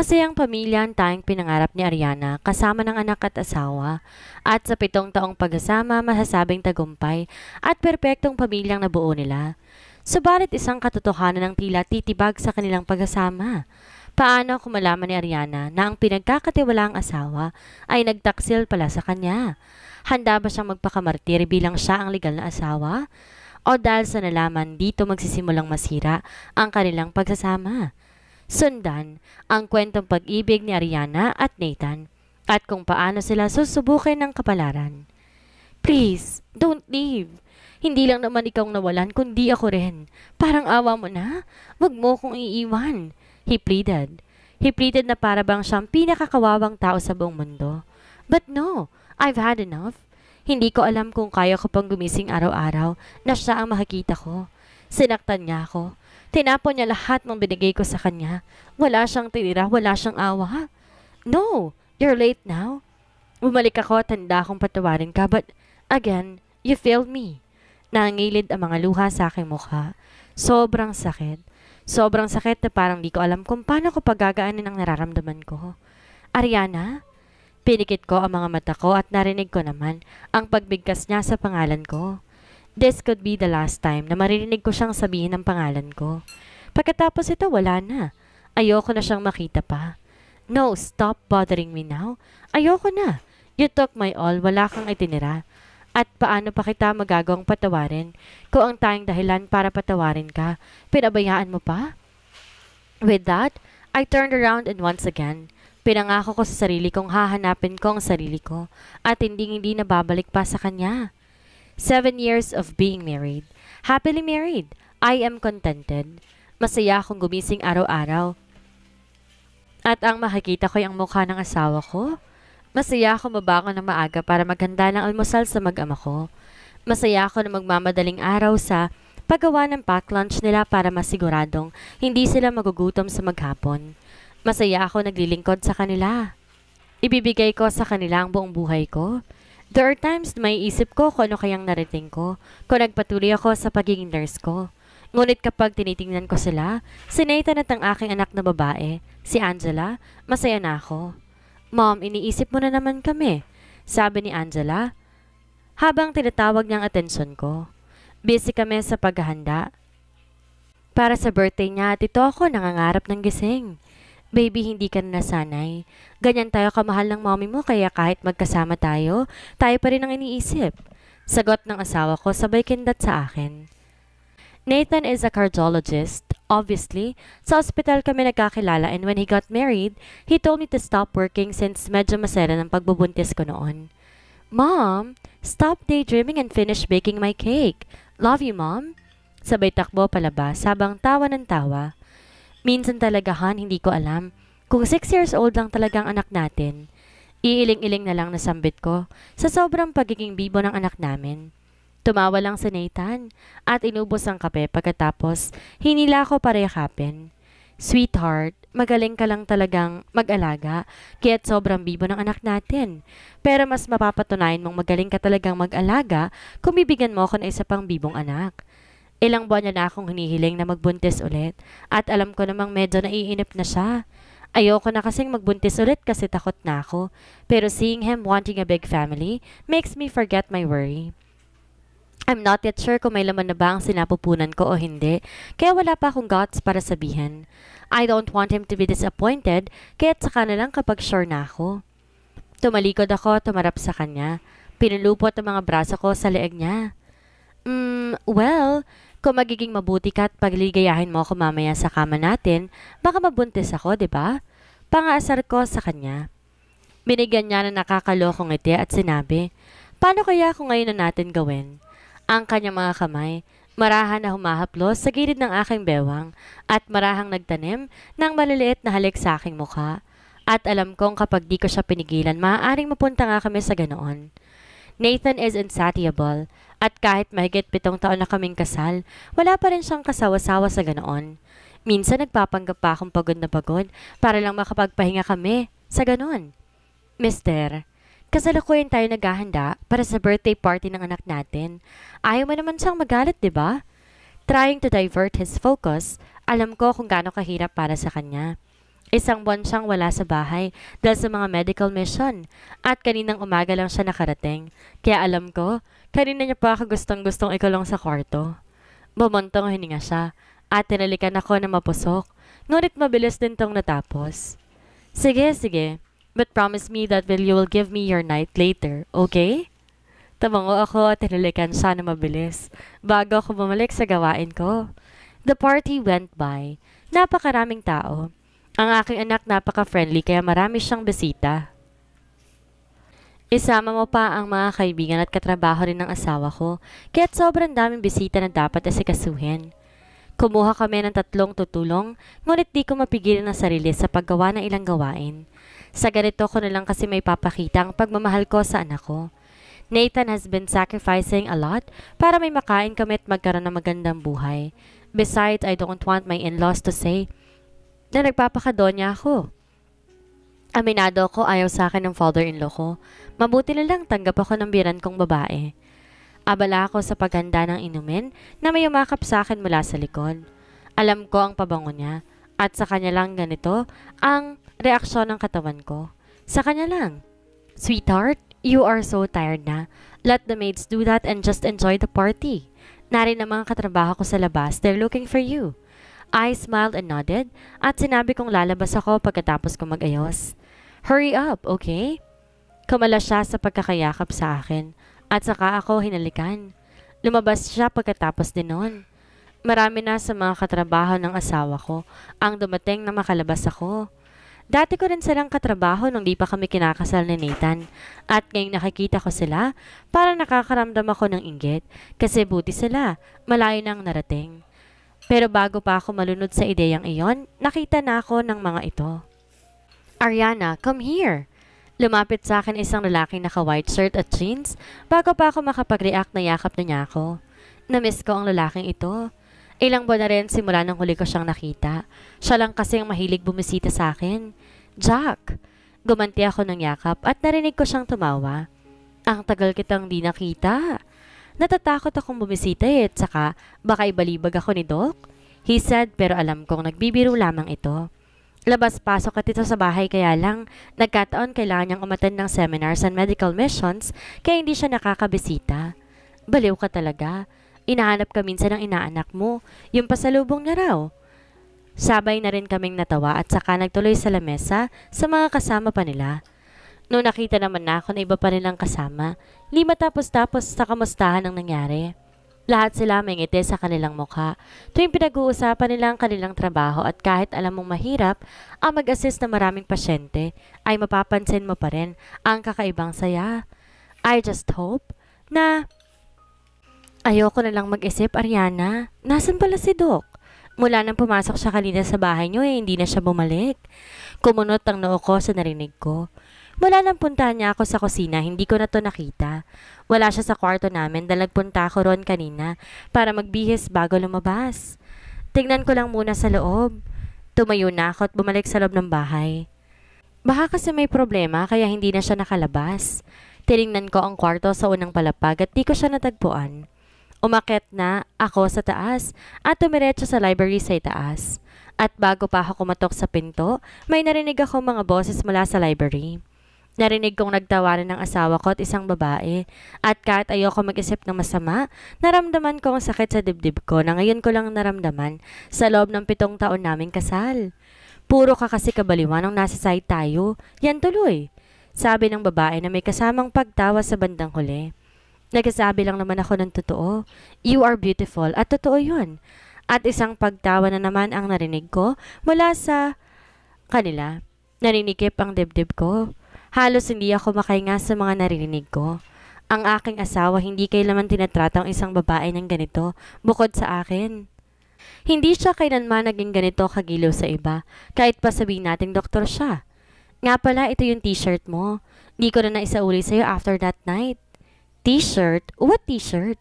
Masayang pamilya ang tanging pinangarap ni Ariana kasama ng anak at asawa. At sa pitong taong pagkasama, masasabing tagumpay at perpektong pamilyang nabuo nila. Subalit isang katotohanan ang tila titibag sa kanilang pagkasama. Paano kung malaman ni Ariana na ang pinagkakatiwalaang asawa ay nagtaksil pala sa kanya? Handa ba siyang magpakamartir bilang siya ang legal na asawa? O dahil sa nalaman dito magsisimulang masira ang kanilang pagsasama? sundan ang kwentong pag-ibig ni Ariana at Nathan at kung paano sila susubukin ng kapalaran. Please, don't leave. Hindi lang naman ikaw nawalan, kundi ako rin. Parang awa mo na. Wag mo kong iiwan. He pleaded. He pleaded na para bang siyang pinakakawawang tao sa buong mundo. But no, I've had enough. Hindi ko alam kung kaya ko pang gumising araw-araw na siya ang makikita ko. Sinaktan niya ako. Tinapon niya lahat ng binigay ko sa kanya. Wala siyang tinira, wala siyang awa. No, you're late now. Bumalik ako tanda handa akong patawarin ka but again, you failed me. Nangilid ang mga luha sa aking mukha. Sobrang sakit. Sobrang sakit na parang di ko alam kung paano ko pagagaanin ang nararamdaman ko. Ariana? Pinikit ko ang mga mata ko at narinig ko naman ang pagbigkas niya sa pangalan ko. This could be the last time na maririnig ko siyang sabihin ang pangalan ko. Pagkatapos ito, wala na. Ayoko na siyang makita pa. No, stop bothering me now. Ayoko na. You took my all, wala kang itinira. At paano pa kita magagawang patawarin? ko ang tanging dahilan para patawarin ka, pinabayaan mo pa? With that, I turned around and once again, pinangako ko sa sarili kong hahanapin ko ang sarili ko at hindi hindi nababalik pa sa kanya. Seven years of being married. Happily married. I am contented. Masaya akong gumising araw-araw. At ang makikita ko ang mukha ng asawa ko. Masaya ako mabangon ng maaga para maghanda ng almusal sa mag-ama ko. Masaya ako na magmamadaling araw sa paggawa ng pack lunch nila para masiguradong hindi sila magugutom sa maghapon. Masaya ako naglilingkod sa kanila. Ibibigay ko sa kanila ang buong buhay ko. There are times may isip ko kung ano kayang narating ko kung nagpatuloy ako sa pagiging nurse ko. Ngunit kapag tinitingnan ko sila, si Nathan at ang aking anak na babae, si Angela, masaya na ako. Mom, iniisip mo na naman kami, sabi ni Angela habang tinatawag niyang atensyon ko. Busy kami sa paghahanda. Para sa birthday niya at ito ako nangangarap ng gising. Baby, hindi ka na nasanay. Ganyan tayo kamahal ng mommy mo kaya kahit magkasama tayo, tayo pa rin ang iniisip. Sagot ng asawa ko sabay kindat sa akin. Nathan is a cardiologist. Obviously, sa ospital kami nagkakilala and when he got married, he told me to stop working since medyo masera ng pagbubuntis ko noon. Mom, stop daydreaming and finish baking my cake. Love you, Mom. Sabay takbo palabas habang tawa ng tawa. Minsan talagahan, hindi ko alam. Kung 6 years old lang talagang anak natin, iiling-iling na lang nasambit ko sa sobrang pagiging bibo ng anak namin. Tumawa lang si Nathan at inubos ang kape pagkatapos hinila ko parehapin. Sweetheart, magaling ka lang talagang mag-alaga, kaya't sobrang bibo ng anak natin. Pero mas mapapatunayan mong magaling ka talagang mag-alaga kung bibigyan mo ako ng isa pang bibong anak. Ilang buwan niya na akong hinihiling na magbuntis ulit at alam ko namang medyo naiinip na siya. Ayoko na kasing magbuntis ulit kasi takot na ako. Pero seeing him wanting a big family makes me forget my worry. I'm not yet sure kung may laman na ba ang sinapupunan ko o hindi, kaya wala pa akong guts para sabihin. I don't want him to be disappointed, kaya saka na lang kapag sure na ako. Tumalikod ako, tumarap sa kanya. Pinulupot ang mga braso ko sa leeg niya. Mm, well, kung magiging mabuti ka at pagligayahin mo ako mamaya sa kama natin, baka mabuntis ako, di ba? Diba? Pangaasar ko sa kanya. Binigyan niya ng nakakalokong ite at sinabi, Paano kaya kung ngayon na natin gawin? Ang kanyang mga kamay, marahan na humahaplos sa gilid ng aking bewang at marahang nagtanim ng maliliit na halik sa aking mukha. At alam kong kapag di ko siya pinigilan, maaaring mapunta nga kami sa ganoon. Nathan is insatiable at kahit mahigit pitong taon na kaming kasal, wala pa rin siyang kasawa-sawa sa ganoon. Minsan nagpapanggap pa akong pagod na pagod para lang makapagpahinga kami sa ganoon. Mister, kasalukuyan tayo naghahanda para sa birthday party ng anak natin. Ayaw mo naman siyang magalit, di ba? Trying to divert his focus, alam ko kung gaano kahirap para sa kanya. Isang buwan siyang wala sa bahay dahil sa mga medical mission at kaninang umaga lang siya nakarating. Kaya alam ko, Kanina niya pa kagustong-gustong ikulong sa kwarto. Bumantong hininga siya at tinalikan ako na mapusok, ngunit mabilis din tong natapos. Sige, sige, but promise me that will you will give me your night later, okay? Tamango ako at tinalikan siya na mabilis bago ako bumalik sa gawain ko. The party went by. Napakaraming tao. Ang aking anak napaka-friendly kaya marami siyang bisita. Isama mo pa ang mga kaibigan at katrabaho rin ng asawa ko, kaya't sobrang daming bisita na dapat asikasuhin. Kumuha kami ng tatlong tutulong, ngunit di ko mapigilan ang sarili sa paggawa ng ilang gawain. Sa ganito ko na lang kasi may papakita ang pagmamahal ko sa anak ko. Nathan has been sacrificing a lot para may makain kami at magkaroon ng magandang buhay. Besides, I don't want my in-laws to say na nagpapakadonya ako. Aminado ko ayaw sa akin ng father-in-law ko. Mabuti na lang tanggap ako ng biran kong babae. Abala ako sa paghanda ng inumin na may umakap sa akin mula sa likod. Alam ko ang pabango niya at sa kanya lang ganito ang reaksyon ng katawan ko. Sa kanya lang. Sweetheart, you are so tired na. Let the maids do that and just enjoy the party. Narin ang mga katrabaho ko sa labas. They're looking for you. I smiled and nodded at sinabi kong lalabas ako pagkatapos ko magayos. Hurry up, okay? Kamala siya sa pagkakayakap sa akin at saka ako hinalikan. Lumabas siya pagkatapos din noon. Marami na sa mga katrabaho ng asawa ko ang dumating na makalabas ako. Dati ko rin silang katrabaho nung di pa kami kinakasal ni Nathan. At ngayong nakikita ko sila, para nakakaramdam ako ng inggit kasi buti sila, malayo nang narating. Pero bago pa ako malunod sa ideyang iyon, nakita na ako ng mga ito. Ariana, come here! Lumapit sa akin isang lalaking naka-white shirt at jeans bago pa ako makapag-react na yakap na niya ako. Namiss ko ang lalaking ito. Ilang buwan na rin simula nang huli ko siyang nakita. Siya lang kasi ang mahilig bumisita sa akin. Jack! Gumanti ako ng yakap at narinig ko siyang tumawa. Ang tagal kitang di nakita. Natatakot akong bumisita eh at saka baka ibalibag ako ni Doc. He said pero alam kong nagbibiro lamang ito. Labas-pasok at ito sa bahay kaya lang nagkataon kailangan niyang umatan ng seminars and medical missions kaya hindi siya nakakabisita. Baliw ka talaga. Inahanap ka minsan ng inaanak mo. Yung pasalubong niya raw. Sabay na rin kaming natawa at saka nagtuloy sa lamesa sa mga kasama pa nila. Noong nakita naman na ako na iba pa rin ang kasama, lima tapos-tapos sa kamustahan ang nangyari. Lahat sila may ngiti sa kanilang mukha. Tuwing pinag-uusapan nila ang kanilang trabaho at kahit alam mong mahirap ang mag-assist ng maraming pasyente, ay mapapansin mo pa rin ang kakaibang saya. I just hope na Ayoko na lang mag-isip, Ariana. Nasaan pala si Doc? Mula nang pumasok siya kanina sa bahay niyo eh, hindi na siya bumalik. Kumunot ang noo ko sa narinig ko. Mula nang puntahan niya ako sa kusina, hindi ko na to nakita. Wala siya sa kwarto namin dahil nagpunta ako roon kanina para magbihis bago lumabas. Tignan ko lang muna sa loob. Tumayo na ako at bumalik sa loob ng bahay. Baka kasi may problema kaya hindi na siya nakalabas. Tinignan ko ang kwarto sa unang palapag at di ko siya natagpuan. Umakyat na ako sa taas at tumiretso sa library sa itaas. At bago pa ako kumatok sa pinto, may narinig ako mga boses mula sa library. Narinig kong nagtawanan ng asawa ko at isang babae. At kahit ayoko mag-isip ng masama, naramdaman ko ang sakit sa dibdib ko na ngayon ko lang naramdaman sa loob ng pitong taon naming kasal. Puro ka kasi kabaliwan ang nasa side tayo. Yan tuloy. Sabi ng babae na may kasamang pagtawa sa bandang huli. Nagsasabi lang naman ako ng totoo. You are beautiful at totoo yun. At isang pagtawa na naman ang narinig ko mula sa kanila. Narinikip ang dibdib ko. Halos hindi ako makahinga sa mga narinig ko. Ang aking asawa hindi kailaman tinatrato ang isang babae ng ganito bukod sa akin. Hindi siya kailanman naging ganito kagilaw sa iba, kahit pa sabihin nating doktor siya. Nga pala, ito yung t-shirt mo. Hindi ko na naisauli sa'yo after that night. T-shirt? What t-shirt?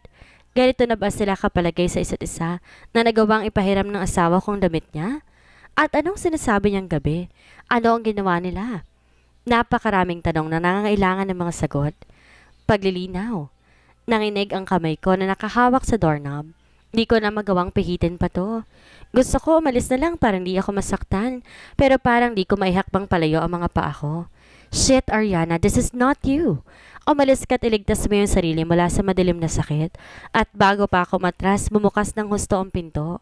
Ganito na ba sila kapalagay sa isa't isa na nagawang ipahiram ng asawa kong damit niya? At anong sinasabi niyang gabi? Ano ang ginawa nila? Napakaraming tanong na nangangailangan ng mga sagot. Paglilinaw. Nanginig ang kamay ko na nakahawak sa doorknob. Di ko na magawang pihitin pa to. Gusto ko umalis na lang para hindi ako masaktan, pero parang di ko maihakbang palayo ang mga paa ko. Shit, Ariana, this is not you. Umalis ka at iligtas mo yung sarili mula sa madilim na sakit. At bago pa ako matras, bumukas ng husto ang pinto.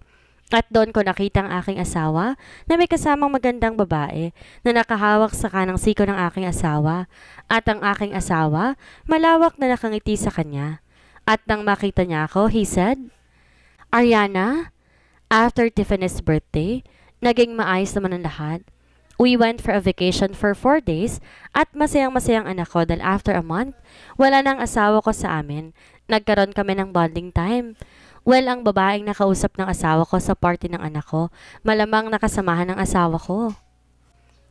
At doon ko nakita ang aking asawa na may kasamang magandang babae na nakahawak sa kanang siko ng aking asawa at ang aking asawa malawak na nakangiti sa kanya. At nang makita niya ako, he said, Ariana, after Tiffany's birthday, naging maayos naman ang lahat. We went for a vacation for four days at masayang-masayang anak ko dahil after a month, wala nang asawa ko sa amin. Nagkaroon kami ng bonding time. Well, ang babaeng nakausap ng asawa ko sa party ng anak ko, malamang nakasamahan ng asawa ko.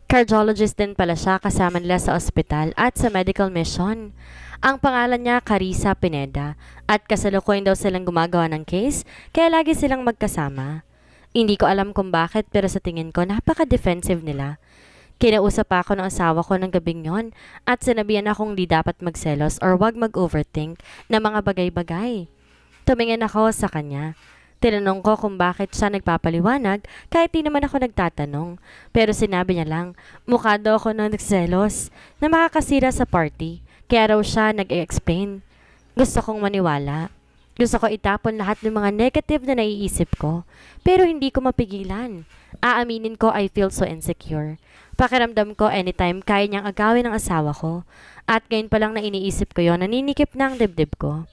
Cardiologist din pala siya kasama nila sa ospital at sa medical mission. Ang pangalan niya Carissa Pineda at kasalukuyan daw silang gumagawa ng case kaya lagi silang magkasama. Hindi ko alam kung bakit pero sa tingin ko napaka-defensive nila. Kinausap ako ng asawa ko ng gabing yon at sinabihan akong di dapat magselos or wag mag-overthink na mga bagay-bagay. Tumingin ako sa kanya. Tinanong ko kung bakit siya nagpapaliwanag kahit di naman ako nagtatanong. Pero sinabi niya lang, mukha daw ako ng nagselos na makakasira sa party. Kaya raw siya nag-explain. Gusto kong maniwala. Gusto ko itapon lahat ng mga negative na naiisip ko. Pero hindi ko mapigilan. Aaminin ko I feel so insecure. Pakiramdam ko anytime kaya niyang agawin ng asawa ko. At ngayon pa lang na iniisip ko yon naninikip na ang dibdib ko.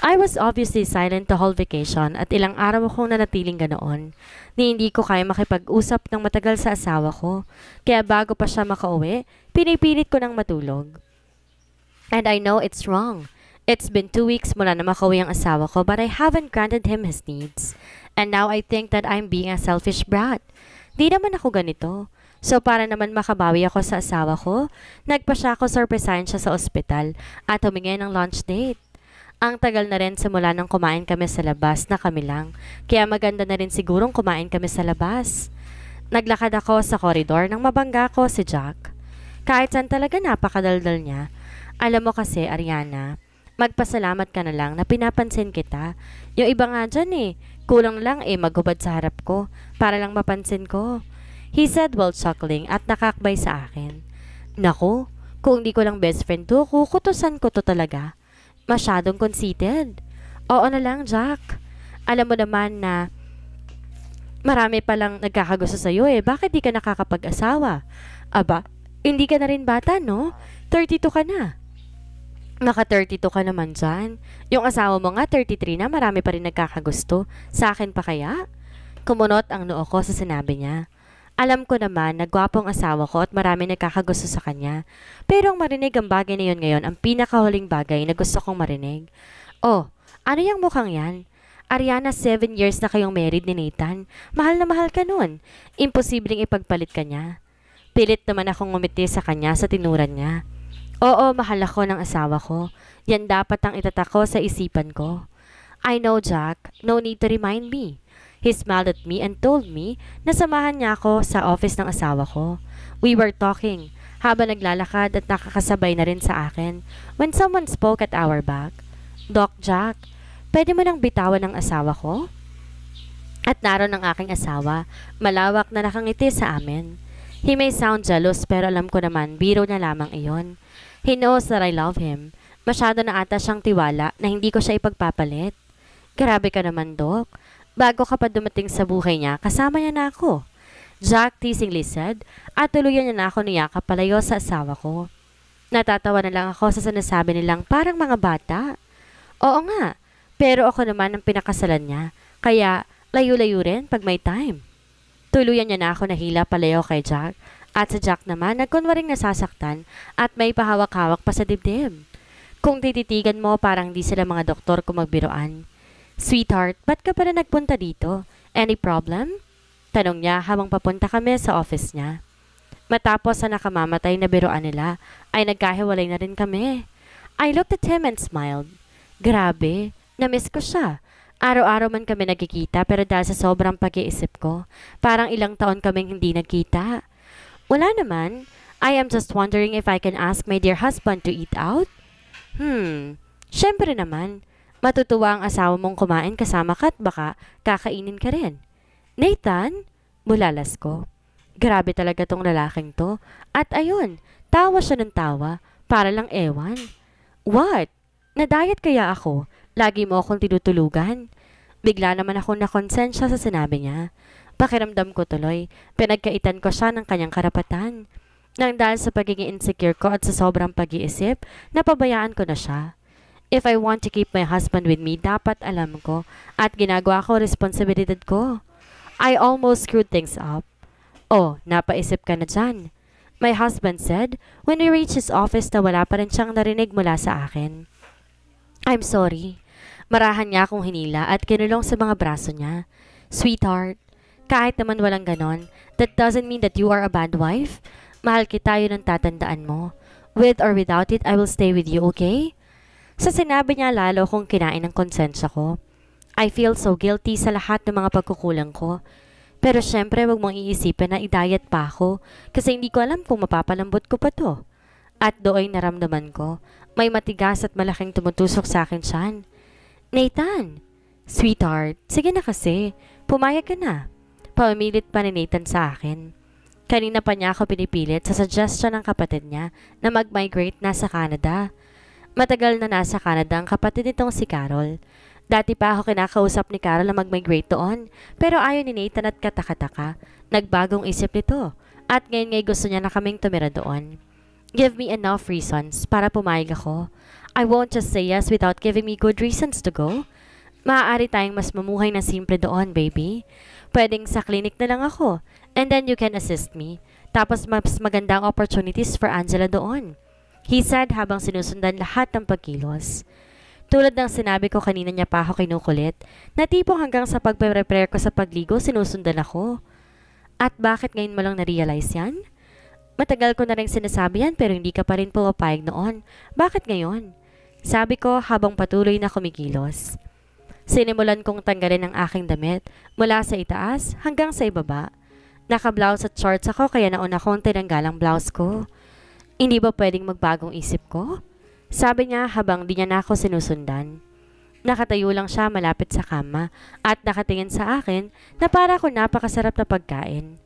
I was obviously silent the whole vacation at ilang araw akong nanatiling ganoon ni hindi ko kaya makipag-usap ng matagal sa asawa ko. Kaya bago pa siya makauwi, pinipilit ko ng matulog. And I know it's wrong. It's been two weeks mula na makauwi ang asawa ko but I haven't granted him his needs. And now I think that I'm being a selfish brat. Di naman ako ganito. So para naman makabawi ako sa asawa ko, nagpa siya ako sorpresahin siya sa ospital at humingi ng lunch date. Ang tagal na rin simula nang kumain kami sa labas na kami lang, kaya maganda na rin sigurong kumain kami sa labas. Naglakad ako sa koridor nang mabangga ko si Jack. Kahit saan talaga napakadaldal niya. Alam mo kasi, Ariana, magpasalamat ka na lang na pinapansin kita. Yung iba nga dyan eh, kulang lang eh maghubad sa harap ko para lang mapansin ko. He said while chuckling at nakakbay sa akin. Naku, kung di ko lang best friend to, kukutusan ko to talaga. Masyadong conceited. Oo na lang, Jack. Alam mo naman na marami palang nagkakagusto sa'yo eh. Bakit di ka nakakapag-asawa? Aba, hindi ka na rin bata, no? 32 ka na. Naka 32 ka naman dyan. Yung asawa mo nga, 33 na, marami pa rin nagkakagusto. Sa akin pa kaya? Kumunot ang noo ko sa sinabi niya. Alam ko naman na gwapong asawa ko at marami nagkakagusto sa kanya. Pero ang marinig ang bagay na yun ngayon ang pinakahuling bagay na gusto kong marinig. Oh, ano yung mukhang yan? Ariana, 7 years na kayong married ni Nathan. Mahal na mahal ka nun. Imposibleng ipagpalit kanya. Pilit naman akong umiti sa kanya sa tinuran niya. Oo, mahal ako ng asawa ko. Yan dapat ang itatako sa isipan ko. I know, Jack. No need to remind me. He smiled at me and told me na samahan niya ako sa office ng asawa ko. We were talking habang naglalakad at nakakasabay na rin sa akin when someone spoke at our back. Doc Jack, pwede mo nang bitawan ang asawa ko? At naroon ang aking asawa, malawak na nakangiti sa amin. He may sound jealous pero alam ko naman biro na lamang iyon. He knows that I love him. Masyado na ata siyang tiwala na hindi ko siya ipagpapalit. Grabe ka naman, Doc bago ka pa dumating sa buhay niya, kasama niya na ako. Jack teasingly said, at tuluyan niya na ako niyakap palayo sa asawa ko. Natatawa na lang ako sa sinasabi nilang parang mga bata. Oo nga, pero ako naman ang pinakasalan niya, kaya layo-layo rin pag may time. Tuluyan niya na ako nahila palayo kay Jack, at sa Jack naman nagkunwaring nasasaktan at may pahawak-hawak pa sa dibdib. Kung tititigan mo, parang di sila mga doktor kung magbiroan. Sweetheart, ba't ka pala nagpunta dito? Any problem? Tanong niya habang papunta kami sa office niya. Matapos sa nakamamatay na biroan nila, ay nagkahiwalay na rin kami. I looked at him and smiled. Grabe, namiss ko siya. Araw-araw man kami nagkikita pero dahil sa sobrang pag-iisip ko, parang ilang taon kaming hindi nagkita. Wala naman. I am just wondering if I can ask my dear husband to eat out? Hmm, syempre naman. Matutuwa ang asawa mong kumain kasama ka at baka kakainin ka rin. Nathan, mulalas ko. Grabe talaga tong lalaking to. At ayun, tawa siya ng tawa, para lang ewan. What? Nadayat kaya ako? Lagi mo akong tinutulugan? Bigla naman ako na konsensya sa sinabi niya. Pakiramdam ko tuloy, pinagkaitan ko siya ng kanyang karapatan. Nang dahil sa pagiging insecure ko at sa sobrang pag-iisip, napabayaan ko na siya. If I want to keep my husband with me, dapat alam ko. At ginagawa ko responsibilidad ko. I almost screwed things up. Oh, napaisip ka na dyan. My husband said when we reached his office na wala pa rin siyang narinig mula sa akin. I'm sorry. Marahan niya akong hinila at kinulong sa mga braso niya. Sweetheart, kahit naman walang ganon, that doesn't mean that you are a bad wife. Mahal kita yun ang tatandaan mo. With or without it, I will stay with you, okay? Sa sinabi niya lalo kong kinain ng konsensya ko. I feel so guilty sa lahat ng mga pagkukulang ko. Pero syempre wag mong iisipin na i-diet pa ako kasi hindi ko alam kung mapapalambot ko pa to. At do'y naramdaman ko, may matigas at malaking tumutusok sa akin siyan. Nathan! Sweetheart, sige na kasi. Pumayag ka na. Pamilit pa ni Nathan sa akin. Kanina pa niya ako pinipilit sa suggestion ng kapatid niya na mag-migrate na sa Canada. Matagal na nasa Canada ang kapatid nitong si Carol. Dati pa ako kinakausap ni Carol na mag-migrate doon, pero ayaw ni Nathan at katakataka. Nagbagong isip nito, at ngayon ngay gusto niya na kaming tumira doon. Give me enough reasons para pumayag ako. I won't just say yes without giving me good reasons to go. Maaari tayong mas mamuhay na simple doon, baby. Pwedeng sa clinic na lang ako, and then you can assist me. Tapos mas magandang opportunities for Angela doon he said habang sinusundan lahat ng pagkilos. Tulad ng sinabi ko kanina niya pa ako kinukulit, na tipong hanggang sa pagpe-prepare ko sa pagligo, sinusundan ako. At bakit ngayon mo lang na-realize yan? Matagal ko na rin sinasabi yan pero hindi ka pa rin pumapayag noon. Bakit ngayon? Sabi ko habang patuloy na kumikilos. Sinimulan kong tanggalin ang aking damit mula sa itaas hanggang sa ibaba. Nakablowse at shorts ako kaya nauna kong tinanggal ang blouse ko. Hindi ba pwedeng magbagong isip ko? Sabi niya habang di niya na ako sinusundan. Nakatayo lang siya malapit sa kama at nakatingin sa akin na para ko napakasarap na pagkain.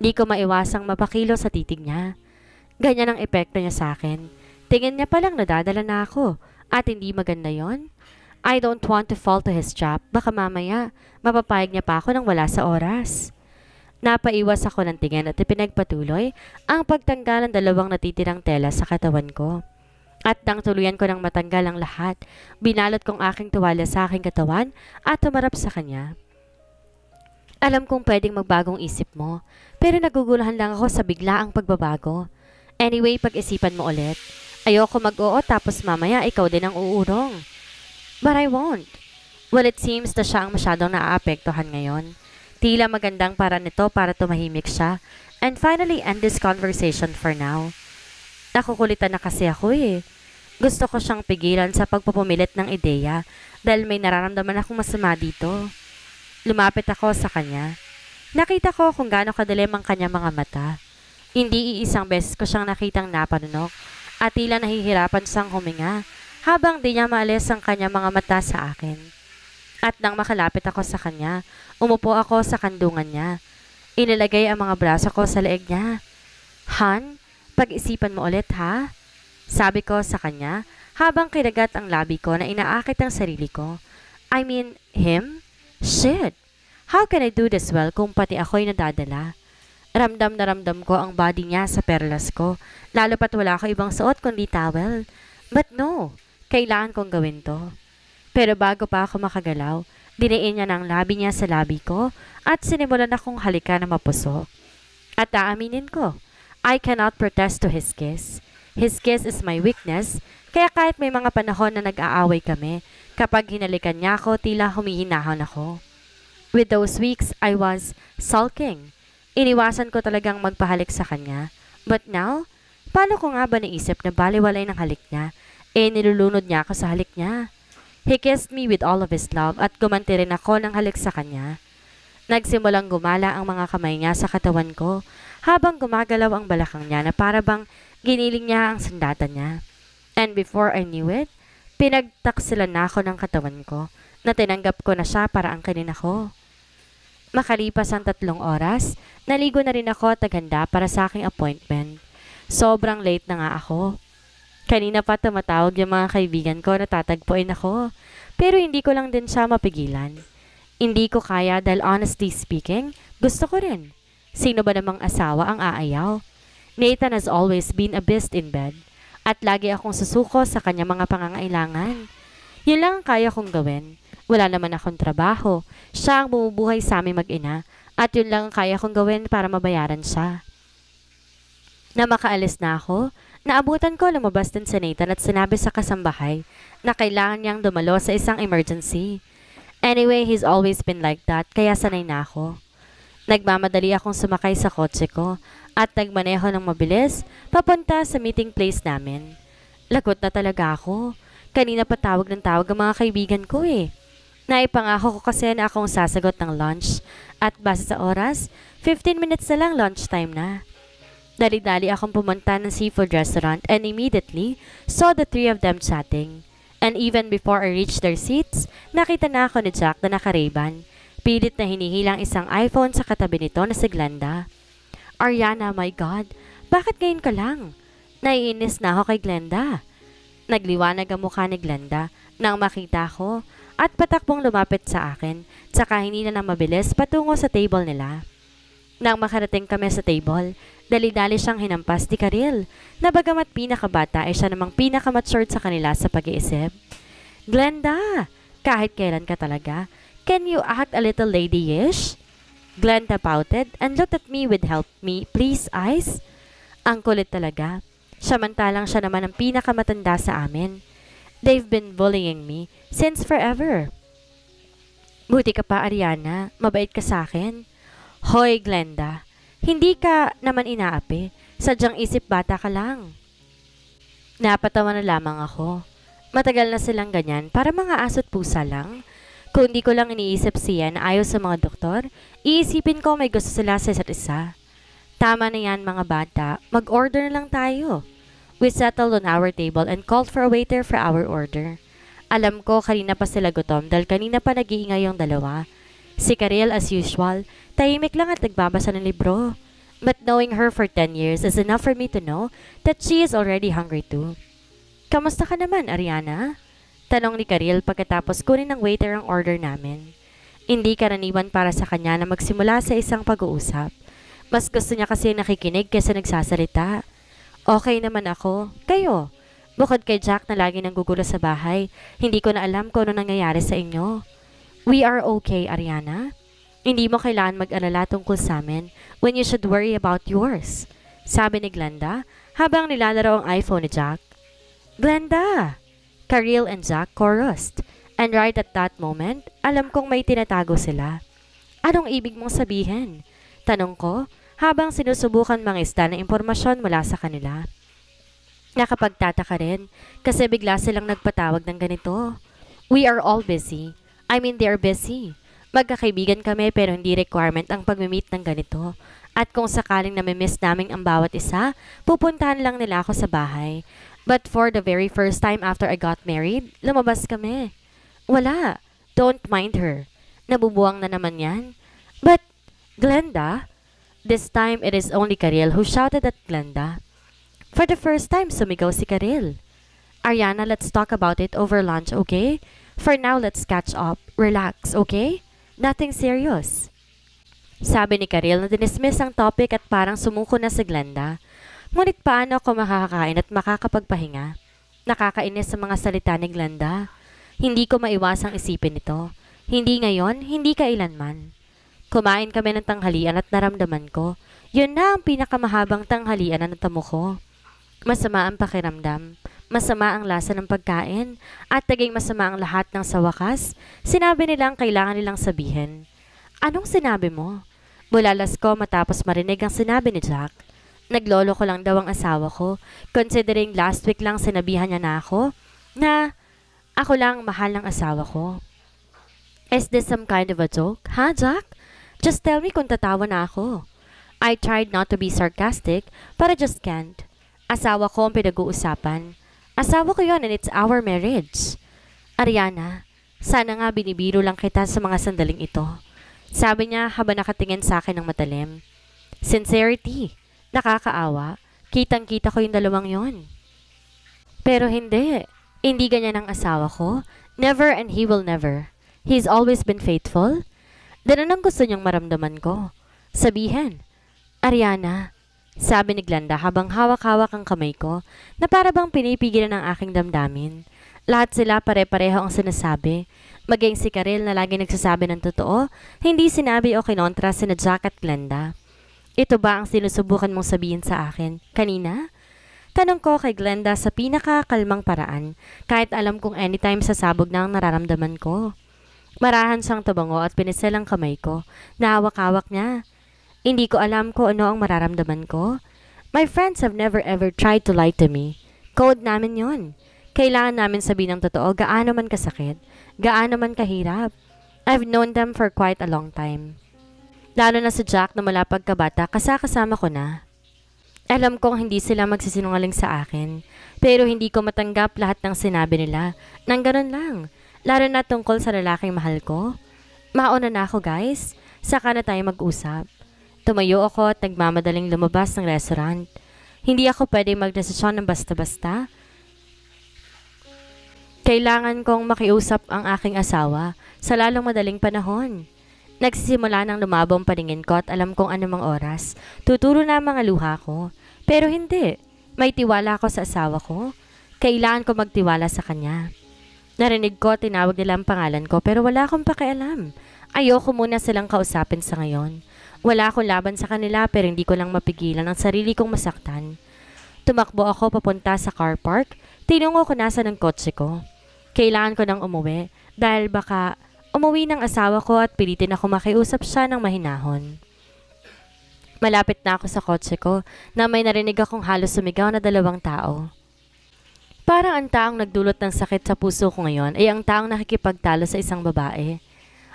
Di ko maiwasang mapakilo sa titig niya. Ganyan ang epekto niya sa akin. Tingin niya palang nadadala na ako at hindi maganda yon. I don't want to fall to his trap. Baka mamaya, mapapayag niya pa ako nang wala sa oras. Napaiwas ako ng tingin at ipinagpatuloy ang pagtanggal ng dalawang natitirang tela sa katawan ko. At nang tuluyan ko ng matanggal ang lahat, binalot kong aking tuwala sa aking katawan at tumarap sa kanya. Alam kong pwedeng magbagong isip mo, pero naguguluhan lang ako sa biglaang pagbabago. Anyway, pag-isipan mo ulit. Ayoko mag-oo tapos mamaya ikaw din ang uurong. But I won't. Well, it seems na siya ang masyadong naaapektuhan ngayon. Tila magandang para nito para tumahimik siya and finally end this conversation for now. Nakukulitan na kasi ako eh. Gusto ko siyang pigilan sa pagpapumilit ng ideya dahil may nararamdaman akong masama dito. Lumapit ako sa kanya. Nakita ko kung gaano kadilim ang kanyang mga mata. Hindi iisang beses ko siyang nakitang napanunok at tila nahihirapan siyang huminga habang di niya maalis ang kanyang mga mata sa akin. At nang makalapit ako sa kanya, umupo ako sa kandungan niya. Inilagay ang mga braso ko sa leeg niya. Han, pag-isipan mo ulit ha? Sabi ko sa kanya habang kinagat ang labi ko na inaakit ang sarili ko. I mean, him? Shit! How can I do this well kung pati ako'y nadadala? Ramdam na ramdam ko ang body niya sa perlas ko, lalo pat wala ko ibang suot kundi towel. But no, kailangan kong gawin to. Pero bago pa ako makagalaw, diniin niya ng labi niya sa labi ko at sinimulan akong halika na mapuso. At aaminin ko, I cannot protest to his kiss. His kiss is my weakness, kaya kahit may mga panahon na nag-aaway kami, kapag hinalikan niya ako, tila humihinahon ako. With those weeks, I was sulking. Iniwasan ko talagang magpahalik sa kanya. But now, paano ko nga ba naisip na baliwalay ng halik niya? Eh, nilulunod niya ako sa halik niya. He kissed me with all of his love at gumanti rin ako ng halik sa kanya. Nagsimulang gumala ang mga kamay niya sa katawan ko habang gumagalaw ang balakang niya na para bang giniling niya ang sandata niya. And before I knew it, pinagtaksilan na ako ng katawan ko na tinanggap ko na siya para ang kanin ako. Makalipas ang tatlong oras, naligo na rin ako at naghanda para sa aking appointment. Sobrang late na nga ako. Kanina pa tumatawag yung mga kaibigan ko na tatagpuin ako. Pero hindi ko lang din siya mapigilan. Hindi ko kaya dahil honestly speaking, gusto ko rin. Sino ba namang asawa ang aayaw? Nathan has always been a beast in bed at lagi akong susuko sa kanya mga pangangailangan. Yun lang ang kaya kong gawin. Wala naman akong trabaho. Siya ang bumubuhay sa aming mag-ina at yun lang ang kaya kong gawin para mabayaran siya. Na makaalis na ako, Naabutan ko lumabas din si Nathan at sinabi sa kasambahay na kailangan niyang dumalo sa isang emergency. Anyway, he's always been like that, kaya sanay na ako. Nagmamadali akong sumakay sa kotse ko at nagmaneho ng mabilis papunta sa meeting place namin. Lagot na talaga ako. Kanina pa tawag ng tawag ang mga kaibigan ko eh. Naipangako ko kasi na akong sasagot ng lunch at base sa oras, 15 minutes na lang lunch time na. Dali-dali akong pumunta ng seafood restaurant and immediately saw the three of them chatting. And even before I reached their seats, nakita na ako ni Jack na nakarayban. Pilit na hinihilang isang iPhone sa katabi nito na si Glenda. Ariana, my God, bakit ngayon ka lang? Naiinis na ako kay Glenda. Nagliwanag ang mukha ni Glenda nang makita ko at patakbong lumapit sa akin, tsaka hinila na mabilis patungo sa table nila. Nang makarating kami sa table, Dali-dali siyang hinampas ni Karil, na bagamat pinakabata ay siya namang pinakamatured sa kanila sa pag-iisip. Glenda, kahit kailan ka talaga, can you act a little lady ladyish? Glenda pouted and looked at me with help me, please eyes. Ang kulit talaga. Samantalang siya naman ang pinakamatanda sa amin. They've been bullying me since forever. Buti ka pa, Ariana. Mabait ka sa akin. Hoy, Glenda. Hindi ka naman inaapi. Sadyang isip bata ka lang. Napatawa na lamang ako. Matagal na silang ganyan para mga aso't pusa lang. Kung hindi ko lang iniisip siya na ayaw sa mga doktor, iisipin ko may gusto sila sa isa't isa. Tama na yan mga bata, mag-order na lang tayo. We settled on our table and called for a waiter for our order. Alam ko kanina pa sila gutom dahil kanina pa nag-iingay yung dalawa. Si Karel, as usual, tahimik lang at nagbabasa ng libro. But knowing her for 10 years is enough for me to know that she is already hungry too. Kamusta ka naman, Ariana? Tanong ni Karil pagkatapos kunin ng waiter ang order namin. Hindi karaniwan para sa kanya na magsimula sa isang pag-uusap. Mas gusto niya kasi nakikinig kaysa nagsasalita. Okay naman ako. Kayo? Bukod kay Jack na lagi nang gugulo sa bahay, hindi ko na alam kung ano nangyayari sa inyo. We are okay, Ariana. Hindi mo kailangan mag-alala tungkol sa amin when you should worry about yours. Sabi ni Glenda habang nilalaro ang iPhone ni Jack. Glenda! Karil and Jack chorused. And right at that moment, alam kong may tinatago sila. Anong ibig mong sabihin? Tanong ko habang sinusubukan mangisda ng impormasyon mula sa kanila. Nakapagtataka rin kasi bigla silang nagpatawag ng ganito. We are all busy. I mean, they are busy. Magkakaibigan kami pero hindi requirement ang pag-meet ng ganito. At kung sakaling namimiss namin ang bawat isa, pupuntahan lang nila ako sa bahay. But for the very first time after I got married, lumabas kami. Wala. Don't mind her. Nabubuwang na naman yan. But, Glenda? This time, it is only Karel who shouted at Glenda. For the first time, sumigaw si Karel. Ariana, let's talk about it over lunch, okay? Okay. For now, let's catch up. Relax, okay? Nothing serious. Sabi ni Karel na dinismiss ang topic at parang sumuko na si Glenda. Ngunit paano ako makakakain at makakapagpahinga? Nakakainis sa mga salita ni Glenda. Hindi ko maiwasang isipin ito. Hindi ngayon, hindi kailanman. Kumain kami ng tanghalian at naramdaman ko. Yun na ang pinakamahabang tanghalian na natamo ko. Masama ang pakiramdam masama ang lasa ng pagkain, at naging masama ang lahat ng sa wakas, sinabi nilang kailangan nilang sabihin. Anong sinabi mo? Bulalas ko matapos marinig ang sinabi ni Jack. Naglolo ko lang daw ang asawa ko, considering last week lang sinabihan niya na ako, na ako lang mahal ng asawa ko. Is this some kind of a joke, ha Jack? Just tell me kung tatawa na ako. I tried not to be sarcastic, but I just can't. Asawa ko ang pinag-uusapan. Asawa ko yon and it's our marriage. Ariana, sana nga binibiro lang kita sa mga sandaling ito. Sabi niya habang nakatingin sa akin ng matalim. Sincerity, nakakaawa, kitang-kita ko yung dalawang yon. Pero hindi, hindi ganyan ang asawa ko. Never and he will never. He's always been faithful. Ganun nang gusto niyang maramdaman ko. Sabihin, Ariana, sabi ni Glenda habang hawak-hawak ang kamay ko na para bang pinipigilan ang aking damdamin. Lahat sila pare-pareho ang sinasabi. Maging si Karel na lagi nagsasabi ng totoo, hindi sinabi o kinontra sina Jack at Glenda. Ito ba ang sinusubukan mong sabihin sa akin? Kanina? Tanong ko kay Glenda sa pinakakalmang paraan, kahit alam kong anytime sasabog na ang nararamdaman ko. Marahan siyang tabango at pinisel ang kamay ko. Nahawak-hawak niya. Hindi ko alam ko ano ang mararamdaman ko. My friends have never ever tried to lie to me. Code namin yon. Kailangan namin sabihin ng totoo gaano man kasakit, gaano man kahirap. I've known them for quite a long time. Lalo na sa si Jack na mula pagkabata, kasakasama ko na. Alam kong hindi sila magsisinungaling sa akin, pero hindi ko matanggap lahat ng sinabi nila, nang ganun lang, lalo na tungkol sa lalaking mahal ko. Mauna na ako guys, saka na tayo mag-usap. Tumayo ako at nagmamadaling lumabas ng restaurant. Hindi ako pwede magdesisyon ng basta-basta. Kailangan kong makiusap ang aking asawa sa lalong madaling panahon. Nagsisimula nang lumabong paningin ko at alam kong anumang oras. Tuturo na ang mga luha ko. Pero hindi. May tiwala ako sa asawa ko. Kailangan ko magtiwala sa kanya. Narinig ko, tinawag nila ang pangalan ko pero wala akong pakialam. Ayoko muna silang kausapin sa ngayon. Wala akong laban sa kanila pero hindi ko lang mapigilan ang sarili kong masaktan. Tumakbo ako papunta sa car park. Tinungo ko nasa ng kotse ko. Kailangan ko nang umuwi dahil baka umuwi ng asawa ko at pilitin ako makiusap siya ng mahinahon. Malapit na ako sa kotse ko na may narinig akong halos sumigaw na dalawang tao. Parang ang taong nagdulot ng sakit sa puso ko ngayon ay ang taong nakikipagtalo sa isang babae.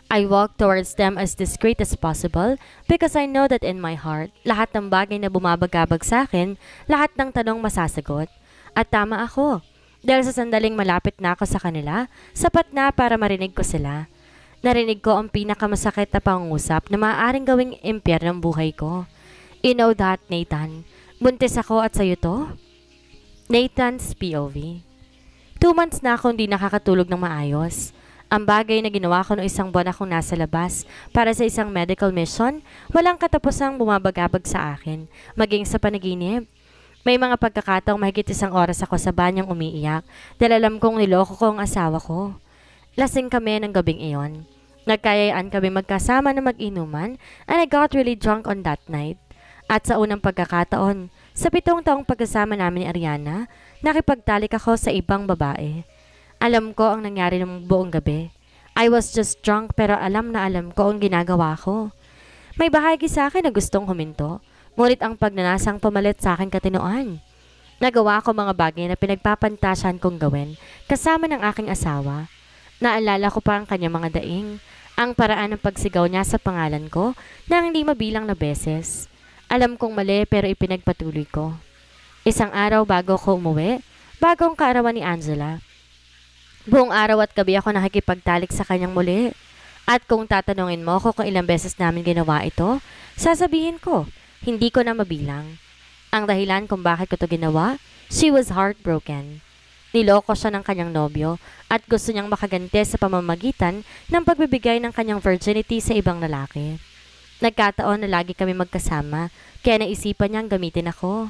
I walk towards them as discreet as possible because I know that in my heart, lahat ng bagay na bumabagabag sa akin, lahat ng tanong masasagot. At tama ako. Dahil sa sandaling malapit na ako sa kanila, sapat na para marinig ko sila. Narinig ko ang pinakamasakit na pangungusap na maaaring gawing impyerno ng buhay ko. You know that, Nathan. Buntis ako at sa'yo to? Nathan's POV Two months na akong hindi nakakatulog ng maayos. Ang bagay na ginawa ko noong isang buwan akong nasa labas para sa isang medical mission, walang katapusang bumabagabag sa akin, maging sa panaginip. May mga pagkakataong mahigit isang oras ako sa banyang umiiyak dahil alam kong niloko ko ang asawa ko. Lasing kami ng gabing iyon. Nagkayaan kami magkasama na mag-inuman and I got really drunk on that night. At sa unang pagkakataon, sa pitong taong pagkasama namin ni Ariana, nakipagtalik ako sa ibang babae. Alam ko ang nangyari ng buong gabi. I was just drunk pero alam na alam ko ang ginagawa ko. May bahagi sa akin na gustong huminto, ngunit ang pagnanasang pumalit sa akin katinoan. Nagawa ko mga bagay na pinagpapantasan kong gawin kasama ng aking asawa. Naalala ko pa ang kanya mga daing, ang paraan ng pagsigaw niya sa pangalan ko na hindi mabilang na beses. Alam kong mali pero ipinagpatuloy ko. Isang araw bago ko umuwi, bagong kaarawan ni Angela, Buong araw at gabi ako nakikipagtalik sa kanyang muli. At kung tatanungin mo ako kung ilang beses namin ginawa ito, sasabihin ko, hindi ko na mabilang. Ang dahilan kung bakit ko to ginawa, she was heartbroken. Niloko siya ng kanyang nobyo at gusto niyang makagante sa pamamagitan ng pagbibigay ng kanyang virginity sa ibang lalaki. Nagkataon na lagi kami magkasama, kaya naisipan niyang gamitin ako.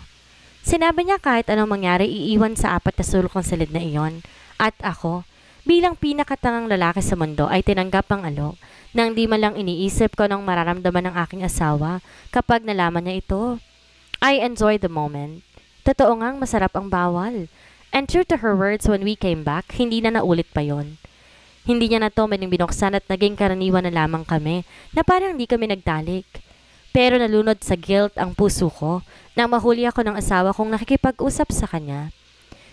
Sinabi niya kahit anong mangyari, iiwan sa apat na sulok ng salid na iyon at ako, bilang pinakatangang lalaki sa mundo ay tinanggap ang alok na hindi man lang iniisip ko nang mararamdaman ng aking asawa kapag nalaman niya ito. I enjoy the moment. Totoo ngang masarap ang bawal. And true to her words when we came back, hindi na naulit pa yon. Hindi niya na to binuksan at naging karaniwan na lamang kami na parang hindi kami nagtalik. Pero nalunod sa guilt ang puso ko nang mahuli ako ng asawa kong nakikipag-usap sa kanya.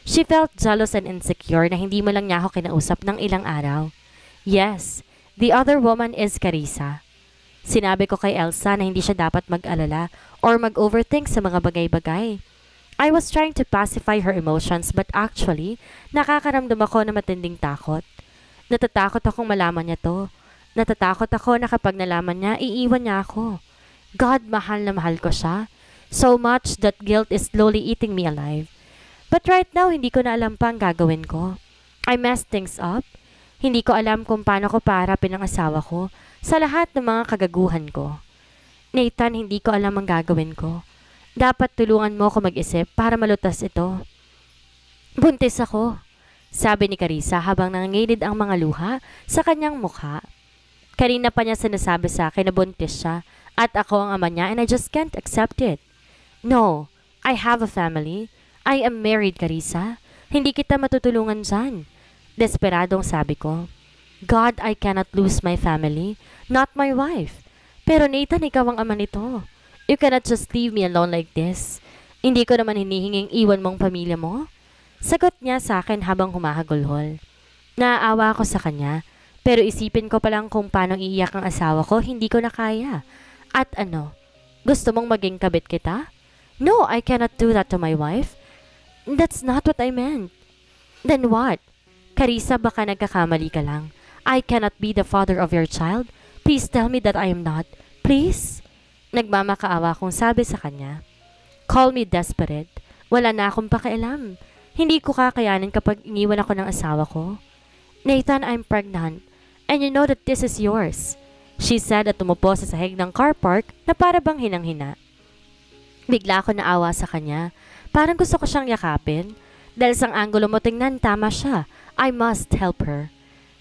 She felt jealous and insecure na hindi mo lang niya ako kinausap ng ilang araw. Yes, the other woman is Carissa. Sinabi ko kay Elsa na hindi siya dapat mag-alala or mag-overthink sa mga bagay-bagay. I was trying to pacify her emotions but actually, nakakaramdam ako ng matinding takot. Natatakot akong malaman niya to. Natatakot ako na kapag nalaman niya, iiwan niya ako. God, mahal na mahal ko siya. So much that guilt is slowly eating me alive. But right now, hindi ko na alam pa ang gagawin ko. I messed things up. Hindi ko alam kung paano ko para pinangasawa ko sa lahat ng mga kagaguhan ko. Nathan, hindi ko alam ang gagawin ko. Dapat tulungan mo ako mag-isip para malutas ito. Buntis ako, sabi ni Carissa habang nangangilid ang mga luha sa kanyang mukha. Kanina pa niya sinasabi sa akin na buntis siya at ako ang ama niya and I just can't accept it. No, I have a family. I am married, Carissa. Hindi kita matutulungan dyan. Desperadong sabi ko. God, I cannot lose my family, not my wife. Pero Nathan, ikaw ang ama nito. You cannot just leave me alone like this. Hindi ko naman hinihinging iwan mong pamilya mo. Sagot niya sa akin habang humahagulhol. Naaawa ako sa kanya, pero isipin ko palang kung paano iiyak ang asawa ko, hindi ko na kaya. At ano, gusto mong maging kabit kita? No, I cannot do that to my wife. That's not what I meant. Then what? Carissa, baka nagkakamali ka lang. I cannot be the father of your child. Please tell me that I am not. Please? Nagmamakaawa kong sabi sa kanya. Call me desperate. Wala na akong pakialam. Hindi ko kakayanin kapag iniwan ako ng asawa ko. Nathan, I'm pregnant. And you know that this is yours. She said at tumupo sa sahig ng car park na para bang hinang-hina. Bigla ako naawa sa kanya Parang gusto ko siyang yakapin. Dahil sang anggulo mo tingnan, tama siya. I must help her.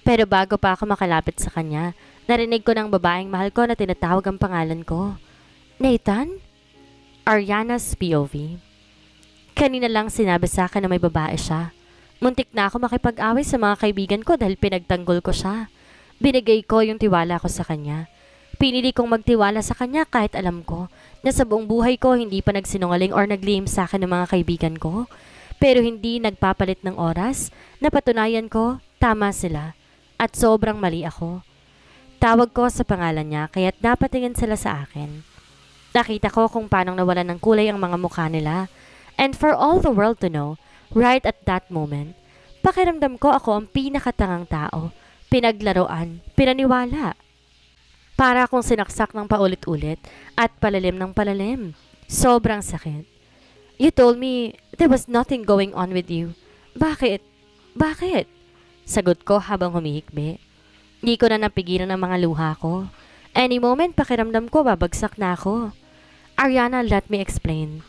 Pero bago pa ako makalapit sa kanya, narinig ko ng babaeng mahal ko na tinatawag ang pangalan ko. Nathan? Ariana's POV. Kanina lang sinabi sa akin na may babae siya. Muntik na ako makipag-away sa mga kaibigan ko dahil pinagtanggol ko siya. Binigay ko yung tiwala ko sa kanya. Pinili kong magtiwala sa kanya kahit alam ko na sa buong buhay ko hindi pa nagsinungaling or naglihim sa akin ng mga kaibigan ko. Pero hindi nagpapalit ng oras napatunayan ko tama sila at sobrang mali ako. Tawag ko sa pangalan niya kaya't napatingin sila sa akin. Nakita ko kung paanong nawalan ng kulay ang mga mukha nila. And for all the world to know, right at that moment, pakiramdam ko ako ang pinakatangang tao, pinaglaruan, pinaniwala. Para akong sinaksak ng paulit-ulit at palalim ng palalim. Sobrang sakit. You told me there was nothing going on with you. Bakit? Bakit? Sagot ko habang humihikbi. Di ko na napigilan ang mga luha ko. Any moment, pakiramdam ko, babagsak na ako. Ariana, let me explain.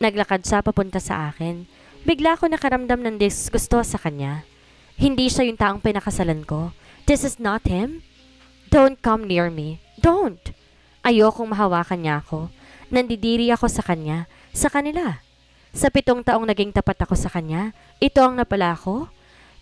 Naglakad siya papunta sa akin. Bigla ko nakaramdam ng disgusto sa kanya. Hindi siya yung taong pinakasalan ko. This is not him. Don't come near me. Don't! Ayokong mahawakan niya ako. Nandidiri ako sa kanya, sa kanila. Sa pitong taong naging tapat ako sa kanya, ito ang napala ko.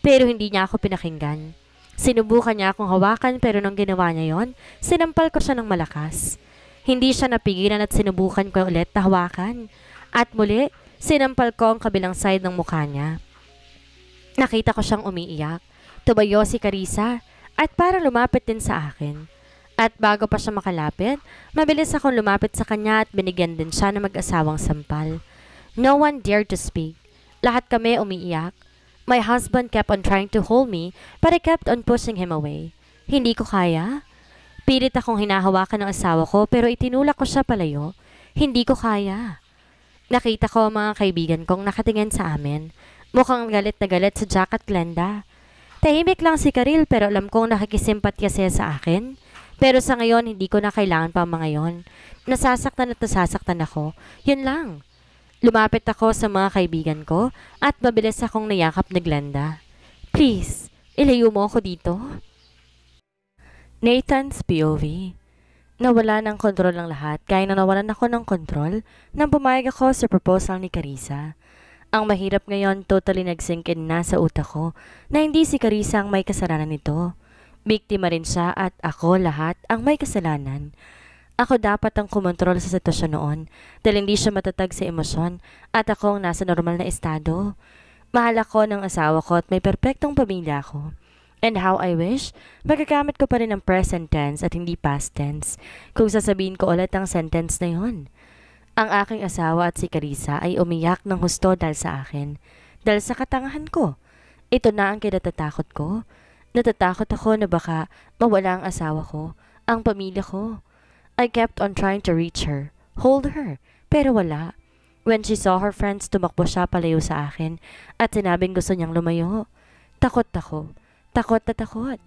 Pero hindi niya ako pinakinggan. Sinubukan niya akong hawakan pero nung ginawa niya yon, sinampal ko siya ng malakas. Hindi siya napigilan at sinubukan ko ulit na hawakan. At muli, sinampal ko ang kabilang side ng mukha niya. Nakita ko siyang umiiyak. Tubayo si Carissa at para lumapit din sa akin. At bago pa siya makalapit, mabilis akong lumapit sa kanya at binigyan din siya ng mag-asawang sampal. No one dared to speak. Lahat kami umiiyak. My husband kept on trying to hold me, but I kept on pushing him away. Hindi ko kaya. Pilit akong hinahawakan ng asawa ko pero itinulak ko siya palayo. Hindi ko kaya. Nakita ko ang mga kaibigan kong nakatingin sa amin. Mukhang galit na galit sa jacket, at Glenda. Tahimik lang si Karil pero alam kong nakikisimpatya siya sa akin. Pero sa ngayon, hindi ko na kailangan pa mga yon. Nasasaktan at nasasaktan ako. Yun lang. Lumapit ako sa mga kaibigan ko at mabilis akong nayakap ni Glenda. Please, ilayo mo ako dito. Nathan's POV Nawala ng kontrol ang lahat kaya na nawalan ako ng kontrol nang pumayag ako sa proposal ni Carissa. Ang mahirap ngayon, totally nagsink in na sa utak ko na hindi si Carissa ang may kasalanan nito. Biktima rin siya at ako lahat ang may kasalanan. Ako dapat ang kumontrol sa sitwasyon noon dahil hindi siya matatag sa emosyon at ako ang nasa normal na estado. Mahal ako ng asawa ko at may perpektong pamilya ko. And how I wish, magagamit ko pa rin ang present tense at hindi past tense kung sasabihin ko ulit ang sentence na yon. Ang aking asawa at si Carissa ay umiyak ng husto dahil sa akin, dahil sa katangahan ko. Ito na ang kinatatakot ko. Natatakot ako na baka mawala ang asawa ko, ang pamilya ko. I kept on trying to reach her, hold her, pero wala. When she saw her friends, tumakbo siya palayo sa akin at sinabing gusto niyang lumayo. Takot ako. Takot na takot.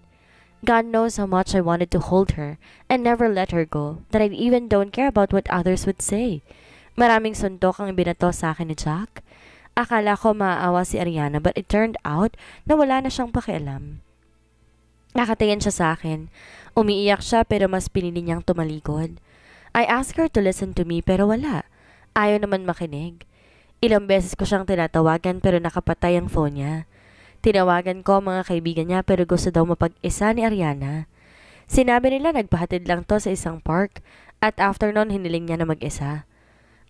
God knows how much I wanted to hold her and never let her go that I even don't care about what others would say. Maraming suntok ang binato sa akin ni Jack. Akala ko maaawa si Ariana but it turned out na wala na siyang pakialam. Nakatingin siya sa akin. Umiiyak siya pero mas pinili niyang tumalikod. I asked her to listen to me pero wala. Ayaw naman makinig. Ilang beses ko siyang tinatawagan pero nakapatay ang phone niya. Tinawagan ko mga kaibigan niya pero gusto daw mapag-isa ni Ariana. Sinabi nila nagpahatid lang to sa isang park at afternoon hiniling niya na mag-isa.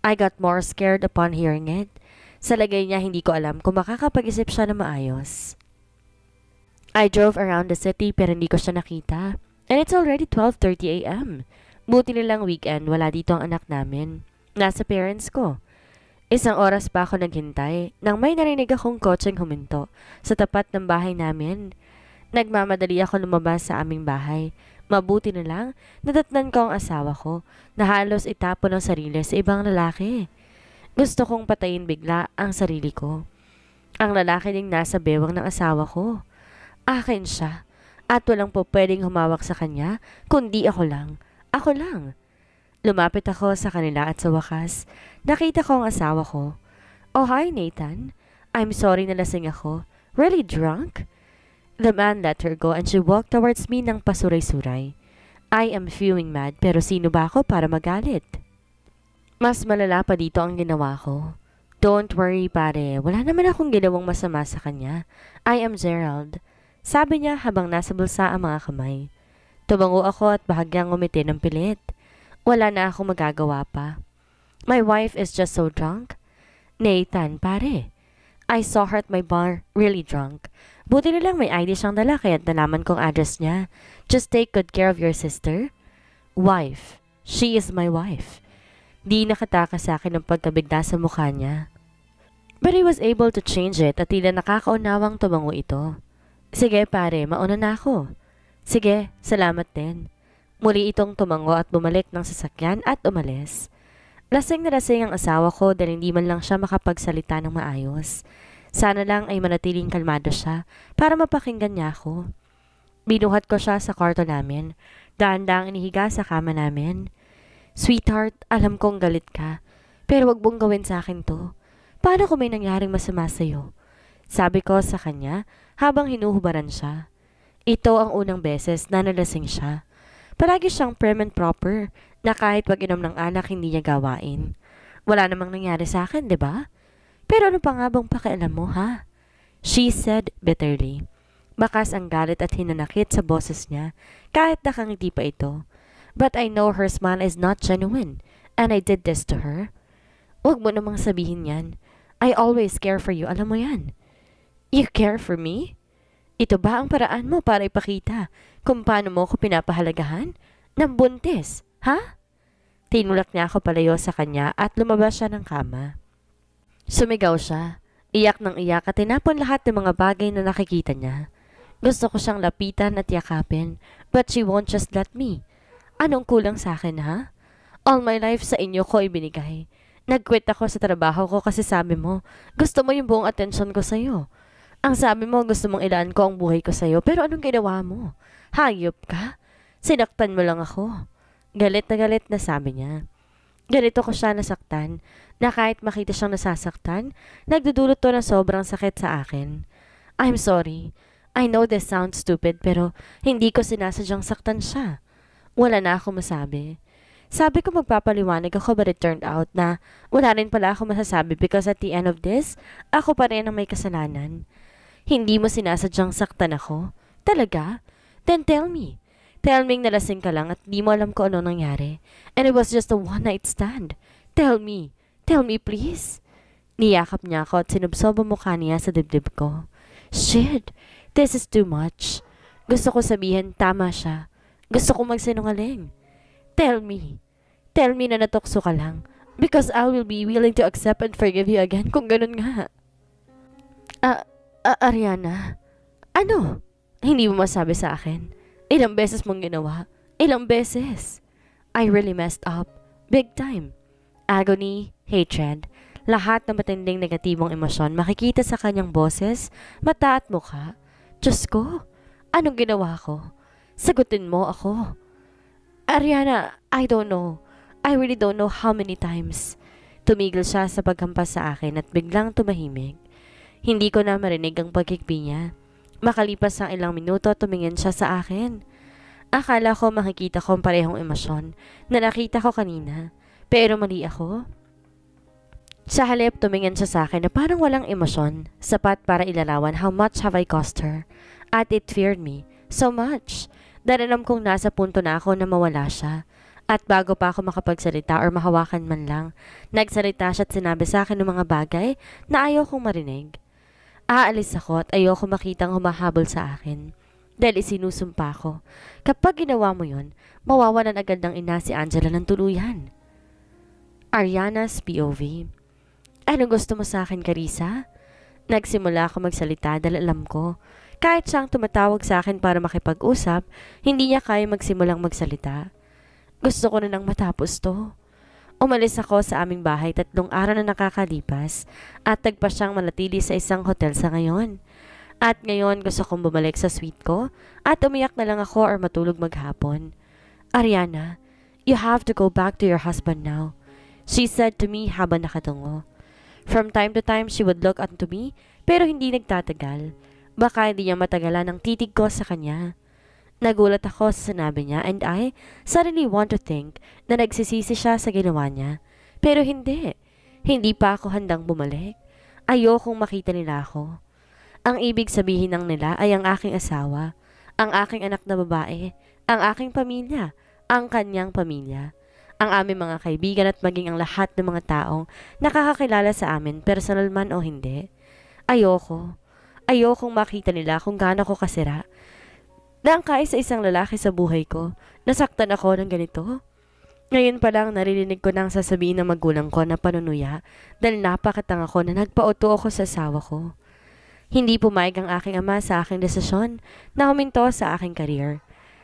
I got more scared upon hearing it. Sa lagay niya hindi ko alam kung makakapag-isip siya na maayos. I drove around the city pero hindi ko siya nakita. And it's already 12.30 a.m. Buti nilang weekend, wala dito ang anak namin. Nasa parents ko. Isang oras pa ako naghintay nang may narinig akong kotseng huminto sa tapat ng bahay namin. Nagmamadali ako lumabas sa aming bahay. Mabuti na lang, natatnan ko ang asawa ko na halos itapon ang sarili sa ibang lalaki. Gusto kong patayin bigla ang sarili ko. Ang lalaki ding nasa bewang ng asawa ko. Akin siya at walang po pwedeng humawak sa kanya kundi ako lang. Ako lang. Lumapit ako sa kanila at sa wakas Nakita ko ang asawa ko. Oh, hi, Nathan. I'm sorry na lasing ako. Really drunk? The man let her go and she walked towards me ng pasuray-suray. I am feeling mad pero sino ba ako para magalit? Mas malala pa dito ang ginawa ko. Don't worry pare, wala naman akong ginawang masama sa kanya. I am Gerald. Sabi niya habang nasa bulsa ang mga kamay. Tumango ako at bahagyang umiti ng pilit. Wala na akong magagawa pa. My wife is just so drunk. Nathan, pare. I saw her at my bar, really drunk. Buti na lang may ID siyang dala kaya't nalaman kong address niya. Just take good care of your sister. Wife. She is my wife. Di nakataka sa akin ang pagkabigla sa mukha niya. But he was able to change it at tila nakakaunawang tumango ito. Sige pare, mauna na ako. Sige, salamat din. Muli itong tumango at bumalik ng sasakyan at umalis. Lasing na lasing ang asawa ko dahil hindi man lang siya makapagsalita ng maayos. Sana lang ay manatiling kalmado siya para mapakinggan niya ako. Binuhat ko siya sa kwarto namin. Dahan-dahang inihiga sa kama namin. Sweetheart, alam kong galit ka. Pero wag mong gawin sa akin to. Paano kung may nangyaring masama sa'yo? Sabi ko sa kanya habang hinuhubaran siya. Ito ang unang beses na nalasing siya. Palagi siyang prim and proper na kahit wag inom ng anak, hindi niya gawain. Wala namang nangyari sa akin, di ba? Pero ano pa nga bang pakialam mo, ha? She said bitterly. Bakas ang galit at hinanakit sa boses niya, kahit nakangiti pa ito. But I know her smile is not genuine, and I did this to her. Huwag mo namang sabihin yan. I always care for you, alam mo yan. You care for me? Ito ba ang paraan mo para ipakita kung paano mo ko pinapahalagahan? Nang buntis. Ha? Tinulak niya ako palayo sa kanya at lumabas siya ng kama. Sumigaw siya. Iyak ng iyak at tinapon lahat ng mga bagay na nakikita niya. Gusto ko siyang lapitan at yakapin, but she won't just let me. Anong kulang sa akin, ha? All my life sa inyo ko ibinigay. Nag-quit ako sa trabaho ko kasi sabi mo, gusto mo yung buong atensyon ko sa'yo. Ang sabi mo, gusto mong ilaan ko ang buhay ko sa'yo, pero anong ginawa mo? Hayop ka? Sinaktan mo lang ako. Galit na galit na sabi niya. Ganito ko siya nasaktan, na kahit makita siyang nasasaktan, nagdudulot to ng sobrang sakit sa akin. I'm sorry. I know this sounds stupid pero hindi ko sinasadyang saktan siya. Wala na ako masabi. Sabi ko magpapaliwanag ako but it turned out na wala rin pala ako masasabi because at the end of this, ako pa rin ang may kasalanan. Hindi mo sinasadyang saktan ako? Talaga? Then tell me, Tell me nalasing ka lang at di mo alam ko ano nangyari. And it was just a one-night stand. Tell me. Tell me, please. Niyakap niya ako at sinubsob ang mukha niya sa dibdib ko. Shit, this is too much. Gusto ko sabihin, tama siya. Gusto ko magsinungaling. Tell me. Tell me na natokso ka lang. Because I will be willing to accept and forgive you again kung ganun nga. Ah, uh, uh, Ariana, ano? Hindi mo masabi sa akin. Ilang beses mong ginawa? Ilang beses? I really messed up. Big time. Agony, hatred, lahat ng matinding negatibong emosyon makikita sa kanyang boses, mata at mukha. Diyos ko, anong ginawa ko? Sagutin mo ako. Ariana, I don't know. I really don't know how many times. Tumigil siya sa paghampas sa akin at biglang tumahimik. Hindi ko na marinig ang pagkikbi niya. Makalipas ang ilang minuto, tumingin siya sa akin. Akala ko makikita kong parehong emosyon na nakita ko kanina, pero mali ako. Sa halip, tumingin siya sa akin na parang walang emosyon, sapat para ilarawan how much have I cost her. At it feared me, so much, dahil alam kong nasa punto na ako na mawala siya. At bago pa ako makapagsalita or mahawakan man lang, nagsalita siya at sinabi sa akin ng mga bagay na ayaw kong marinig. Aalis ako at ayoko makitang humahabol sa akin. Dahil isinusumpa ko. Kapag ginawa mo yon, mawawalan agad ng ina si Angela ng tuluyan. Ariana's POV Anong gusto mo sa akin, Carissa? Nagsimula ako magsalita dahil alam ko. Kahit siyang tumatawag sa akin para makipag-usap, hindi niya kaya magsimulang magsalita. Gusto ko na nang matapos to. Umalis ako sa aming bahay tatlong araw na nakakalipas at tagpa siyang manatili sa isang hotel sa ngayon. At ngayon gusto kong bumalik sa suite ko at umiyak na lang ako or matulog maghapon. Ariana, you have to go back to your husband now. She said to me habang nakatungo. From time to time she would look onto me pero hindi nagtatagal. Baka hindi niya matagalan ang titig ko sa kanya. Nagulat ako sa sinabi niya and I suddenly want to think na nagsisisi siya sa ginawa niya. Pero hindi. Hindi pa ako handang bumalik. Ayokong makita nila ako. Ang ibig sabihin ng nila ay ang aking asawa, ang aking anak na babae, ang aking pamilya, ang kanyang pamilya, ang aming mga kaibigan at maging ang lahat ng mga taong nakakakilala sa amin, personal man o hindi. Ayoko. Ayokong makita nila kung gaano ko kasira Naangkay sa isang lalaki sa buhay ko. Nasaktan ako ng ganito. Ngayon pa lang naririnig ko nang sasabihin ng magulang ko na panunuya dahil napakatanga ko na nagpauto ako sa asawa ko. Hindi pumayag ang aking ama sa aking desisyon na huminto sa aking career.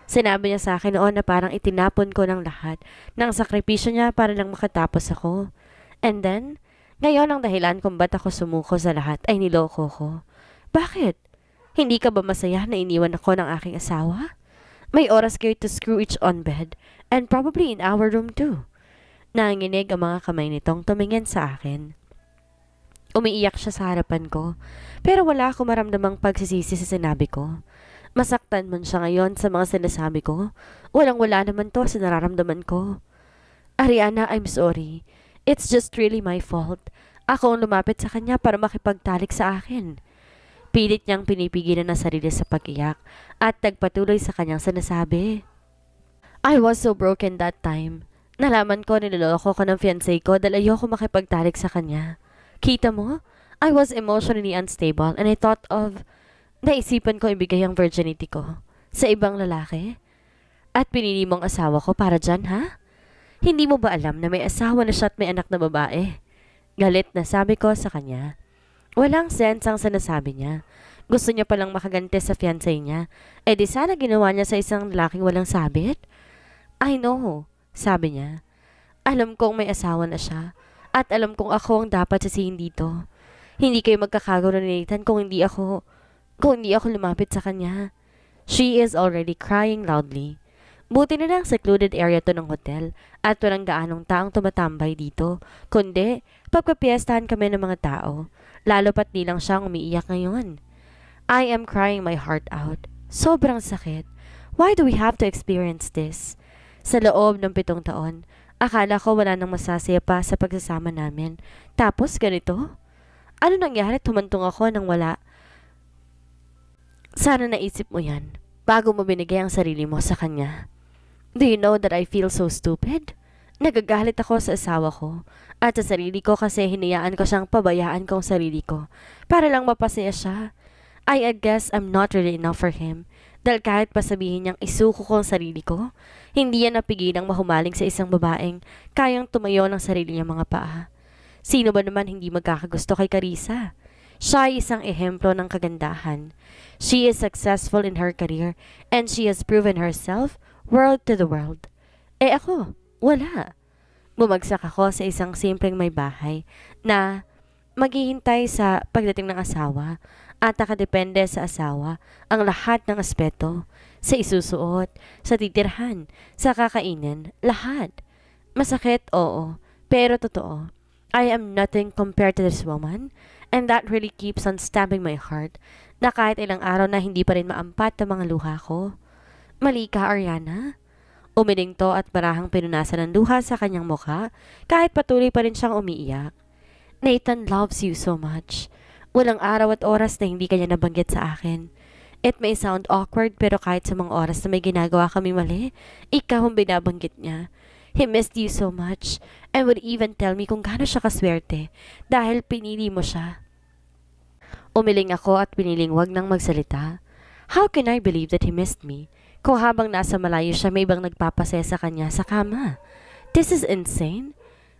Sinabi niya sa akin noon na parang itinapon ko ng lahat ng sakripisyo niya para lang makatapos ako. And then, ngayon ang dahilan kung ba't ako sumuko sa lahat ay niloko ko. Bakit? Hindi ka ba masaya na iniwan ako ng aking asawa? May oras kayo to screw each on bed and probably in our room too. Nanginig ang mga kamay nitong tumingin sa akin. Umiiyak siya sa harapan ko, pero wala akong maramdamang pagsisisi sa sinabi ko. Masaktan man siya ngayon sa mga sinasabi ko, walang-wala naman to sa nararamdaman ko. Ariana, I'm sorry. It's just really my fault. Ako ang lumapit sa kanya para makipagtalik sa akin. Pilit niyang pinipigilan ang sarili sa pagiyak at nagpatuloy sa kanyang sinasabi. I was so broken that time. Nalaman ko niloloko ko ng fiancé ko dahil ayoko makipagtalik sa kanya. Kita mo? I was emotionally unstable and I thought of... Naisipan ko ibigay ang virginity ko sa ibang lalaki. At pinili mong asawa ko para dyan, ha? Hindi mo ba alam na may asawa na siya at may anak na babae? Galit na sabi ko sa kanya. Walang sense ang sinasabi niya. Gusto niya palang makagante sa fiancé niya. E di sana ginawa niya sa isang lalaking walang sabit? I know, sabi niya. Alam kong may asawa na siya. At alam kong ako ang dapat sa sasihin dito. Hindi kayo magkakagaw na nilitan kung hindi ako, kung hindi ako lumapit sa kanya. She is already crying loudly. Buti na lang secluded area to ng hotel at walang gaanong taong tumatambay dito, kundi pagpapiestahan kami ng mga tao lalo pat di lang siyang umiiyak ngayon. I am crying my heart out. Sobrang sakit. Why do we have to experience this? Sa loob ng pitong taon, akala ko wala nang masasaya pa sa pagsasama namin. Tapos ganito? Ano nangyari? Tumantong ako nang wala. Sana naisip mo yan bago mo binigay ang sarili mo sa kanya. Do you know that I feel so stupid? Nagagalit ako sa asawa ko at sa sarili ko kasi hinayaan ko siyang pabayaan kong sarili ko para lang mapasaya siya. I, guess I'm not really enough for him dahil kahit pasabihin niyang isuko ko ang sarili ko, hindi yan ang mahumaling sa isang babaeng kayang tumayo ng sarili niyang mga paa. Sino ba naman hindi magkakagusto kay Carissa? Siya ay isang ehemplo ng kagandahan. She is successful in her career and she has proven herself world to the world. Eh ako, wala. Bumagsak ako sa isang simpleng may bahay na maghihintay sa pagdating ng asawa at nakadepende sa asawa ang lahat ng aspeto, sa isusuot, sa titirhan, sa kakainin, lahat. Masakit, oo, pero totoo. I am nothing compared to this woman and that really keeps on stabbing my heart na kahit ilang araw na hindi pa rin maampat ang mga luha ko. Mali ka, Ariana. Umiling at marahang pinunasan ng luha sa kanyang mukha kahit patuloy pa rin siyang umiiyak. Nathan loves you so much. Walang araw at oras na hindi kanya nabanggit sa akin. It may sound awkward pero kahit sa mga oras na may ginagawa kami mali, ikaw ang binabanggit niya. He missed you so much and would even tell me kung gaano siya kaswerte dahil pinili mo siya. Umiling ako at piniling wag nang magsalita. How can I believe that he missed me? Kung habang nasa malayo siya, may ibang nagpapasaya sa kanya sa kama. This is insane.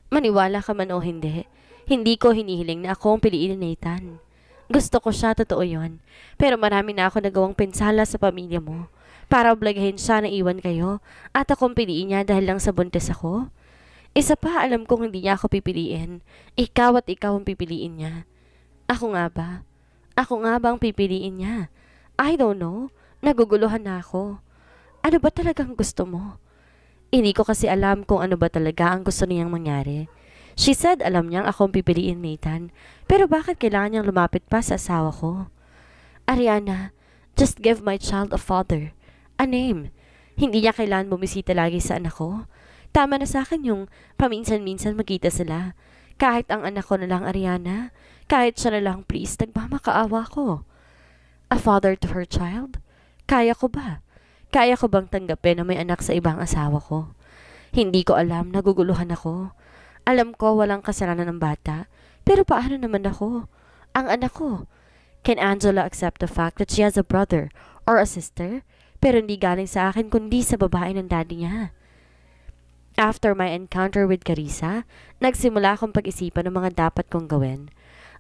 Maniwala ka man o hindi, hindi ko hinihiling na ako ang piliin ni Nathan. Gusto ko siya, totoo yon. Pero marami na ako nagawang pinsala sa pamilya mo. Para oblagahin siya na iwan kayo at akong piliin niya dahil lang sa buntis ako. Isa pa, alam kong hindi niya ako pipiliin. Ikaw at ikaw ang pipiliin niya. Ako nga ba? Ako nga bang pipiliin niya? I don't know. Naguguluhan na ako. Ano ba talaga ang gusto mo? Hindi ko kasi alam kung ano ba talaga ang gusto niyang mangyari. She said alam niyang akong pipiliin Nathan, pero bakit kailangan niyang lumapit pa sa asawa ko? Ariana, just give my child a father, a name. Hindi niya kailan bumisita lagi sa anak ko. Tama na sa akin yung paminsan-minsan magkita sila. Kahit ang anak ko na lang, Ariana, kahit siya na lang, please, nagmamakaawa ko. A father to her child? Kaya ko ba? Kaya ko bang tanggapin na may anak sa ibang asawa ko? Hindi ko alam, naguguluhan ako. Alam ko walang kasalanan ng bata, pero paano naman ako? Ang anak ko. Can Angela accept the fact that she has a brother or a sister? Pero hindi galing sa akin kundi sa babae ng daddy niya. After my encounter with Carissa, nagsimula akong pag-isipan ng mga dapat kong gawin.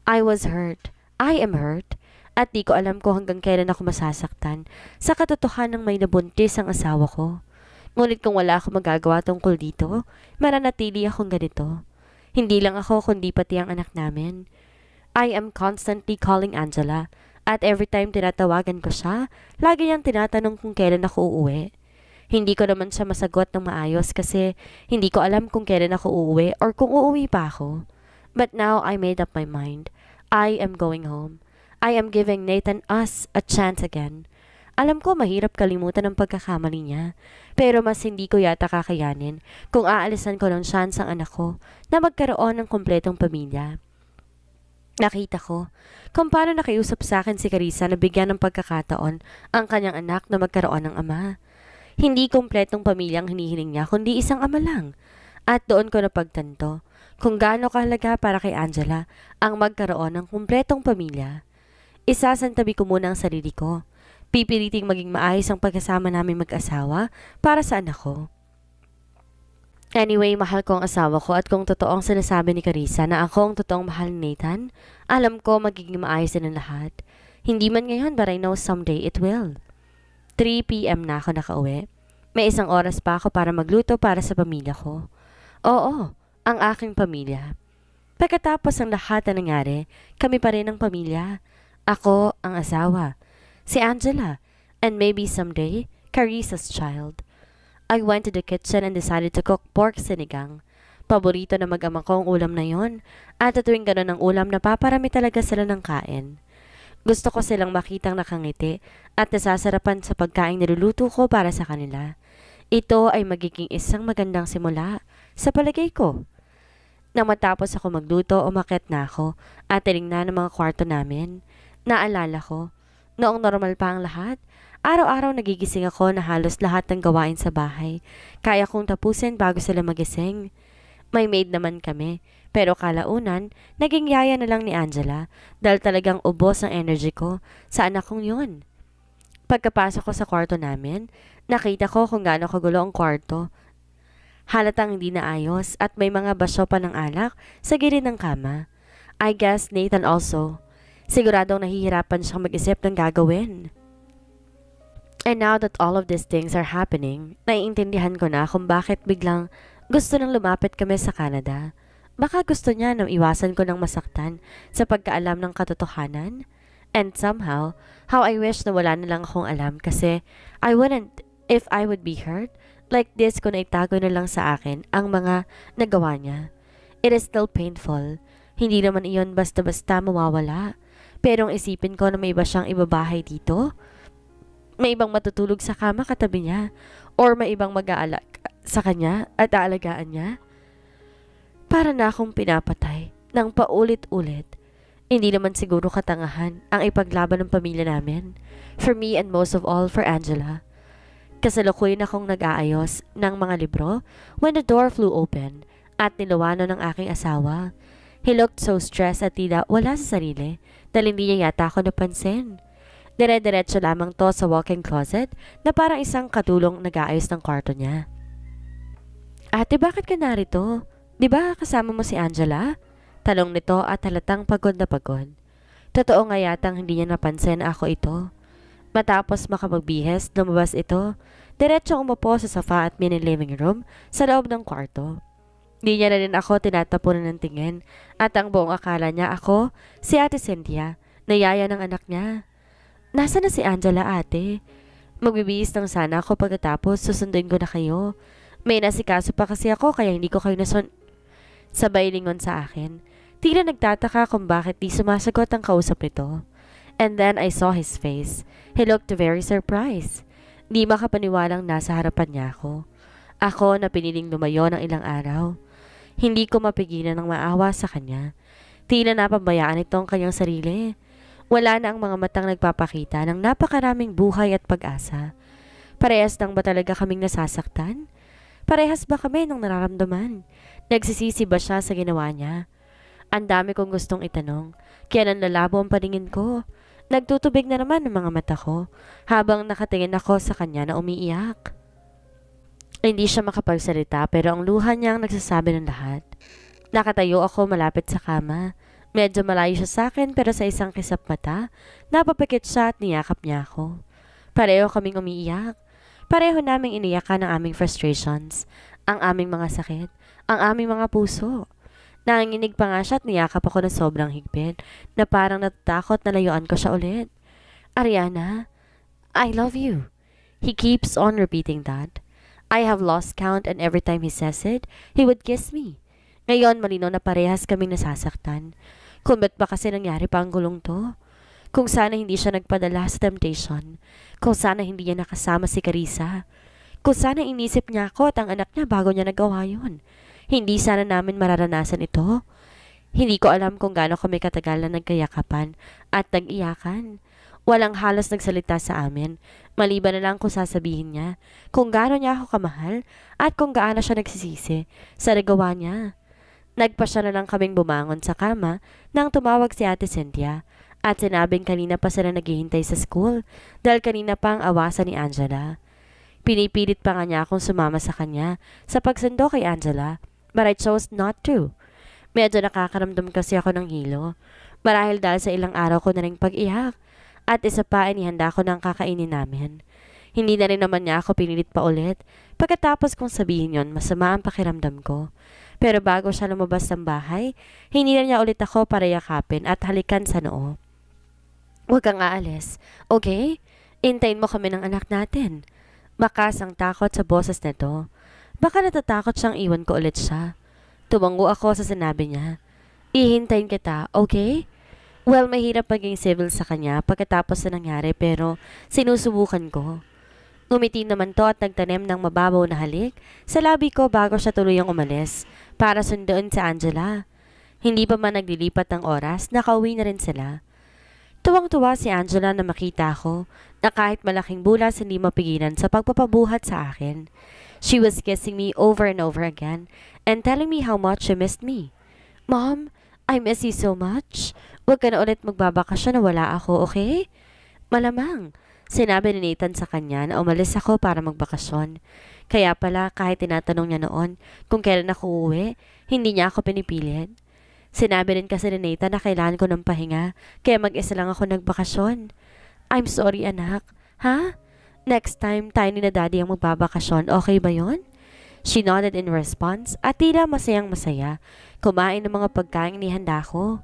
I was hurt. I am hurt. At di ko alam ko hanggang kailan ako masasaktan sa katotohanan ng may nabuntis ang asawa ko. Ngunit kung wala akong magagawa tungkol dito, maranatili akong ganito. Hindi lang ako kundi pati ang anak namin. I am constantly calling Angela at every time tinatawagan ko siya, lagi niyang tinatanong kung kailan ako uuwi. Hindi ko naman siya masagot ng maayos kasi hindi ko alam kung kailan ako uuwi or kung uuwi pa ako. But now I made up my mind. I am going home. I am giving Nathan us a chance again. Alam ko mahirap kalimutan ang pagkakamali niya, pero mas hindi ko yata kakayanin kung aalisan ko ng chance ang anak ko na magkaroon ng kompletong pamilya. Nakita ko kung paano nakiusap sa akin si Carissa na bigyan ng pagkakataon ang kanyang anak na magkaroon ng ama. Hindi kompletong pamilyang hinihiling niya kundi isang ama lang. At doon ko napagtanto kung gaano kahalaga para kay Angela ang magkaroon ng kumpletong pamilya. Isasantabi ko muna ang sarili ko. Pipiliting maging maayos ang pagkasama namin mag-asawa para sa anak ko. Anyway, mahal ko ang asawa ko at kung totoo ang sinasabi ni Carissa na ako ang totoong mahal ni Nathan, alam ko magiging maayos din ang lahat. Hindi man ngayon but I know someday it will. 3pm na ako nakauwi. May isang oras pa ako para magluto para sa pamilya ko. Oo, ang aking pamilya. Pagkatapos ang lahat na nangyari, kami pa rin ang pamilya. Ako ang asawa. Si Angela. And maybe someday, Carissa's child. I went to the kitchen and decided to cook pork sinigang. Paborito na mag-ama ko ang ulam na yon. At tuwing ganun ang ulam, napaparami talaga sila ng kain. Gusto ko silang makitang nakangiti at nasasarapan sa pagkain niluluto ko para sa kanila. Ito ay magiging isang magandang simula sa palagay ko. Nang matapos ako magluto, umakit na ako at tinignan ang mga kwarto namin. Naalala ko, noong normal pa ang lahat, Araw-araw nagigising ako na halos lahat ng gawain sa bahay. Kaya kong tapusin bago sila magising. May maid naman kami, pero kalaunan, naging yaya na lang ni Angela dahil talagang ubos ang energy ko sa anak kong yun. Pagkapasok ko sa kwarto namin, nakita ko kung gaano kagulo ang kwarto. Halatang hindi naayos at may mga baso pa ng alak sa gilid ng kama. I guess Nathan also Siguradong nahihirapan siyang mag-isip ng gagawin. And now that all of these things are happening, naiintindihan ko na kung bakit biglang gusto nang lumapit kami sa Canada. Baka gusto niya nang iwasan ko ng masaktan sa pagkaalam ng katotohanan. And somehow, how I wish na wala na lang akong alam kasi I wouldn't, if I would be hurt, like this kung naitago na lang sa akin ang mga nagawa niya. It is still painful. Hindi naman iyon basta-basta mawawala. Pero ang isipin ko na may iba siyang ibabahay dito. May ibang matutulog sa kama katabi niya. Or may ibang mag-aala sa kanya at aalagaan niya. Para na akong pinapatay ng paulit-ulit. Hindi naman siguro katangahan ang ipaglaban ng pamilya namin. For me and most of all for Angela. Kasalukuyan akong nag-aayos ng mga libro when the door flew open at nilawanan ng aking asawa. He looked so stressed at tila wala sa sarili dahil hindi niya yata ako napansin. Dire-diretso lamang to sa walk-in closet na parang isang katulong nag-aayos ng kwarto niya. Ate, bakit ka narito? Di ba kasama mo si Angela? Talong nito at halatang pagod na pagod. Totoo nga yatang hindi niya napansin ako ito. Matapos makapagbihis, lumabas ito. Diretso umupo sa sofa at mini living room sa loob ng kwarto. Hindi niya na rin ako tinatapunan ng tingin at ang buong akala niya ako, si Ate Cynthia, nayaya ng anak niya. Nasaan na si Angela ate? Magbibihis lang sana ako pagkatapos susunduin ko na kayo. May nasikaso pa kasi ako kaya hindi ko kayo nasun... Sabay lingon sa akin. Tila nagtataka kung bakit di sumasagot ang kausap nito. And then I saw his face. He looked very surprised. Di makapaniwalang nasa harapan niya ako. Ako na piniling lumayo ng ilang araw. Hindi ko mapigilan ng maawa sa kanya. Tila napabayaan itong kanyang sarili. Wala na ang mga matang nagpapakita ng napakaraming buhay at pag-asa. Parehas lang ba talaga kaming nasasaktan? Parehas ba kami ng nararamdaman? Nagsisisi ba siya sa ginawa niya? Ang dami kong gustong itanong, kaya nanlalabo ang paningin ko. Nagtutubig na naman ang mga mata ko habang nakatingin ako sa kanya na umiiyak na hindi siya makapagsalita pero ang luha niya ang nagsasabi ng lahat. Nakatayo ako malapit sa kama. Medyo malayo siya sa akin pero sa isang kisap mata, napapikit siya at niyakap niya ako. Pareho kaming umiiyak. Pareho naming iniyakan ang aming frustrations, ang aming mga sakit, ang aming mga puso. Nanginginig pa nga siya at niyakap ako ng sobrang higpit na parang natatakot na layuan ko siya ulit. Ariana, I love you. He keeps on repeating that. I have lost count and every time he says it, he would kiss me. Ngayon, malino na parehas kaming nasasaktan. Kung ba't ba kasi nangyari pa ang gulong to? Kung sana hindi siya nagpadala sa temptation. Kung sana hindi niya nakasama si Carissa. Kung sana inisip niya ako at ang anak niya bago niya nagawa yun. Hindi sana namin mararanasan ito. Hindi ko alam kung gaano kami katagal na nagkayakapan at nag-iyakan. Walang halos nagsalita sa amin Maliban na lang kung sasabihin niya kung gaano niya ako kamahal at kung gaano siya nagsisisi sa nagawa niya. Nagpa siya na lang kaming bumangon sa kama nang tumawag si Ate Cynthia at sinabing kanina pa sila naghihintay sa school dahil kanina pa ang awasan ni Angela. Pinipilit pa nga niya akong sumama sa kanya sa pagsundo kay Angela but I chose not to. Medyo nakakaramdam kasi ako ng hilo. Marahil dahil sa ilang araw ko na rin pag-iyak at isa pa, inihanda ko ng kakainin namin. Hindi na rin naman niya ako pinilit pa ulit. Pagkatapos kong sabihin yon, masama ang pakiramdam ko. Pero bago siya lumabas ng bahay, hinila niya ulit ako para yakapin at halikan sa noo. Huwag kang aalis, okay? Intayin mo kami ng anak natin. Makas ang takot sa boses nito. Baka natatakot siyang iwan ko ulit siya. Tumango ako sa sinabi niya. Ihintayin kita, okay? Well, mahirap maging civil sa kanya pagkatapos na nangyari pero sinusubukan ko. Ngumiti naman to at nagtanim ng mababaw na halik sa labi ko bago siya tuluyang umalis para sundoon sa Angela. Hindi pa man naglilipat ang oras, nakauwi na rin sila. Tuwang-tuwa si Angela na makita ko na kahit malaking bulas hindi mapigilan sa pagpapabuhat sa akin. She was kissing me over and over again and telling me how much she missed me. Mom, I miss you so much. Huwag ka na ulit magbabakasyon na wala ako, okay? Malamang, sinabi ni Nathan sa kanya na umalis ako para magbakasyon. Kaya pala kahit tinatanong niya noon kung kailan ako uuwi, hindi niya ako pinipilit. Sinabi rin kasi ni Nathan na kailangan ko ng pahinga, kaya mag-isa lang ako nagbakasyon. I'm sorry anak, ha? Next time, tayo ni na daddy ang magbabakasyon, okay ba yon? She nodded in response at tila masayang masaya. Kumain ng mga pagkain ni handa ko.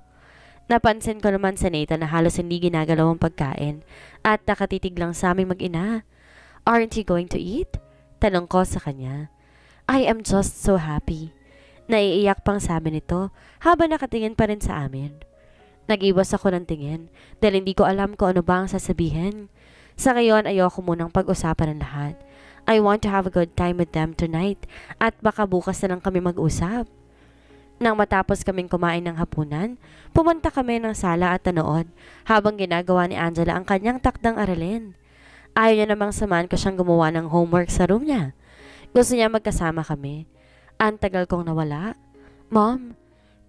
Napansin ko naman sa Nathan na halos hindi ginagalaw ang pagkain at nakatitig lang sa aming mag-ina. Aren't you going to eat? Tanong ko sa kanya. I am just so happy. Naiiyak pang sa amin ito habang nakatingin pa rin sa amin. Nag-iwas ako ng tingin dahil hindi ko alam kung ano ba ang sasabihin. Sa ngayon, ayoko munang pag-usapan ng lahat. I want to have a good time with them tonight at baka bukas na lang kami mag-usap. Nang matapos kaming kumain ng hapunan, pumunta kami ng sala at nanood habang ginagawa ni Angela ang kanyang takdang aralin. Ayaw niya namang samahan ko siyang gumawa ng homework sa room niya. Gusto niya magkasama kami. Ang tagal kong nawala. Mom,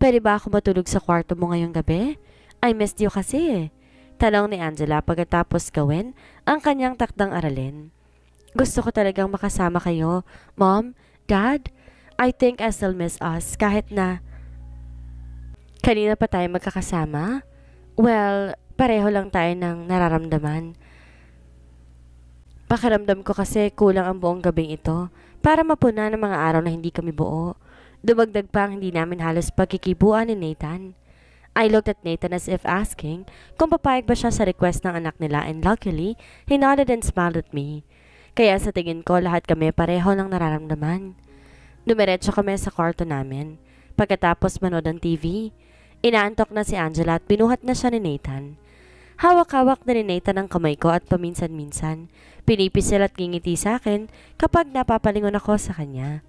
pwede ba ako matulog sa kwarto mo ngayong gabi? I missed you kasi eh. Tanong ni Angela pagkatapos gawin ang kanyang takdang aralin. Gusto ko talagang makasama kayo. Mom, Dad, I think I still miss us kahit na kanina pa tayo magkakasama. Well, pareho lang tayo ng nararamdaman. Pakiramdam ko kasi kulang ang buong gabing ito para mapuna ng mga araw na hindi kami buo. Dumagdag pa ang hindi namin halos pagkikibuan ni Nathan. I looked at Nathan as if asking kung papayag ba siya sa request ng anak nila and luckily, he nodded and smiled at me. Kaya sa tingin ko lahat kami pareho ng nararamdaman. Dumiretso kami sa kwarto namin. Pagkatapos manood ng TV, inaantok na si Angela at binuhat na siya ni Nathan. Hawak-hawak na ni Nathan ang kamay ko at paminsan-minsan, pinipisil at ngingiti sa akin kapag napapalingon ako sa kanya.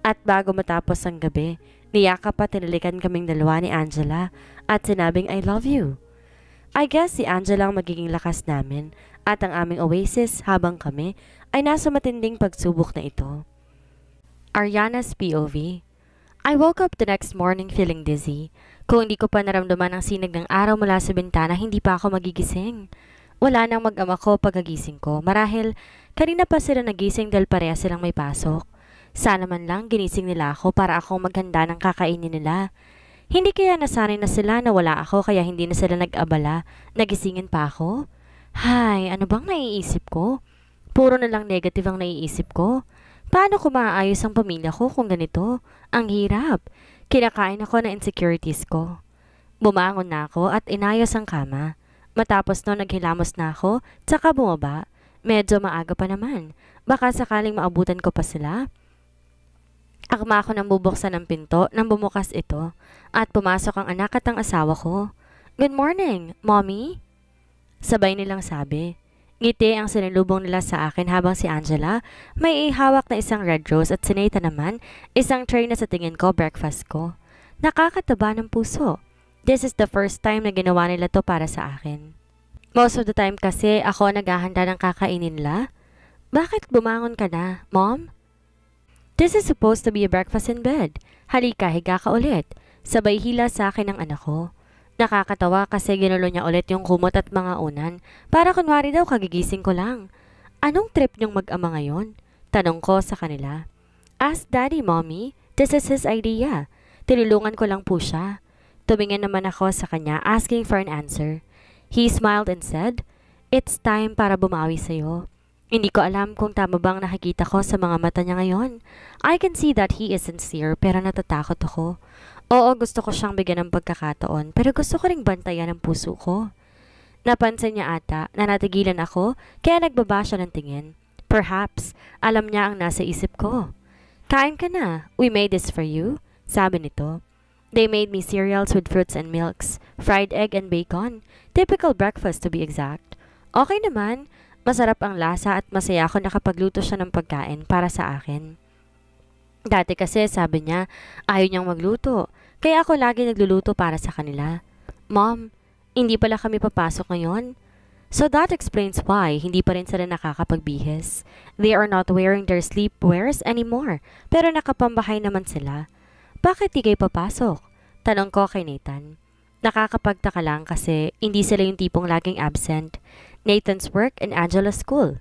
At bago matapos ang gabi, niyakap at tinalikan kaming dalawa ni Angela at sinabing I love you. I guess si Angela ang magiging lakas namin at ang aming oasis habang kami ay nasa matinding pagsubok na ito. Ariana's POV I woke up the next morning feeling dizzy. Kung hindi ko pa naramdaman ang sinag ng araw mula sa bintana, hindi pa ako magigising. Wala nang mag-ama ko pagkagising ko. Marahil, kanina pa sila nagising dahil pareha silang may pasok. Sana man lang ginising nila ako para akong maghanda ng kakainin nila. Hindi kaya nasanay na sila na wala ako kaya hindi na sila nag-abala. Nagisingin pa ako? Hay, ano bang naiisip ko? Puro na lang negative ang naiisip ko. Paano ko maaayos ang pamilya ko kung ganito? Ang hirap. Kinakain ako ng insecurities ko. Bumangon na ako at inayos ang kama. Matapos no, naghilamos na ako, tsaka bumaba. Medyo maaga pa naman. Baka sakaling maabutan ko pa sila. Akma ako nang bubuksan ng pinto nang bumukas ito at pumasok ang anak at ang asawa ko. Good morning, mommy! Sabay nilang sabi. Ngiti ang sinilubong nila sa akin habang si Angela may ihawak na isang red rose at si Nathan naman isang tray na sa tingin ko breakfast ko. Nakakataba ng puso. This is the first time na ginawa nila to para sa akin. Most of the time kasi ako naghahanda ng kakainin nila. Bakit bumangon ka na, Mom? This is supposed to be a breakfast in bed. Halika, higa ka ulit. Sabay hila sa akin ng anak ko. Nakakatawa kasi ginulo niya ulit yung kumot at mga unan. Para kunwari daw kagigising ko lang. Anong trip niyong mag-ama ngayon? Tanong ko sa kanila. Ask daddy, mommy. This is his idea. Tinulungan ko lang po siya. Tumingin naman ako sa kanya asking for an answer. He smiled and said, It's time para bumawi sa'yo. Hindi ko alam kung tama bang nakikita ko sa mga mata niya ngayon. I can see that he is sincere pero natatakot ako. Oo, gusto ko siyang bigyan ng pagkakataon, pero gusto ko ring bantayan ang puso ko. Napansin niya ata na natigilan ako, kaya nagbaba siya ng tingin. Perhaps, alam niya ang nasa isip ko. Kain ka na. We made this for you, sabi nito. They made me cereals with fruits and milks, fried egg and bacon. Typical breakfast to be exact. Okay naman. Masarap ang lasa at masaya ako nakapagluto siya ng pagkain para sa akin. Dati kasi, sabi niya, ayaw niyang magluto. Kaya ako lagi nagluluto para sa kanila. Mom, hindi pala kami papasok ngayon. So that explains why hindi pa rin sila nakakapagbihis. They are not wearing their sleepwears anymore, pero nakapambahay naman sila. Bakit di kayo papasok? Tanong ko kay Nathan. Nakakapagtaka lang kasi hindi sila yung tipong laging absent. Nathan's work and Angela's school.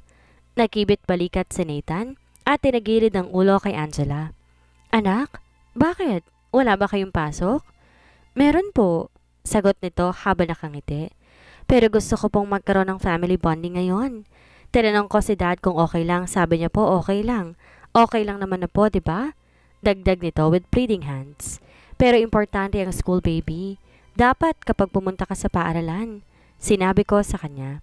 Nakibit balikat si Nathan at tinagilid ang ulo kay Angela. Anak, bakit? Wala ba kayong pasok? Meron po, sagot nito habang nakangiti. Pero gusto ko pong magkaroon ng family bonding ngayon. Tinanong ko si dad kung okay lang, sabi niya po okay lang. Okay lang naman na po, di ba? Dagdag nito with pleading hands. Pero importante ang school baby. Dapat kapag pumunta ka sa paaralan. Sinabi ko sa kanya.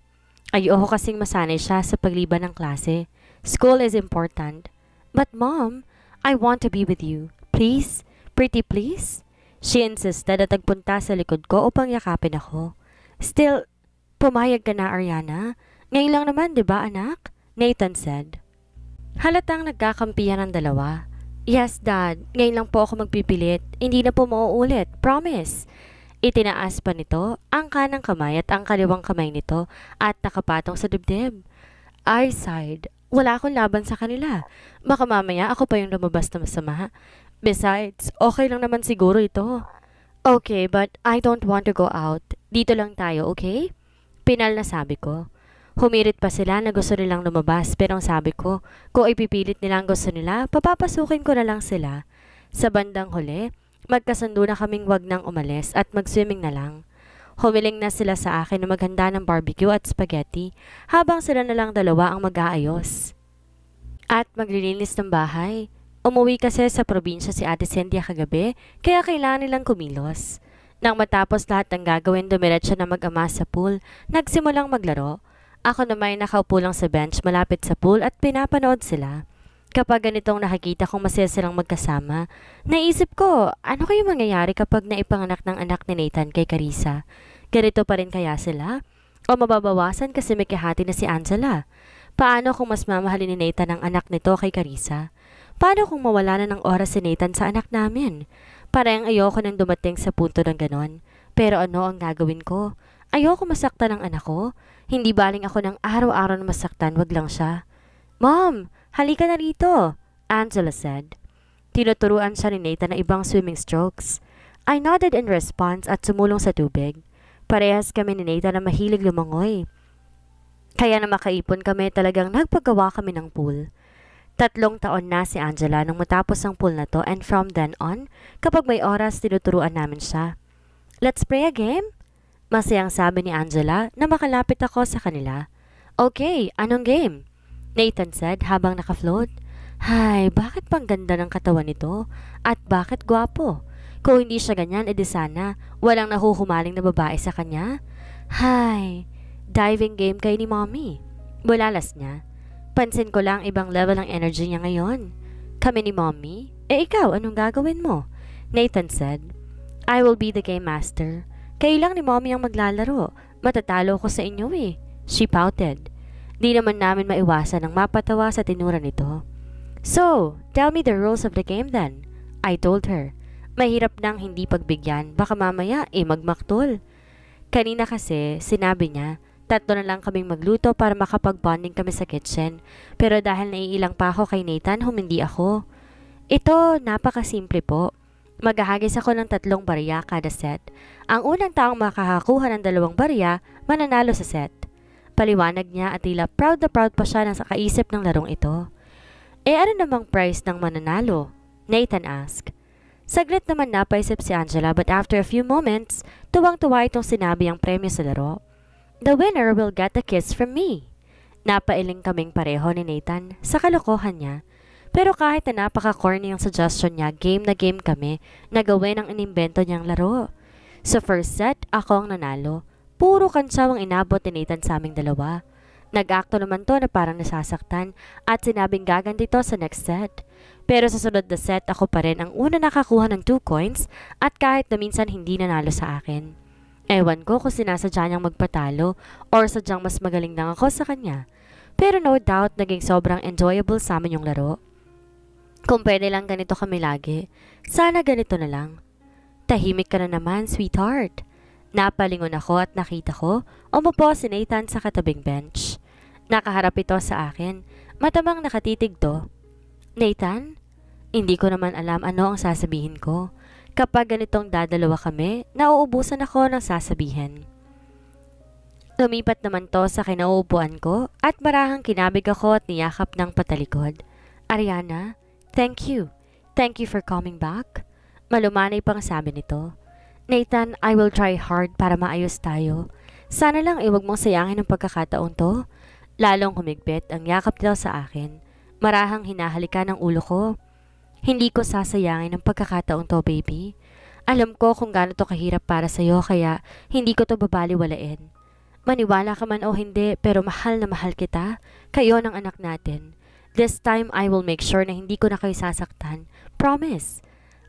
Ayoko kasing masanay siya sa pagliban ng klase. School is important. But mom, I want to be with you. Please? Pretty please? She insisted at nagpunta sa likod ko upang yakapin ako. Still, pumayag ka na Ariana. Ngayon lang naman, di ba anak? Nathan said. Halatang nagkakampiyan ang dalawa. Yes, Dad. Ngayon lang po ako magpipilit. Hindi na po mauulit. Promise. Itinaas pa nito ang kanang kamay at ang kaliwang kamay nito at nakapatong sa dibdib. I sighed. Wala akong laban sa kanila. Baka mamaya ako pa yung lumabas na masama. Besides, okay lang naman siguro ito. Okay, but I don't want to go out. Dito lang tayo, okay? Pinal na sabi ko. Humirit pa sila na gusto nilang lumabas pero ang sabi ko, kung ipipilit nila ang gusto nila, papapasukin ko na lang sila. Sa bandang huli, magkasundo na kaming wag nang umalis at mag-swimming na lang. Humiling na sila sa akin na maghanda ng barbecue at spaghetti habang sila na lang dalawa ang mag-aayos. At maglilinis ng bahay. Umuwi kasi sa probinsya si Ate Cynthia kagabi, kaya kailangan nilang kumilos. Nang matapos lahat ng gagawin, dumiretso na mag-ama sa pool, nagsimulang maglaro. Ako naman ay nakaupo lang sa bench malapit sa pool at pinapanood sila. Kapag ganitong nakikita kong masaya silang magkasama, naisip ko, ano kayo mangyayari kapag naipanganak ng anak ni Nathan kay Carissa? Ganito pa rin kaya sila? O mababawasan kasi may kahati na si Angela? Paano kung mas mamahalin ni Nathan ang anak nito kay Carissa? Paano kung mawala na ng oras si Nathan sa anak namin? Parang ayoko nang dumating sa punto ng ganon. Pero ano ang gagawin ko? Ayoko masaktan ang anak ko. Hindi baling ako ng araw-araw na masaktan, wag lang siya. Mom, halika na rito, Angela said. Tinuturuan siya ni Nathan ng ibang swimming strokes. I nodded in response at sumulong sa tubig. Parehas kami ni Nathan na mahilig lumangoy. Kaya na makaipon kami talagang nagpagawa kami ng pool. Tatlong taon na si Angela nang matapos ang pool na to and from then on, kapag may oras, tinuturuan namin siya. Let's play a game? Masayang sabi ni Angela na makalapit ako sa kanila. Okay, anong game? Nathan said habang naka-float. Hay, bakit pang ganda ng katawan nito? At bakit gwapo? Kung hindi siya ganyan, edi sana walang nahuhumaling na babae sa kanya. Hay, diving game kay ni mommy. Bulalas niya. Pansin ko lang ibang level ang energy niya ngayon. Kami ni Mommy? Eh ikaw, anong gagawin mo? Nathan said, I will be the game master. Kayo ni Mommy ang maglalaro. Matatalo ko sa inyo eh. She pouted. Di naman namin maiwasan ang mapatawa sa tinura nito. So, tell me the rules of the game then. I told her. Mahirap nang hindi pagbigyan, baka mamaya eh magmaktol. Kanina kasi, sinabi niya, Tatlo na lang kaming magluto para makapag-bonding kami sa kitchen. Pero dahil naiilang pa ako kay Nathan, humindi ako. Ito, napakasimple po. Maghahagis ako ng tatlong barya kada set. Ang unang taong makakakuha ng dalawang barya, mananalo sa set. Paliwanag niya at tila proud na proud pa siya ng sa kaisip ng larong ito. E ano namang price ng mananalo? Nathan asked. Saglit naman napaisip si Angela but after a few moments, tuwang-tuwa itong sinabi ang premyo sa laro. The winner will get a kiss from me. Napailing kaming pareho ni Nathan sa kalokohan niya. Pero kahit na napaka-corny yung suggestion niya, game na game kami na gawin ang inimbento niyang laro. Sa first set, ako ang nanalo. Puro ang inabot ni Nathan sa aming dalawa. Nag-acto naman to na parang nasasaktan at sinabing gaganti to sa next set. Pero sa sunod na set, ako pa rin ang una nakakuha ng 2 coins at kahit na minsan hindi nanalo sa akin. Ewan ko kung sinasadya niyang magpatalo or sadyang mas magaling lang ako sa kanya. Pero no doubt naging sobrang enjoyable sa amin yung laro. Kung pwede lang ganito kami lagi, sana ganito na lang. Tahimik ka na naman, sweetheart. Napalingon ako at nakita ko umupo si Nathan sa katabing bench. Nakaharap ito sa akin, matamang nakatitig to. Nathan? Hindi ko naman alam ano ang sasabihin ko. Kapag ganitong dadalawa kami, nauubusan ako ng sasabihin. Lumipat naman to sa kinauupuan ko at marahang kinabig ako at niyakap ng patalikod. Ariana, thank you. Thank you for coming back. Malumanay pang sabi nito. Nathan, I will try hard para maayos tayo. Sana lang iwag eh, mong sayangin ang pagkakataon to. Lalong humigpit ang yakap nito sa akin. Marahang hinahalikan ang ulo ko. Hindi ko sasayangin ang pagkakataon to, baby. Alam ko kung gaano to kahirap para sa'yo kaya hindi ko to babaliwalain. Maniwala ka man o hindi pero mahal na mahal kita, kayo ng anak natin. This time I will make sure na hindi ko na kayo sasaktan. Promise!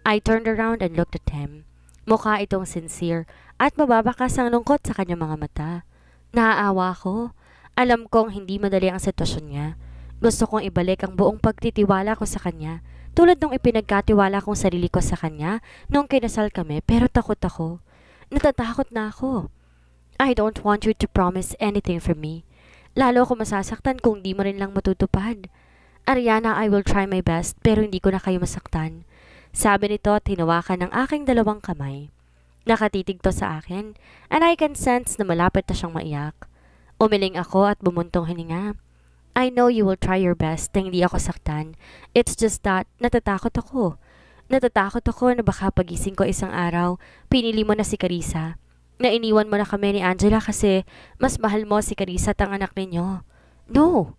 I turned around and looked at him. Mukha itong sincere at mababakas ang lungkot sa kanyang mga mata. Naaawa ko. Alam kong hindi madali ang sitwasyon niya. Gusto kong ibalik ang buong pagtitiwala ko sa kanya tulad nung ipinagkatiwala kong sarili ko sa kanya noong kinasal kami pero takot ako. Natatakot na ako. I don't want you to promise anything for me. Lalo ako masasaktan kung di mo rin lang matutupad. Ariana, I will try my best pero hindi ko na kayo masaktan. Sabi nito at hinawakan ng aking dalawang kamay. Nakatitig to sa akin and I can sense na malapit na siyang maiyak. Umiling ako at bumuntong hininga. I know you will try your best na hindi ako saktan. It's just that natatakot ako. Natatakot ako na baka pagising ko isang araw, pinili mo na si Carissa. iniwan mo na kami ni Angela kasi mas mahal mo si Carissa at ang anak ninyo. No,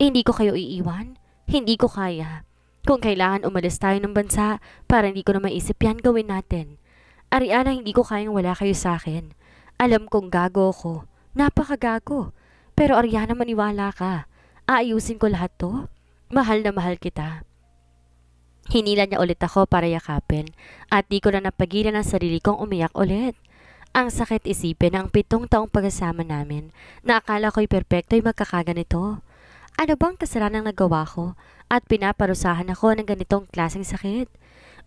hindi ko kayo iiwan. Hindi ko kaya. Kung kailangan umalis tayo ng bansa para hindi ko na maisip yan, gawin natin. Ariana, hindi ko kayang wala kayo sa akin. Alam kong gago ko. Napakagago. Pero Ariana, maniwala ka. Aayusin ko lahat to. Mahal na mahal kita. Hinila niya ulit ako para yakapin at di ko na napagilan ang sarili kong umiyak ulit. Ang sakit isipin ang pitong taong pagkasama namin na akala ko'y perpekto'y magkakaganito. Ano bang kasalanang nagawa ko at pinaparusahan ako ng ganitong klaseng sakit?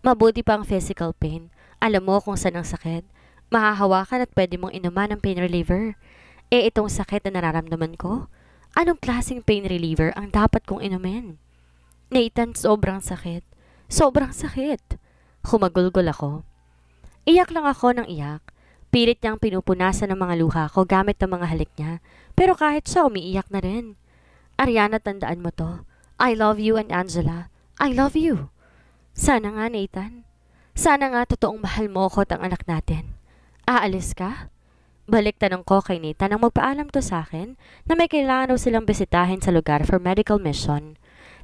Mabuti pa ang physical pain. Alam mo kung saan ang sakit. Mahahawakan at pwede mong inuman ng pain reliever. Eh itong sakit na nararamdaman ko, Anong klaseng pain reliever ang dapat kong inumin? Nathan, sobrang sakit. Sobrang sakit. Humagulgol ako. Iyak lang ako ng iyak. Pilit niyang pinupunasan ng mga luha ko gamit ang mga halik niya. Pero kahit siya, umiiyak na rin. Ariana, tandaan mo to. I love you and Angela. I love you. Sana nga, Nathan. Sana nga totoong mahal mo ko at ang anak natin. Aalis ka? Balik tanong ko kay Nita nang magpaalam to sa akin na may kailangan daw silang bisitahin sa lugar for medical mission.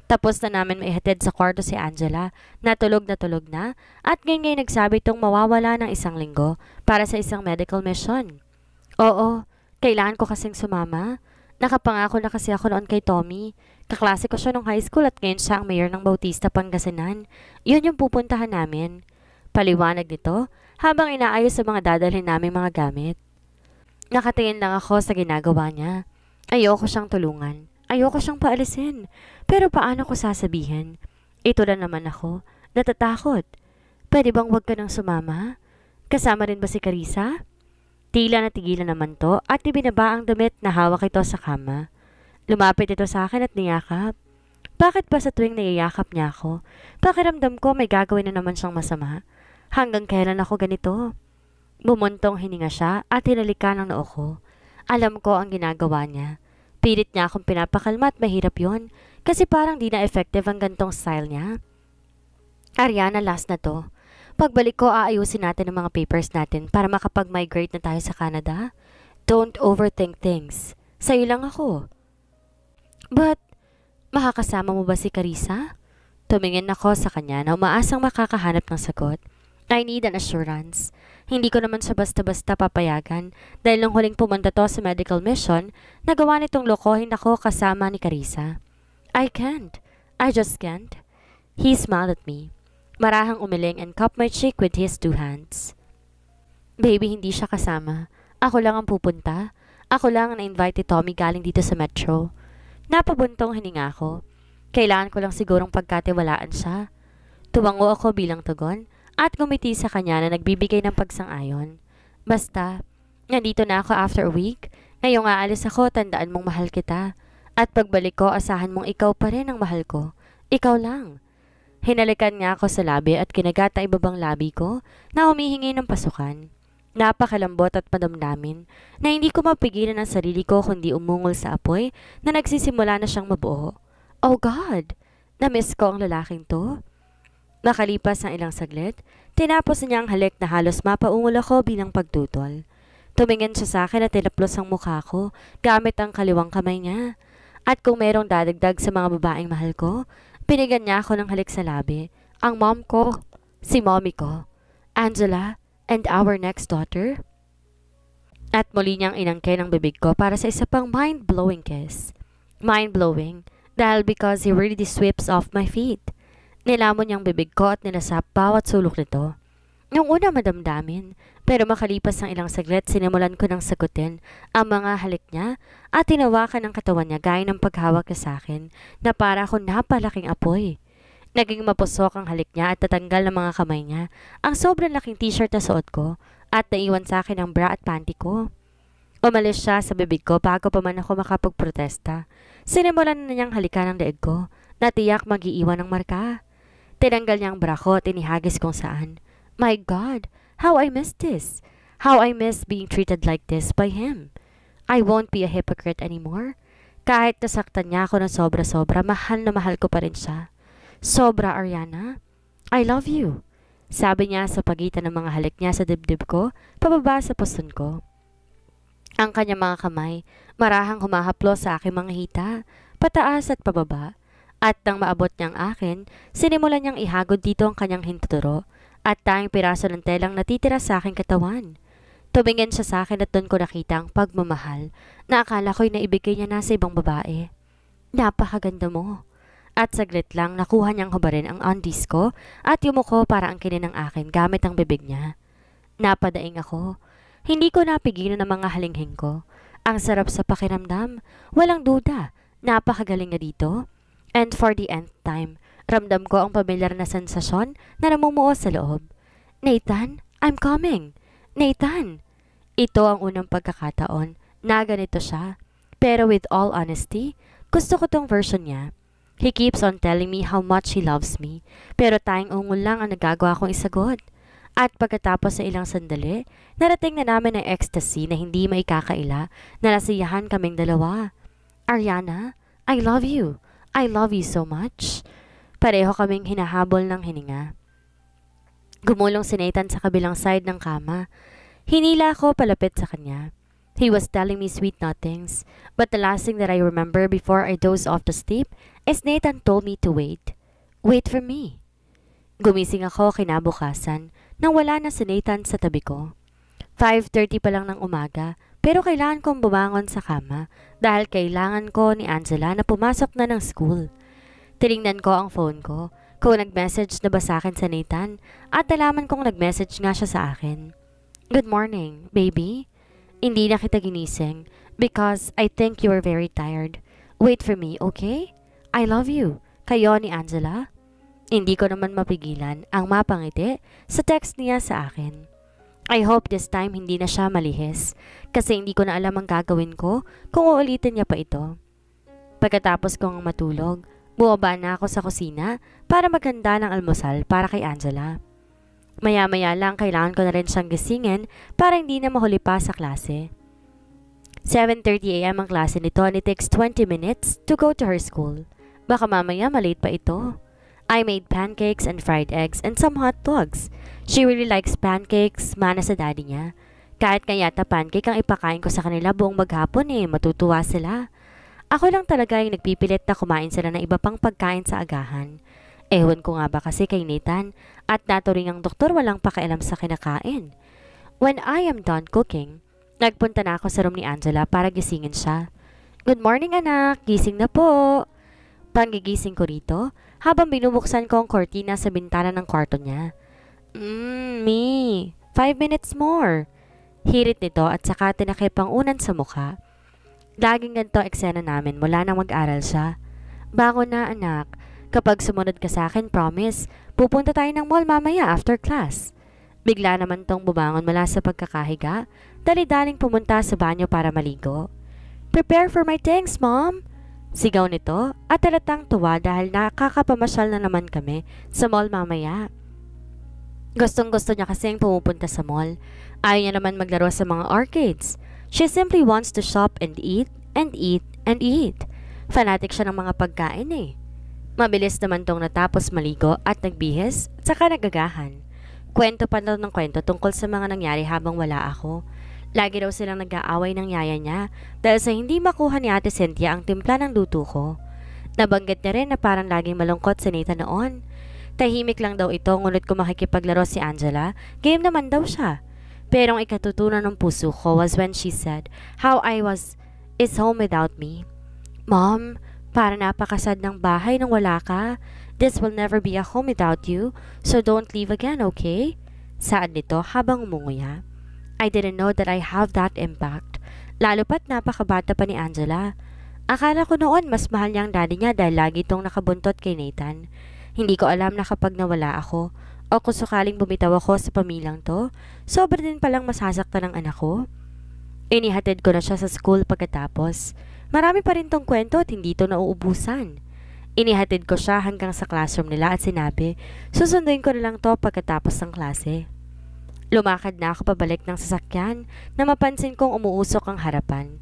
Tapos na namin maihatid sa kwarto si Angela, natulog na tulog na, at ngayon ngayon nagsabi itong mawawala ng isang linggo para sa isang medical mission. Oo, kailangan ko kasing sumama. Nakapangako na kasi ako noon kay Tommy. Kaklase ko siya nung high school at ngayon siya ang mayor ng Bautista, Pangasinan. Yun yung pupuntahan namin. Paliwanag nito habang inaayos sa mga dadalhin naming mga gamit. Nakatingin lang ako sa ginagawa niya. Ayoko siyang tulungan. Ayoko siyang paalisin. Pero paano ko sasabihin? Ito lang naman ako. Natatakot. Pwede bang wag ka nang sumama? Kasama rin ba si Carissa? Tila natigilan naman to at ibinaba ang damit na hawak ito sa kama. Lumapit ito sa akin at niyakap. Bakit ba sa tuwing niyayakap niya ako, pakiramdam ko may gagawin na naman siyang masama? Hanggang kailan ako ganito? Mumuntong hininga siya at hinalikan ng noo ko. Alam ko ang ginagawa niya. Pilit niya akong pinapakalma at mahirap yon kasi parang di na effective ang gantong style niya. Ariana, last na to. Pagbalik ko, aayusin natin ang mga papers natin para makapag-migrate na tayo sa Canada. Don't overthink things. Sa'yo lang ako. But, makakasama mo ba si Carissa? Tumingin ako sa kanya na umaasang makakahanap ng sagot. I need an assurance. Hindi ko naman sa basta-basta papayagan dahil nung huling pumunta to sa medical mission, nagawa nitong lokohin ako kasama ni Carissa. I can't. I just can't. He smiled at me. Marahang umiling and cupped my cheek with his two hands. Baby, hindi siya kasama. Ako lang ang pupunta. Ako lang ang na-invite ni Tommy galing dito sa metro. Napabuntong hininga ko. Kailangan ko lang sigurong pagkatiwalaan siya. Tumango ako bilang tugon at gumiti sa kanya na nagbibigay ng pagsang-ayon. Basta, nandito na ako after a week. Ngayong aalis ako, tandaan mong mahal kita. At pagbalik ko, asahan mong ikaw pa rin ang mahal ko. Ikaw lang. Hinalikan niya ako sa labi at kinagata ibabang labi ko na humihingi ng pasukan. Napakalambot at madamdamin na hindi ko mapigilan ang sarili ko kundi umungol sa apoy na nagsisimula na siyang mabuo. Oh God! Namiss ko ang lalaking to. Nakalipas ang ilang saglit, tinapos niya ang halik na halos mapaungol ako bilang pagtutol. Tumingin siya sa akin at tinaplos ang mukha ko gamit ang kaliwang kamay niya. At kung mayroong dadagdag sa mga babaeng mahal ko, pinigan niya ako ng halik sa labi. Ang mom ko, si mommy ko, Angela, and our next daughter. At muli niyang inangkin ang bibig ko para sa isa pang mind-blowing kiss. Mind-blowing dahil because he really sweeps off my feet. Nilamon niyang bibig ko at nilasap bawat sulok nito. Nung una madamdamin, pero makalipas ng ilang saglit sinimulan ko ng sagutin ang mga halik niya at tinawakan ang katawan niya gaya ng paghawak niya sa akin na para akong napalaking apoy. Naging mapusok ang halik niya at tatanggal ng mga kamay niya ang sobrang laking t-shirt na suot ko at naiwan sa akin ang bra at panty ko. Umalis siya sa bibig ko bago pa man ako makapagprotesta. Sinimulan na niyang halikan ang daig ko na tiyak mag-iiwan ng marka. Tinanggal niya ang bra ko at inihagis kung saan. My God, how I miss this. How I miss being treated like this by him. I won't be a hypocrite anymore. Kahit nasaktan niya ako ng sobra-sobra, mahal na mahal ko pa rin siya. Sobra, Ariana. I love you. Sabi niya sa pagitan ng mga halik niya sa dibdib ko, pababa sa pasun ko. Ang kanyang mga kamay, marahang humahaplo sa aking mga hita, pataas at pababa. At nang maabot niyang akin, sinimulan niyang ihagod dito ang kanyang hintuturo at tanging piraso ng telang natitira sa aking katawan. Tumingin siya sa akin at doon ko nakita ang pagmamahal na akala ko'y naibigay niya na sa ibang babae. Napakaganda mo. At saglit lang nakuha niyang hubarin ang undies ko at yumuko para ang kinin ng akin gamit ang bibig niya. Napadaing ako. Hindi ko napigilan ang mga halinghing ko. Ang sarap sa pakiramdam. Walang duda. Napakagaling nga dito. And for the nth time, ramdam ko ang pamilyar na sensasyon na namumuo sa loob. Nathan, I'm coming! Nathan! Ito ang unang pagkakataon na ganito siya. Pero with all honesty, gusto ko tong version niya. He keeps on telling me how much he loves me, pero tayong ungol lang ang nagagawa kong isagot. At pagkatapos sa ilang sandali, narating na namin ang ecstasy na hindi maikakaila na nasiyahan kaming dalawa. Ariana, I love you. I love you so much. Pareho kaming hinahabol ng hininga. Gumulong si Nathan sa kabilang side ng kama. Hinila ko palapit sa kanya. He was telling me sweet nothings, but the last thing that I remember before I dozed off to sleep is Nathan told me to wait. Wait for me. Gumising ako kinabukasan nang wala na si Nathan sa tabi ko. 5.30 pa lang ng umaga, pero kailangan kong bumangon sa kama dahil kailangan ko ni Angela na pumasok na ng school. Tiningnan ko ang phone ko kung nag-message na ba sa akin sa Nathan at alaman kong nag-message nga siya sa akin. Good morning, baby. Hindi na kita ginising because I think you are very tired. Wait for me, okay? I love you. Kayo ni Angela? Hindi ko naman mapigilan ang mapangiti sa text niya sa akin. I hope this time hindi na siya malihis kasi hindi ko na alam ang gagawin ko kung uulitin niya pa ito. Pagkatapos kong matulog, bumaba na ako sa kusina para maghanda ng almusal para kay Angela. Maya-maya lang kailangan ko na rin siyang gisingin para hindi na mahuli pa sa klase. 7.30am ang klase nito and it takes 20 minutes to go to her school. Baka mamaya malate pa ito. I made pancakes and fried eggs and some hot dogs She really likes pancakes, mana sa daddy niya. Kahit kanyata pancake ang ipakain ko sa kanila buong maghapon eh, matutuwa sila. Ako lang talaga yung nagpipilit na kumain sila ng iba pang pagkain sa agahan. Ewan ko nga ba kasi kay Nathan at nato ang doktor walang pakialam sa kinakain. When I am done cooking, nagpunta na ako sa room ni Angela para gisingin siya. Good morning anak, gising na po. Panggigising ko rito habang binubuksan ko ang kortina sa bintana ng kwarto niya. Mm, me. Five minutes more. Hirit nito at saka tinakip ang unan sa mukha. Laging ganito eksena namin mula nang mag-aral siya. Bako na anak, kapag sumunod ka sa akin, promise, pupunta tayo ng mall mamaya after class. Bigla naman tong bumangon mula sa pagkakahiga, dali-daling pumunta sa banyo para maligo. Prepare for my things, mom! Sigaw nito at talatang tuwa dahil nakakapamasyal na naman kami sa mall mamaya. Gustong gusto niya kasi kasing pumupunta sa mall. Ayaw niya naman maglaro sa mga arcades. She simply wants to shop and eat and eat and eat. Fanatic siya ng mga pagkain eh. Mabilis naman tong natapos maligo at nagbihis, saka nagagahan. Kwento pa daw ng kwento tungkol sa mga nangyari habang wala ako. Lagi raw silang nag-aaway ng yaya niya dahil sa hindi makuha ni Ate Cynthia ang timpla ng luto ko. Nabanggit niya rin na parang laging malungkot si Nathan noon Tahimik lang daw ito ngunit kung makikipaglaro si Angela, game naman daw siya. Pero ang ikatutunan ng puso ko was when she said how I was is home without me. Mom, para napakasad ng bahay nang wala ka. This will never be a home without you, so don't leave again, okay? Saad nito habang umunguya. I didn't know that I have that impact. Lalo pat napakabata pa ni Angela. Akala ko noon mas mahal niya ang daddy niya dahil lagi itong nakabuntot kay Nathan. Hindi ko alam na kapag nawala ako, o kung sakaling bumitaw ako sa pamilang to, sobra din palang masasaktan ng anak ko. Inihatid ko na siya sa school pagkatapos. Marami pa rin tong kwento at hindi to nauubusan. Inihatid ko siya hanggang sa classroom nila at sinabi, susunduin ko na lang to pagkatapos ng klase. Lumakad na ako pabalik ng sasakyan na mapansin kong umuusok ang harapan.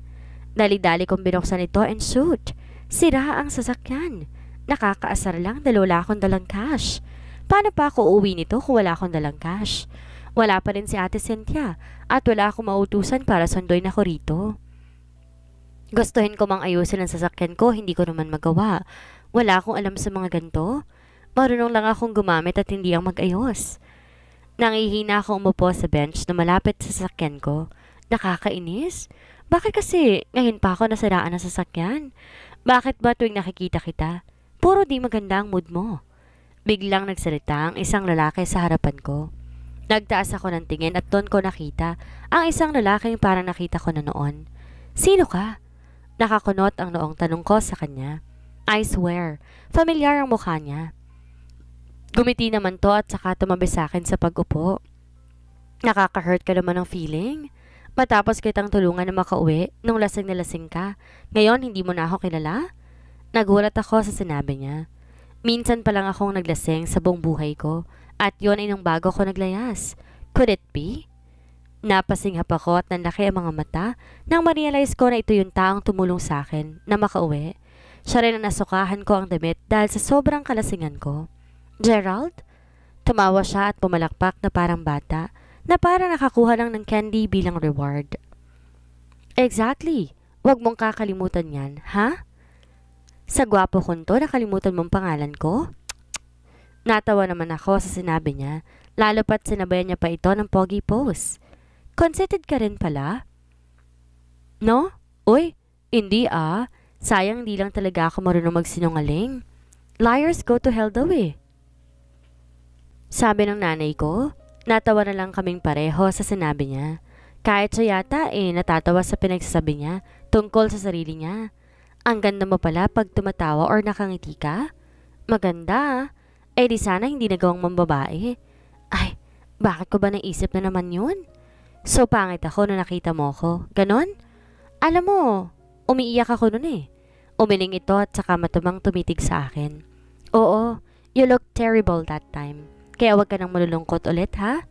Dali-dali kong binuksan ito and shoot, sira ang sasakyan. Nakakaasar lang dahil wala akong dalang cash. Paano pa ako uuwi nito kung wala akong dalang cash? Wala pa rin si Ate Cynthia at wala akong mautusan para sunduin na ko rito. Gustuhin ko mang ayusin ang sasakyan ko, hindi ko naman magawa. Wala akong alam sa mga ganto. Marunong lang akong gumamit at hindi ang mag-ayos. Nangihina ako umupo sa bench na malapit sa sasakyan ko. Nakakainis? Bakit kasi ngayon pa ako nasiraan ng sasakyan? Bakit ba tuwing nakikita kita? Puro di maganda ang mood mo. Biglang nagsalita ang isang lalaki sa harapan ko. Nagtaas ako ng tingin at doon ko nakita ang isang lalaking parang nakita ko na noon. Sino ka? Nakakunot ang noong tanong ko sa kanya. I swear, familiar ang mukha niya. Gumiti naman to at saka tumabi sa akin sa pag-upo. Nakaka-hurt ka naman ng feeling? Matapos kitang tulungan na makauwi nung lasing na lasing ka, ngayon hindi mo na ako kilala? Nagulat ako sa sinabi niya. Minsan pa lang akong naglaseng sa buong buhay ko at yon ay nung bago ko naglayas. Could it be? Napasinghap ako at nanlaki ang mga mata nang ma-realize ko na ito yung taong tumulong sa akin na makauwi. Siya rin ang nasukahan ko ang damit dahil sa sobrang kalasingan ko. Gerald? Tumawa siya at pumalakpak na parang bata na parang nakakuha lang ng candy bilang reward. Exactly. Huwag mong kakalimutan yan, ha? Sa gwapo kong to, nakalimutan mong pangalan ko? Natawa naman ako sa sinabi niya, lalo pat sinabayan niya pa ito ng pogi pose. Consented ka rin pala? No? Uy, hindi ah. Sayang di lang talaga ako marunong magsinungaling. Liars go to hell daw eh. Sabi ng nanay ko, natawa na lang kaming pareho sa sinabi niya. Kahit siya yata eh natatawa sa pinagsasabi niya tungkol sa sarili niya. Ang ganda mo pala pag tumatawa or nakangiti ka. Maganda. Eh di sana hindi nagawang mambabae. Ay, bakit ko ba naisip na naman yun? So pangit ako na nakita mo ko. Ganon? Alam mo, umiiyak ako nun eh. Umiling ito at saka matumang tumitig sa akin. Oo, you look terrible that time. Kaya wag ka nang malulungkot ulit ha?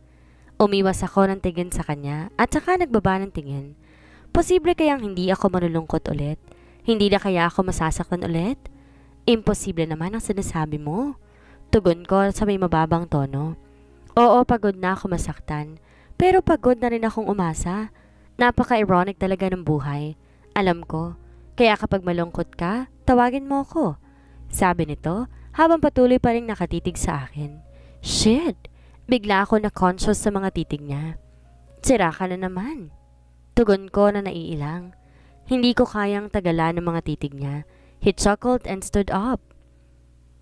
Umiwas ako ng tingin sa kanya at saka nagbaba ng tingin. Posible kayang hindi ako malulungkot ulit. Hindi na kaya ako masasaktan ulit? Imposible naman ang sinasabi mo. Tugon ko sa may mababang tono. Oo, pagod na ako masaktan. Pero pagod na rin akong umasa. Napaka-ironic talaga ng buhay. Alam ko. Kaya kapag malungkot ka, tawagin mo ako. Sabi nito habang patuloy pa rin nakatitig sa akin. Shit! Bigla ako na-conscious sa mga titig niya. Sira ka na naman. Tugon ko na naiilang. Hindi ko kayang tagalan ng mga titig niya. He chuckled and stood up.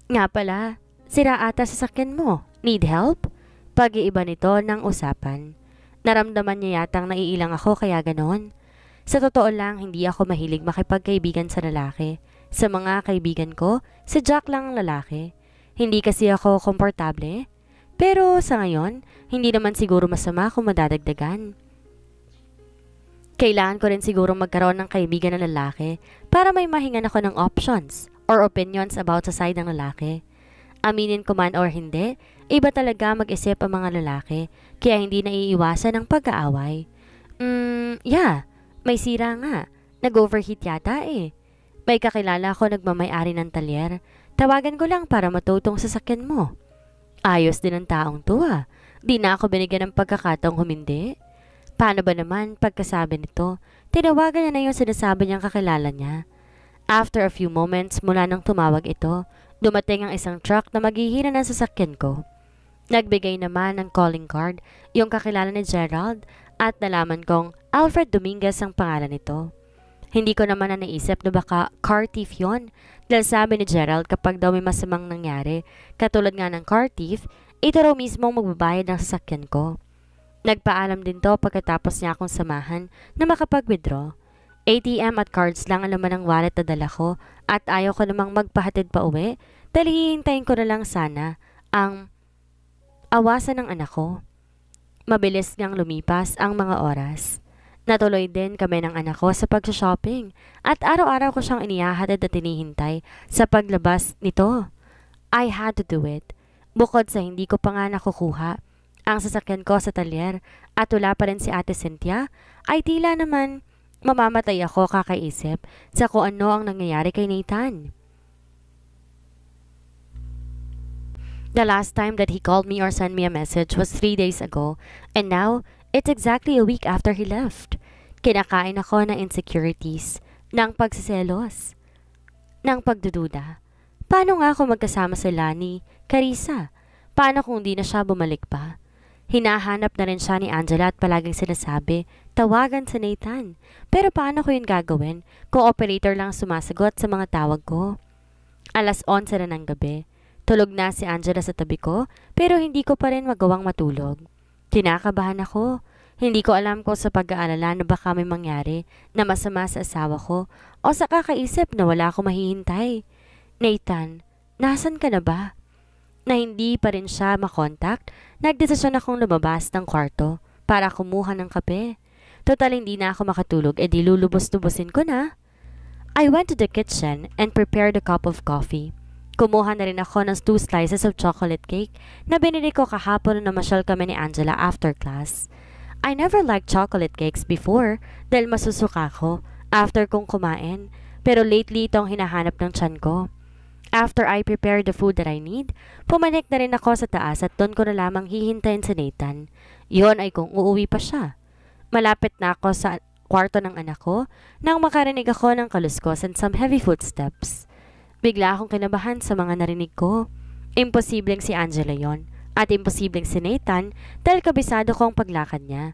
Nga pala, sira ata sa sakyan mo. Need help? Pag-iiba nito ng usapan. Naramdaman niya yatang naiilang ako kaya ganon. Sa totoo lang, hindi ako mahilig makipagkaibigan sa lalaki. Sa mga kaibigan ko, si Jack lang ang lalaki. Hindi kasi ako komportable. Pero sa ngayon, hindi naman siguro masama kung madadagdagan. Kailangan ko rin siguro magkaroon ng kaibigan na lalaki para may mahingan ako ng options or opinions about sa side ng lalaki. Aminin ko man or hindi, iba talaga mag-isip ang mga lalaki kaya hindi naiiwasan ang pag-aaway. Mm, yeah, may sira nga. Nag-overheat yata eh. May kakilala ko nagmamayari ng talyer. Tawagan ko lang para matutong sa sakin mo. Ayos din ang taong to ah. Di na ako binigyan ng pagkakataong humindi. Paano ba naman pagkasabi nito? Tinawagan niya na yung sinasabi niyang kakilala niya. After a few moments mula nang tumawag ito, dumating ang isang truck na maghihina ng sasakyan ko. Nagbigay naman ng calling card yung kakilala ni Gerald at nalaman kong Alfred Dominguez ang pangalan nito. Hindi ko naman na naisip na baka car thief yun dahil sabi ni Gerald kapag daw may masamang nangyari, katulad nga ng car thief, ito raw mismo magbabayad ng sasakyan ko. Nagpaalam din to pagkatapos niya akong samahan na makapag-withdraw. ATM at cards lang ang laman ng wallet na dala ko at ayaw ko namang magpahatid pa uwi dahil hihintayin ko na lang sana ang awasan ng anak ko. Mabilis ngang lumipas ang mga oras. Natuloy din kami ng anak ko sa pag-shopping at araw-araw ko siyang inihahatid at tinihintay sa paglabas nito. I had to do it. Bukod sa hindi ko pa nga nakukuha, ang sasakyan ko sa talyer at wala pa rin si Ate Cynthia, ay tila naman mamamatay ako kakaisip sa kung ano ang nangyayari kay Nathan. The last time that he called me or sent me a message was three days ago, and now it's exactly a week after he left. Kinakain ako ng insecurities, ng pagsiselos, ng pagdududa. Paano nga ako magkasama sa Lani, Carissa? Paano kung di na siya bumalik pa? Hinahanap na rin siya ni Angela at palaging sinasabi, tawagan sa Nathan. Pero paano ko yun gagawin kung operator lang sumasagot sa mga tawag ko? Alas 11 na ng gabi. Tulog na si Angela sa tabi ko pero hindi ko pa rin magawang matulog. Kinakabahan ako. Hindi ko alam ko sa pag-aalala na baka may mangyari na masama sa asawa ko o sa kakaisip na wala akong mahihintay. Nathan, nasan ka na ba? na hindi pa rin siya makontakt, nagdesisyon akong lumabas ng kwarto para kumuha ng kape. Total hindi na ako makatulog, edi lulubos-tubusin ko na. I went to the kitchen and prepared a cup of coffee. Kumuha na rin ako ng two slices of chocolate cake na binili ko kahapon na masyal kami ni Angela after class. I never liked chocolate cakes before dahil masusuka ko after kong kumain pero lately itong hinahanap ng tiyan ko. After I prepare the food that I need, pumanik na rin ako sa taas at doon ko na lamang hihintayin si Nathan. Yon ay kung uuwi pa siya. Malapit na ako sa kwarto ng anak ko nang makarinig ako ng kaluskos and some heavy footsteps. Bigla akong kinabahan sa mga narinig ko. Imposibleng si Angela yon at imposibleng si Nathan dahil kabisado ko ang paglakad niya.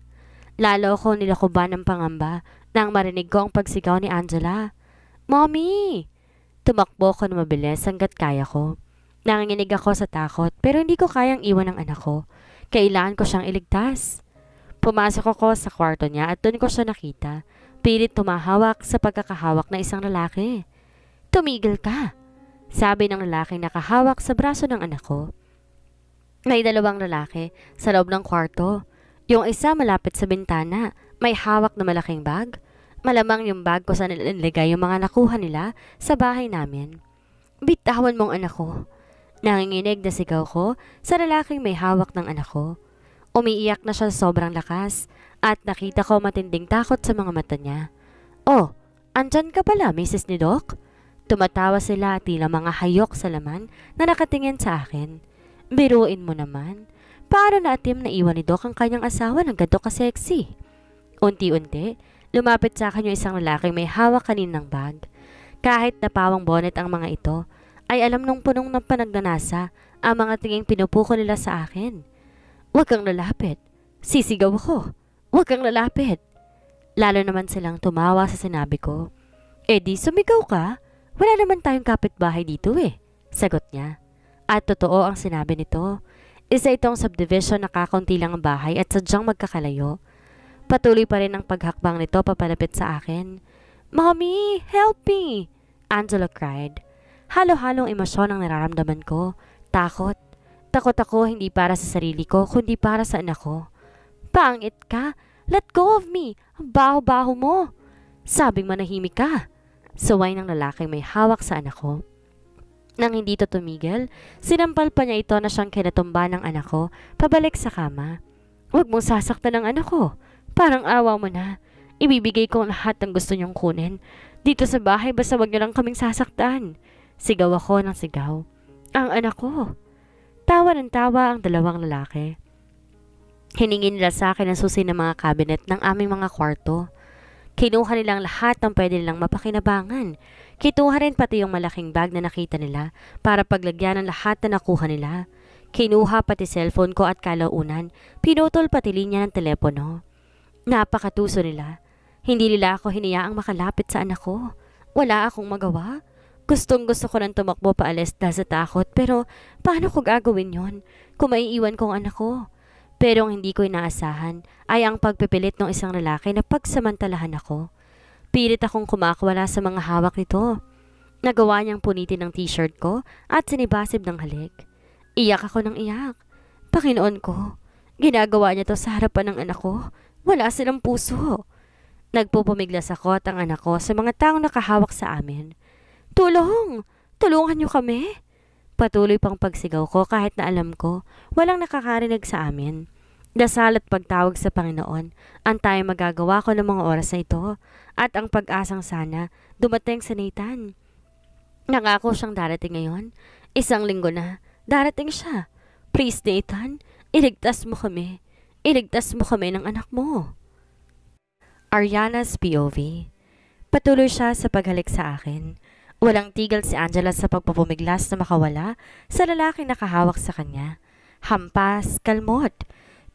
Lalo ako nilakuban ng pangamba nang marinig ko ang pagsigaw ni Angela. Mommy! Tumakbo ako na mabilis hanggat kaya ko. Nanginig ako sa takot pero hindi ko kayang iwan ang anak ko. Kailangan ko siyang iligtas. Pumasok ako sa kwarto niya at doon ko siya nakita. Pilit tumahawak sa pagkakahawak ng isang lalaki. Tumigil ka! Sabi ng lalaking nakahawak sa braso ng anak ko. May dalawang lalaki sa loob ng kwarto. Yung isa malapit sa bintana, may hawak na malaking bag. Malamang yung bag ko sa nilalagay yung mga nakuha nila sa bahay namin. Bitawan mong anak ko. Nanginginig na sigaw ko sa lalaking may hawak ng anak ko. Umiiyak na siya sobrang lakas at nakita ko matinding takot sa mga mata niya. Oh, andyan ka pala, Mrs. ni Doc? Tumatawa sila at tila mga hayok sa laman na nakatingin sa akin. Biruin mo naman. Paano na atim na iwan ni Doc ang kanyang asawa ng ganto ka-sexy? Unti-unti, Lumapit sa akin isang lalaking may hawak kaninang bag. Kahit napawang bonnet ang mga ito, ay alam nung punong ng panagnanasa ang mga tinging pinupuko nila sa akin. Huwag kang lalapit. Sisigaw ako. Huwag kang lalapit. Lalo naman silang tumawa sa sinabi ko. E sumigaw ka. Wala naman tayong kapitbahay dito eh. Sagot niya. At totoo ang sinabi nito. Isa itong subdivision na kakaunti lang ang bahay at sadyang magkakalayo. Patuloy pa rin ang paghakbang nito papalapit sa akin. Mommy, help me! Angela cried. Halo-halong emosyon ang nararamdaman ko. Takot. Takot ako hindi para sa sarili ko, kundi para sa anak ko. Pangit ka! Let go of me! Ang baho-baho mo! Sabing manahimik ka! Saway ng lalaking may hawak sa anak ko. Nang hindi to tumigil, sinampal pa niya ito na siyang kinatumba ng anak ko pabalik sa kama. Huwag mong sasaktan ng anak ko. Parang awa mo na. Ibibigay ko lahat ng gusto niyong kunin. Dito sa bahay, basta wag niyo lang kaming sasaktan. Sigaw ako ng sigaw. Ang anak ko. Tawa ng tawa ang dalawang lalaki. Hiningin nila sa akin ang susi ng mga cabinet ng aming mga kwarto. Kinuha nilang lahat ng pwede nilang mapakinabangan. Kinuha rin pati yung malaking bag na nakita nila para paglagyan ng lahat na nakuha nila. Kinuha pati cellphone ko at kalaunan, pinutol pati linya ng telepono. Napakatuso nila. Hindi nila ako hinayaang makalapit sa anak ko. Wala akong magawa. Gustong gusto ko nang tumakbo paalis dahil sa takot pero paano ko gagawin yon kung maiiwan kong anak ko? Pero ang hindi ko inaasahan ay ang pagpipilit ng isang lalaki na pagsamantalahan ako. Pilit akong kumakawala sa mga hawak nito. Nagawa niyang punitin ang t-shirt ko at sinibasib ng halik. Iyak ako ng iyak. Pakinoon ko, ginagawa niya to sa harapan ng anak ko. Wala silang puso. Nagpupumiglas ako at ang anak ko sa mga taong nakahawak sa amin. Tulong! Tulungan niyo kami! Patuloy pang pagsigaw ko kahit na alam ko walang nakakarinig sa amin. Dasal at pagtawag sa Panginoon ang tayo magagawa ko ng mga oras na ito at ang pag-asang sana dumating sa Nathan. Nangako siyang darating ngayon. Isang linggo na, darating siya. Please Nathan, iligtas mo kami. Iligtas mo kami ng anak mo. Ariana's POV Patuloy siya sa paghalik sa akin. Walang tigil si Angela sa pagpapumiglas na makawala sa lalaking nakahawak sa kanya. Hampas, kalmot.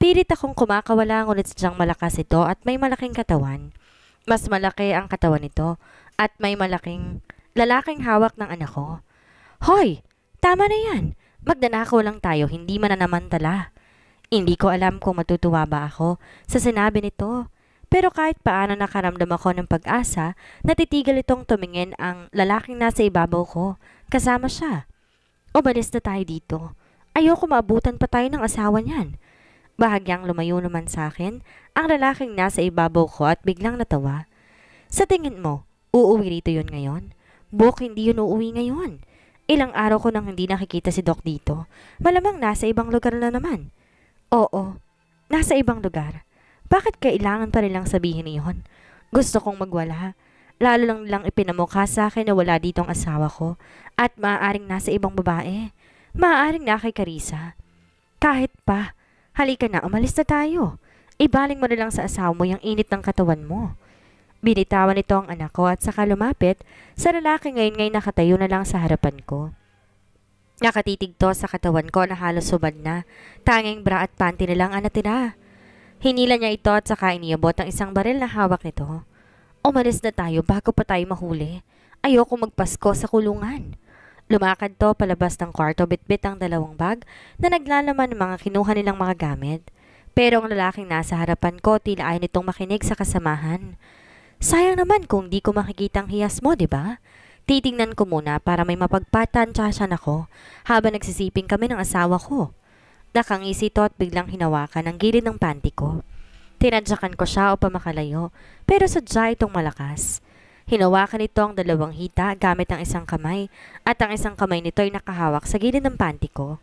Pilit akong kumakawala ngunit siyang malakas ito at may malaking katawan. Mas malaki ang katawan nito at may malaking lalaking hawak ng anak ko. Hoy! Tama na yan! Magdanakaw lang tayo, hindi man na naman tala. Hindi ko alam kung matutuwa ba ako sa sinabi nito. Pero kahit paano nakaramdam ako ng pag-asa, natitigil itong tumingin ang lalaking nasa ibabaw ko. Kasama siya. Umalis na tayo dito. Ayoko maabutan pa tayo ng asawa niyan. Bahagyang lumayo naman sa akin ang lalaking nasa ibabaw ko at biglang natawa. Sa tingin mo, uuwi rito yun ngayon? Bok, hindi yun uuwi ngayon. Ilang araw ko nang hindi nakikita si Doc dito. Malamang nasa ibang lugar na naman. Oo, nasa ibang lugar. Bakit kailangan pa nilang sabihin iyon? Gusto kong magwala. Lalo lang lang ipinamukha sa akin na wala ditong asawa ko at maaaring nasa ibang babae. Maaaring na kay Carissa. Kahit pa, halika na umalis na tayo. Ibaling mo na lang sa asawa mo yung init ng katawan mo. Binitawan ito ang anak ko at saka lumapit sa lalaki ngayon ngay nakatayo na lang sa harapan ko. Nakatitig to sa katawan ko na halos subad na. Tanging bra at panty na lang ang natira. Hinila niya ito at saka iniyabot ang isang baril na hawak nito. Umalis na tayo bago pa tayo mahuli. Ayoko magpasko sa kulungan. Lumakad to palabas ng kwarto bitbit ang dalawang bag na naglalaman ng mga kinuha nilang mga gamit. Pero ang lalaking nasa harapan ko tila ay nitong makinig sa kasamahan. Sayang naman kung di ko makikita ang hiyas mo, di ba? Titingnan ko muna para may mapagpatansyasan ako habang nagsisiping kami ng asawa ko. Nakangisi to at biglang hinawakan ang gilid ng panty ko. Tinadyakan ko siya upang makalayo, pero sadya itong malakas. Hinawakan nito ang dalawang hita gamit ang isang kamay at ang isang kamay nito ay nakahawak sa gilid ng panty ko.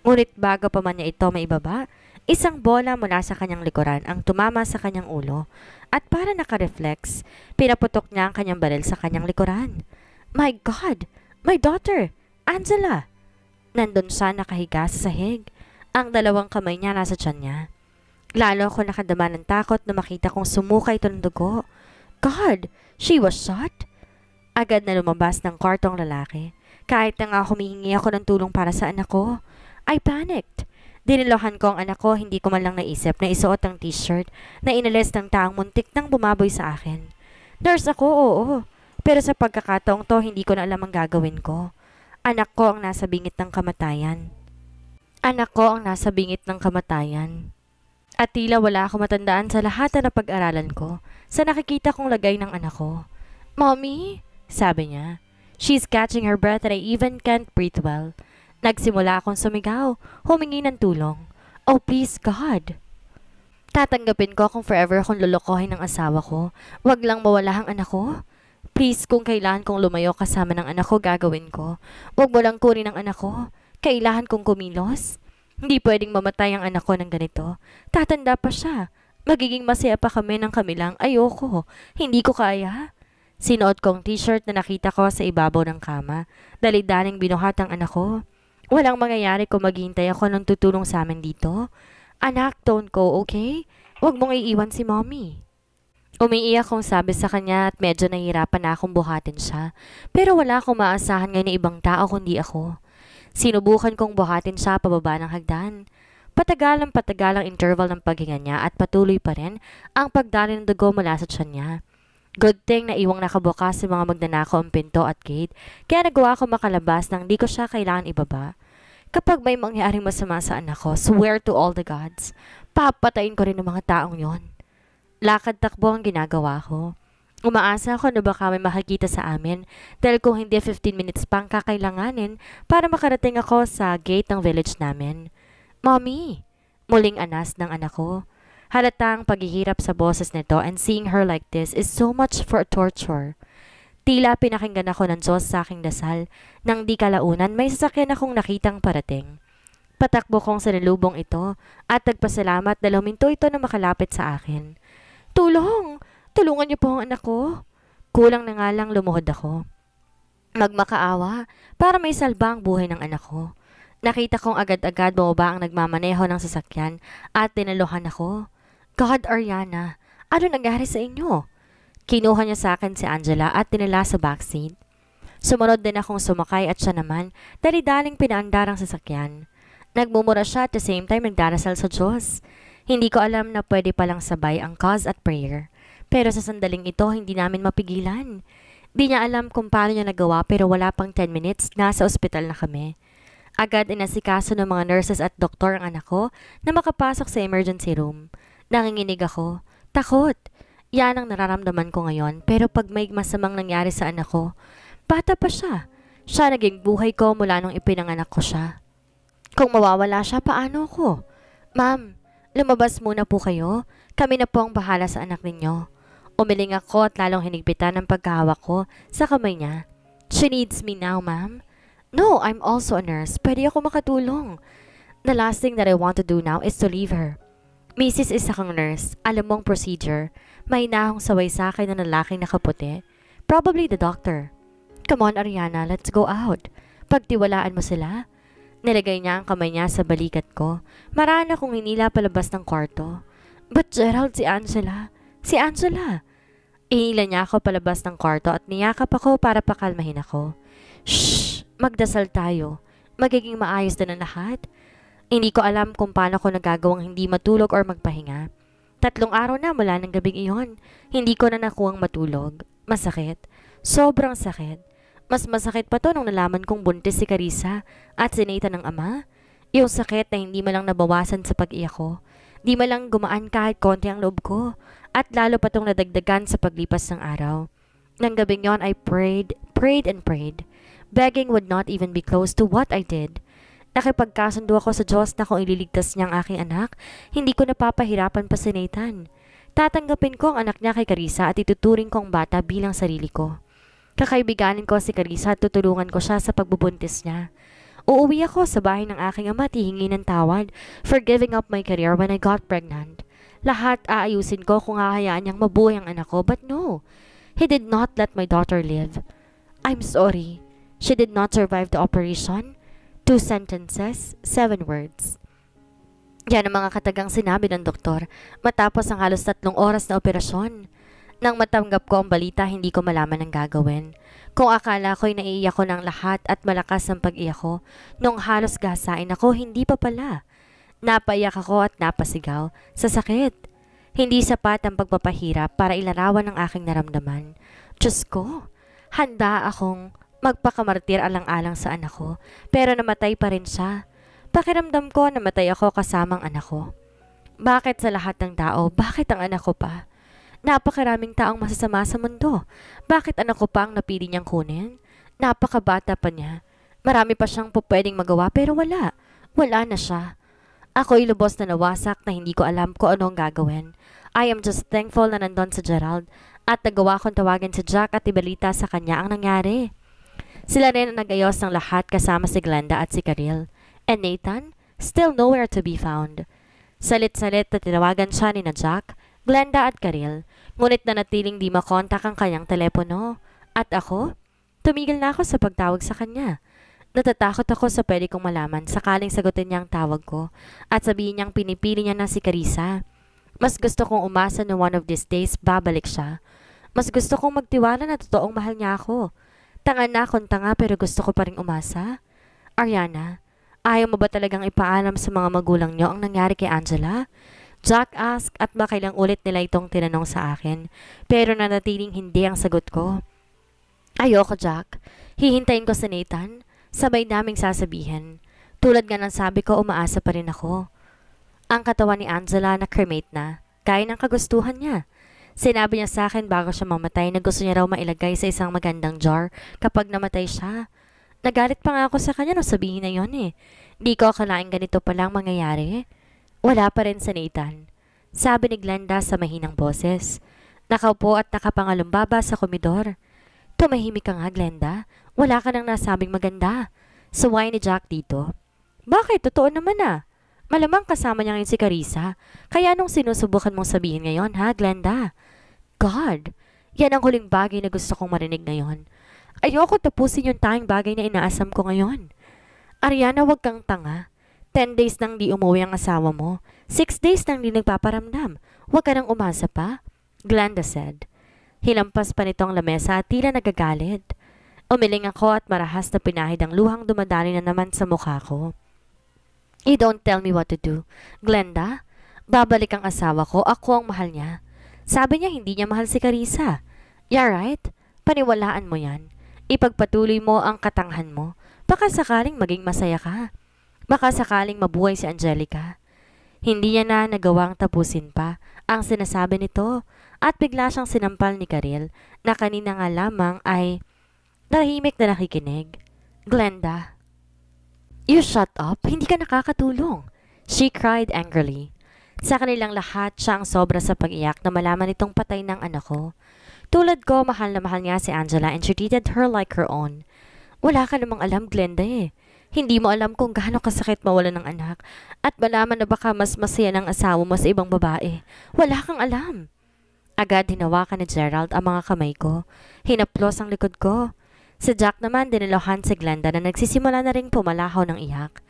Ngunit bago pa man niya ito maibaba, isang bola mula sa kanyang likuran ang tumama sa kanyang ulo at para nakareflex, pinaputok niya ang kanyang baril sa kanyang likuran. My God! My daughter! Angela! Nandun siya nakahiga sa sahig. Ang dalawang kamay niya nasa tiyan niya. Lalo ako nakadama ng takot na makita kong sumuka ito ng dugo. God! She was shot? Agad na lumabas ng kartong lalaki. Kahit na nga humihingi ako ng tulong para sa anak ko. I panicked. Dinilohan ko ang anak ko, hindi ko man lang naisip na isuot ang t-shirt na inalis ng taong muntik nang bumaboy sa akin. Nurse ako, oo. Pero sa pagkakataong to, hindi ko na alam ang gagawin ko. Anak ko ang nasa bingit ng kamatayan. Anak ko ang nasa bingit ng kamatayan. At tila wala akong matandaan sa lahat na pag-aralan ko sa nakikita kong lagay ng anak ko. Mommy, sabi niya. She's catching her breath and I even can't breathe well. Nagsimula akong sumigaw, humingi ng tulong. Oh please God! Tatanggapin ko kung forever akong lulukohin ng asawa ko. Huwag lang mawala ang anak ko. Please, kung kailan kong lumayo kasama ng anak ko, gagawin ko. Huwag mo lang kunin ang anak ko. Kailangan kong kumilos. Hindi pwedeng mamatay ang anak ko ng ganito. Tatanda pa siya. Magiging masaya pa kami ng kami lang. Ayoko. Hindi ko kaya. Sinuot kong t-shirt na nakita ko sa ibabaw ng kama. Dalidaling binuhat ang anak ko. Walang mangyayari kung maghihintay ako ng tutulong sa amin dito. Anak, don't go, okay? Huwag mong iiwan si mommy. Umiiyak kong sabi sa kanya at medyo nahirapan na akong buhatin siya. Pero wala akong maasahan ngayon ng ibang tao kundi ako. Sinubukan kong buhatin siya pababa ng hagdan. Patagal Patagalang patagalang interval ng paghinga niya at patuloy pa rin ang pagdali ng dugo mula sa tiyan niya. Good thing na iwang nakabukas sa mga magnanako ang pinto at gate, kaya nagawa ko makalabas nang di ko siya kailangan ibaba. Kapag may mangyaring masama sa anak ko, swear to all the gods, papatayin ko rin ng mga taong yon lakad-takbo ang ginagawa ko. Umaasa ako na baka may makakita sa amin dahil kung hindi 15 minutes pang kakailanganin para makarating ako sa gate ng village namin. Mommy! Muling anas ng anak ko. Halatang paghihirap sa boses nito and seeing her like this is so much for torture. Tila pinakinggan ako ng Diyos sa aking dasal nang di kalaunan may sasakyan akong nakitang parating. Patakbo kong sa nalubong ito at nagpasalamat na luminto ito na makalapit sa akin. Tulong! Tulungan niyo po ang anak ko. Kulang na nga lang lumuhod ako. Magmakaawa para may salba ang buhay ng anak ko. Nakita kong agad-agad bumaba ang nagmamaneho ng sasakyan at tinalohan ako. God, Ariana, ano nangyari sa inyo? Kinuha niya sa akin si Angela at tinala sa backseat. Sumunod din akong sumakay at siya naman, dali-daling pinaandar ang sasakyan. Nagmumura siya at the same time nagdarasal sa Diyos. Hindi ko alam na pwede palang sabay ang cause at prayer. Pero sa sandaling ito, hindi namin mapigilan. Di niya alam kung paano niya nagawa pero wala pang 10 minutes, nasa ospital na kami. Agad inasikaso ng mga nurses at doktor ang anak ko na makapasok sa emergency room. Nanginginig ako. Takot. Yan ang nararamdaman ko ngayon pero pag may masamang nangyari sa anak ko, bata pa siya. Siya naging buhay ko mula nung ipinanganak ko siya. Kung mawawala siya, paano ko? Ma'am, Lumabas muna po kayo. Kami na po ang bahala sa anak ninyo. Umiling ako at lalong hinigpitan ang pagkahawak ko sa kamay niya. She needs me now, ma'am. No, I'm also a nurse. Pwede ako makatulong. The last thing that I want to do now is to leave her. Mrs. isa kang nurse. Alam mong procedure. May nahong saway sa akin na lalaking nakaputi. Probably the doctor. Come on, Ariana. Let's go out. Pagtiwalaan mo sila. Nilagay niya ang kamay niya sa balikat ko. Maraan akong hinila palabas ng kwarto. But Gerald, si Angela. Si Angela. Inila niya ako palabas ng kwarto at niyakap ako para pakalmahin ako. Shh! Magdasal tayo. Magiging maayos na na lahat. Hindi ko alam kung paano ko nagagawang hindi matulog or magpahinga. Tatlong araw na mula ng gabing iyon. Hindi ko na nakuhang matulog. Masakit. Sobrang sakit. Mas masakit pa to nung nalaman kong buntis si Carissa at sinita ng ama. Yung sakit na hindi malang nabawasan sa pag-iyak ko. Di malang gumaan kahit konti ang loob ko. At lalo pa tong nadagdagan sa paglipas ng araw. Nang gabing yon, I prayed, prayed and prayed. Begging would not even be close to what I did. Nakipagkasundo ako sa Diyos na kung ililigtas niya ang aking anak, hindi ko napapahirapan pa si Nathan. Tatanggapin ko ang anak niya kay Carissa at ituturing kong bata bilang sarili ko. Kakaibiganin ko si Carissa at tutulungan ko siya sa pagbubuntis niya. Uuwi ako sa bahay ng aking ama at hihingi ng tawad for giving up my career when I got pregnant. Lahat aayusin ko kung hahayaan niyang mabuhay ang anak ko, but no. He did not let my daughter live. I'm sorry. She did not survive the operation. Two sentences, seven words. Yan ang mga katagang sinabi ng doktor matapos ang halos tatlong oras na operasyon. Nang matanggap ko ang balita, hindi ko malaman ang gagawin. Kung akala ko'y naiiyak ko ng lahat at malakas ang pag-iyak ko, nung halos gasain ako, hindi pa pala. Napaiyak ako at napasigaw. Sa sakit. Hindi sapat ang pagpapahirap para ilarawan ang aking naramdaman. Diyos ko, handa akong magpakamartir alang-alang sa anak ko, pero namatay pa rin siya. Pakiramdam ko namatay ako kasamang anak ko. Bakit sa lahat ng tao, bakit ang anak ko pa? Napakaraming taong masasama sa mundo. Bakit anak ko pa ang napili niyang kunin? Napakabata pa niya. Marami pa siyang pupwedeng magawa pero wala. Wala na siya. Ako'y lubos na nawasak na hindi ko alam kung ano ang gagawin. I am just thankful na nandun sa Gerald at nagawa kong tawagin si Jack at ibalita sa kanya ang nangyari. Sila rin ang nagayos ng lahat kasama si Glenda at si Karil. And Nathan, still nowhere to be found. Salit-salit na tinawagan siya ni na Jack Glenda at Karel, ngunit nanatiling di makontak ang kanyang telepono. At ako? Tumigil na ako sa pagtawag sa kanya. Natatakot ako sa pwede kong malaman sakaling sagutin niya ang tawag ko at sabihin niyang pinipili niya na si Carissa. Mas gusto kong umasa na one of these days babalik siya. Mas gusto kong magtiwala na totoong mahal niya ako. Tanga na akong tanga pero gusto ko pa rin umasa. Ariana, ayaw mo ba talagang ipaalam sa mga magulang niyo ang nangyari kay Angela? Jack ask at makilang ulit nila itong tinanong sa akin. Pero nanatiling hindi ang sagot ko. Ayoko, Jack. Hihintayin ko si Nathan. Sabay naming sasabihin. Tulad nga ng sabi ko, umaasa pa rin ako. Ang katawan ni Angela na cremate na, kaya ng kagustuhan niya. Sinabi niya sa akin bago siya mamatay na gusto niya raw mailagay sa isang magandang jar kapag namatay siya. Nagalit pa nga ako sa kanya no, sabihin na yon eh. Di ko akalaing ganito palang mangyayari. Wala pa rin sa Nathan. Sabi ni Glenda sa mahinang boses. Nakaupo at nakapangalumbaba sa komidor. Tumahimik ka nga, Glenda. Wala ka nang nasabing maganda. Suway ni Jack dito. Bakit? Totoo naman ah. Malamang kasama niya ngayon si Carissa. Kaya anong sinusubukan mong sabihin ngayon ha, Glenda? God! Yan ang huling bagay na gusto kong marinig ngayon. Ayoko tapusin yung tanging bagay na inaasam ko ngayon. Ariana, huwag kang tanga. 10 days nang di umuwi ang asawa mo. 6 days nang di nagpaparamdam. Huwag ka nang umasa pa. Glenda said. Hilampas pa nito ang lamesa at tila nagagalit. Umiling ako at marahas na pinahid ang luhang dumadali na naman sa mukha ko. You don't tell me what to do. Glenda, babalik ang asawa ko. Ako ang mahal niya. Sabi niya hindi niya mahal si Carissa. Yeah, right. Paniwalaan mo yan. Ipagpatuloy mo ang katanghan mo. Baka sakaling maging masaya ka. Baka sakaling mabuhay si Angelica. Hindi niya na nagawang tapusin pa ang sinasabi nito at bigla siyang sinampal ni Karel na kanina nga lamang ay tahimik na nakikinig. Glenda, you shut up, hindi ka nakakatulong. She cried angrily. Sa kanilang lahat, siya ang sobra sa pag-iyak na malaman itong patay ng anak ko. Tulad ko, mahal na mahal niya si Angela and she treated her like her own. Wala ka namang alam, Glenda eh. Hindi mo alam kung gaano kasakit mawala ng anak at malaman na baka mas masaya ng asawa mo sa ibang babae. Wala kang alam. Agad hinawakan ni Gerald ang mga kamay ko. Hinaplos ang likod ko. Si Jack naman dinilohan si Glenda na nagsisimula na ring pumalahaw ng iyak.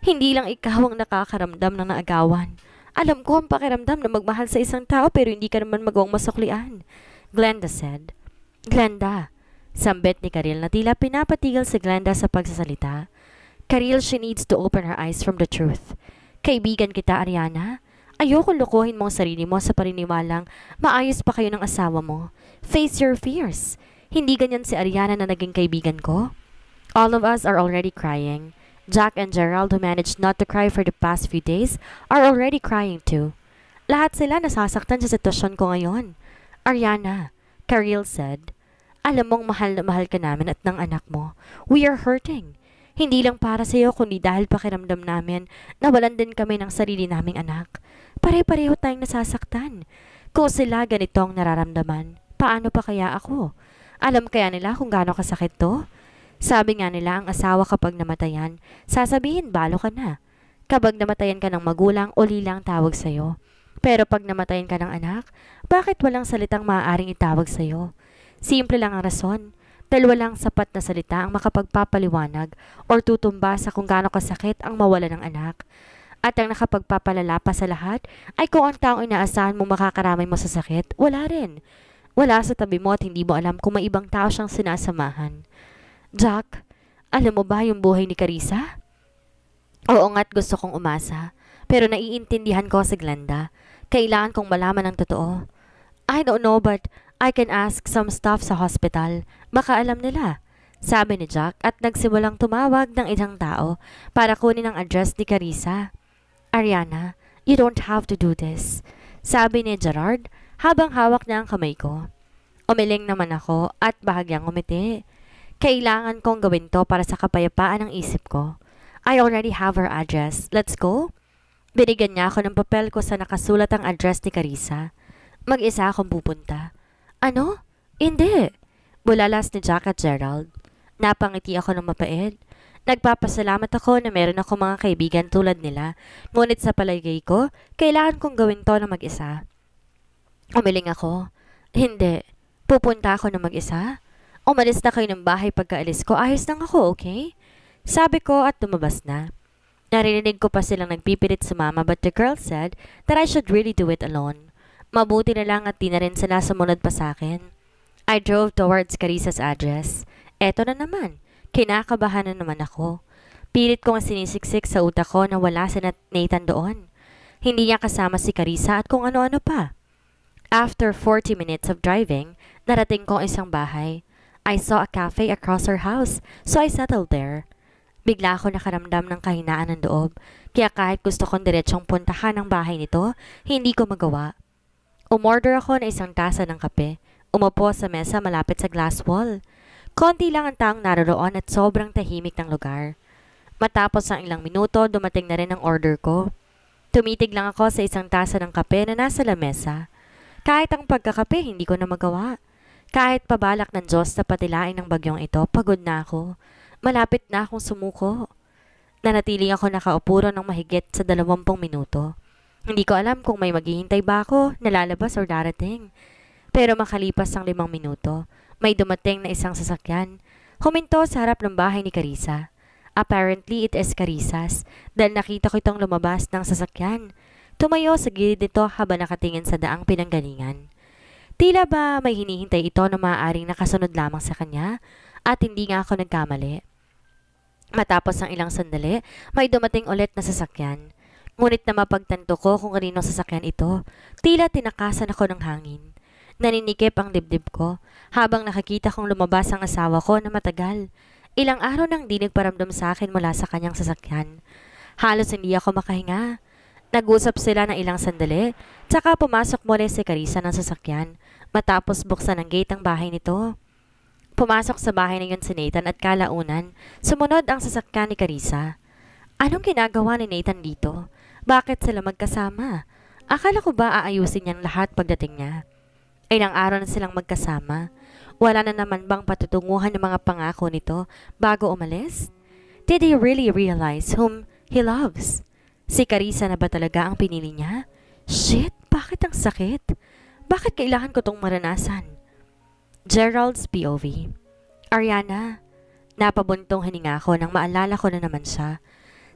Hindi lang ikaw ang nakakaramdam ng naagawan. Alam ko ang pakiramdam na magmahal sa isang tao pero hindi ka naman magawang masuklian. Glenda said. Glenda, sambet ni Karil na tila pinapatigil si Glenda sa pagsasalita. Karil, she needs to open her eyes from the truth. Kaibigan kita, Ariana. Ayoko lokohin mong sarili mo sa paniniwalang maayos pa kayo ng asawa mo. Face your fears. Hindi ganyan si Ariana na naging kaibigan ko. All of us are already crying. Jack and Gerald who managed not to cry for the past few days are already crying too. Lahat sila nasasaktan sa sitwasyon ko ngayon. Ariana, Karil said, alam mong mahal na mahal ka namin at ng anak mo. We are hurting. Hindi lang para sa iyo kundi dahil pakiramdam namin nawalan din kami ng sarili naming anak. Pare-pareho tayong nasasaktan. Kung sila ganito ang nararamdaman, paano pa kaya ako? Alam kaya nila kung gaano kasakit to? Sabi nga nila ang asawa kapag namatayan, sasabihin balo ka na. Kapag namatayan ka ng magulang o lilang tawag sa'yo. Pero pag namatayan ka ng anak, bakit walang salitang maaaring itawag sa'yo? Simple lang ang rason dahil walang sapat na salita ang makapagpapaliwanag or tutumba sa kung gaano kasakit ang mawala ng anak. At ang nakapagpapalala pa sa lahat ay kung ang taong inaasahan mong makakaramay mo sa sakit, wala rin. Wala sa tabi mo at hindi mo alam kung may ibang tao siyang sinasamahan. Jack, alam mo ba yung buhay ni Carissa? Oo nga't gusto kong umasa, pero naiintindihan ko si Glenda. Kailangan kong malaman ang totoo. I don't know but I can ask some staff sa hospital. Baka alam nila, sabi ni Jack at nagsimulang tumawag ng isang tao para kunin ang address ni Carissa. Ariana, you don't have to do this, sabi ni Gerard habang hawak niya ang kamay ko. Umiling naman ako at bahagyang umiti. Kailangan kong gawin to para sa kapayapaan ng isip ko. I already have her address. Let's go? Binigyan niya ako ng papel ko sa nakasulat ang address ni Carissa. Mag-isa akong pupunta. Ano? Hindi. Bulalas ni Jack at Gerald. Napangiti ako ng mapait. Nagpapasalamat ako na meron ako mga kaibigan tulad nila. Ngunit sa palagay ko, kailangan kong gawin to na mag-isa. Umiling ako. Hindi. Pupunta ako na mag-isa? Umalis na kayo ng bahay pagkaalis ko. Ayos lang ako, okay? Sabi ko at tumabas na. Narinig ko pa silang nagpipilit sa mama but the girl said that I should really do it alone. Mabuti na lang at di na rin sila sumunod pa sa akin. I drove towards Carissa's address. Eto na naman. Kinakabahan na naman ako. Pilit kong sinisiksik sa utak ko na wala si Nathan doon. Hindi niya kasama si Carissa at kung ano-ano pa. After 40 minutes of driving, narating ko isang bahay. I saw a cafe across her house, so I settled there. Bigla ako nakaramdam ng kahinaan ng doob, kaya kahit gusto kong diretsyong puntahan ang bahay nito, hindi ko magawa. Umorder ako ng isang tasa ng kape. Umupo sa mesa malapit sa glass wall. Konti lang ang taong naroroon at sobrang tahimik ng lugar. Matapos ang ilang minuto, dumating na rin ang order ko. Tumitig lang ako sa isang tasa ng kape na nasa lamesa. Kahit ang pagkakape, hindi ko na magawa. Kahit pabalak ng Diyos sa patilain ng bagyong ito, pagod na ako. Malapit na akong sumuko. Nanatiling ako nakaupuro ng mahigit sa dalawampung minuto. Hindi ko alam kung may maghihintay ba ako, nalalabas or darating. Pero makalipas ang limang minuto, may dumating na isang sasakyan. Huminto sa harap ng bahay ni Carissa. Apparently, it is Carissa's dahil nakita ko itong lumabas ng sasakyan. Tumayo sa gilid nito habang nakatingin sa daang pinanggalingan. Tila ba may hinihintay ito na maaaring nakasunod lamang sa kanya at hindi nga ako nagkamali. Matapos ang ilang sandali, may dumating ulit na sasakyan. Ngunit na mapagtanto ko kung kaninong sasakyan ito, tila tinakasan ako ng hangin. Naninikip ang dibdib ko habang nakakita kong lumabas ang asawa ko na matagal. Ilang araw nang di nagparamdam sa akin mula sa kanyang sasakyan. Halos hindi ako makahinga. Nag-usap sila ng ilang sandali, tsaka pumasok muli si Carissa ng sasakyan matapos buksan ang gate ng bahay nito. Pumasok sa bahay na yun si Nathan at kalaunan, sumunod ang sasakyan ni Carissa. Anong ginagawa ni Nathan dito? Bakit sila magkasama? Akala ko ba aayusin niyang lahat pagdating niya? Ilang araw na silang magkasama. Wala na naman bang patutunguhan ng mga pangako nito bago umalis? Did he really realize whom he loves? Si Carissa na ba talaga ang pinili niya? Shit, bakit ang sakit? Bakit kailangan ko tong maranasan? Gerald's POV Ariana, napabuntong hininga ko nang maalala ko na naman siya.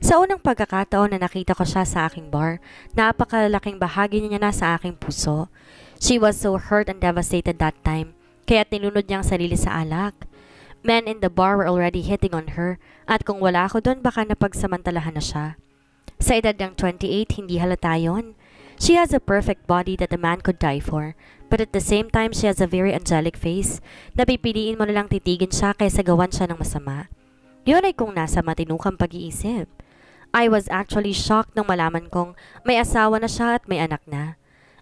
Sa unang pagkakataon na nakita ko siya sa aking bar, napakalaking bahagi niya na sa aking puso. She was so hurt and devastated that time, kaya tinunod niya ang sarili sa alak. Men in the bar were already hitting on her, at kung wala ako doon baka napagsamantalahan na siya. Sa edad ng 28, hindi halata yon. She has a perfect body that a man could die for, but at the same time she has a very angelic face na pipiliin mo nalang titigin siya kaysa gawan siya ng masama. Yun ay kung nasa matinukang pag-iisip. I was actually shocked nang malaman kong may asawa na siya at may anak na.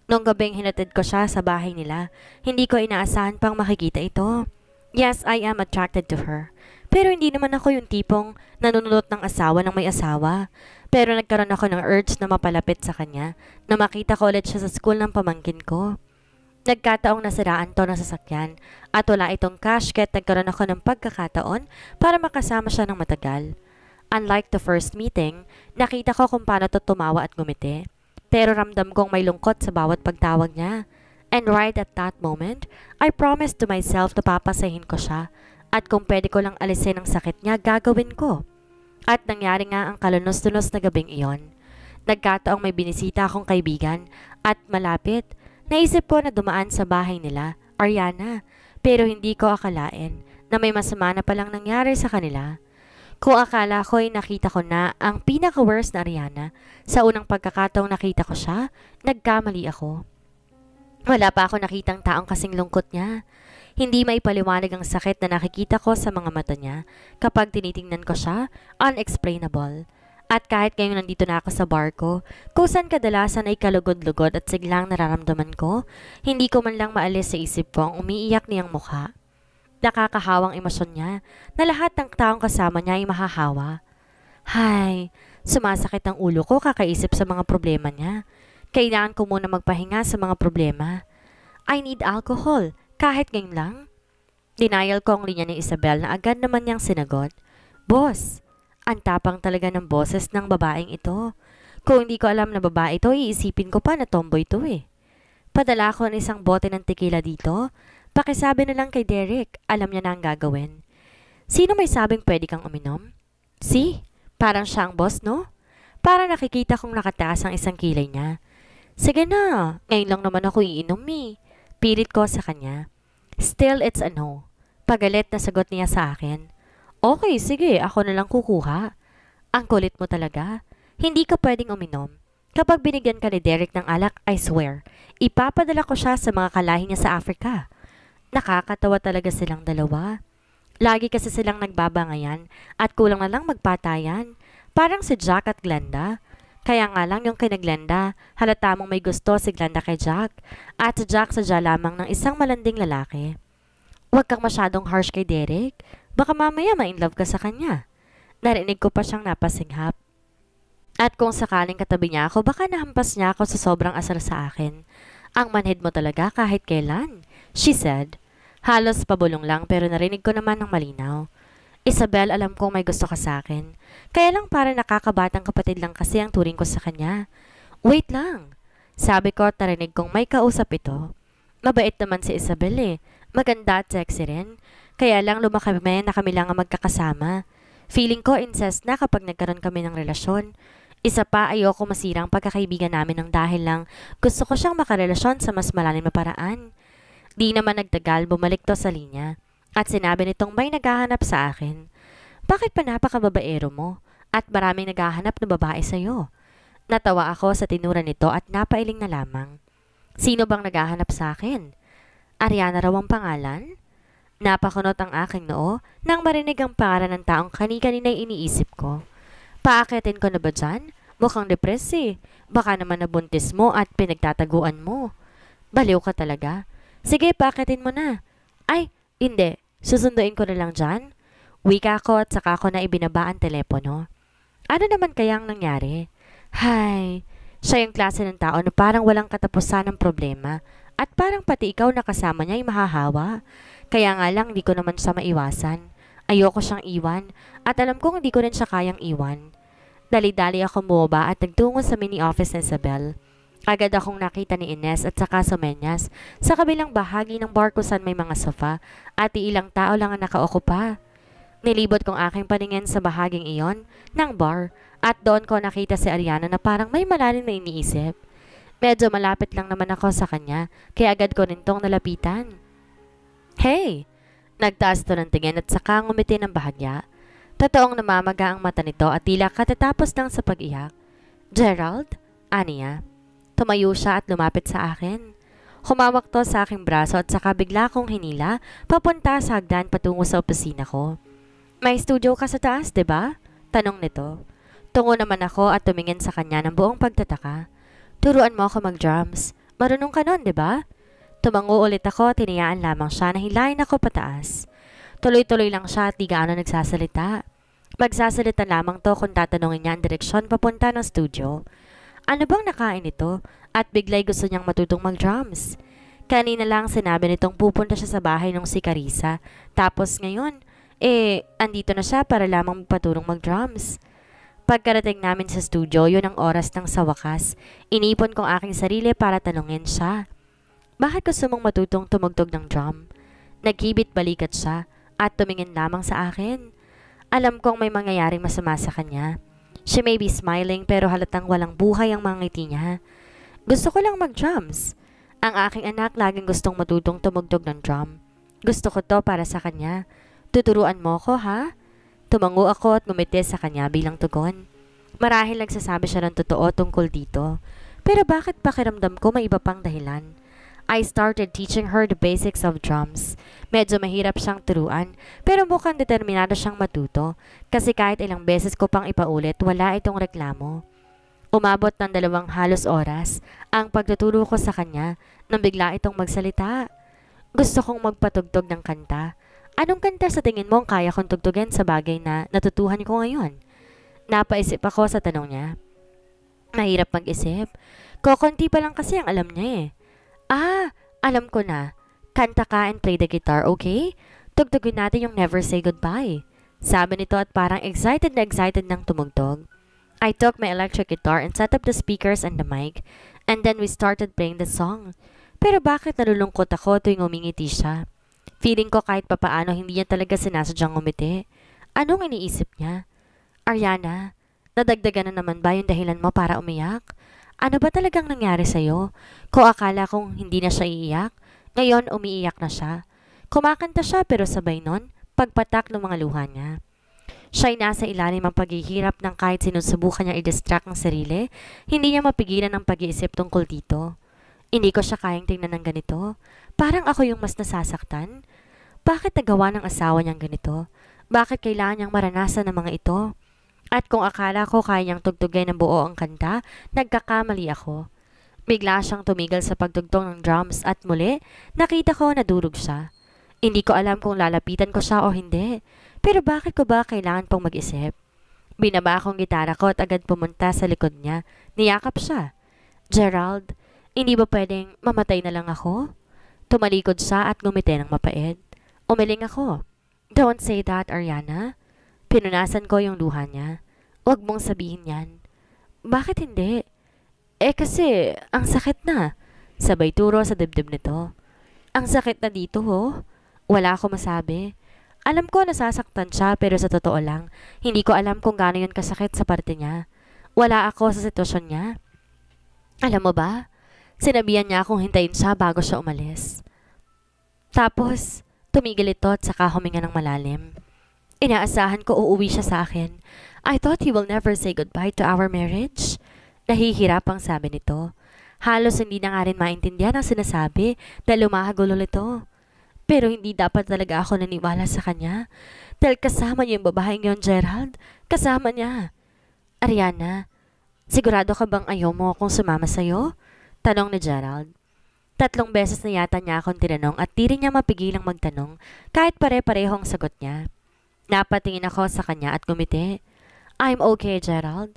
Noong gabing hinatid ko siya sa bahay nila, hindi ko inaasahan pang makikita ito. Yes, I am attracted to her. Pero hindi naman ako yung tipong nanunulot ng asawa ng may asawa. Pero nagkaroon ako ng urge na mapalapit sa kanya, na makita ko ulit siya sa school ng pamangkin ko. Nagkataong nasiraan to ng sasakyan at wala itong cash kaya nagkaroon ako ng pagkakataon para makasama siya ng matagal. Unlike the first meeting, nakita ko kung paano to tumawa at gumiti. Pero ramdam kong may lungkot sa bawat pagtawag niya. And right at that moment, I promised to myself na papasahin ko siya. At kung pwede ko lang alisin ang sakit niya, gagawin ko. At nangyari nga ang kalunos-tunos na gabing iyon. Nagkataong may binisita akong kaibigan at malapit. Naisip ko na dumaan sa bahay nila, Ariana, pero hindi ko akalain na may masama na palang nangyari sa kanila. Kung akala ko'y nakita ko na ang pinaka-worst na Ariana, sa unang pagkakataong nakita ko siya, nagkamali ako. Wala pa ako nakitang taong kasing lungkot niya. Hindi may paliwanag ang sakit na nakikita ko sa mga mata niya kapag tinitingnan ko siya, unexplainable. At kahit ngayon nandito na ako sa barko, ko, kung saan kadalasan ay kalugod-lugod at siglang nararamdaman ko, hindi ko man lang maalis sa isip ko ang umiiyak niyang mukha nakakahawang emosyon niya na lahat ng taong kasama niya ay mahahawa. Hay, sumasakit ang ulo ko kakaisip sa mga problema niya. Kailangan ko muna magpahinga sa mga problema. I need alcohol, kahit ngayon lang. Denial ko ang linya ni Isabel na agad naman niyang sinagot. Boss, ang tapang talaga ng boses ng babaeng ito. Kung hindi ko alam na babae ito, iisipin ko pa na tomboy to eh. Padala ko ng isang bote ng tequila dito Pakisabi na lang kay Derek, alam niya na ang gagawin. Sino may sabing pwede kang uminom? Si, parang siya ang boss, no? Para nakikita kong nakataas ang isang kilay niya. Sige na, ngayon lang naman ako iinom eh. Pilit ko sa kanya. Still, it's a no. Pagalit na sagot niya sa akin. Okay, sige, ako na lang kukuha. Ang kulit mo talaga. Hindi ka pwedeng uminom. Kapag binigyan ka ni Derek ng alak, I swear, ipapadala ko siya sa mga kalahi niya sa Africa. Nakakatawa talaga silang dalawa. Lagi kasi silang nagbabangayan at kulang na lang magpatayan. Parang si Jack at Glenda. Kaya nga lang yung kay Glenda, halata mong may gusto si Glenda kay Jack at si Jack sadya lamang ng isang malanding lalaki. Huwag kang masyadong harsh kay Derek. Baka mamaya ma-inlove ka sa kanya. Narinig ko pa siyang napasinghap. At kung sakaling katabi niya ako, baka nahampas niya ako sa sobrang asar sa akin. Ang manhid mo talaga kahit kailan. She said, halos pabulong lang pero narinig ko naman ng malinaw. Isabel, alam kong may gusto ka sa akin. Kaya lang para nakakabatang kapatid lang kasi ang turing ko sa kanya. Wait lang. Sabi ko at narinig kong may kausap ito. Mabait naman si Isabel eh. Maganda at sexy rin. Kaya lang lumakami na kami lang ang magkakasama. Feeling ko incest na kapag nagkaroon kami ng relasyon. Isa pa, ayoko masira ang pagkakaibigan namin ng dahil lang gusto ko siyang makarelasyon sa mas malalim na paraan. Di naman nagtagal, bumalik to sa linya. At sinabi nitong may naghahanap sa akin. Bakit pa napakababaero mo? At maraming naghahanap na babae sa'yo. Natawa ako sa tinura nito at napailing na lamang. Sino bang naghahanap sa akin? Ariana raw ang pangalan? Napakunot ang aking noo nang marinig ang pangalan ng taong kani-kanina'y iniisip ko. Paakitin ko na ba dyan? Mukhang depresi. Baka naman nabuntis mo at pinagtataguan mo. Baliw ka talaga. Sige, pakitin mo na. Ay, hindi. Susunduin ko na lang dyan. Wika ko at saka ko na ibinaba ang telepono. Ano naman kaya ang nangyari? Hay, siya yung klase ng tao na parang walang katapusan ng problema at parang pati ikaw na kasama niya ay mahahawa. Kaya nga lang, hindi ko naman siya maiwasan. Ayoko siyang iwan at alam kong hindi ko rin siya kayang iwan. Dali-dali ako bumaba at nagtungo sa mini office ni Isabel. Agad akong nakita ni Ines at saka Somenyas sa kabilang bahagi ng barko bar may mga sofa at ilang tao lang ang nakaokupa. Nilibot kong aking paningin sa bahaging iyon ng bar at doon ko nakita si Ariana na parang may malalim na iniisip. Medyo malapit lang naman ako sa kanya kaya agad ko rin tong nalapitan. Hey! Nagtaas to ng tingin at saka ngumiti ng bahagya. Totoong namamaga ang mata nito at tila katatapos lang sa pag-iyak. Gerald? Aniya? Tumayo siya at lumapit sa akin. Humawak to sa aking braso at saka bigla kong hinila papunta sa hagdan patungo sa opisina ko. May studio ka sa taas, ba? Diba? Tanong nito. Tungo naman ako at tumingin sa kanya ng buong pagtataka. Turuan mo ako mag-drums. Marunong ka nun, ba? Diba? Tumango ulit ako at hinayaan lamang siya na hilahin ako pataas. Tuloy-tuloy lang siya at di gaano nagsasalita. Magsasalita lamang to kung tatanungin niya ang direksyon papunta ng studio. Ano bang nakain ito? At biglay gusto niyang matutong mag-drums. Kanina lang sinabi nitong pupunta siya sa bahay nung si Carissa. Tapos ngayon, eh, andito na siya para lamang paturong mag-drums. Pagkarating namin sa studio, yun ang oras ng sa wakas. Inipon kong aking sarili para tanungin siya. Bakit gusto mong matutong tumugtog ng drum? Nagkibit balikat siya at tumingin lamang sa akin. Alam kong may mangyayaring masama sa kanya. She may be smiling pero halatang walang buhay ang mga ngiti niya. Gusto ko lang mag-drums. Ang aking anak laging gustong matutong tumugtog ng drum. Gusto ko to para sa kanya. Tuturuan mo ko ha? Tumango ako at ngumiti sa kanya bilang tugon. Marahil nagsasabi siya ng totoo tungkol dito. Pero bakit pakiramdam ko may iba pang dahilan? I started teaching her the basics of drums. Medyo mahirap siyang turuan, pero mukhang determinado siyang matuto kasi kahit ilang beses ko pang ipaulit, wala itong reklamo. Umabot ng dalawang halos oras ang pagtuturo ko sa kanya nang bigla itong magsalita. Gusto kong magpatugtog ng kanta. Anong kanta sa tingin mo ang kaya kong tugtugin sa bagay na natutuhan ko ngayon? Napaisip ako sa tanong niya. Mahirap mag-isip. Kokonti pa lang kasi ang alam niya eh. Ah, alam ko na. Kanta ka and play the guitar, okay? Tugtugin natin yung Never Say Goodbye. Sabi nito at parang excited na excited nang tumugtog. I took my electric guitar and set up the speakers and the mic, and then we started playing the song. Pero bakit nalulungkot ako tuwing umingiti siya? Feeling ko kahit papaano hindi niya talaga sinasadyang umiti. Anong iniisip niya? Ariana, nadagdagan na naman ba yung dahilan mo para umiyak? Ano ba talagang nangyari sa'yo? Ko akala kong hindi na siya iiyak. Ngayon, umiiyak na siya. Kumakanta siya pero sabay nun, pagpatak ng mga luha niya. Siya'y nasa ilalim ang paghihirap ng kahit sinusubukan niya i-distract ang sarili, hindi niya mapigilan ang pag-iisip tungkol dito. Hindi ko siya kayang tingnan ng ganito. Parang ako yung mas nasasaktan. Bakit nagawa ng asawa niyang ganito? Bakit kailangan niyang maranasan ng mga ito? At kung akala ko kaya niyang tugtugin ng buo ang kanta, nagkakamali ako. Bigla siyang tumigil sa pagtugtog ng drums at muli, nakita ko na durog siya. Hindi ko alam kung lalapitan ko siya o hindi, pero bakit ko ba kailangan pang mag-isip? Binaba akong gitara ko at agad pumunta sa likod niya. Niyakap siya. Gerald, hindi ba pwedeng mamatay na lang ako? Tumalikod siya at gumiti ng mapait. Umiling ako. Don't say that, Ariana. Pinunasan ko yung luha niya. Huwag mong sabihin yan. Bakit hindi? Eh kasi, ang sakit na. Sabay turo sa dibdib nito. Ang sakit na dito, ho. Wala ako masabi. Alam ko nasasaktan siya pero sa totoo lang, hindi ko alam kung gaano yun kasakit sa parte niya. Wala ako sa sitwasyon niya. Alam mo ba? Sinabihan niya akong hintayin siya bago siya umalis. Tapos, tumigil ito at saka huminga ng malalim. Inaasahan ko uuwi siya sa akin. I thought he will never say goodbye to our marriage. Nahihirapang sabi nito. Halos hindi na nga rin maintindihan ang sinasabi dahil lumahagulo ito. Pero hindi dapat talaga ako naniwala sa kanya. Dahil kasama niya yung babaeng yon, Gerald. Kasama niya. Ariana, sigurado ka bang ayaw mo akong sumama sa'yo? Tanong ni Gerald. Tatlong beses na yata niya akong tinanong at tiri rin niya mapigilang magtanong kahit pare-parehong sagot niya. Napatingin ako sa kanya at gumiti. I'm okay, Gerald.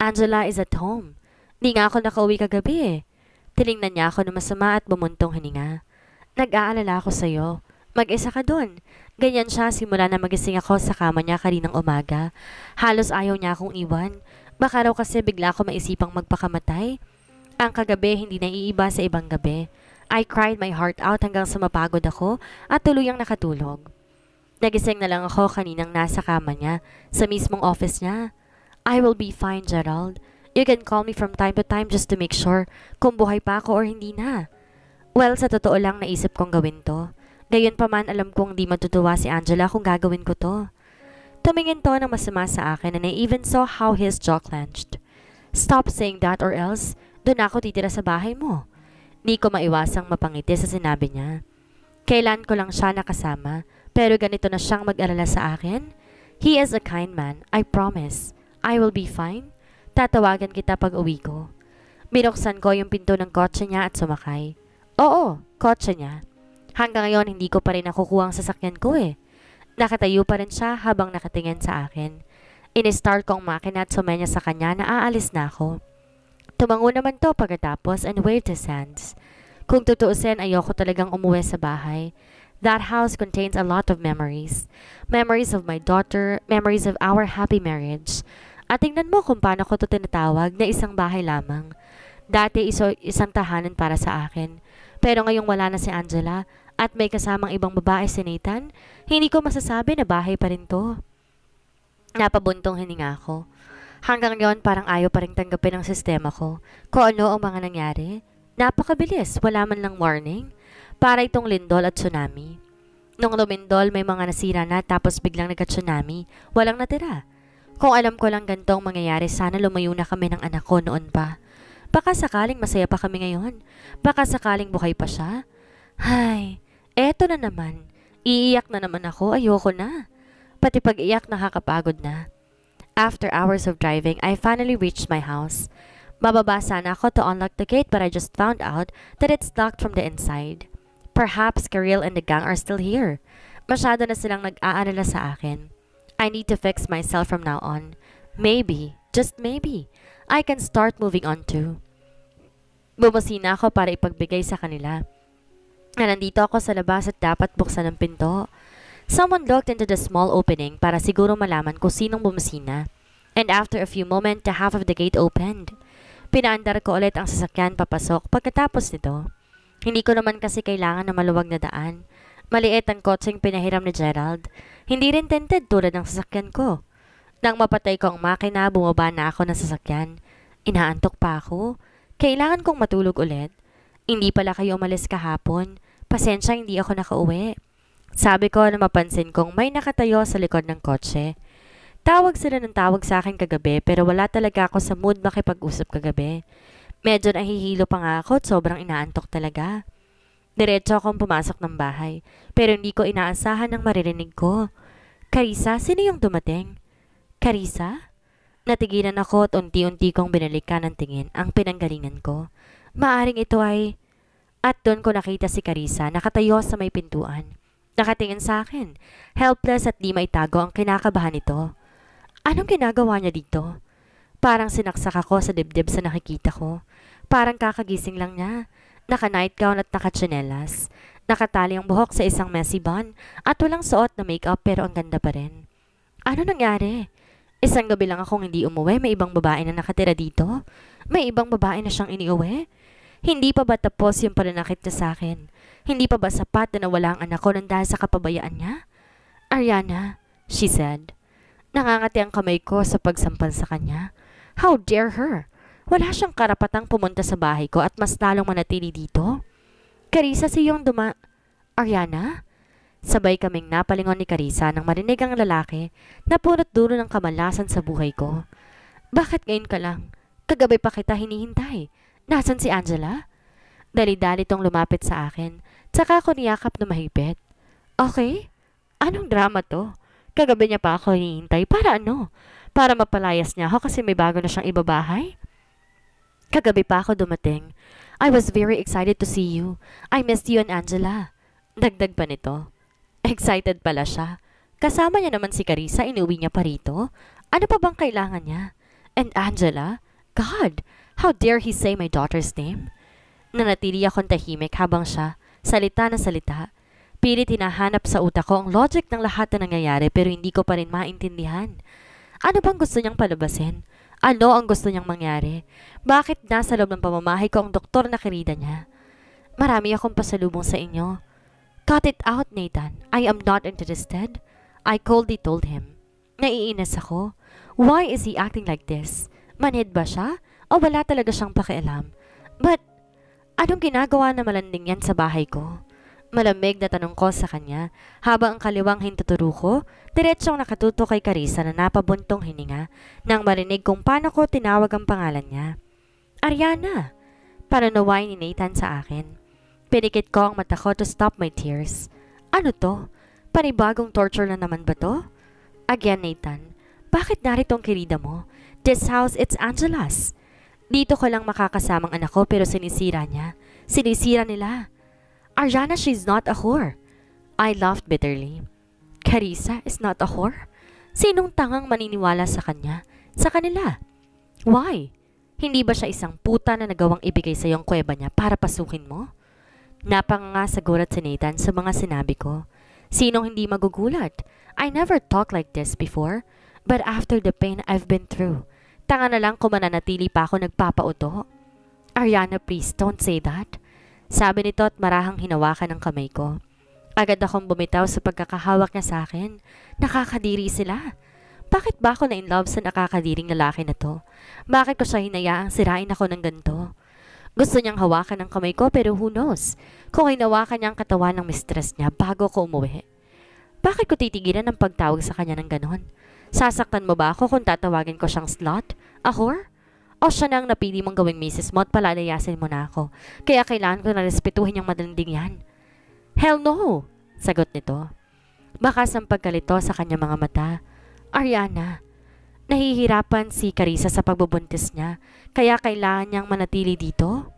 Angela is at home. Hindi nga ako nakauwi kagabi eh. Tinignan niya ako na masama at bumuntong hininga. Nag-aalala ako sa'yo. Mag-isa ka dun. Ganyan siya simula na magising ako sa kama niya kaninang umaga. Halos ayaw niya akong iwan. Baka raw kasi bigla ako maisipang magpakamatay. Ang kagabi hindi naiiba sa ibang gabi. I cried my heart out hanggang sa mapagod ako at tuluyang nakatulog. Nagising na lang ako kaninang nasa kama niya, sa mismong office niya. I will be fine, Gerald. You can call me from time to time just to make sure kung buhay pa ako or hindi na. Well, sa totoo lang naisip kong gawin to. Gayon pa man alam kong di matutuwa si Angela kung gagawin ko to. Tumingin to ng masama sa akin and I even saw how his jaw clenched. Stop saying that or else, doon ako titira sa bahay mo. Di ko maiwasang mapangiti sa sinabi niya. Kailan ko lang siya nakasama pero ganito na siyang mag-alala sa akin. He is a kind man, I promise. I will be fine. Tatawagan kita pag uwi ko. Binuksan ko yung pinto ng kotse niya at sumakay. Oo, kotse niya. Hanggang ngayon hindi ko pa rin nakukuha ang sasakyan ko eh. Nakatayo pa rin siya habang nakatingin sa akin. Inistart ko ang makina at sumenya sa kanya na aalis na ako. Tumango naman to pagkatapos and waved his hands. Kung tutuusin, ayoko talagang umuwi sa bahay. That house contains a lot of memories. Memories of my daughter, memories of our happy marriage. At tingnan mo kung paano ko ito tinatawag na isang bahay lamang. Dati iso, isang tahanan para sa akin. Pero ngayong wala na si Angela at may kasamang ibang babae si Nathan, hindi ko masasabi na bahay pa rin to. Napabuntong hininga ko. Hanggang ngayon parang ayaw pa rin tanggapin ang sistema ko. Kung ano ang mga nangyari. Napakabilis, wala man lang warning para itong lindol at tsunami. Nung lumindol, may mga nasira na tapos biglang nagka-tsunami. Walang natira. Kung alam ko lang ganito ang mangyayari, sana lumayo na kami ng anak ko noon pa. Baka sakaling masaya pa kami ngayon. Baka sakaling buhay pa siya. Hay, eto na naman. Iiyak na naman ako. Ayoko na. Pati pag-iyak nakakapagod na. After hours of driving, I finally reached my house. Mababa sana ako to unlock the gate but I just found out that it's locked from the inside. Perhaps Karel and the gang are still here. Masyado na silang nag-aalala sa akin. I need to fix myself from now on. Maybe, just maybe, I can start moving on too. Bumasina ako para ipagbigay sa kanila. Na nandito ako sa labas at dapat buksan ang pinto. Someone looked into the small opening para siguro malaman kung sinong bumusina. And after a few moments, the half of the gate opened. Pinaandar ko ulit ang sasakyan papasok pagkatapos nito. Hindi ko naman kasi kailangan na maluwag na daan. Maliit ang kotseng pinahiram ni Gerald. Hindi rin tented tulad ng sasakyan ko. Nang mapatay ko ang makina, bumaba na ako ng sasakyan. Inaantok pa ako. Kailangan kong matulog ulit. Hindi pala kayo umalis kahapon. Pasensya, hindi ako nakauwi. Sabi ko na mapansin kong may nakatayo sa likod ng kotse. Tawag sila ng tawag sa akin kagabi pero wala talaga ako sa mood makipag-usap kagabi. Medyo nahihilo pa nga ako at sobrang inaantok talaga. Diretso akong pumasok ng bahay, pero hindi ko inaasahan ang maririnig ko. Karisa, sino yung dumating? Karisa? Natigilan ako at unti-unti kong binalikan ng tingin ang pinanggalingan ko. Maaring ito ay... At doon ko nakita si Karisa nakatayo sa may pintuan. Nakatingin sa akin, helpless at di maitago ang kinakabahan nito. Anong ginagawa niya dito? Parang sinaksak ako sa dibdib sa nakikita ko. Parang kakagising lang niya. Naka-nightgown at naka-chanelas. Nakatali ang buhok sa isang messy bun at walang suot na makeup pero ang ganda pa rin. Ano nangyari? Isang gabi lang akong hindi umuwi, may ibang babae na nakatira dito. May ibang babae na siyang iniuwi. Hindi pa ba tapos yung pananakit niya sa akin? Hindi pa ba sapat na nawala ang anak ko nang dahil sa kapabayaan niya? Ariana, she said. Nangangati ang kamay ko sa pagsampal sa kanya. How dare her? Wala siyang karapatang pumunta sa bahay ko at mas lalong manatili dito. Karisa yung duma... Ariana? Sabay kaming napalingon ni Karisa nang marinig ang lalaki na punot dulo ng kamalasan sa buhay ko. Bakit ngayon ka lang? Kagabi pa kita hinihintay. Nasaan si Angela? Dali-dali tong lumapit sa akin, tsaka ako niyakap na mahigpit. Okay? Anong drama to? Kagabi niya pa ako hinihintay. Para ano? Para mapalayas niya ako kasi may bago na siyang ibabahay? Kagabi pa ako dumating. I was very excited to see you. I missed you and Angela. Dagdag pa nito. Excited pala siya. Kasama niya naman si Carissa, inuwi niya pa rito. Ano pa bang kailangan niya? And Angela? God, how dare he say my daughter's name? Nanatili akong tahimik habang siya, salita na salita. Pilit hinahanap sa utak ko ang logic ng lahat na nangyayari pero hindi ko pa rin maintindihan. Ano bang gusto niyang palabasin? Ano ang gusto niyang mangyari? Bakit nasa loob ng pamamahay ko ang doktor na kirida niya? Marami akong pasalubong sa inyo. Cut it out, Nathan. I am not interested. I coldly told him. Naiinis ako. Why is he acting like this? Manhid ba siya? O wala talaga siyang pakialam? But, anong ginagawa na malanding yan sa bahay ko? Malamig na tanong ko sa kanya habang ang kaliwang hintuturo ko, diretsong nakatuto kay Carissa na napabuntong hininga nang marinig kung paano ko tinawag ang pangalan niya. Ariana! Pananuway ni Nathan sa akin. Pinikit ko ang mata ko to stop my tears. Ano to? Panibagong torture na naman ba to? Again, Nathan, bakit narito ang kirida mo? This house, it's Angela's. Dito ko lang makakasamang anak ko pero sinisira niya. Sinisira nila. Ariana, she's not a whore. I laughed bitterly. Carissa is not a whore? Sinong tangang maniniwala sa kanya? Sa kanila? Why? Hindi ba siya isang puta na nagawang ibigay sa yung kuweba niya para pasukin mo? Napanganga sagurat si Nathan sa mga sinabi ko. Sinong hindi magugulat? I never talked like this before. But after the pain I've been through, tanga na lang kung mananatili pa ako nagpapauto. Ariana, please don't say that. Sabi nito at marahang hinawakan ng kamay ko. Agad akong bumitaw sa pagkakahawak niya sa akin. Nakakadiri sila. Bakit ba ako na in love sa nakakadiring lalaki na to? Bakit ko siya hinayaang sirain ako ng ganto? Gusto niyang hawakan ang kamay ko pero who knows kung hinawakan niya ang katawan ng mistress niya bago ko umuwi. Bakit ko titigilan ang pagtawag sa kanya ng ganon? Sasaktan mo ba ako kung tatawagin ko siyang slut? A whore? o siya na napili mong gawing Mrs. mo at palalayasin mo na ako. Kaya kailangan ko na respetuhin yung madanding yan. Hell no! Sagot nito. Bakas ang pagkalito sa kanyang mga mata. Ariana, nahihirapan si Carissa sa pagbubuntis niya, kaya kailangan niyang manatili dito?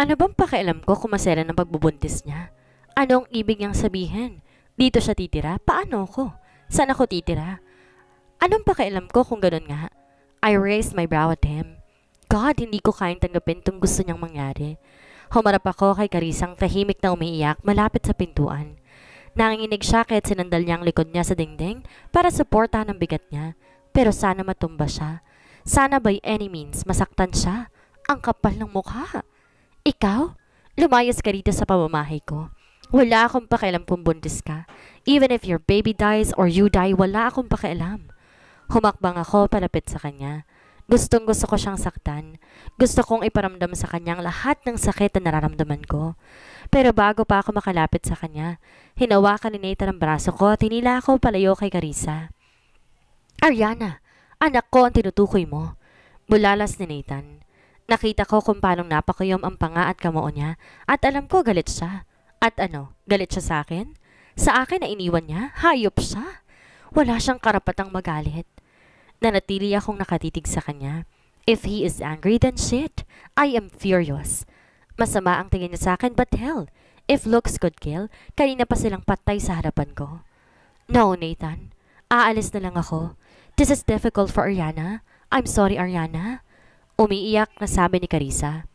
Ano bang pakialam ko kung masera ng pagbubuntis niya? Ano ang ibig niyang sabihin? Dito siya titira? Paano ko? Saan ako titira? Anong pakialam ko kung ganun nga? I raised my brow at him. God, hindi ko kayang tanggapin itong gusto niyang mangyari. Humarap ako kay Karisang tahimik na umiiyak malapit sa pintuan. Nanginginig siya kahit sinandal niya ang likod niya sa dingding para suportahan ang bigat niya. Pero sana matumba siya. Sana by any means masaktan siya. Ang kapal ng mukha. Ikaw? Lumayas ka rito sa pamamahay ko. Wala akong pakialam kung buntis ka. Even if your baby dies or you die, wala akong pakialam. Humakbang ako palapit sa kanya. Gustong gusto ko siyang saktan. Gusto kong iparamdam sa kanyang lahat ng sakit na nararamdaman ko. Pero bago pa ako makalapit sa kanya, hinawakan ni Nathan ang braso ko at hinila ako palayo kay Carissa. Ariana, anak ko ang tinutukoy mo. Bulalas ni Nathan. Nakita ko kung paanong napakuyom ang panga at kamao niya at alam ko galit siya. At ano, galit siya sa akin? Sa akin na iniwan niya? Hayop siya? Wala siyang karapatang magalit. Nanatili akong nakatitig sa kanya. If he is angry, then shit. I am furious. Masama ang tingin niya sa akin, but hell, if looks could kill, kanina pa silang patay sa harapan ko. No, Nathan. Aalis na lang ako. This is difficult for Ariana. I'm sorry, Ariana. Umiiyak na sabi ni Carissa.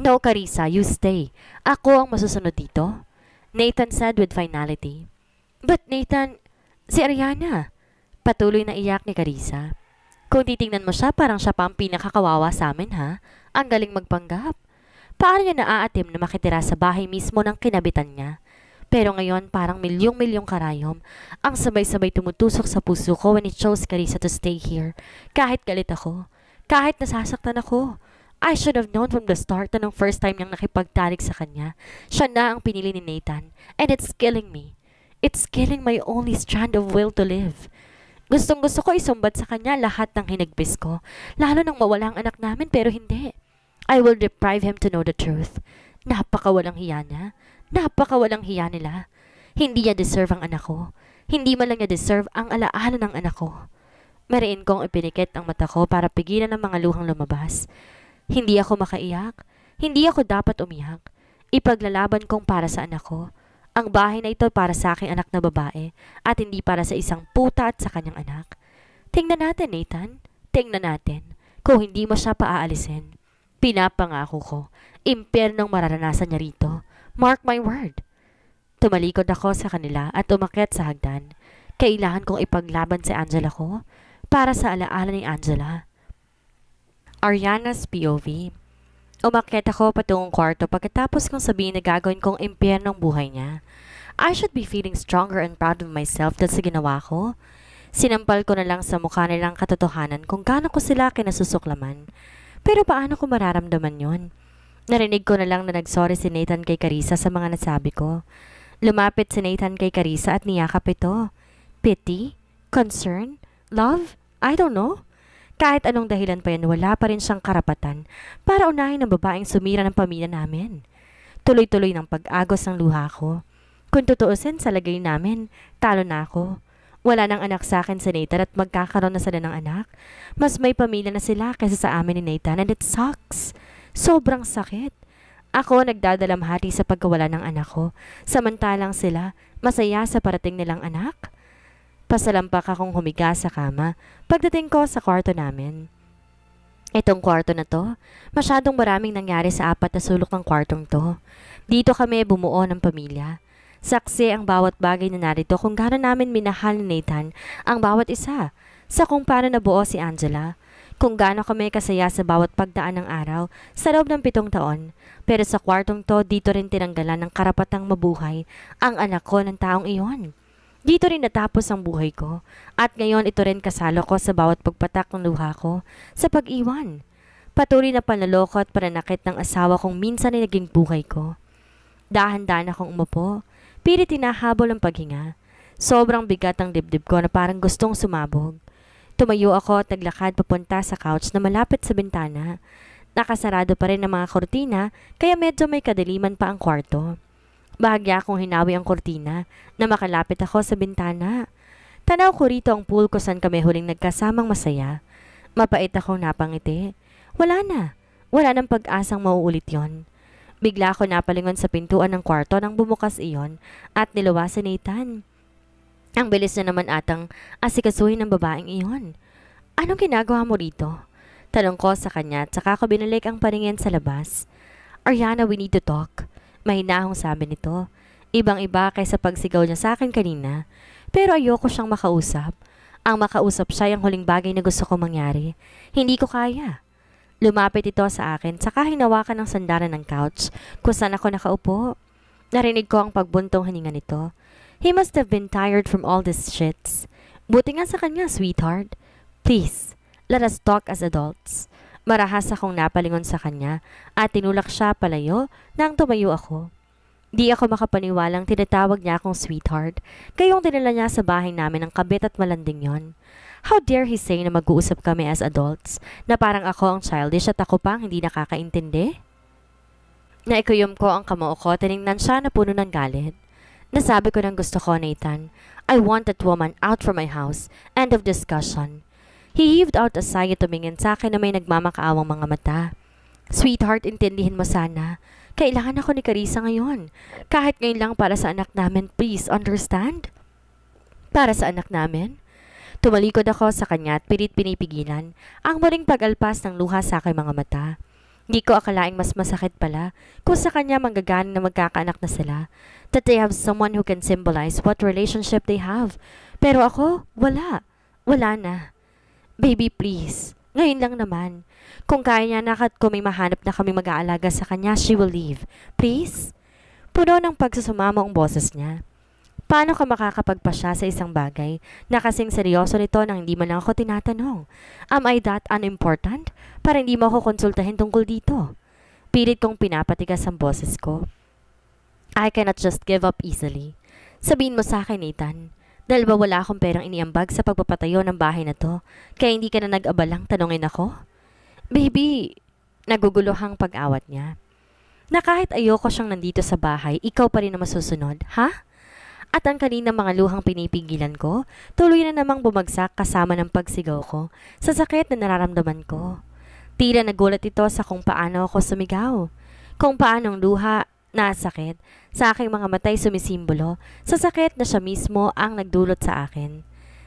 No, Carissa, you stay. Ako ang masusunod dito. Nathan said with finality. But Nathan, si Ariana. Patuloy na iyak ni Carissa. Kung titingnan mo siya, parang siya pa ang pinakakawawa sa amin ha. Ang galing magpanggap. Paano niya naaatim na makitira sa bahay mismo ng kinabitan niya? Pero ngayon, parang milyong-milyong karayom ang sabay-sabay tumutusok sa puso ko when he chose Carissa to stay here. Kahit galit ako. Kahit nasasaktan ako. I should have known from the start na nung first time niyang nakipagtalik sa kanya, siya na ang pinili ni Nathan. And it's killing me. It's killing my only strand of will to live. Gustong gusto ko isumbat sa kanya lahat ng hinagpis ko, lalo nang mawala ang anak namin pero hindi. I will deprive him to know the truth. Napakawalang hiya niya. Napakawalang hiya nila. Hindi niya deserve ang anak ko. Hindi man lang niya deserve ang alaala ng anak ko. Mariin kong ipinikit ang mata ko para pigilan ang mga luhang lumabas. Hindi ako makaiyak. Hindi ako dapat umiyak. Ipaglalaban kong para sa anak ko. Ang bahay na ito para sa aking anak na babae at hindi para sa isang puta at sa kanyang anak. Tingnan natin, Nathan. Tingnan natin kung hindi mo siya paaalisin. Pinapangako ko, impyernong mararanasan niya rito. Mark my word. Tumalikod ako sa kanila at umakyat sa hagdan. Kailangan kong ipaglaban si Angela ko para sa alaala ni Angela. Ariana's POV Umakyat ako patungong kwarto pagkatapos kong sabihin na gagawin kong impyerno ang buhay niya. I should be feeling stronger and proud of myself dahil sa ginawa ko. Sinampal ko na lang sa mukha nilang katotohanan kung gaano ko sila kinasusuklaman. Pero paano ko mararamdaman yon? Narinig ko na lang na nagsorry si Nathan kay Carissa sa mga nasabi ko. Lumapit si Nathan kay Carissa at niyakap ito. Pity? Concern? Love? I don't know. Kahit anong dahilan pa yan, wala pa rin siyang karapatan para unahin ang babaeng sumira ng pamilya namin. Tuloy-tuloy ng pag-agos ng luha ko. Kung tutuusin sa lagay namin, talo na ako. Wala nang anak sa akin si Nathan at magkakaroon na sila ng anak. Mas may pamilya na sila kaysa sa amin ni Nathan and it sucks. Sobrang sakit. Ako nagdadalamhati sa pagkawala ng anak ko, samantalang sila masaya sa parating nilang anak. Pasalampak akong humiga sa kama pagdating ko sa kwarto namin. Itong kwarto na to, masyadong maraming nangyari sa apat na sulok ng kwartong to. Dito kami bumuo ng pamilya. Saksi ang bawat bagay na narito kung gaano namin minahal ni Nathan ang bawat isa sa kung paano nabuo si Angela. Kung gaano kami kasaya sa bawat pagdaan ng araw sa loob ng pitong taon. Pero sa kwartong to, dito rin tinanggalan ng karapatang mabuhay ang anak ko ng taong iyon. Dito rin natapos ang buhay ko at ngayon ito rin kasalo ko sa bawat pagpatak ng luha ko sa pag-iwan. Patuloy na panaloko at pananakit ng asawa kong minsan ay naging buhay ko. Dahan-dahan akong umupo, pilit tinahabol ang paghinga. Sobrang bigat ang dibdib ko na parang gustong sumabog. Tumayo ako at naglakad papunta sa couch na malapit sa bintana. Nakasarado pa rin ang mga kortina kaya medyo may kadiliman pa ang kwarto. Bahagya akong hinawi ang kortina na makalapit ako sa bintana. Tanaw ko rito ang pool ko saan kami huling nagkasamang masaya. Mapait akong napangiti. Wala na. Wala ng pag-asang mauulit yon. Bigla ako napalingon sa pintuan ng kwarto nang bumukas iyon at niluwa si Nathan. Ang bilis na naman atang asikasuhin ng babaeng iyon. Anong ginagawa mo rito? Tanong ko sa kanya at saka ko binalik ang paningin sa labas. Ariana, we need to talk. May nahong sa amin nito. Ibang-iba kaysa pagsigaw niya sa akin kanina. Pero ayoko siyang makausap. Ang makausap siya ang huling bagay na gusto ko mangyari. Hindi ko kaya. Lumapit ito sa akin, saka hinawakan ng sandalan ng couch kung saan ako nakaupo. Narinig ko ang pagbuntong hininga nito. He must have been tired from all these shits. Buti nga sa kanya, sweetheart. Please, let us talk as adults. Marahas akong napalingon sa kanya at tinulak siya palayo nang tumayo ako. Di ako makapaniwalang tinatawag niya akong sweetheart, kayong dinala niya sa bahay namin ng kabit at malanding yon. How dare he say na mag-uusap kami as adults, na parang ako ang childish at ako pang hindi nakakaintindi? Naikuyom ko ang kamao ko, tinignan siya na puno ng galit. Nasabi ko ng gusto ko, Nathan, I want that woman out from my house. End of discussion. He heaved out a sigh at tumingin sa akin na may nagmamakaawang mga mata. Sweetheart, intindihin mo sana. Kailangan ako ni Carissa ngayon. Kahit ngayon lang para sa anak namin, please, understand? Para sa anak namin? Tumalikod ako sa kanya at pilit pinipigilan ang muling pagalpas ng luha sa aking mga mata. Hindi ko akalaing mas masakit pala kung sa kanya manggagana na magkakaanak na sila. That they have someone who can symbolize what relationship they have. Pero ako, wala. Wala na. Baby, please. Ngayon lang naman. Kung kaya niya nakat ko may mahanap na kami mag-aalaga sa kanya, she will leave. Please? Puno ng pagsusumama ang boses niya. Paano ka makakapagpasya sa isang bagay na kasing seryoso nito nang hindi man lang ako tinatanong? Am I that unimportant? Para hindi mo ako konsultahin tungkol dito. Pilit kong pinapatigas ang boses ko. I cannot just give up easily. Sabihin mo sa akin, Nathan. Dahil ba wala akong perang iniambag sa pagpapatayo ng bahay na to, kaya hindi ka na nag-abalang tanongin ako? Baby, naguguluhang pag-awat niya. Na kahit ayoko siyang nandito sa bahay, ikaw pa rin ang masusunod, ha? At ang kanina mga luhang pinipigilan ko, tuloy na namang bumagsak kasama ng pagsigaw ko sa sakit na nararamdaman ko. Tila nagulat ito sa kung paano ako sumigaw, kung paanong luha nasakit, Sa aking mga matay sumisimbolo, sa sakit na siya mismo ang nagdulot sa akin.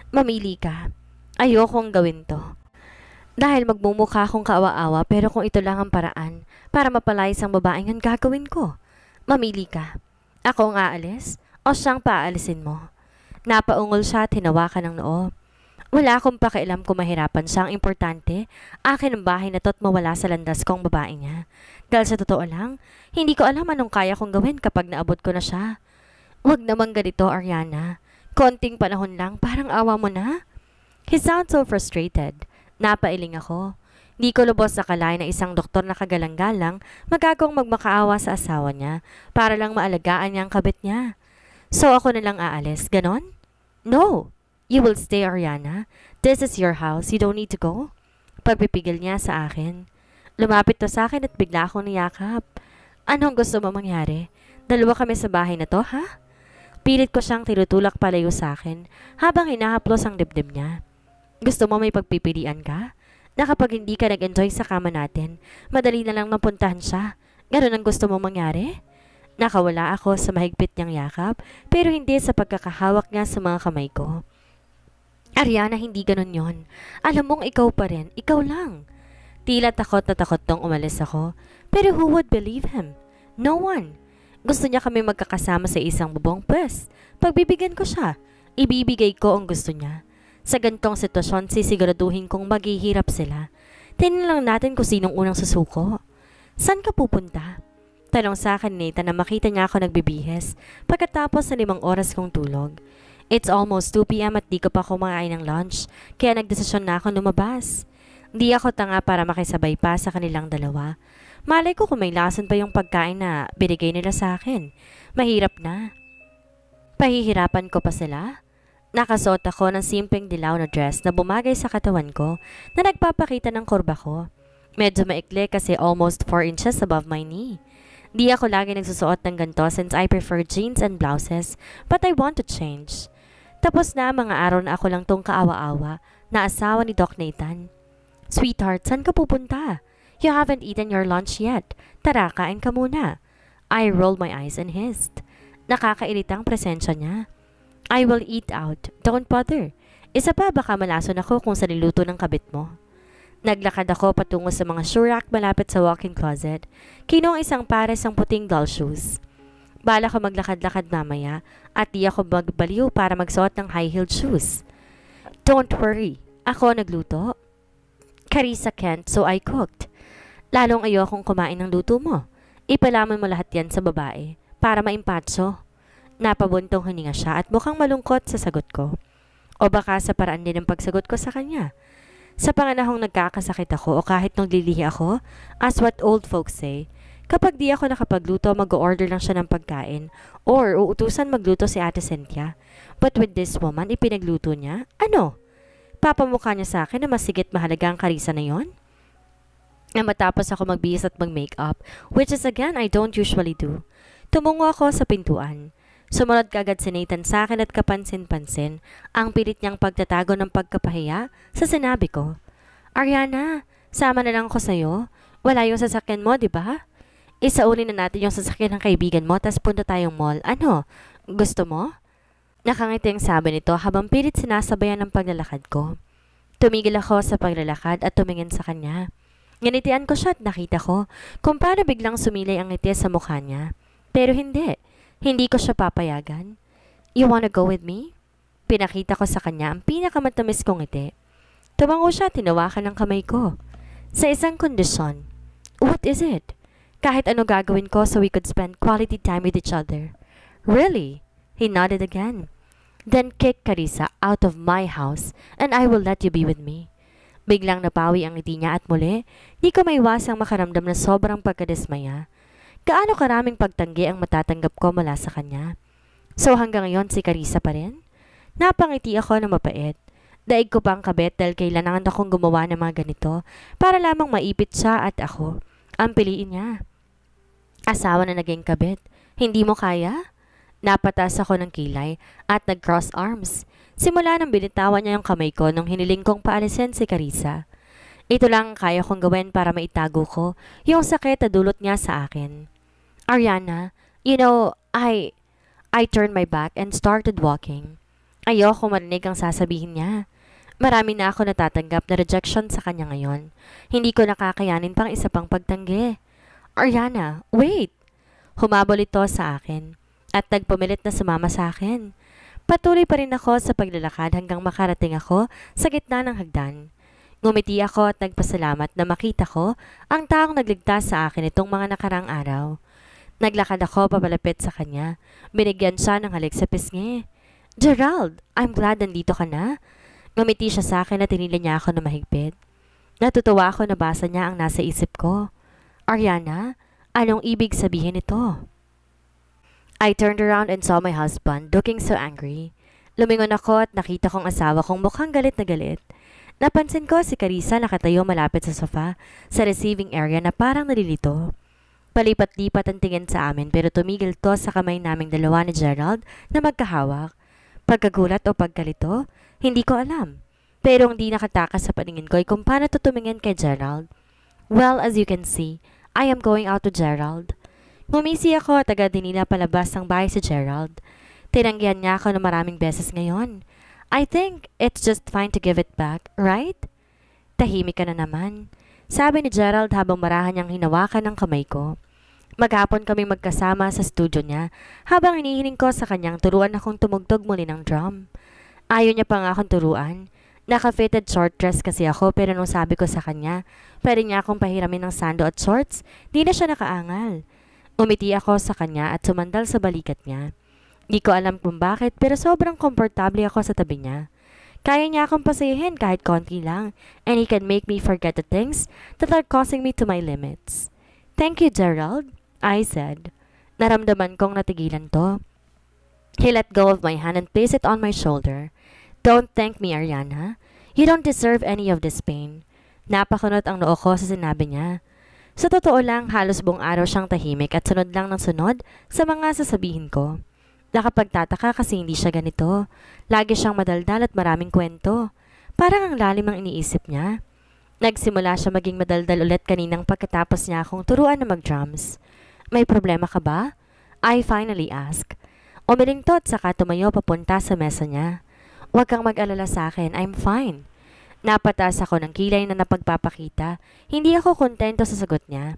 Mamili ka. Ayokong gawin to. Dahil magmumukha akong kaawa-awa pero kung ito lang ang paraan para mapalayas ang babaeng ang gagawin ko. Mamili ka. Ako ang aalis o siyang paalisin mo. Napaungol siya at hinawakan ng noo. Wala akong pakialam kung mahirapan siya. Ang importante, akin ang bahay na to't mawala sa landas kong babae niya. Dahil sa totoo lang, hindi ko alam anong kaya kong gawin kapag naabot ko na siya. Huwag naman ganito, Ariana. Konting panahon lang, parang awa mo na. He sounds so frustrated. Napailing ako. Di ko lubos akalain na isang doktor na kagalang-galang magagawang magmakaawa sa asawa niya para lang maalagaan niya ang kabit niya. So ako na lang aalis, ganon? No! You will stay, Ariana. This is your house. You don't need to go. Pagpipigil niya sa akin. Lumapit to sa akin at bigla akong niyakap. Anong gusto mo mangyari? Dalawa kami sa bahay na to, ha? Pilit ko siyang tinutulak palayo sa akin habang hinahaplos ang dibdib niya. Gusto mo may pagpipilian ka? Na hindi ka nag-enjoy sa kama natin, madali na lang mapuntahan siya. Ganun ang gusto mo mangyari? Nakawala ako sa mahigpit niyang yakap pero hindi sa pagkakahawak niya sa mga kamay ko. Ariana, hindi ganun yon. Alam mong ikaw pa rin, ikaw lang. Tila takot na takot tong umalis ako. Pero who would believe him? No one. Gusto niya kami magkakasama sa isang bubong pwes. Pagbibigyan ko siya. Ibibigay ko ang gusto niya. Sa gantong sitwasyon, sisiguraduhin kong maghihirap sila. Tingnan lang natin kung sinong unang susuko. San ka pupunta? Tanong sa akin ni Nathan na makita niya ako nagbibihes pagkatapos sa limang oras kong tulog. It's almost 2 p.m. at di ko pa kumain ng lunch, kaya nagdesisyon na ako lumabas. Di ako tanga para makisabay pa sa kanilang dalawa. Malay ko kung may lason pa yung pagkain na binigay nila sa akin. Mahirap na. Pahihirapan ko pa sila? Nakasot ako ng simpeng dilaw na dress na bumagay sa katawan ko na nagpapakita ng kurba ko. Medyo maikli kasi almost 4 inches above my knee. Di ako lagi nagsusuot ng ganto since I prefer jeans and blouses, but I want to change. Tapos na mga araw na ako lang tong kaawa-awa na asawa ni Doc Nathan. Sweetheart, saan ka pupunta? You haven't eaten your lunch yet. Tara, kain ka muna. I rolled my eyes and hissed. Nakakairita ang presensya niya. I will eat out. Don't bother. Isa pa baka malason ako kung sa niluto ng kabit mo. Naglakad ako patungo sa mga shoe rack malapit sa walk-in closet. Kinong isang pares ng puting doll shoes. Bala ko maglakad-lakad mamaya at di ako magbaliw para magsuot ng high-heeled shoes. Don't worry, ako nagluto. Carissa can't, so I cooked. Lalong ayokong kumain ng luto mo. Ipalaman mo lahat yan sa babae para maimpatso. Napabuntong hininga siya at mukhang malungkot sa sagot ko. O baka sa paraan din ng pagsagot ko sa kanya. Sa panganahong nagkakasakit ako o kahit nung lilihi ako, as what old folks say, Kapag di ako nakapagluto, mag-order lang siya ng pagkain or uutusan magluto si Ate Cynthia. But with this woman, ipinagluto niya, ano? Papamukha niya sa akin na masigit mahalaga ang karisa na yon? Na matapos ako magbihis at mag-makeup, which is again, I don't usually do. Tumungo ako sa pintuan. Sumunod kagad si Nathan sa akin at kapansin-pansin ang pilit niyang pagtatago ng pagkapahiya sa sinabi ko. Ariana, sama na lang ko sa'yo. Wala yung sasakyan mo, di ba? Isauli na natin yung sasakyan ng kaibigan mo, tapos punta tayong mall. Ano? Gusto mo? Nakangiti ang sabi nito habang pilit sinasabayan ng paglalakad ko. Tumigil ako sa paglalakad at tumingin sa kanya. Nginitian ko siya at nakita ko kung paano biglang sumilay ang ngiti sa mukha niya. Pero hindi. Hindi ko siya papayagan. You wanna go with me? Pinakita ko sa kanya ang pinakamatamis kong ngiti. Tumango siya at tinawakan ng kamay ko. Sa isang kondisyon. What is it? Kahit ano gagawin ko so we could spend quality time with each other. Really? He nodded again. Then kick Carissa out of my house and I will let you be with me. Biglang napawi ang ngiti niya at muli, di ko maiwasang makaramdam na sobrang pagkadismaya. Kaano karaming pagtanggi ang matatanggap ko mula sa kanya. So hanggang ngayon si Carissa pa rin? Napangiti ako na mapait. Daig ko pang ang kabet dahil kailangan akong gumawa ng mga ganito para lamang maipit siya at ako. Ang piliin niya. Asawa na naging kabit. Hindi mo kaya? Napatas ako ng kilay at nag-cross arms. Simula nang binitawan niya yung kamay ko nung hiniling kong paalisin si Carissa. Ito lang kaya kong gawin para maitago ko yung sakit na dulot niya sa akin. Ariana, you know, I... I turned my back and started walking. Ayoko marinig ang sasabihin niya. Marami na ako natatanggap na rejection sa kanya ngayon. Hindi ko nakakayanin pang isa pang pagtanggi. Ariana, wait! Humabol ito sa akin at nagpumilit na sumama sa akin. Patuloy pa rin ako sa paglalakad hanggang makarating ako sa gitna ng hagdan. Ngumiti ako at nagpasalamat na makita ko ang taong nagligtas sa akin itong mga nakarang araw. Naglakad ako papalapit sa kanya. Binigyan siya ng halik sa pisngi. Gerald, I'm glad nandito ka na. Ngumiti siya sa akin at tinila niya ako na mahigpit. Natutuwa ako na basa niya ang nasa isip ko. Ariana, anong ibig sabihin nito? I turned around and saw my husband looking so angry. Lumingon ako at nakita kong asawa kong mukhang galit na galit. Napansin ko si Carissa nakatayo malapit sa sofa sa receiving area na parang nalilito. Palipat-lipat ang tingin sa amin pero tumigil to sa kamay naming dalawa ni Gerald na magkahawak. Pagkagulat o pagkalito, hindi ko alam. Pero ang di nakatakas sa paningin ko ay kung paano to tumingin kay Gerald. Well, as you can see, I am going out to Gerald. Ngumisi ako at agad dinila palabas ng bahay si Gerald. Tinanggihan niya ako na maraming beses ngayon. I think it's just fine to give it back, right? Tahimik ka na naman. Sabi ni Gerald habang marahan niyang hinawakan ng kamay ko. Maghapon kami magkasama sa studio niya habang inihiling ko sa kanyang turuan akong tumugtog muli ng drum. Ayaw niya pa nga akong turuan. Naka-fitted short dress kasi ako pero nung sabi ko sa kanya, pwede niya akong pahiramin ng sando at shorts, di na siya nakaangal. Umiti ako sa kanya at sumandal sa balikat niya. Di ko alam kung bakit pero sobrang komportable ako sa tabi niya. Kaya niya akong pasayahin kahit konti lang, and he can make me forget the things that are causing me to my limits. Thank you, Gerald, I said. Naramdaman kong natigilan to. He let go of my hand and placed it on my shoulder. Don't thank me, Ariana. You don't deserve any of this pain. Napakunot ang noo ko sa sinabi niya. Sa totoo lang, halos buong araw siyang tahimik at sunod lang ng sunod sa mga sasabihin ko. Nakapagtataka kasi hindi siya ganito. Lagi siyang madaldal at maraming kwento. Parang ang lalim ang iniisip niya. Nagsimula siya maging madaldal ulit kaninang pagkatapos niya akong turuan na mag-drums. May problema ka ba? I finally ask. Umiling to at saka tumayo papunta sa mesa niya. Huwag kang mag-alala sa akin. I'm fine. Napataas ako ng kilay na napagpapakita. Hindi ako kontento sa sagot niya.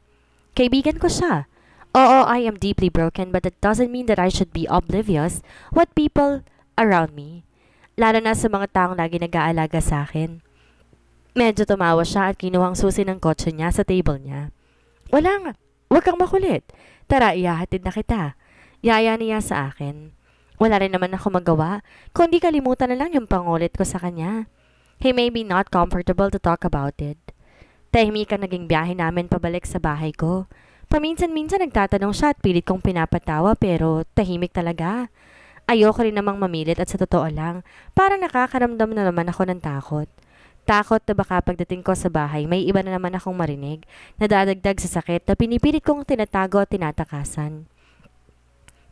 Kaibigan ko siya. Oo, I am deeply broken but that doesn't mean that I should be oblivious what people around me. Lalo na sa mga taong lagi nag-aalaga sa akin. Medyo tumawa siya at kinuhang susi ng kotse niya sa table niya. Walang, Huwag kang makulit. Tara, iyahatid na kita. Yaya niya sa akin. Wala rin naman ako magawa, kundi kalimutan na lang yung pangulit ko sa kanya. He may be not comfortable to talk about it. Tahimik ang naging biyahe namin pabalik sa bahay ko. Paminsan-minsan nagtatanong siya at pilit kong pinapatawa pero tahimik talaga. Ayoko rin namang mamilit at sa totoo lang, parang nakakaramdam na naman ako ng takot. Takot na baka pagdating ko sa bahay, may iba na naman akong marinig, na dadagdag sa sakit na pinipilit kong tinatago at tinatakasan.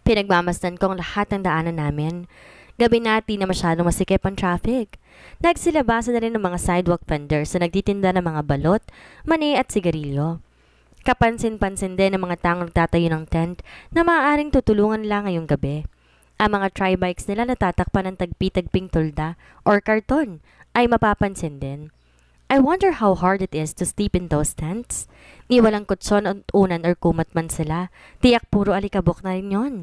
Pinagmamasdan kong lahat ng daanan namin. Gabi na natin na masyadong masikip ang traffic. Nagsilabasan na rin ng mga sidewalk vendors na nagtitinda ng mga balot, mani at sigarilyo. Kapansin-pansin din ng mga taong nagtatayo ng tent na maaaring tutulungan lang ngayong gabi. Ang mga tri-bikes nila natatakpan ng tagpi-tagping tulda or karton ay mapapansin din. I wonder how hard it is to sleep in those tents. Ni walang kutson at unan or kumat man sila, tiyak puro alikabok na rin yon.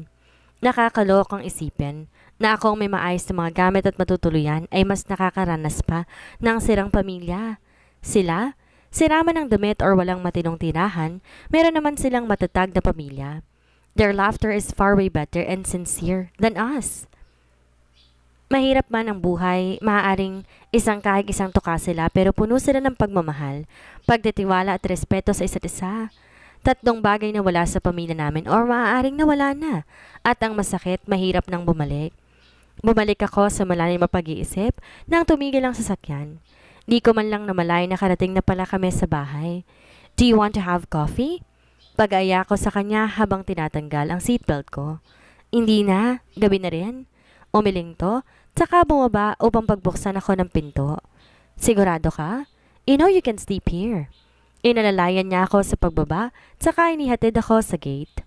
Nakakalokang isipin na akong may maayos na mga gamit at matutuluyan ay mas nakakaranas pa ng sirang pamilya. Sila, sirama ng damit or walang matinong tirahan, meron naman silang matatag na pamilya. Their laughter is far way better and sincere than us. Mahirap man ang buhay, maaaring isang kahig isang tuka sila pero puno sila ng pagmamahal, pagtitiwala at respeto sa isa't isa. -isa. Tatlong bagay na wala sa pamilya namin or maaaring nawala na. At ang masakit, mahirap nang bumalik. Bumalik ako sa malalim mapag-iisip nang tumigil ang sasakyan. Di ko man lang namalay na karating na pala kami sa bahay. Do you want to have coffee? Pag-aya ko sa kanya habang tinatanggal ang seatbelt ko. Hindi na, gabi na rin. Umiling to, tsaka bumaba upang pagbuksan ako ng pinto. Sigurado ka? You know you can sleep here. Inalalayan niya ako sa pagbaba, tsaka inihatid ako sa gate.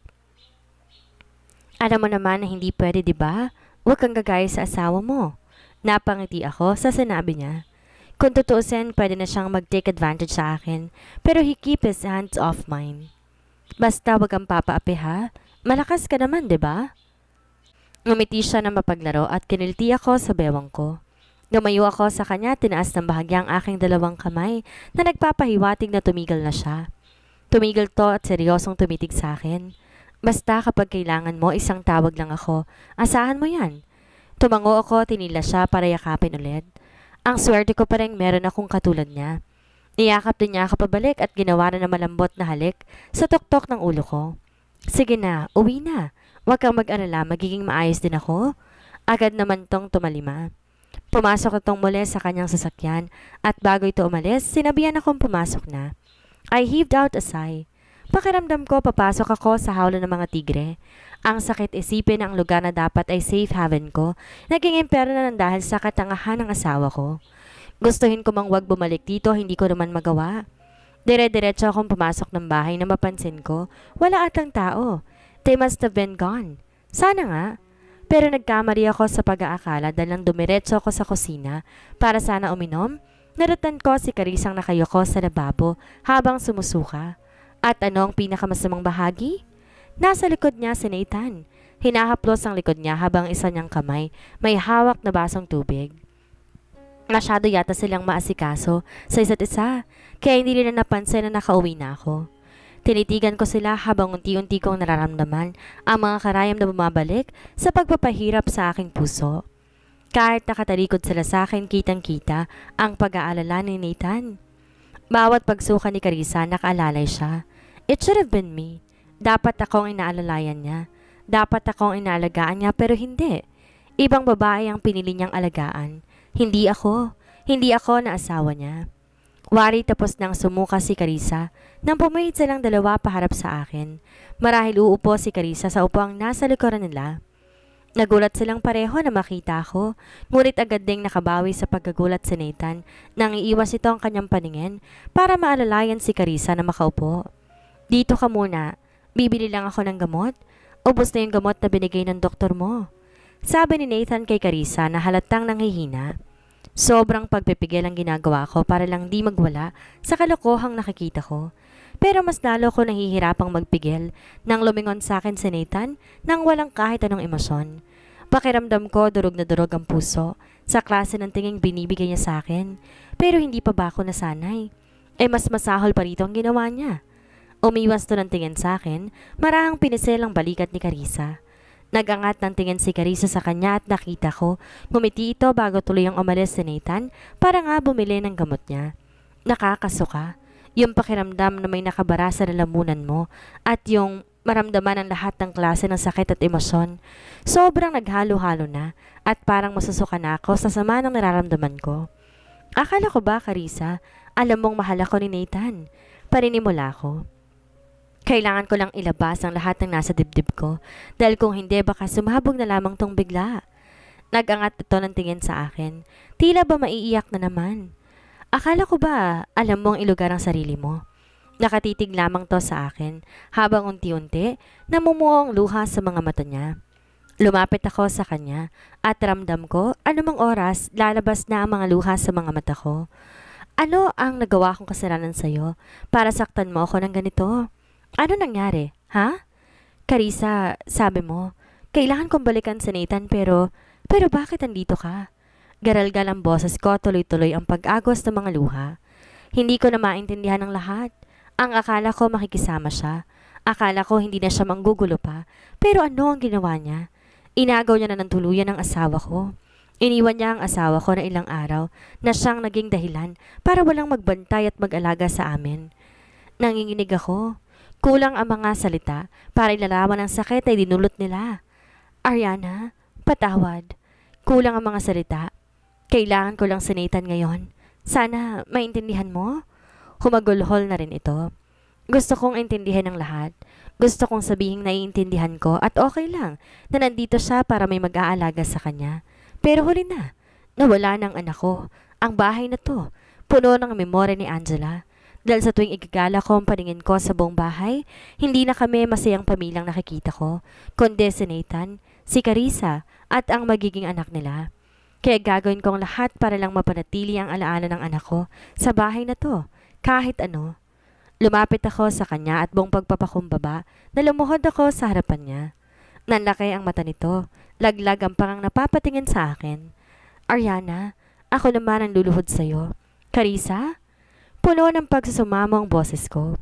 Alam mo naman na hindi pwede, di ba? Huwag kang gagaya sa asawa mo. Napangiti ako sa sinabi niya. Kung tutuusin, pwede na siyang mag-take advantage sa akin, pero he keep his hands off mine. Basta wag kang papaapi ha. Malakas ka naman, di ba? Ngumiti siya ng mapaglaro at kinilti ako sa bewang ko. Lumayo ako sa kanya, tinaas ng bahagya ang aking dalawang kamay na nagpapahiwatig na tumigil na siya. Tumigil to at seryosong tumitig sa akin. Basta kapag kailangan mo, isang tawag lang ako. Asahan mo yan. Tumango ako, tinila siya para yakapin ulit. Ang swerte ko pa rin meron akong katulad niya. Niyakap din niya ako pabalik at ginawa na ng malambot na halik sa tuktok ng ulo ko. Sige na, uwi na. Huwag kang mag-alala, magiging maayos din ako. Agad naman tong tumalima. Pumasok itong muli sa kanyang sasakyan at bago ito umalis, sinabihan akong pumasok na. I heaved out a sigh. Pakiramdam ko papasok ako sa hawla ng mga tigre. Ang sakit isipin ang lugar na dapat ay safe haven ko, naging impero na lang dahil sa katangahan ng asawa ko. Gustuhin ko mang wag bumalik dito, hindi ko naman magawa. Dire-diretso akong pumasok ng bahay na mapansin ko, wala atang tao. They must have been gone. Sana nga. Pero nagkamali ako sa pag-aakala dahil nang dumiretso ako sa kusina para sana uminom, naratan ko si Karisang nakayoko sa lababo habang sumusuka. At ano ang pinakamasamang bahagi? Nasa likod niya si Nathan. Hinahaplos ang likod niya habang isa niyang kamay may hawak na basong tubig. Masyado yata silang maasikaso sa isa't isa, kaya hindi nila napansin na nakauwi na ako. Tinitigan ko sila habang unti-unti kong nararamdaman ang mga karayam na bumabalik sa pagpapahirap sa aking puso. Kahit nakatalikod sila sa akin, kitang-kita ang pag-aalala ni Nathan. Bawat pagsuka ni Carissa, nakaalalay siya. It should have been me. Dapat akong inaalalayan niya. Dapat akong inaalagaan niya pero hindi. Ibang babae ang pinili niyang alagaan. Hindi ako. Hindi ako na asawa niya. Wari tapos nang sumuka si Carissa nang pumihit silang dalawa paharap sa akin. Marahil uupo si Carissa sa upuang nasa likuran nila. Nagulat silang pareho na makita ko, ngunit agad ding nakabawi sa pagkagulat si Nathan nang iiwas ito ang kanyang paningin para maalalayan si Carissa na makaupo. Dito ka muna, bibili lang ako ng gamot. Ubus na yung gamot na binigay ng doktor mo. Sabi ni Nathan kay Carissa na halatang nanghihina. Sobrang pagpipigil ang ginagawa ko para lang di magwala sa kalokohang nakikita ko. Pero mas lalo ko nahihirapang magpigil nang lumingon sa akin si Nathan nang walang kahit anong emosyon. Pakiramdam ko durog na durog ang puso sa klase ng tinging binibigay niya sa akin pero hindi pa ba ako nasanay? Eh mas masahol pa rito ang ginawa niya. Umiwas to ng tingin sa akin, marahang pinisel ang balikat ni Carissa. Nagangat ng tingin si Carissa sa kanya at nakita ko, ngumiti ito bago tuloy ang umalis si Nathan para nga bumili ng gamot niya. Nakakasuka yung pakiramdam na may nakabara sa lalamunan mo at yung maramdaman ang lahat ng klase ng sakit at emosyon. Sobrang naghalo-halo na at parang masusuka na ako sa sama ng nararamdaman ko. Akala ko ba, Karisa, alam mong mahal ako ni Nathan. Parinimula ko. Kailangan ko lang ilabas ang lahat ng nasa dibdib ko dahil kung hindi baka sumabog na lamang tong bigla. Nagangat ito ng tingin sa akin. Tila ba maiiyak na naman? Akala ko ba alam mo ang ilugar ang sarili mo? Nakatitig lamang to sa akin habang unti-unti namumuo ang luha sa mga mata niya. Lumapit ako sa kanya at ramdam ko anumang oras lalabas na ang mga luha sa mga mata ko. Ano ang nagawa kong kasalanan sa'yo para saktan mo ako ng ganito? Ano nangyari, ha? Karisa, sabi mo, kailangan kong balikan sa Nathan pero, pero bakit andito ka? Garalgal ang boses ko, tuloy-tuloy ang pag-agos ng mga luha. Hindi ko na maintindihan ang lahat. Ang akala ko makikisama siya. Akala ko hindi na siya manggugulo pa. Pero ano ang ginawa niya? Inagaw niya na ng tuluyan ang asawa ko. Iniwan niya ang asawa ko na ilang araw na siyang naging dahilan para walang magbantay at mag-alaga sa amin. Nanginginig ako. Kulang ang mga salita para ilalaman ang sakit ay dinulot nila. Ariana, patawad. Kulang ang mga salita kailangan ko lang sinitan ngayon. Sana maintindihan mo. Humagulhol na rin ito. Gusto kong intindihan ng lahat. Gusto kong sabihing naiintindihan ko at okay lang na nandito siya para may mag-aalaga sa kanya. Pero huli na, nawala ng anak ko. Ang bahay na to, puno ng memory ni Angela. Dahil sa tuwing igagala ko ang paningin ko sa buong bahay, hindi na kami masayang pamilyang nakikita ko, kundi si Nathan, si Carissa, at ang magiging anak nila. Kaya gagawin kong lahat para lang mapanatili ang alaala ng anak ko sa bahay na to, kahit ano. Lumapit ako sa kanya at buong pagpapakumbaba na lumuhod ako sa harapan niya. Nanlaki ang mata nito, laglag ang pangang napapatingin sa akin. Ariana, ako naman ang luluhod sa'yo. Carissa? Puno ng pagsusumamo ang boses ko.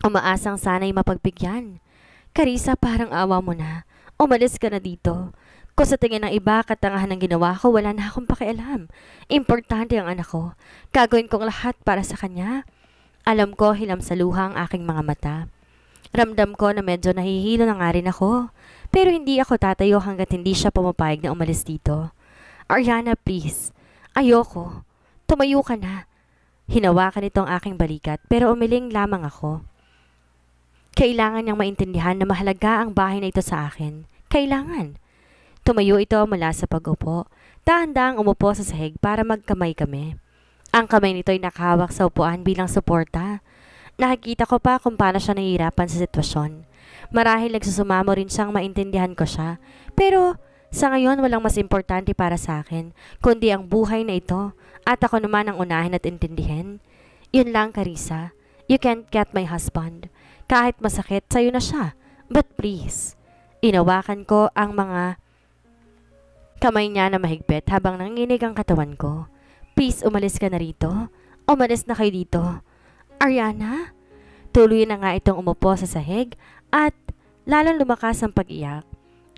Umaasang sana'y mapagbigyan. Carissa, parang awa mo na. Umalis ka na dito. Kung sa tingin ng iba, katangahan ng ginawa ko, wala na akong pakialam. Importante ang anak ko. Gagawin kong lahat para sa kanya. Alam ko, hilam sa luha ang aking mga mata. Ramdam ko na medyo nahihilo na nga rin ako. Pero hindi ako tatayo hanggat hindi siya pumapayag na umalis dito. Ariana, please. Ayoko. Tumayo ka na. Hinawakan nito aking balikat pero umiling lamang ako. Kailangan niyang maintindihan na mahalaga ang bahay na ito sa akin. Kailangan. Tumayo ito mula sa pag-upo. Dahan-dahang umupo sa sahig para magkamay kami. Ang kamay nito ay nakahawak sa upuan bilang suporta. Nakikita ko pa kung paano siya nahihirapan sa sitwasyon. Marahil nagsusumamo rin siyang maintindihan ko siya. Pero sa ngayon walang mas importante para sa akin, kundi ang buhay na ito. At ako naman ang unahin at intindihin. Yun lang, Carissa. You can't get my husband. Kahit masakit, sa'yo na siya. But please, inawakan ko ang mga Kamay niya na mahigpit habang nanginig ang katawan ko. Please, umalis ka na rito. Umalis na kayo dito. Ariana? Tuloy na nga itong umupo sa sahig at lalong lumakas ang pag-iyak.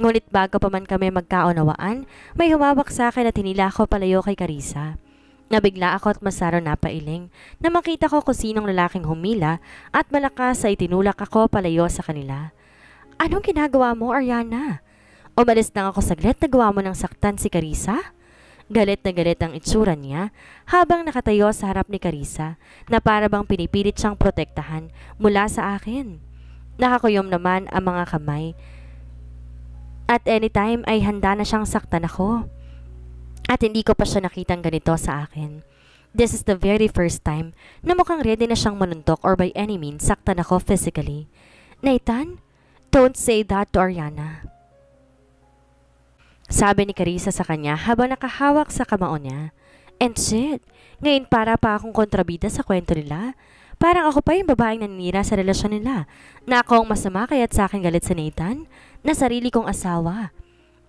Ngunit bago pa man kami magkaunawaan, may humawak sa akin at hinila ko palayo kay Carissa. Nabigla ako at masaro napailing na makita ko kung sinong lalaking humila at malakas ay itinulak ako palayo sa kanila. Anong ginagawa mo, Ariana? Umalis lang ako saglit na gawa mo ng saktan si Carissa? Galit na galit ang itsura niya habang nakatayo sa harap ni Carissa na para bang pinipilit siyang protektahan mula sa akin. Nakakuyom naman ang mga kamay at anytime ay handa na siyang saktan ako. At hindi ko pa siya nakitang ganito sa akin. This is the very first time na mukhang ready na siyang manuntok or by any means saktan ako physically. Nathan, don't say that to Ariana. Sabi ni Carissa sa kanya habang nakahawak sa kamao niya. And shit, ngayon para pa akong kontrabida sa kwento nila. Parang ako pa yung babaeng naninira sa relasyon nila. Na ako ang masama kaya't sa akin galit sa Nathan. Na sarili kong asawa.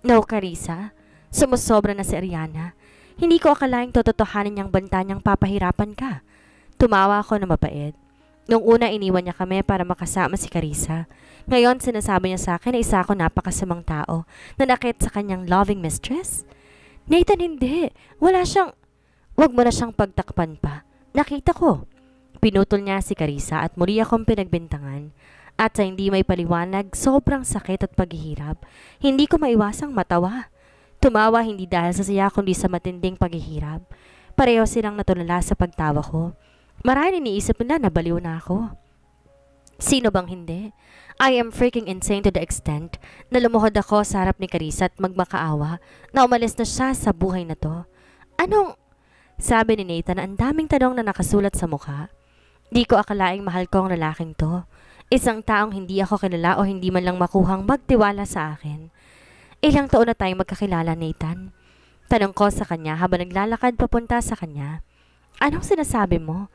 No, Carissa. Sumusobra na si Ariana. Hindi ko akalaing tototohanin niyang banta niyang papahirapan ka. Tumawa ako na mapait. Nung una iniwan niya kami para makasama si Carissa. Ngayon sinasabi niya sa akin na isa ako napakasamang tao na nakit sa kanyang loving mistress. Nathan hindi. Wala siyang... Huwag mo na siyang pagtakpan pa. Nakita ko. Pinutol niya si Carissa at muli akong pinagbintangan. At sa hindi may paliwanag, sobrang sakit at paghihirap. Hindi ko maiwasang matawa. Tumawa hindi dahil sa saya kundi sa matinding paghihirap. Pareho silang natulala sa pagtawa ko. Marahil iniisip na nabaliw na ako. Sino bang hindi? I am freaking insane to the extent na lumuhod ako sa harap ni Carissa at magmakaawa na umalis na siya sa buhay na to. Anong... Sabi ni Nathan na ang daming tanong na nakasulat sa mukha. Di ko akalaing mahal ko ang lalaking to. Isang taong hindi ako kilala o hindi man lang makuhang magtiwala sa akin. Ilang taon na tayong magkakilala, Nathan. Tanong ko sa kanya habang naglalakad papunta sa kanya. Anong sinasabi mo?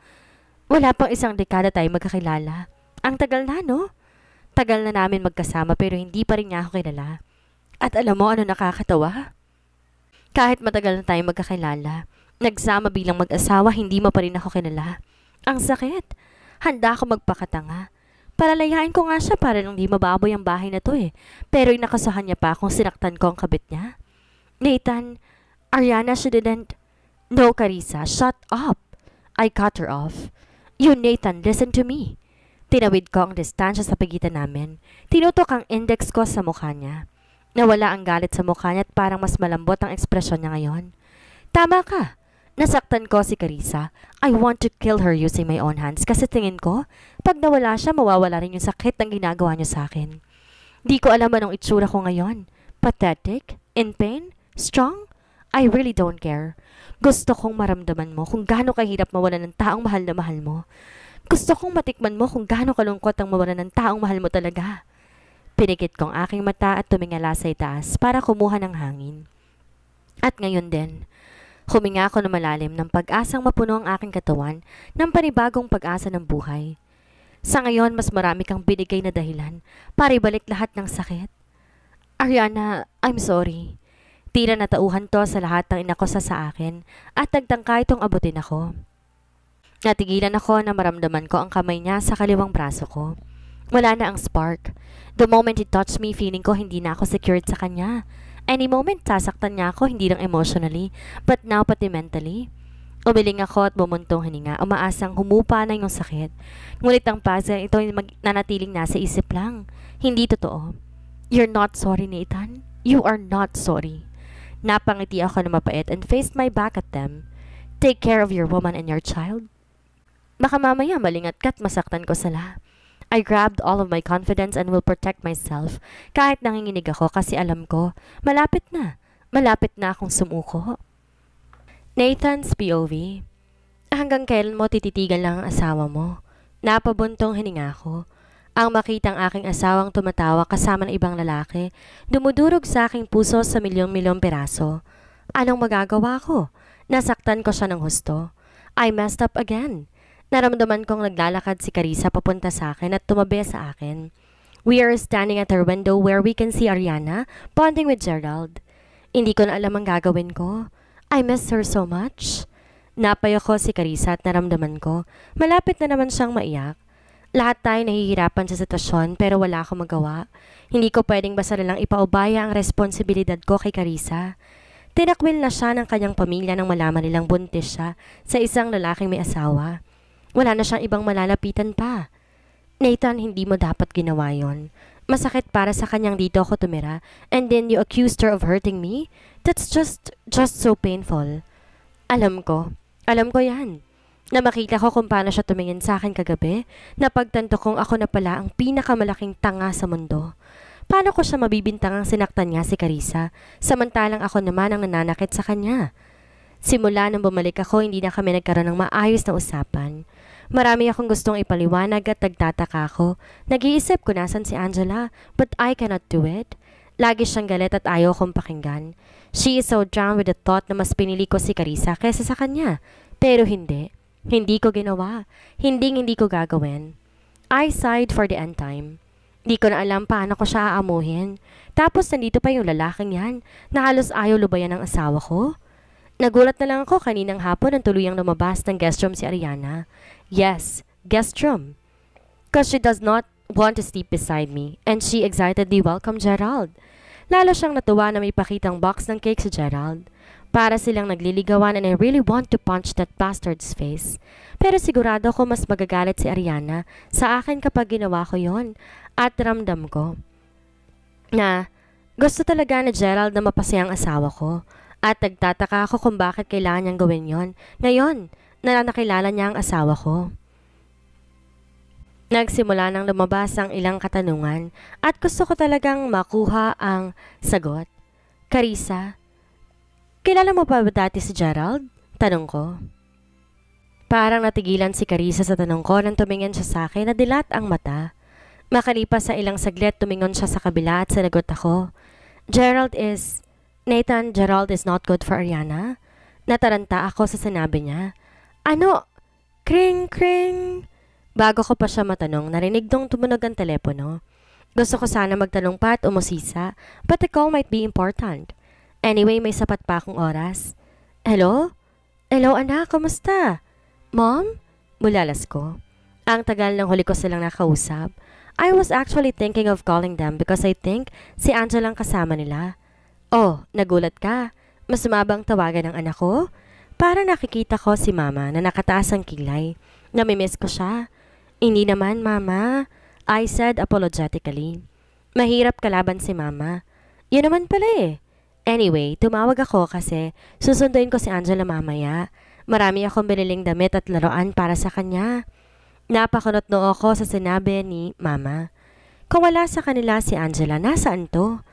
Wala pang isang dekada tayo magkakilala. Ang tagal na, no? Tagal na namin magkasama pero hindi pa rin niya ako kilala. At alam mo ano nakakatawa? Kahit matagal na tayo magkakilala, nagsama bilang mag-asawa, hindi mo pa rin ako kilala. Ang sakit. Handa ako magpakatanga. Palalayain ko nga siya para nung di mababoy ang bahay na to eh. Pero inakasahan niya pa akong sinaktan ko ang kabit niya. Nathan, Ariana, she didn't... No, Carissa, shut up. I cut her off. You Nathan, listen to me. Tinawid ko ang distansya sa pagitan namin. Tinutok ang index ko sa mukha niya. Nawala ang galit sa mukha niya at parang mas malambot ang ekspresyon niya ngayon. Tama ka. Nasaktan ko si Carissa. I want to kill her using my own hands kasi tingin ko, pag nawala siya, mawawala rin yung sakit ng ginagawa niya sa akin. Di ko alam anong itsura ko ngayon. Pathetic? In pain? Strong? I really don't care. Gusto kong maramdaman mo kung gaano kahirap mawala ng taong mahal na mahal mo. Gusto kong matikman mo kung gaano kalungkot ang mawala ng taong mahal mo talaga. Pinikit kong aking mata at tumingala sa itaas para kumuha ng hangin. At ngayon din, huminga ako ng malalim ng pag-asang mapuno ang aking katawan ng panibagong pag-asa ng buhay. Sa ngayon, mas marami kang binigay na dahilan para ibalik lahat ng sakit. Ariana, I'm sorry. Tila natauhan to sa lahat ng inakosa sa akin at nagtangka itong abutin ako. Natigilan ako na maramdaman ko ang kamay niya sa kaliwang braso ko. Wala na ang spark. The moment he touched me, feeling ko hindi na ako secured sa kanya. Any moment, sasaktan niya ako hindi lang emotionally, but now pati mentally. Umiling ako at bumuntong hininga, umaasang humupa na yung sakit. Ngunit ang puzzle, ito ay nanatiling nasa isip lang. Hindi totoo. You're not sorry, Nathan. You are not sorry. Napangiti ako na mapait and faced my back at them. Take care of your woman and your child. Baka mamaya malingat ka't masaktan ko sila. I grabbed all of my confidence and will protect myself kahit nanginginig ako kasi alam ko, malapit na. Malapit na akong sumuko. Nathan's POV Hanggang kailan mo tititigan lang ang asawa mo? Napabuntong hininga ko. Ang makitang aking asawang tumatawa kasama ng ibang lalaki, dumudurog sa aking puso sa milyong-milyong peraso. Anong magagawa ko? Nasaktan ko siya ng husto. I messed up again. Naramdaman kong naglalakad si Carissa papunta sa akin at tumabi sa akin. We are standing at her window where we can see Ariana bonding with Gerald. Hindi ko na alam ang gagawin ko. I miss her so much. Napayo ko si Carissa at naramdaman ko, malapit na naman siyang maiyak. Lahat tayo nahihirapan sa sitwasyon pero wala akong magawa. Hindi ko pwedeng basta na lang ipaubaya ang responsibilidad ko kay Carissa. Tinakwil na siya ng kanyang pamilya nang malaman nilang buntis siya sa isang lalaking may asawa. Wala na siyang ibang malalapitan pa. Nathan, hindi mo dapat ginawa yon. Masakit para sa kanyang dito ako tumira and then you accused her of hurting me? That's just, just so painful. Alam ko. Alam ko yan na makita ko kung paano siya tumingin sa akin kagabi, napagtanto kong ako na pala ang pinakamalaking tanga sa mundo. Paano ko siya mabibintangang sinaktan niya si Carissa, samantalang ako naman ang nananakit sa kanya? Simula nang bumalik ako, hindi na kami nagkaroon ng maayos na usapan. Marami akong gustong ipaliwanag at nagtataka ako. Nag-iisip ko nasan si Angela, but I cannot do it. Lagi siyang galit at ayaw kong pakinggan. She is so drowned with the thought na mas pinili ko si Carissa kaysa sa kanya. Pero hindi. Hindi ko ginawa. Hindi hindi ko gagawin. I sighed for the end time. Hindi ko na alam paano ko siya aamuhin. Tapos nandito pa yung lalaking yan na halos ayaw lubayan ng asawa ko. Nagulat na lang ako kaninang hapon nang tuluyang lumabas ng guest room si Ariana. Yes, guest room. Because she does not want to sleep beside me and she excitedly welcomed Gerald. Lalo siyang natuwa na may pakitang box ng cake si Gerald. Para silang nagliligawan and I really want to punch that bastard's face. Pero sigurado ko mas magagalit si Ariana sa akin kapag ginawa ko yon at ramdam ko na gusto talaga ni Gerald na mapasaya ang asawa ko at nagtataka ako kung bakit kailangan niyang gawin yon ngayon na nakilala niya ang asawa ko. Nagsimula nang lumabas ang ilang katanungan at gusto ko talagang makuha ang sagot. Karisa, Kilala mo pa ba dati si Gerald? Tanong ko. Parang natigilan si Carissa sa tanong ko nang tumingin siya sa akin na dilat ang mata. Makalipas sa ilang saglit, tumingon siya sa kabila at sinagot ako. Gerald is... Nathan, Gerald is not good for Ariana? Nataranta ako sa sinabi niya. Ano? Kring, kring. Bago ko pa siya matanong, narinig dong tumunog ang telepono. Gusto ko sana magtanong pa at umusisa, but the call might be important. Anyway, may sapat pa akong oras. Hello? Hello anak, kamusta? Mom? Mulalas ko. Ang tagal ng huli ko silang nakausap. I was actually thinking of calling them because I think si Angela ang kasama nila. Oh, nagulat ka. Mas mabang tawagan ng anak ko? Para nakikita ko si mama na nakataas ang kilay. Namimiss ko siya. Hindi naman, mama. I said apologetically. Mahirap kalaban si mama. Yan naman pala eh. Anyway, tumawag ako kasi susunduin ko si Angela mamaya. Marami akong biniling damit at laruan para sa kanya. Napakunot noo ako sa sinabi ni Mama. Kung wala sa kanila si Angela, nasaan to?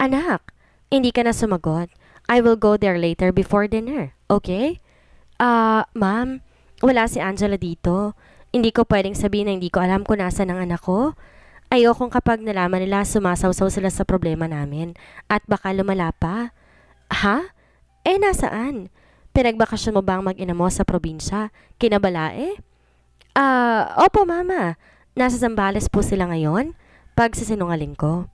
Anak, hindi ka na sumagot. I will go there later before dinner, okay? Ah, uh, ma'am, wala si Angela dito. Hindi ko pwedeng sabihin na hindi ko alam kung nasa ng anak ko. Ayokong kapag nalaman nila sumasawsaw sila sa problema namin at baka lumala pa. Ha? Eh nasaan? Pinagbakasyon mo bang mag-ina mo sa probinsya? Kinabalae? Eh? Ah, uh, opo mama. Nasa Zambales po sila ngayon. Pag sasinungaling ko.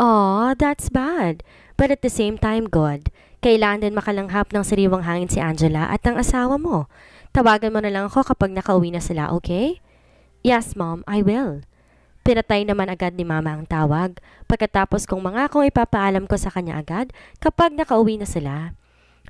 Oh, that's bad. But at the same time, good. kailangan din makalanghap ng sariwang hangin si Angela at ang asawa mo. Tawagan mo na lang ako kapag nakauwi na sila, okay? Yes, Mom, I will. Pinatay naman agad ni mama ang tawag, pagkatapos kong mga kong ipapaalam ko sa kanya agad kapag nakauwi na sila.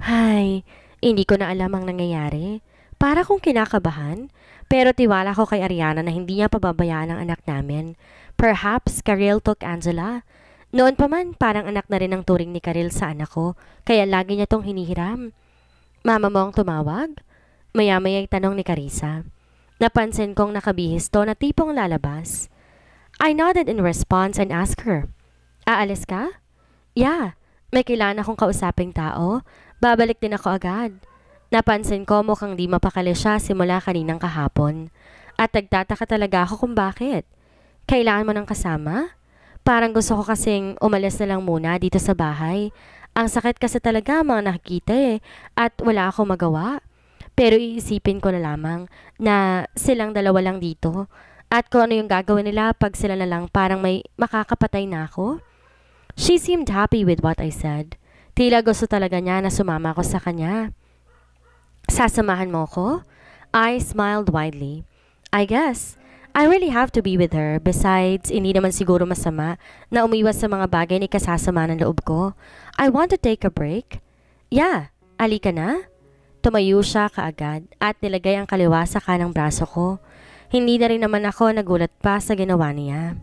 Hay, hindi ko na alam ang nangyayari. Para kong kinakabahan, pero tiwala ko kay Ariana na hindi niya pababayaan ang anak namin. Perhaps Karel took Angela. Noon pa man, parang anak na rin ang turing ni Karel sa anak ko, kaya lagi niya tong hinihiram. Mama mo ang tumawag? Maya-maya tanong ni Carissa. Napansin kong nakabihis to na tipong lalabas. I nodded in response and asked her, Aalis ka? Yeah, may kailangan akong kausaping tao. Babalik din ako agad. Napansin ko mukhang di mapakali siya simula kaninang kahapon. At nagtataka talaga ako kung bakit. Kailangan mo ng kasama? Parang gusto ko kasing umalis na lang muna dito sa bahay. Ang sakit kasi talaga mga nakikita eh, at wala akong magawa. Pero iisipin ko na lamang na silang dalawa lang dito at kung ano yung gagawin nila pag sila na lang parang may makakapatay na ako. She seemed happy with what I said. Tila gusto talaga niya na sumama ko sa kanya. Sasamahan mo ko? I smiled widely. I guess. I really have to be with her. Besides, hindi naman siguro masama na umiwas sa mga bagay ni ikasasama ng loob ko. I want to take a break. Yeah, alika na. Tumayo siya kaagad at nilagay ang kaliwa sa kanang braso ko. Hindi na rin naman ako nagulat pa sa ginawa niya.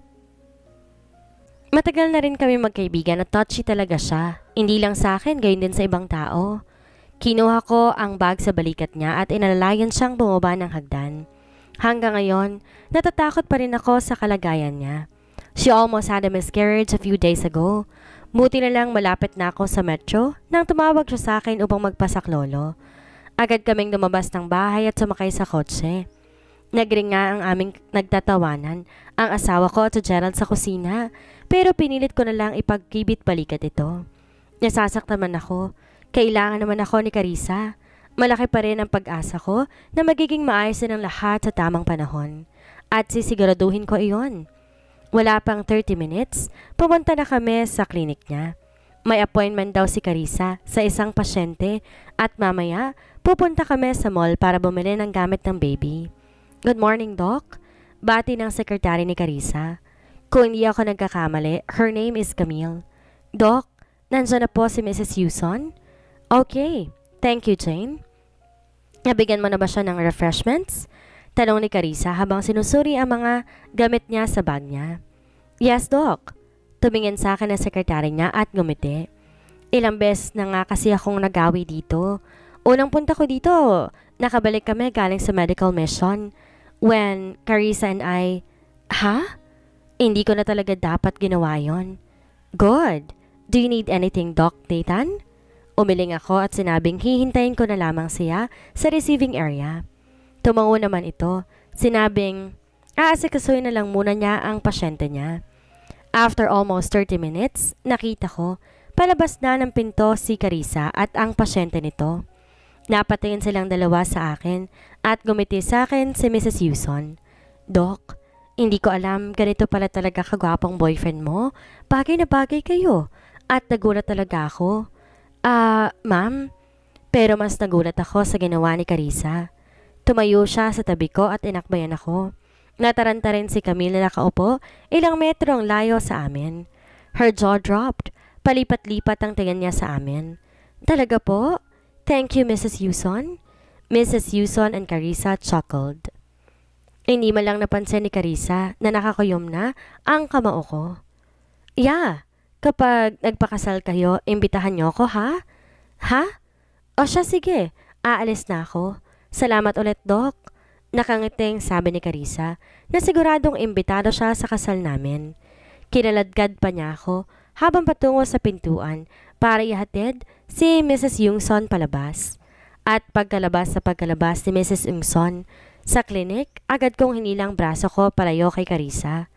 Matagal na rin kami magkaibigan at touchy talaga siya. Hindi lang sa akin, gayon din sa ibang tao. Kinuha ko ang bag sa balikat niya at inalalayan siyang bumaba ng hagdan. Hanggang ngayon, natatakot pa rin ako sa kalagayan niya. She almost had a miscarriage a few days ago. Muti na lang malapit na ako sa metro nang tumawag siya sa akin upang magpasaklolo. Agad kaming lumabas ng bahay at sumakay sa kotse. Nagringa ang aming nagtatawanan, ang asawa ko at si Gerald sa kusina, pero pinilit ko na lang ipagkibit balikat ito. Nasasaktaman ako, kailangan naman ako ni Carissa. Malaki pa rin ang pag-asa ko na magiging maayos na ng lahat sa tamang panahon. At sisiguraduhin ko iyon. Wala pang 30 minutes, pumunta na kami sa klinik niya. May appointment daw si Carissa sa isang pasyente at mamaya pupunta kami sa mall para bumili ng gamit ng baby. Good morning, Doc. Bati ng sekretary ni Carissa. Kung hindi ako nagkakamali, her name is Camille. Doc, nandiyan na po si Mrs. Yuson? Okay. Thank you, Jane. Nabigyan mo na ba siya ng refreshments? Tanong ni Carissa habang sinusuri ang mga gamit niya sa bag niya. Yes, Doc. Tumingin sa akin ang sekretary niya at gumiti. Ilang beses na nga kasi akong nagawi dito. Unang punta ko dito, nakabalik kami galing sa medical mission. When Carissa and I, Ha? Hindi ko na talaga dapat ginawa yon. Good. Do you need anything, Doc Nathan? Umiling ako at sinabing hihintayin ko na lamang siya sa receiving area. Tumango naman ito. Sinabing, aasikasuhin na lang muna niya ang pasyente niya. After almost 30 minutes, nakita ko, palabas na ng pinto si Carissa at ang pasyente nito. Napatayin silang dalawa sa akin at gumiti sa akin si Mrs. Hewson. Doc, hindi ko alam ganito pala talaga kagwapong boyfriend mo. Bagay na bagay kayo. At nagulat talaga ako. Ah, uh, ma'am? Pero mas nagulat ako sa ginawa ni Carissa. Tumayo siya sa tabi ko at inakbayan ako. Nataranta rin si Camille na nakaupo, ilang metro ang layo sa amin. Her jaw dropped. Palipat-lipat ang tingin niya sa amin. Talaga po? Thank you, Mrs. Yuson. Mrs. Yuson and Carissa chuckled. Hindi man lang napansin ni Carissa na nakakuyom na ang kamao ko. Yeah, kapag nagpakasal kayo, imbitahan niyo ako ha? Ha? O siya sige, aalis na ako. Salamat ulit, Doc. Nakangiting sabi ni Carissa na siguradong imbitado siya sa kasal namin. Kinaladkad pa niya ako habang patungo sa pintuan para ihatid si Mrs. Yungson palabas. At pagkalabas sa pagkalabas ni Mrs. Yungson sa klinik, agad kong hinilang braso ko palayo kay Carissa.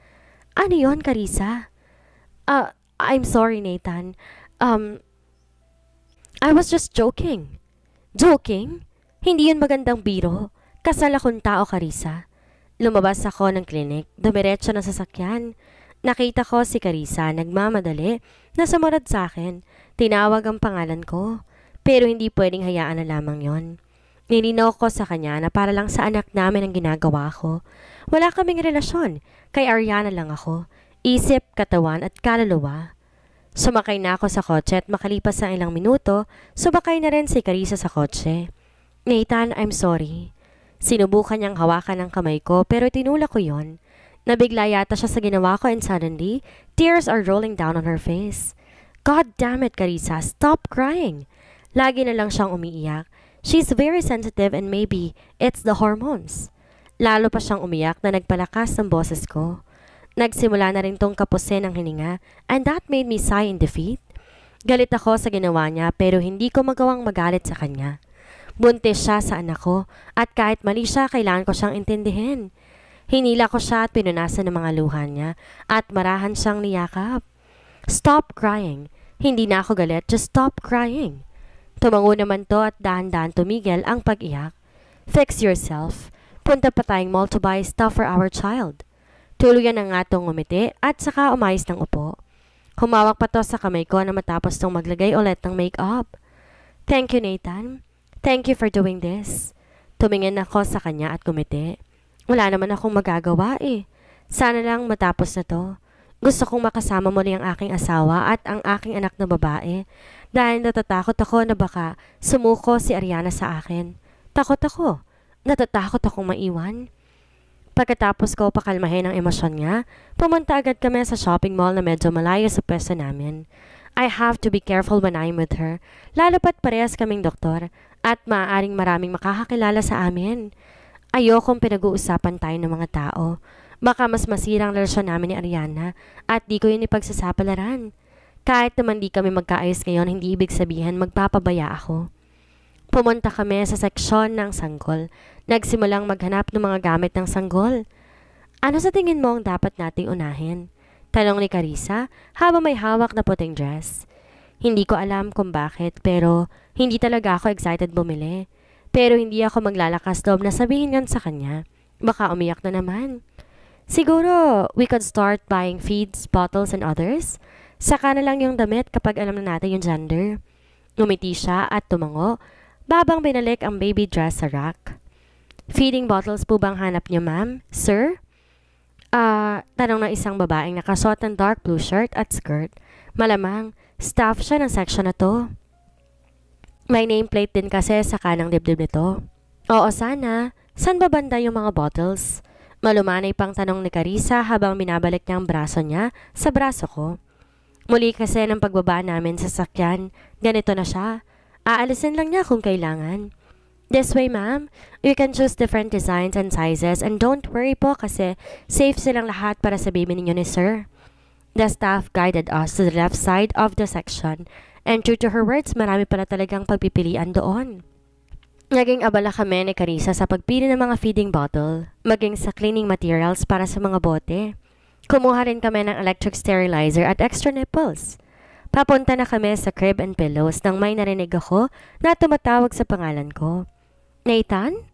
Ano yon Carissa? Ah, uh, I'm sorry, Nathan. Um, I was just joking. Joking? Hindi yon magandang biro. Kasal akong tao, Carissa. Lumabas ako ng klinik, dumiretso ng sasakyan. Nakita ko si Carissa nagmamadali na sumarad sa akin Tinawag ang pangalan ko, pero hindi pwedeng hayaan na lamang yon. Nilinaw ko sa kanya na para lang sa anak namin ang ginagawa ko. Wala kaming relasyon, kay Ariana lang ako. Isip, katawan at kaluluwa. Sumakay na ako sa kotse at makalipas ang ilang minuto, sumakay na rin si Carissa sa kotse. Nathan, I'm sorry. Sinubukan niyang hawakan ang kamay ko pero tinula ko yon. Nabigla yata siya sa ginawa ko and suddenly, tears are rolling down on her face. God damn it, Carissa, stop crying. Lagi na lang siyang umiiyak. She's very sensitive and maybe it's the hormones. Lalo pa siyang umiyak na nagpalakas ng boses ko. Nagsimula na rin tong kapusin ng hininga and that made me sigh in defeat. Galit ako sa ginawa niya pero hindi ko magawang magalit sa kanya. Buntis siya sa anak ko at kahit mali siya, kailangan ko siyang intindihin. Hinila ko siya at pinunasan ng mga luha niya at marahan siyang niyakap. Stop crying. Hindi na ako galit, just stop crying. Tumango naman to at dahan-dahan tumigil ang pag-iyak. Fix yourself. Punta pa tayong mall to buy stuff for our child. Tuluyan na nga tong umiti at saka umayos ng upo. Humawak pa to sa kamay ko na matapos tong maglagay ulit ng make-up. Thank you, Nathan. Thank you for doing this. Tumingin ako sa kanya at kumiti. Wala naman akong magagawa eh. Sana lang matapos na to. Gusto kong makasama muli ang aking asawa at ang aking anak na babae dahil natatakot ako na baka sumuko si Ariana sa akin. Takot ako. Natatakot akong maiwan. Pagkatapos ko pakalmahin ang emosyon niya, pumunta agad kami sa shopping mall na medyo malayo sa pwesto namin. I have to be careful when I'm with her, lalo pat parehas kaming doktor at maaaring maraming makakakilala sa amin. Ayokong pinag-uusapan tayo ng mga tao. Baka mas masira relasyon namin ni Ariana at di ko yun ipagsasapalaran. Kahit naman di kami magkaayos ngayon, hindi ibig sabihin magpapabaya ako. Pumunta kami sa seksyon ng sanggol. Nagsimulang maghanap ng mga gamit ng sanggol. Ano sa tingin mo ang dapat nating unahin? Tanong ni Carissa habang may hawak na puting dress. Hindi ko alam kung bakit pero hindi talaga ako excited bumili. Pero hindi ako maglalakas loob na sabihin yan sa kanya. Baka umiyak na naman. Siguro, we could start buying feeds, bottles, and others. Saka na lang yung damit kapag alam na natin yung gender. Ngumiti siya at tumango. Babang binalik ang baby dress sa rack. Feeding bottles po bang hanap niyo, ma'am? Sir? Ah, uh, tanong ng isang babaeng nakasuot ng dark blue shirt at skirt. Malamang, staff siya ng section na to. May nameplate din kasi sa kanang dibdib nito. Oo, sana. San ba banda yung mga bottles? Malumanay pang tanong ni Carissa habang binabalik niya ang braso niya sa braso ko. Muli kasi ng pagbaba namin sa sakyan, ganito na siya. Aalisin lang niya kung kailangan. This way, ma'am, you can choose different designs and sizes and don't worry po kasi safe silang lahat para sa baby ninyo ni sir. The staff guided us to the left side of the section and true to her words, marami pala talagang pagpipilian doon. Naging abala kami ni Carissa sa pagpili ng mga feeding bottle, maging sa cleaning materials para sa mga bote. Kumuha rin kami ng electric sterilizer at extra nipples. Papunta na kami sa crib and pillows nang may narinig ako na tumatawag sa pangalan ko. Nathan?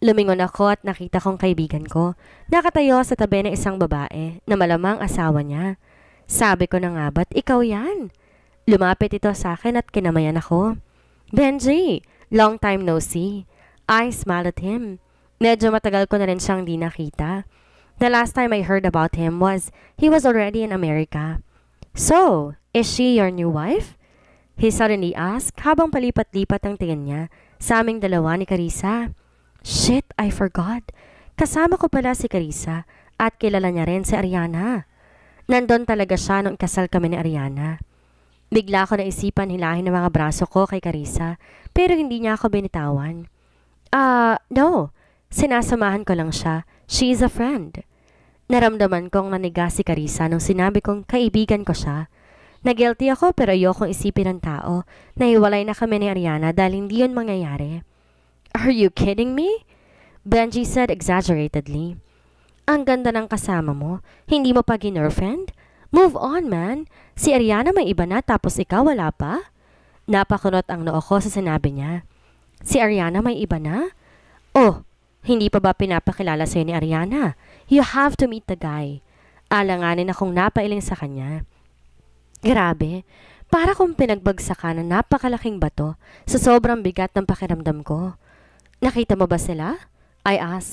Lumingon ako at nakita kong kaibigan ko, nakatayo sa tabi ng isang babae na malamang asawa niya. Sabi ko na nga ba't ikaw yan? Lumapit ito sa akin at kinamayan ako. Benji, Long time no see. I smile at him. Medyo matagal ko na rin siyang di nakita. The last time I heard about him was he was already in America. So, is she your new wife? He suddenly asked habang palipat-lipat ang tingin niya sa aming dalawa ni Carissa. Shit, I forgot. Kasama ko pala si Carissa at kilala niya rin si Ariana. Nandon talaga siya nung kasal kami ni Ariana. Bigla ko naisipan hilahin ang mga braso ko kay Carissa, pero hindi niya ako binitawan. Ah, uh, no. Sinasamahan ko lang siya. She is a friend. Naramdaman kong naniga si Carissa nung sinabi kong kaibigan ko siya. Nag-guilty ako pero ayokong isipin ng tao na hiwalay na kami ni Ariana dahil hindi yun mangyayari. Are you kidding me? Benji said exaggeratedly. Ang ganda ng kasama mo. Hindi mo pa ginorfriend? Move on, man. Si Ariana may iba na tapos ikaw wala pa? Napakunot ang noo ko sa sinabi niya. Si Ariana may iba na? Oh, hindi pa ba pinapakilala sa'yo ni Ariana? You have to meet the guy. Alanganin akong napailing sa kanya. Grabe, para kong pinagbagsakan ng napakalaking bato sa sobrang bigat ng pakiramdam ko. Nakita mo ba sila? I ask.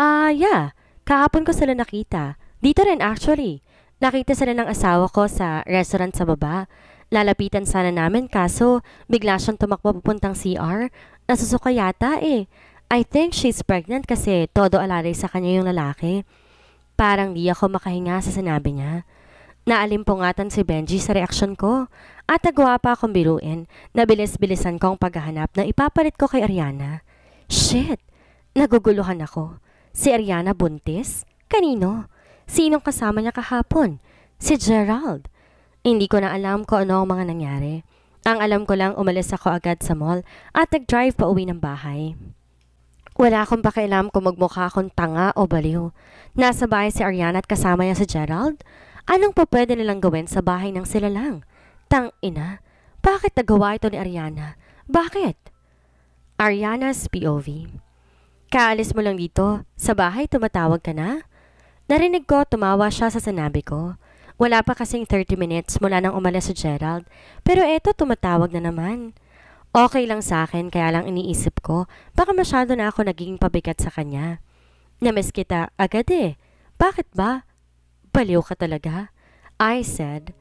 Ah, uh, yeah. Kahapon ko sila nakita. Dito rin actually. Nakita sana ng asawa ko sa restaurant sa baba. Lalapitan sana namin kaso bigla siyang tumakbo papuntang CR. Nasusuka yata eh. I think she's pregnant kasi todo alalay sa kanya yung lalaki. Parang di ako makahinga sa sinabi niya. Naalimpungatan si Benji sa reaksyon ko at nagawa akong biruin na bilis-bilisan kong paghahanap na ipapalit ko kay Ariana. Shit! Naguguluhan ako. Si Ariana buntis? Kanino? Sinong kasama niya kahapon? Si Gerald. Hindi ko na alam kung ano ang mga nangyari. Ang alam ko lang umalis ako agad sa mall at nag-drive pa uwi ng bahay. Wala akong pakialam kung magmukha akong tanga o baliw. Nasa bahay si Ariana at kasama niya si Gerald. Anong pa pwede nilang gawin sa bahay ng sila lang? Tang ina, bakit nagawa ito ni Ariana? Bakit? Ariana's POV Kaalis mo lang dito, sa bahay tumatawag ka na? Narinig ko tumawa siya sa sinabi ko. Wala pa kasing 30 minutes mula nang umalis si Gerald, pero eto tumatawag na naman. Okay lang sa akin kaya lang iniisip ko, baka masyado na ako naging pabigat sa kanya. Namiss kita agad eh. Bakit ba? Baliw ka talaga. I said,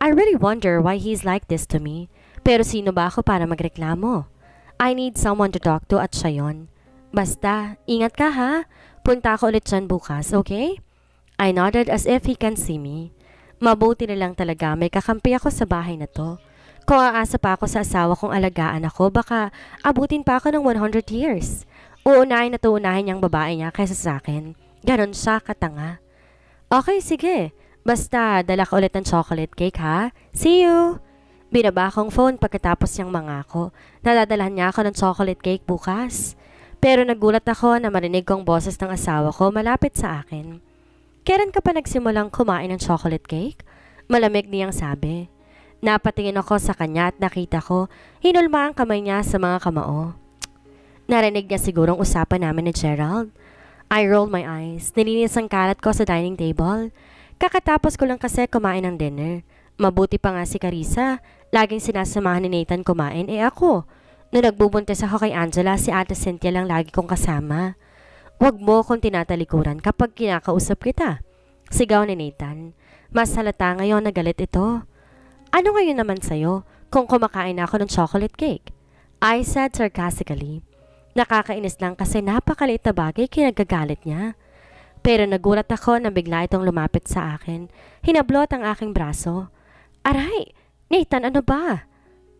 I really wonder why he's like this to me. Pero sino ba ako para magreklamo? I need someone to talk to at siya yun. Basta, ingat ka ha. Punta ako ulit dyan bukas, okay? I nodded as if he can see me. Mabuti na lang talaga may kakampi ako sa bahay na to. Kung aasa pa ako sa asawa kong alagaan ako, baka abutin pa ako ng 100 years. Uunahin at uunahin niyang babae niya kaysa sa akin. Ganon siya katanga. Okay, sige. Basta, dala ka ulit ng chocolate cake ha. See you! Binaba akong phone pagkatapos niyang mangako. Nadadalahan niya ako ng chocolate cake bukas. Pero nagulat ako na marinig kong boses ng asawa ko malapit sa akin. Keren ka pa nagsimulang kumain ng chocolate cake? Malamig niyang sabi. Napatingin ako sa kanya at nakita ko, hinulma ang kamay niya sa mga kamao. Narinig niya sigurong usapan namin ni Gerald. I rolled my eyes. Nilinis ang kalat ko sa dining table. Kakatapos ko lang kasi kumain ng dinner. Mabuti pa nga si Carissa. Laging sinasamahan ni Nathan kumain. Eh ako, na nagbubuntis ako kay Angela, si Ate Cynthia lang lagi kong kasama. Huwag mo kung tinatalikuran kapag kinakausap kita. Sigaw ni Nathan. Mas halata ngayon na galit ito. Ano ngayon naman sa'yo kung kumakain ako ng chocolate cake? I said sarcastically. Nakakainis lang kasi napakaliit na bagay kinagagalit niya. Pero nagulat ako na bigla itong lumapit sa akin. Hinablot ang aking braso. Aray! Nathan, ano ba?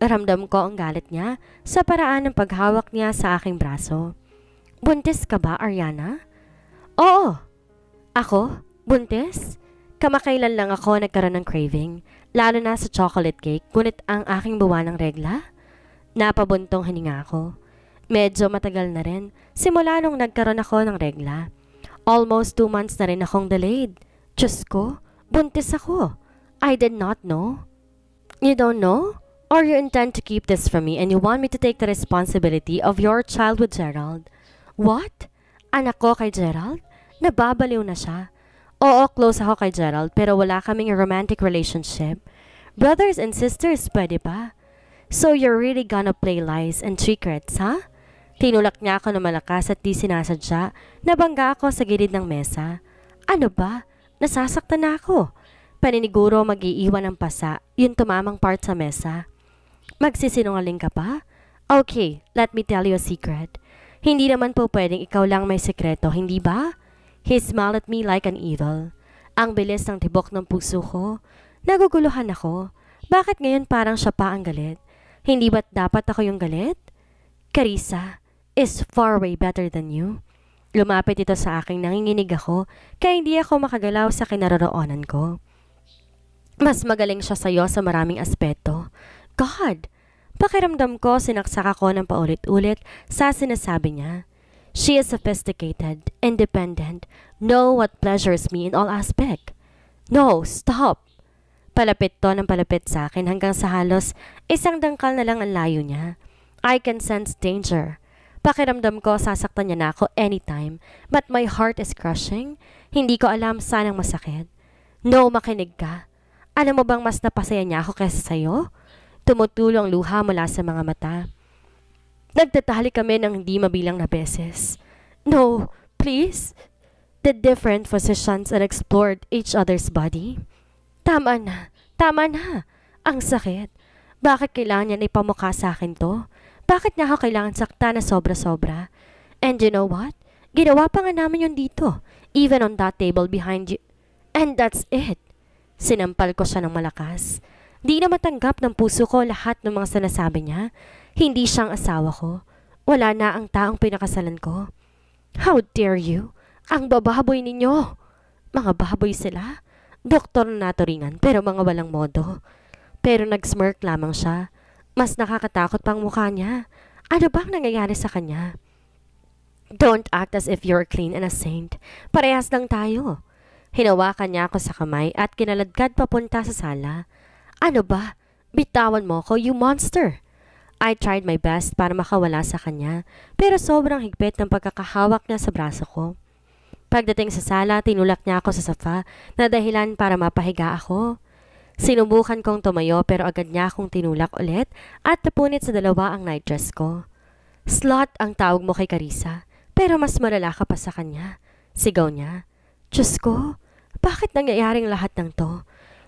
Ramdam ko ang galit niya sa paraan ng paghawak niya sa aking braso. Buntis ka ba, Ariana? Oo. Ako? Buntis? Kamakailan lang ako nagkaroon ng craving, lalo na sa chocolate cake, ngunit ang aking buwan ng regla? Napabuntong hininga ako. Medyo matagal na rin, simula nung nagkaroon ako ng regla. Almost two months na rin akong delayed. Diyos ko, buntis ako. I did not know. You don't know? Or you intend to keep this from me and you want me to take the responsibility of your child with Gerald? What? Anak ko kay Gerald? Nababaliw na siya. Oo, close ako kay Gerald, pero wala kaming romantic relationship. Brothers and sisters, pwede ba? So you're really gonna play lies and secrets, ha? Huh? Tinulak niya ako ng malakas at di sinasadya. Nabangga ako sa gilid ng mesa. Ano ba? Nasasaktan na ako. Paniniguro mag-iiwan ng pasa, yung tumamang part sa mesa. Magsisinungaling ka pa? Okay, let me tell you a secret. Hindi naman po pwedeng ikaw lang may sekreto, hindi ba? He smiled at me like an evil. Ang bilis ng tibok ng puso ko. Naguguluhan ako. Bakit ngayon parang siya pa ang galit? Hindi ba't dapat ako yung galit? Carissa, is far way better than you. Lumapit ito sa akin, nanginginig ako, kaya hindi ako makagalaw sa kinaroroonan ko. Mas magaling siya sa'yo sa maraming aspeto. God, Pakiramdam ko sinaksak ako ng paulit-ulit sa sinasabi niya. She is sophisticated, independent, know what pleasures me in all aspect. No, stop! Palapit to ng palapit sa akin hanggang sa halos isang dangkal na lang ang layo niya. I can sense danger. Pakiramdam ko sasaktan niya na ako anytime, but my heart is crushing. Hindi ko alam saan sanang masakit. No, makinig ka. Alam mo bang mas napasaya niya ako kesa sa'yo? Tumutulo ang luha mula sa mga mata. Nagtatali kami ng hindi mabilang na beses. No, please. The different physicians had explored each other's body. Tama na, tama na. Ang sakit. Bakit kailangan niya na ipamukha sa akin to? Bakit niya ako kailangan sakta na sobra-sobra? And you know what? Ginawa pa nga namin yun dito. Even on that table behind you. And that's it. Sinampal ko siya ng malakas. Di na matanggap ng puso ko lahat ng mga sinasabi niya. Hindi siyang asawa ko. Wala na ang taong pinakasalan ko. How dare you? Ang bababoy ninyo! Mga baboy sila. Doktor na naturingan pero mga walang modo. Pero nag-smirk lamang siya. Mas nakakatakot pang mukha niya. Ano ba ang nangyayari sa kanya? Don't act as if you're clean and a saint. Parehas lang tayo. Hinawakan niya ako sa kamay at kinaladkad papunta sa sala. Ano ba? Bitawan mo ko, you monster! I tried my best para makawala sa kanya, pero sobrang higpit ng pagkakahawak niya sa braso ko. Pagdating sa sala, tinulak niya ako sa sofa na dahilan para mapahiga ako. Sinubukan kong tumayo pero agad niya akong tinulak ulit at tapunit sa dalawa ang nightdress ko. Slot ang tawag mo kay Carissa, pero mas malala ka pa sa kanya. Sigaw niya. Diyos ko, bakit nangyayaring lahat ng to?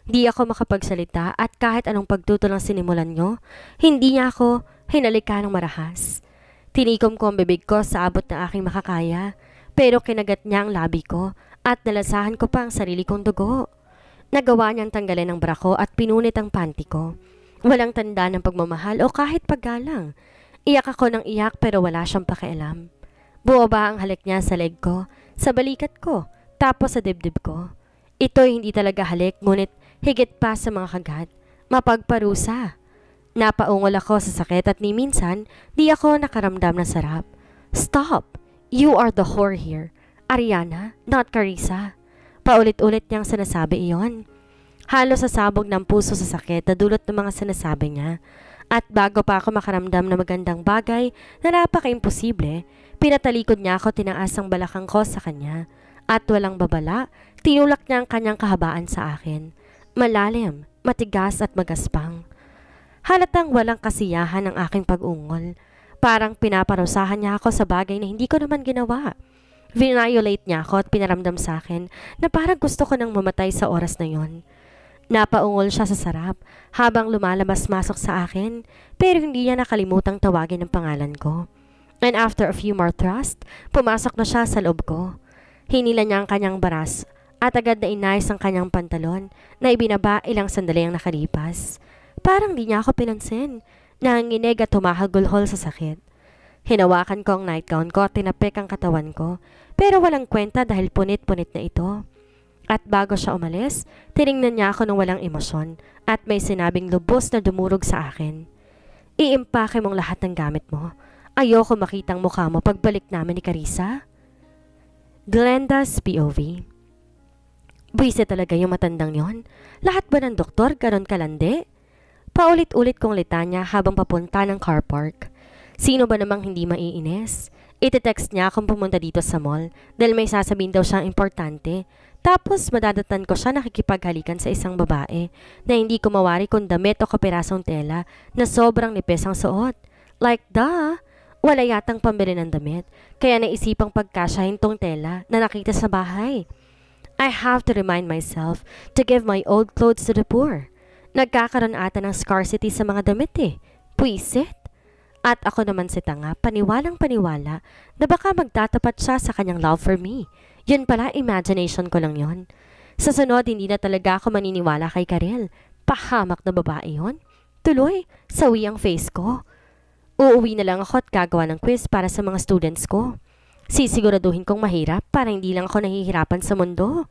Di ako makapagsalita at kahit anong pagtutulong sinimulan nyo, hindi niya ako hinalika ng marahas. Tinikom ko ang bibig ko sa abot na aking makakaya, pero kinagat niya ang labi ko at nalasahan ko pa ang sarili kong dugo. Nagawa niyang tanggalin ang brako at pinunit ang panty ko. Walang tanda ng pagmamahal o kahit paggalang. Iyak ako ng iyak pero wala siyang pakialam. Buo ba ang halik niya sa leg ko, sa balikat ko, tapos sa dibdib ko. Ito hindi talaga halik ngunit higit pa sa mga kagat, mapagparusa. Napaungol ako sa sakit at ni minsan, di ako nakaramdam ng sarap. Stop! You are the whore here. Ariana, not Carissa. Paulit-ulit niyang sinasabi iyon. Halos sasabog ng puso sa sakit na dulot ng mga sinasabi niya. At bago pa ako makaramdam ng magandang bagay na napaka-imposible, pinatalikod niya ako tinaas ang balakang ko sa kanya. At walang babala, tinulak niya ang kanyang kahabaan sa akin malalim, matigas at magaspang. Halatang walang kasiyahan ang aking pag-ungol. Parang pinaparusahan niya ako sa bagay na hindi ko naman ginawa. Vinayolate niya ako at pinaramdam sa akin na parang gusto ko nang mamatay sa oras na yon. Napaungol siya sa sarap habang lumalabas-masok sa akin pero hindi niya nakalimutang tawagin ang pangalan ko. And after a few more thrust, pumasok na siya sa loob ko. Hinila niya ang kanyang baras at agad na inayos ang kanyang pantalon na ibinaba ilang sandali ang nakalipas. Parang di niya ako pinansin. Nanginginig at humahagulhol sa sakit. Hinawakan ko ang nightgown ko at tinapik ang katawan ko pero walang kwenta dahil punit-punit na ito. At bago siya umalis, tiningnan niya ako ng walang emosyon at may sinabing lubos na dumurog sa akin. Iimpake mong lahat ng gamit mo. Ayoko makitang mukha mo pagbalik namin ni Carissa. Glenda's POV Buwise talaga yung matandang yon. Lahat ba ng doktor ganon kalande? Paulit-ulit kong litanya habang papunta ng car park. Sino ba namang hindi maiinis? Ite-text niya kung pumunta dito sa mall dahil may sasabihin daw siyang importante. Tapos madadatan ko siya nakikipaghalikan sa isang babae na hindi ko mawari kung damit o kapirasong tela na sobrang nipis ang suot. Like, da! Wala yatang pambili ng damit, kaya naisipang pagkasyahin tong tela na nakita sa bahay. I have to remind myself to give my old clothes to the poor. Nagkakaroon ata ng scarcity sa mga damit eh. Puisit. At ako naman si Tanga, paniwalang paniwala na baka magtatapat siya sa kanyang love for me. Yun pala, imagination ko lang yon. Sa sunod, hindi na talaga ako maniniwala kay Karel. Pahamak na babae yon. Tuloy, sawi ang face ko. Uuwi na lang ako at gagawa ng quiz para sa mga students ko. Sisiguraduhin kong mahirap para hindi lang ako nahihirapan sa mundo.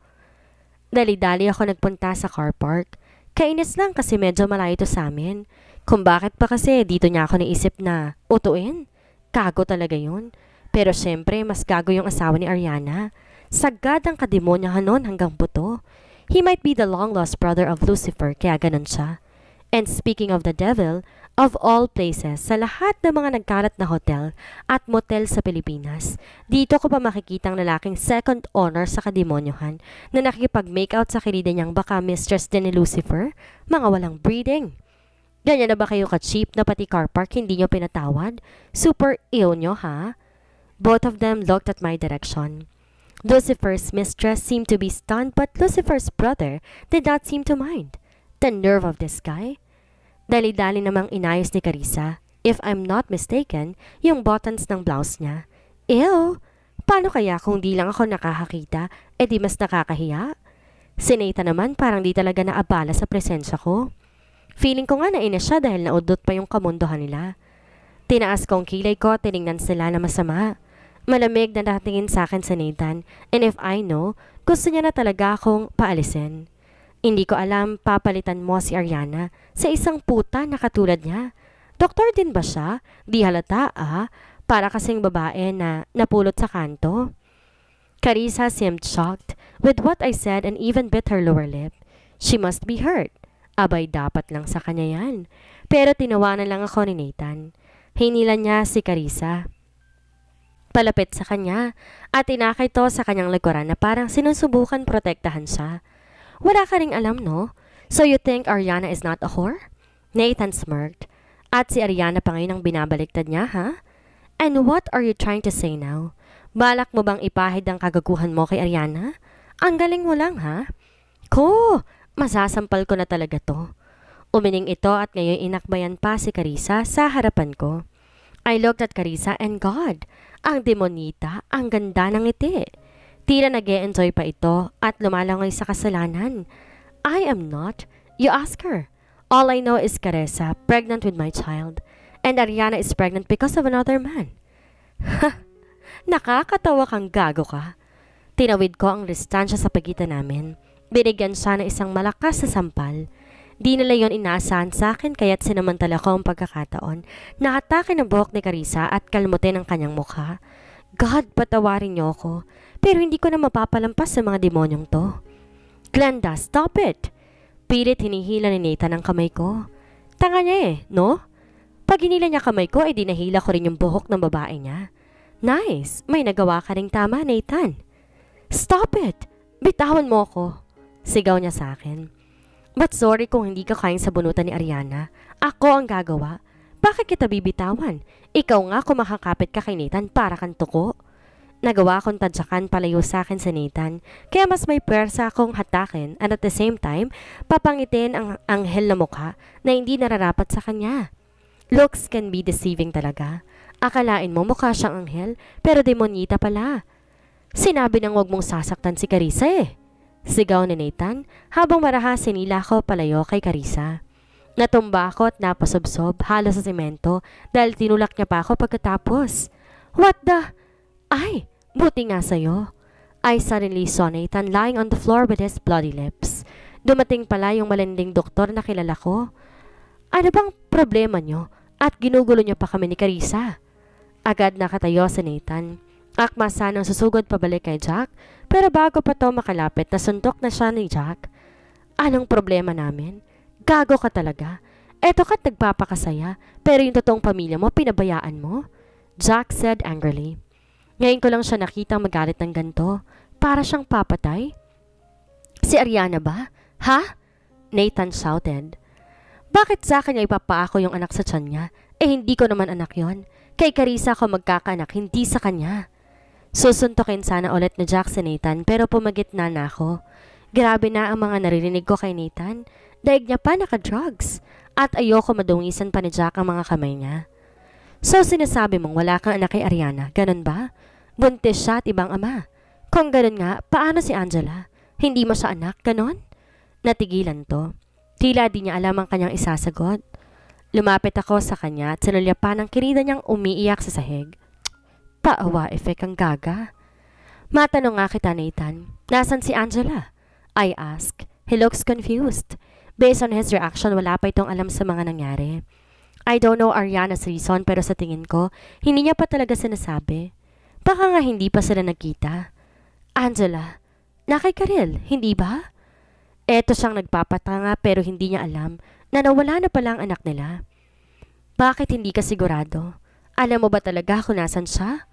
Dali-dali ako nagpunta sa car park. Kainis lang kasi medyo malayo to sa amin. Kung bakit pa kasi dito niya ako naisip na utuin. Kago talaga yun. Pero syempre, mas gago yung asawa ni Ariana. Sagad ang kademonya hanon hanggang buto. He might be the long-lost brother of Lucifer, kaya ganun siya. And speaking of the devil, Of all places, sa lahat ng mga nagkalat na hotel at motel sa Pilipinas, dito ko pa makikita ang lalaking second honor sa kademonyohan na nakikipag-makeout sa kirida niyang baka mistress din ni Lucifer, mga walang breeding. Ganyan na ba kayo ka-cheap na pati car park hindi nyo pinatawad? Super ill nyo ha? Both of them looked at my direction. Lucifer's mistress seemed to be stunned but Lucifer's brother did not seem to mind. The nerve of this guy! Dali-dali namang inayos ni Carissa, if I'm not mistaken, yung buttons ng blouse niya. Ew! Paano kaya kung di lang ako nakakakita, edi eh mas nakakahiya? Si naman parang di talaga naabala sa presensya ko. Feeling ko nga nainis siya dahil naudot pa yung kamundohan nila. Tinaas kong kilay ko at tinignan sila na masama. Malamig na natingin sa akin sa Nathan and if I know, gusto niya na talaga akong paalisin. Hindi ko alam papalitan mo si Ariana sa isang puta na katulad niya. Doktor din ba siya? Di halata ah. Para kasing babae na napulot sa kanto. Carissa seemed shocked with what I said and even bit her lower lip. She must be hurt. Abay dapat lang sa kanya yan. Pero tinawanan lang ako ni Nathan. Hinila niya si Carissa. Palapit sa kanya at inakay to sa kanyang likuran na parang sinusubukan protektahan siya. Wala ka ring alam, no? So you think Ariana is not a whore? Nathan smirked. At si Ariana pa ngayon ang binabaliktad niya, ha? And what are you trying to say now? Balak mo bang ipahid ang kagaguhan mo kay Ariana? Ang galing mo lang, ha? Ko! Masasampal ko na talaga to. Umining ito at ngayon inakbayan pa si Carissa sa harapan ko. I looked at Carissa and God, ang demonita, ang ganda ng ngiti. Tila nag enjoy pa ito at lumalangoy sa kasalanan. I am not. You ask her. All I know is Caressa, pregnant with my child. And Ariana is pregnant because of another man. Ha! Nakakatawa kang gago ka. Tinawid ko ang restansya sa pagitan namin. Binigyan siya ng isang malakas sa sampal. Di nila yon inaasahan sa akin kaya't sinamantala ko ang pagkakataon. Nakatake ng buhok ni Carissa at kalmutin ang kanyang mukha. God, patawarin niyo ako pero hindi ko na mapapalampas sa mga demonyong to. Glenda, stop it! Pilit hinihila ni Nathan ang kamay ko. Tanga niya eh, no? Pag hinila niya kamay ko, ay dinahila ko rin yung buhok ng babae niya. Nice! May nagawa ka rin tama, Nathan. Stop it! Bitawan mo ako! Sigaw niya sa akin. But sorry kung hindi ka kayang sabunutan ni Ariana. Ako ang gagawa. Bakit kita bibitawan? Ikaw nga kumakakapit ka kay Nathan para kang ko. Nagawa kong tadyakan palayo sa akin si Nathan, kaya mas may pwersa akong hatakin at at the same time, papangitin ang anghel na mukha na hindi nararapat sa kanya. Looks can be deceiving talaga. Akalain mo mukha siyang anghel, pero demonita pala. Sinabi nang huwag mong sasaktan si Carissa eh. Sigaw ni Nathan habang marahasin nila ako palayo kay Carissa. Natumba ako at napasubsob halos sa semento dahil tinulak niya pa ako pagkatapos. What the... Ay, buti nga sa'yo. I suddenly saw Nathan lying on the floor with his bloody lips. Dumating pala yung malending doktor na kilala ko. Ano bang problema nyo? At ginugulo nyo pa kami ni Carissa. Agad nakatayo si Nathan. Akma sanang susugod pabalik kay Jack, pero bago pa to makalapit, nasuntok na siya ni Jack. Anong problema namin? Gago ka talaga. Eto ka't nagpapakasaya, pero yung totoong pamilya mo, pinabayaan mo? Jack said angrily. Ngayon ko lang siya nakita magalit ng ganto. Para siyang papatay. Si Ariana ba? Ha? Nathan shouted. Bakit sa akin ay papaako yung anak sa tiyan niya? Eh hindi ko naman anak yon. Kay Carissa ako magkakanak, hindi sa kanya. Susuntokin sana ulit na Jack si Nathan pero pumagitna na ako. Grabe na ang mga naririnig ko kay Nathan. Daig niya pa naka-drugs. At ayoko madungisan pa ni Jack ang mga kamay niya. So sinasabi mong wala kang anak kay Ariana, ganun ba? Buntis siya at ibang ama. Kung ganun nga, paano si Angela? Hindi mo siya anak, ganun? Natigilan to. Tila di niya alam ang kanyang isasagot. Lumapit ako sa kanya at sinulyapan ang kirida niyang umiiyak sa sahig. Paawa effect ang gaga. Matanong nga kita, Nathan. Nasaan si Angela? I ask. He looks confused. Based on his reaction, wala pa itong alam sa mga nangyari. I don't know Ariana's reason pero sa tingin ko, hindi niya pa talaga sinasabi. Baka nga hindi pa sila nagkita. Angela, na kay Karel, hindi ba? Eto siyang nagpapatanga pero hindi niya alam na nawala na pala ang anak nila. Bakit hindi ka sigurado? Alam mo ba talaga kung nasan siya?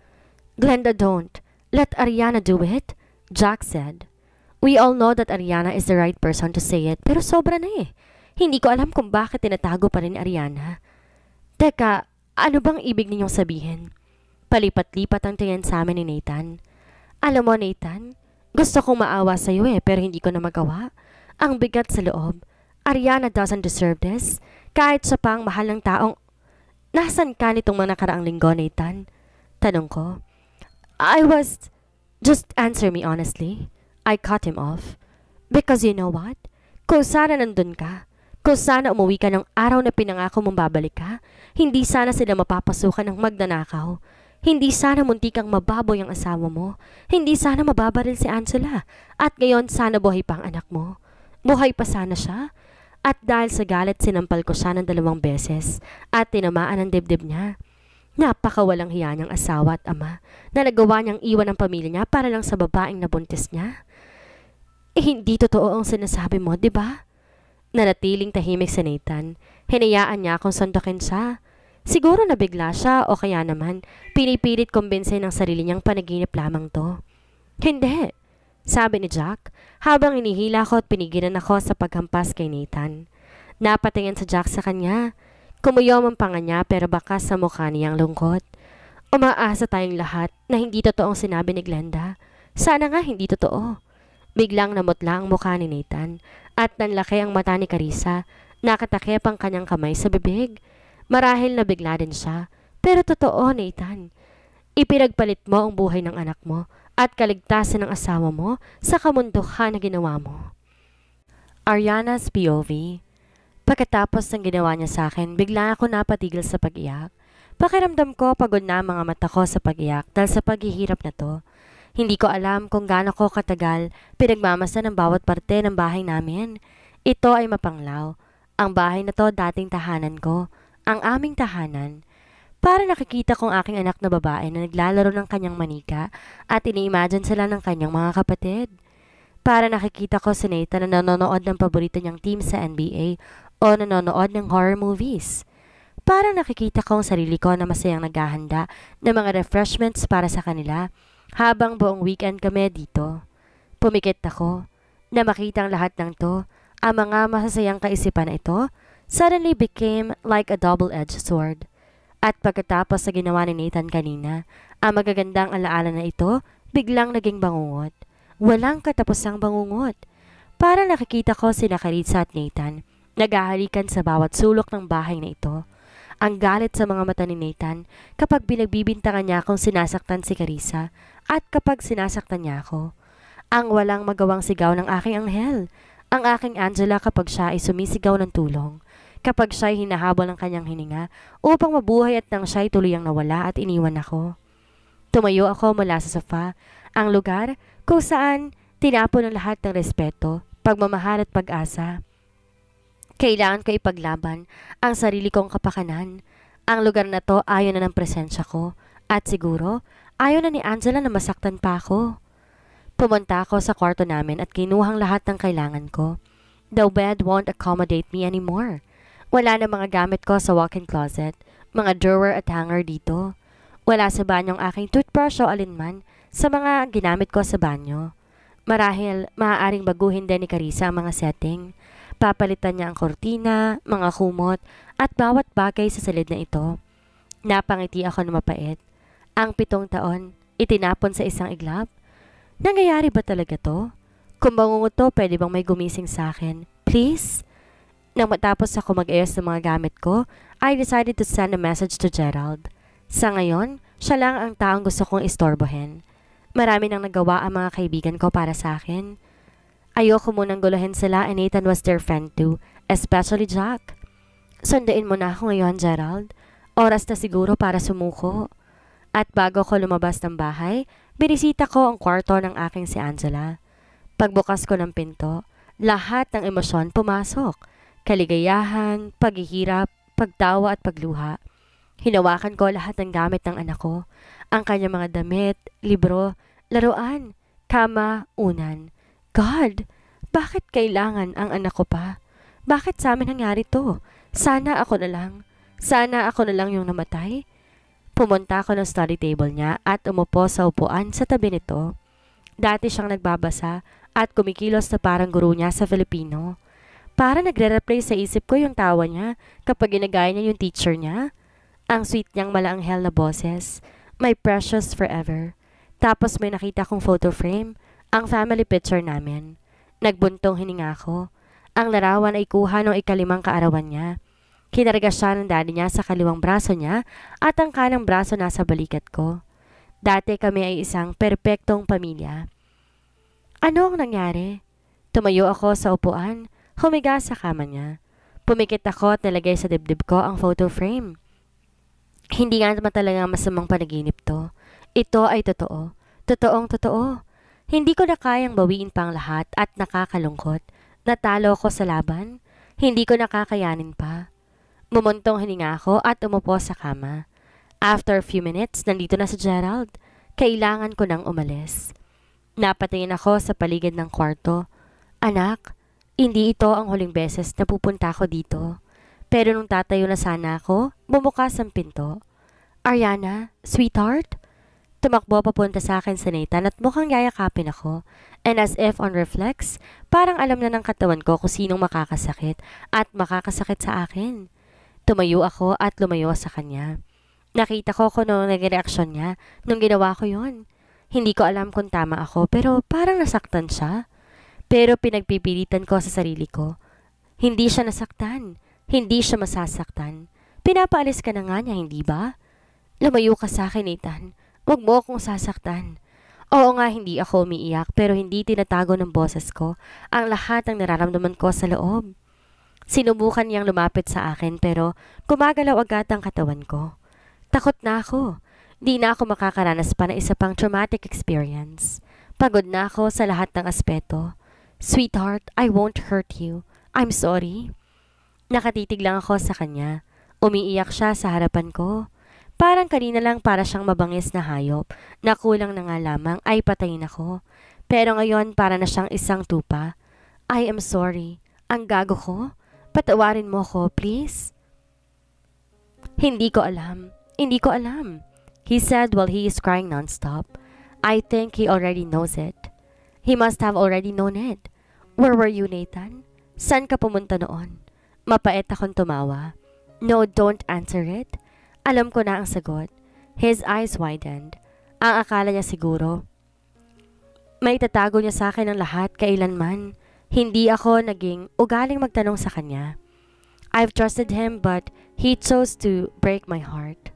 Glenda don't. Let Ariana do it, Jack said. We all know that Ariana is the right person to say it pero sobra na eh. Hindi ko alam kung bakit tinatago pa rin ni Ariana. Teka, ano bang ibig ninyong sabihin? Palipat-lipat ang tingin sa amin ni Nathan. Alam mo, Nathan, gusto kong maawa sa iyo eh, pero hindi ko na magawa. Ang bigat sa loob. Ariana doesn't deserve this. Kahit sa pang mahal ng taong... Nasaan ka nitong mga nakaraang linggo, Nathan? Tanong ko. I was... Just answer me honestly. I cut him off. Because you know what? Kung sana nandun ka, kung sana umuwi ka ng araw na pinangako mong babalik ka, hindi sana sila mapapasukan ng magnanakaw. Hindi sana munti kang mababoy ang asawa mo. Hindi sana mababaril si Ansela. At ngayon sana buhay pa ang anak mo. Buhay pa sana siya. At dahil sa galit sinampal ko siya ng dalawang beses at tinamaan ang dibdib niya. Napakawalang hiya niyang asawa at ama na nagawa niyang iwan ang pamilya niya para lang sa babaeng nabuntis niya. Eh, hindi totoo ang sinasabi mo, di ba? Nanatiling tahimik si Nathan. Hinayaan niya akong sundukin siya. Siguro nabigla siya o kaya naman pinipilit kumbinsin ng sarili niyang panaginip lamang to. Hindi, sabi ni Jack habang inihila ko at pinigilan ako sa paghampas kay Nathan. Napatingin sa Jack sa kanya. Kumuyom ang panga niya pero baka sa mukha niyang lungkot. Umaasa tayong lahat na hindi totoong sinabi ni Glenda. Sana nga hindi totoo. Biglang namutla ang mukha ni Nathan at nanlaki ang mata ni Carissa. Nakatakip ang kanyang kamay sa bibig. Marahil nabigla din siya. Pero totoo, Nathan. Ipinagpalit mo ang buhay ng anak mo at kaligtasan ng asawa mo sa kamunduhan na ginawa mo. Ariana's POV Pagkatapos ng ginawa niya sa akin, bigla ako napatigil sa pag-iyak. Pakiramdam ko pagod na ang mga mata ko sa pag-iyak dahil sa paghihirap na to. Hindi ko alam kung gaano ko katagal pinagmamasa ang bawat parte ng bahay namin. Ito ay mapanglaw. Ang bahay na to dating tahanan ko. Ang aming tahanan. Para nakikita kong aking anak na babae na naglalaro ng kanyang manika at iniimagine sila ng kanyang mga kapatid. Para nakikita ko si Nathan na nanonood ng paborito niyang team sa NBA o nanonood ng horror movies. Para nakikita ko ang sarili ko na masayang naghahanda ng mga refreshments para sa kanila habang buong weekend kami dito, pumikit ako na makitang lahat ng to, ang mga masasayang kaisipan na ito, suddenly became like a double-edged sword. At pagkatapos sa ginawa ni Nathan kanina, ang magagandang alaala na ito biglang naging bangungot. Walang katapusang bangungot. Para nakikita ko si Nakaritsa at Nathan, nagahalikan sa bawat sulok ng bahay na ito. Ang galit sa mga mata ni Nathan kapag binagbibintangan niya kung sinasaktan si Carissa at kapag sinasaktan niya ako. Ang walang magawang sigaw ng aking anghel, ang aking Angela kapag siya ay sumisigaw ng tulong, kapag siya ay hinahabol ng kanyang hininga upang mabuhay at nang siya ay tuluyang nawala at iniwan ako. Tumayo ako mula sa sofa, ang lugar kung saan tinapon ng lahat ng respeto, pagmamahal at pag-asa. Kailangan ko ipaglaban ang sarili kong kapakanan. Ang lugar na to ayon na ng presensya ko at siguro Ayaw na ni Angela na masaktan pa ako. Pumunta ako sa kwarto namin at kinuhang lahat ng kailangan ko. The bed won't accommodate me anymore. Wala na mga gamit ko sa walk-in closet, mga drawer at hanger dito. Wala sa banyong aking toothbrush o alinman sa mga ginamit ko sa banyo. Marahil, maaaring baguhin din ni Carissa ang mga setting. Papalitan niya ang kortina, mga kumot, at bawat bagay sa salid na ito. Napangiti ako na mapait. Ang pitong taon, itinapon sa isang iglap? Nangyayari ba talaga to? Kung bangungot to, pwede bang may gumising sa akin? Please? Nang matapos ako mag-ayos ng mga gamit ko, I decided to send a message to Gerald. Sa ngayon, siya lang ang taong gusto kong istorbohin. Marami nang nagawa ang mga kaibigan ko para sa akin. Ayoko munang guluhin sila and Nathan was their friend too, especially Jack. Sundain mo na ako ngayon, Gerald. Oras na siguro para sumuko. At bago ko lumabas ng bahay, binisita ko ang kwarto ng aking si Angela. Pagbukas ko ng pinto, lahat ng emosyon pumasok. Kaligayahan, paghihirap, pagtawa at pagluha. Hinawakan ko lahat ng gamit ng anak ko. Ang kanyang mga damit, libro, laruan, kama, unan. God, bakit kailangan ang anak ko pa? Bakit sa amin nangyari to? Sana ako na lang. Sana ako na lang yung namatay. Pumunta ako ng study table niya at umupo sa upuan sa tabi nito. Dati siyang nagbabasa at kumikilos na parang guru niya sa Filipino. Para nagre-replay sa isip ko yung tawa niya kapag ginagaya niya yung teacher niya. Ang sweet niyang malaanghel na boses. My precious forever. Tapos may nakita kong photo frame, ang family picture namin. Nagbuntong hininga ko. Ang larawan ay kuha ng ikalimang kaarawan niya. Kinarga siya ng daddy niya sa kaliwang braso niya at ang kanang braso nasa balikat ko. Dati kami ay isang perpektong pamilya. Ano ang nangyari? Tumayo ako sa upuan, humiga sa kama niya. Pumikit ako at nalagay sa dibdib ko ang photo frame. Hindi nga naman talaga masamang panaginip to. Ito ay totoo. Totoong totoo. Hindi ko na kayang bawiin pa ang lahat at nakakalungkot. Natalo ako sa laban. Hindi ko nakakayanin pa. Mumuntong hininga ako at umupo sa kama. After a few minutes, nandito na si Gerald. Kailangan ko nang umalis. Napatingin ako sa paligid ng kwarto. Anak, hindi ito ang huling beses na pupunta ako dito. Pero nung tatayo na sana ako, bumukas ang pinto. Ariana, sweetheart? Tumakbo papunta sa akin si Nathan at mukhang yayakapin ako. And as if on reflex, parang alam na ng katawan ko kung sinong makakasakit at makakasakit sa akin. Tumayo ako at lumayo sa kanya. Nakita ko kung ano nagreaksyon niya nung ginawa ko yon. Hindi ko alam kung tama ako pero parang nasaktan siya. Pero pinagpipilitan ko sa sarili ko. Hindi siya nasaktan. Hindi siya masasaktan. Pinapaalis ka na nga niya, hindi ba? Lumayo ka sa akin, Nathan. Huwag mo akong sasaktan. Oo nga, hindi ako umiiyak pero hindi tinatago ng boses ko ang lahat ng nararamdaman ko sa loob. Sinubukan niyang lumapit sa akin pero gumagalaw agad ang katawan ko. Takot na ako. Di na ako makakaranas pa ng isa pang traumatic experience. Pagod na ako sa lahat ng aspeto. Sweetheart, I won't hurt you. I'm sorry. Nakatitig lang ako sa kanya. Umiiyak siya sa harapan ko. Parang kanina lang para siyang mabangis na hayop na kulang na nga lamang ay patayin ako. Pero ngayon para na siyang isang tupa. I am sorry. Ang gago ko? Patawarin mo ako, please? Hindi ko alam. Hindi ko alam. He said while he is crying nonstop. I think he already knows it. He must have already known it. Where were you, Nathan? San ka pumunta noon? Mapait akong tumawa. No, don't answer it. Alam ko na ang sagot. His eyes widened. Ang akala niya siguro. May tatago niya sa akin ang lahat kailanman. Hindi ako naging ugaling magtanong sa kanya. I've trusted him but he chose to break my heart.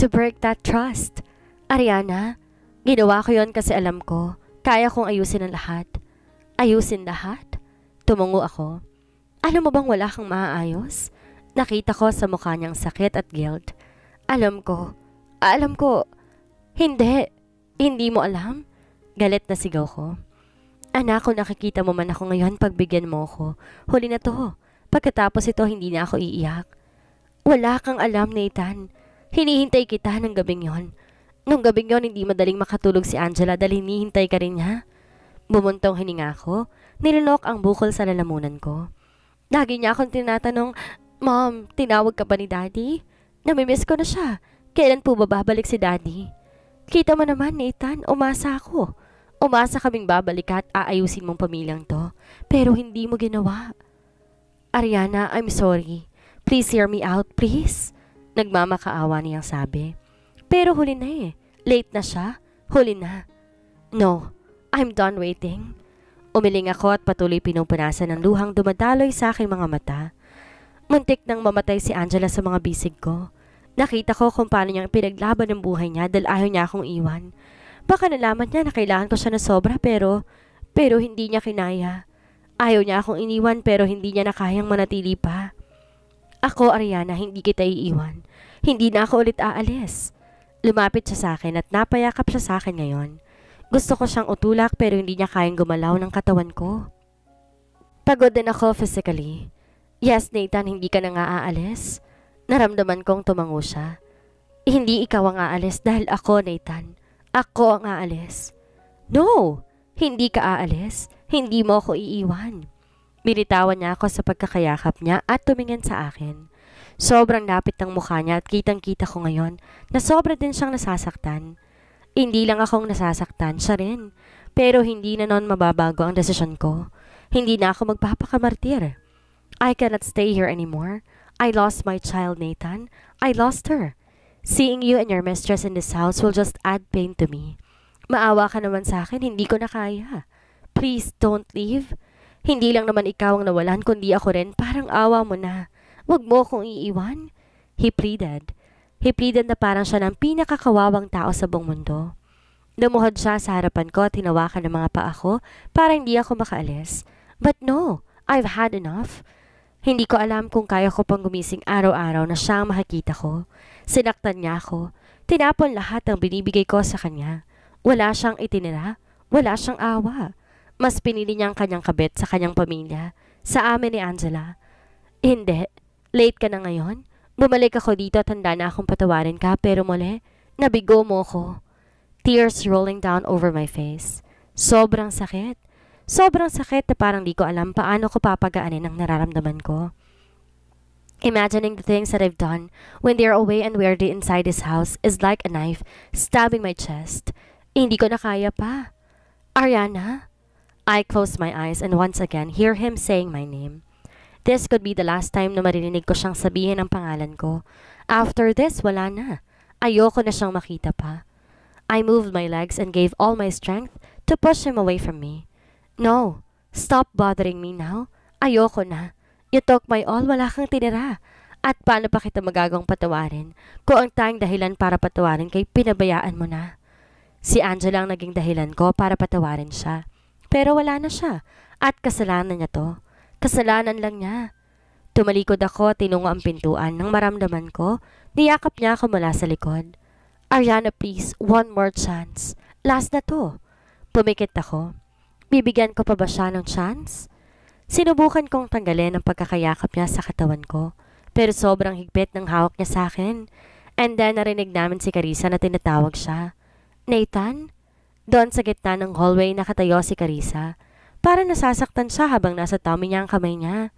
To break that trust. Ariana, ginawa ko yon kasi alam ko, kaya kong ayusin ang lahat. Ayusin lahat? Tumungo ako. Alam ano mo bang wala kang maaayos? Nakita ko sa mukha niyang sakit at guilt. Alam ko. Alam ko. Hindi. Hindi mo alam? Galit na sigaw ko. Anak, kung nakikita mo man ako ngayon, pagbigyan mo ko. Huli na to. Pagkatapos ito, hindi na ako iiyak. Wala kang alam, Nathan. Hinihintay kita ng gabing yon. Nung gabing yon, hindi madaling makatulog si Angela dahil hinihintay ka rin niya. Bumuntong hininga ko, nilunok ang bukol sa lalamunan ko. Lagi niya akong tinatanong, Mom, tinawag ka ba ni Daddy? Namimiss ko na siya. Kailan po ba babalik si Daddy? Kita mo naman, Nathan, umasa ako. Umasa kaming babalik at aayusin mong pamilyang to, pero hindi mo ginawa. Ariana, I'm sorry. Please hear me out, please. Nagmamakaawa niyang sabi. Pero huli na eh. Late na siya. Huli na. No, I'm done waiting. Umiling ako at patuloy pinupunasan ng luhang dumadaloy sa aking mga mata. Muntik nang mamatay si Angela sa mga bisig ko. Nakita ko kung paano niyang pinaglaban ang buhay niya dahil ayaw niya akong iwan. Baka nalaman niya na kailangan ko siya na sobra pero, pero hindi niya kinaya. Ayaw niya akong iniwan pero hindi niya na kayang manatili pa. Ako, Ariana, hindi kita iiwan. Hindi na ako ulit aalis. Lumapit siya sa akin at napayakap siya sa akin ngayon. Gusto ko siyang utulak pero hindi niya kayang gumalaw ng katawan ko. Pagod din ako physically. Yes, Nathan, hindi ka na nga aalis. Naramdaman kong tumango siya. Hindi ikaw ang aalis dahil ako, Nathan. Ako ang aalis. No! Hindi ka aalis. Hindi mo ako iiwan. Binitawan niya ako sa pagkakayakap niya at tumingin sa akin. Sobrang lapit ng mukha niya at kitang-kita ko ngayon na sobra din siyang nasasaktan. Hindi lang akong nasasaktan, siya rin. Pero hindi na noon mababago ang desisyon ko. Hindi na ako magpapakamartir. I cannot stay here anymore. I lost my child, Nathan. I lost her. Seeing you and your mistress in this house will just add pain to me. Maawa ka naman sa akin, hindi ko na kaya. Please, don't leave. Hindi lang naman ikaw ang nawalan, kundi ako rin. Parang awa mo na. Huwag mo akong iiwan. He pleaded. He pleaded na parang siya ng pinakakawawang tao sa buong mundo. Damuhod siya sa harapan ko at hinawakan ng mga paa ko para hindi ako makaalis. But no, I've had enough. Hindi ko alam kung kaya ko pang gumising araw-araw na siyang makikita ko. Sinaktan niya ako. Tinapon lahat ang binibigay ko sa kanya. Wala siyang itinira. Wala siyang awa. Mas pinili niya ang kanyang kabit sa kanyang pamilya. Sa amin ni Angela. Hindi. Late ka na ngayon. Bumalik ako dito at handa na akong patawarin ka pero muli, nabigo mo ko. Tears rolling down over my face. Sobrang sakit. Sobrang sakit na parang di ko alam paano ko papagaanin ang nararamdaman ko. Imagining the things that I've done when they're away and weirdly inside this house is like a knife stabbing my chest. Eh, hindi ko na kaya pa. Ariana? I close my eyes and once again hear him saying my name. This could be the last time na marinig ko siyang sabihin ang pangalan ko. After this, wala na. Ayoko na siyang makita pa. I moved my legs and gave all my strength to push him away from me. No, stop bothering me now. Ayoko na. You talk my all, wala kang tinira. At paano pa kita magagawang patawarin ko ang tanging dahilan para patawarin kay pinabayaan mo na? Si Angela ang naging dahilan ko para patawarin siya. Pero wala na siya at kasalanan niya to. Kasalanan lang niya. Tumalikod ako at tinungo ang pintuan nang maramdaman ko niyakap niya ako mula sa likod. Ariana please, one more chance. Last na to. Pumikit ako. Bibigyan ko pa ba siya ng chance? Sinubukan kong tanggalin ang pagkakayakap niya sa katawan ko, pero sobrang higpit ng hawak niya sa akin. And then narinig namin si Carissa na tinatawag siya. Nathan? Doon sa gitna ng hallway nakatayo si Carissa. Para nasasaktan siya habang nasa tummy niya ang kamay niya.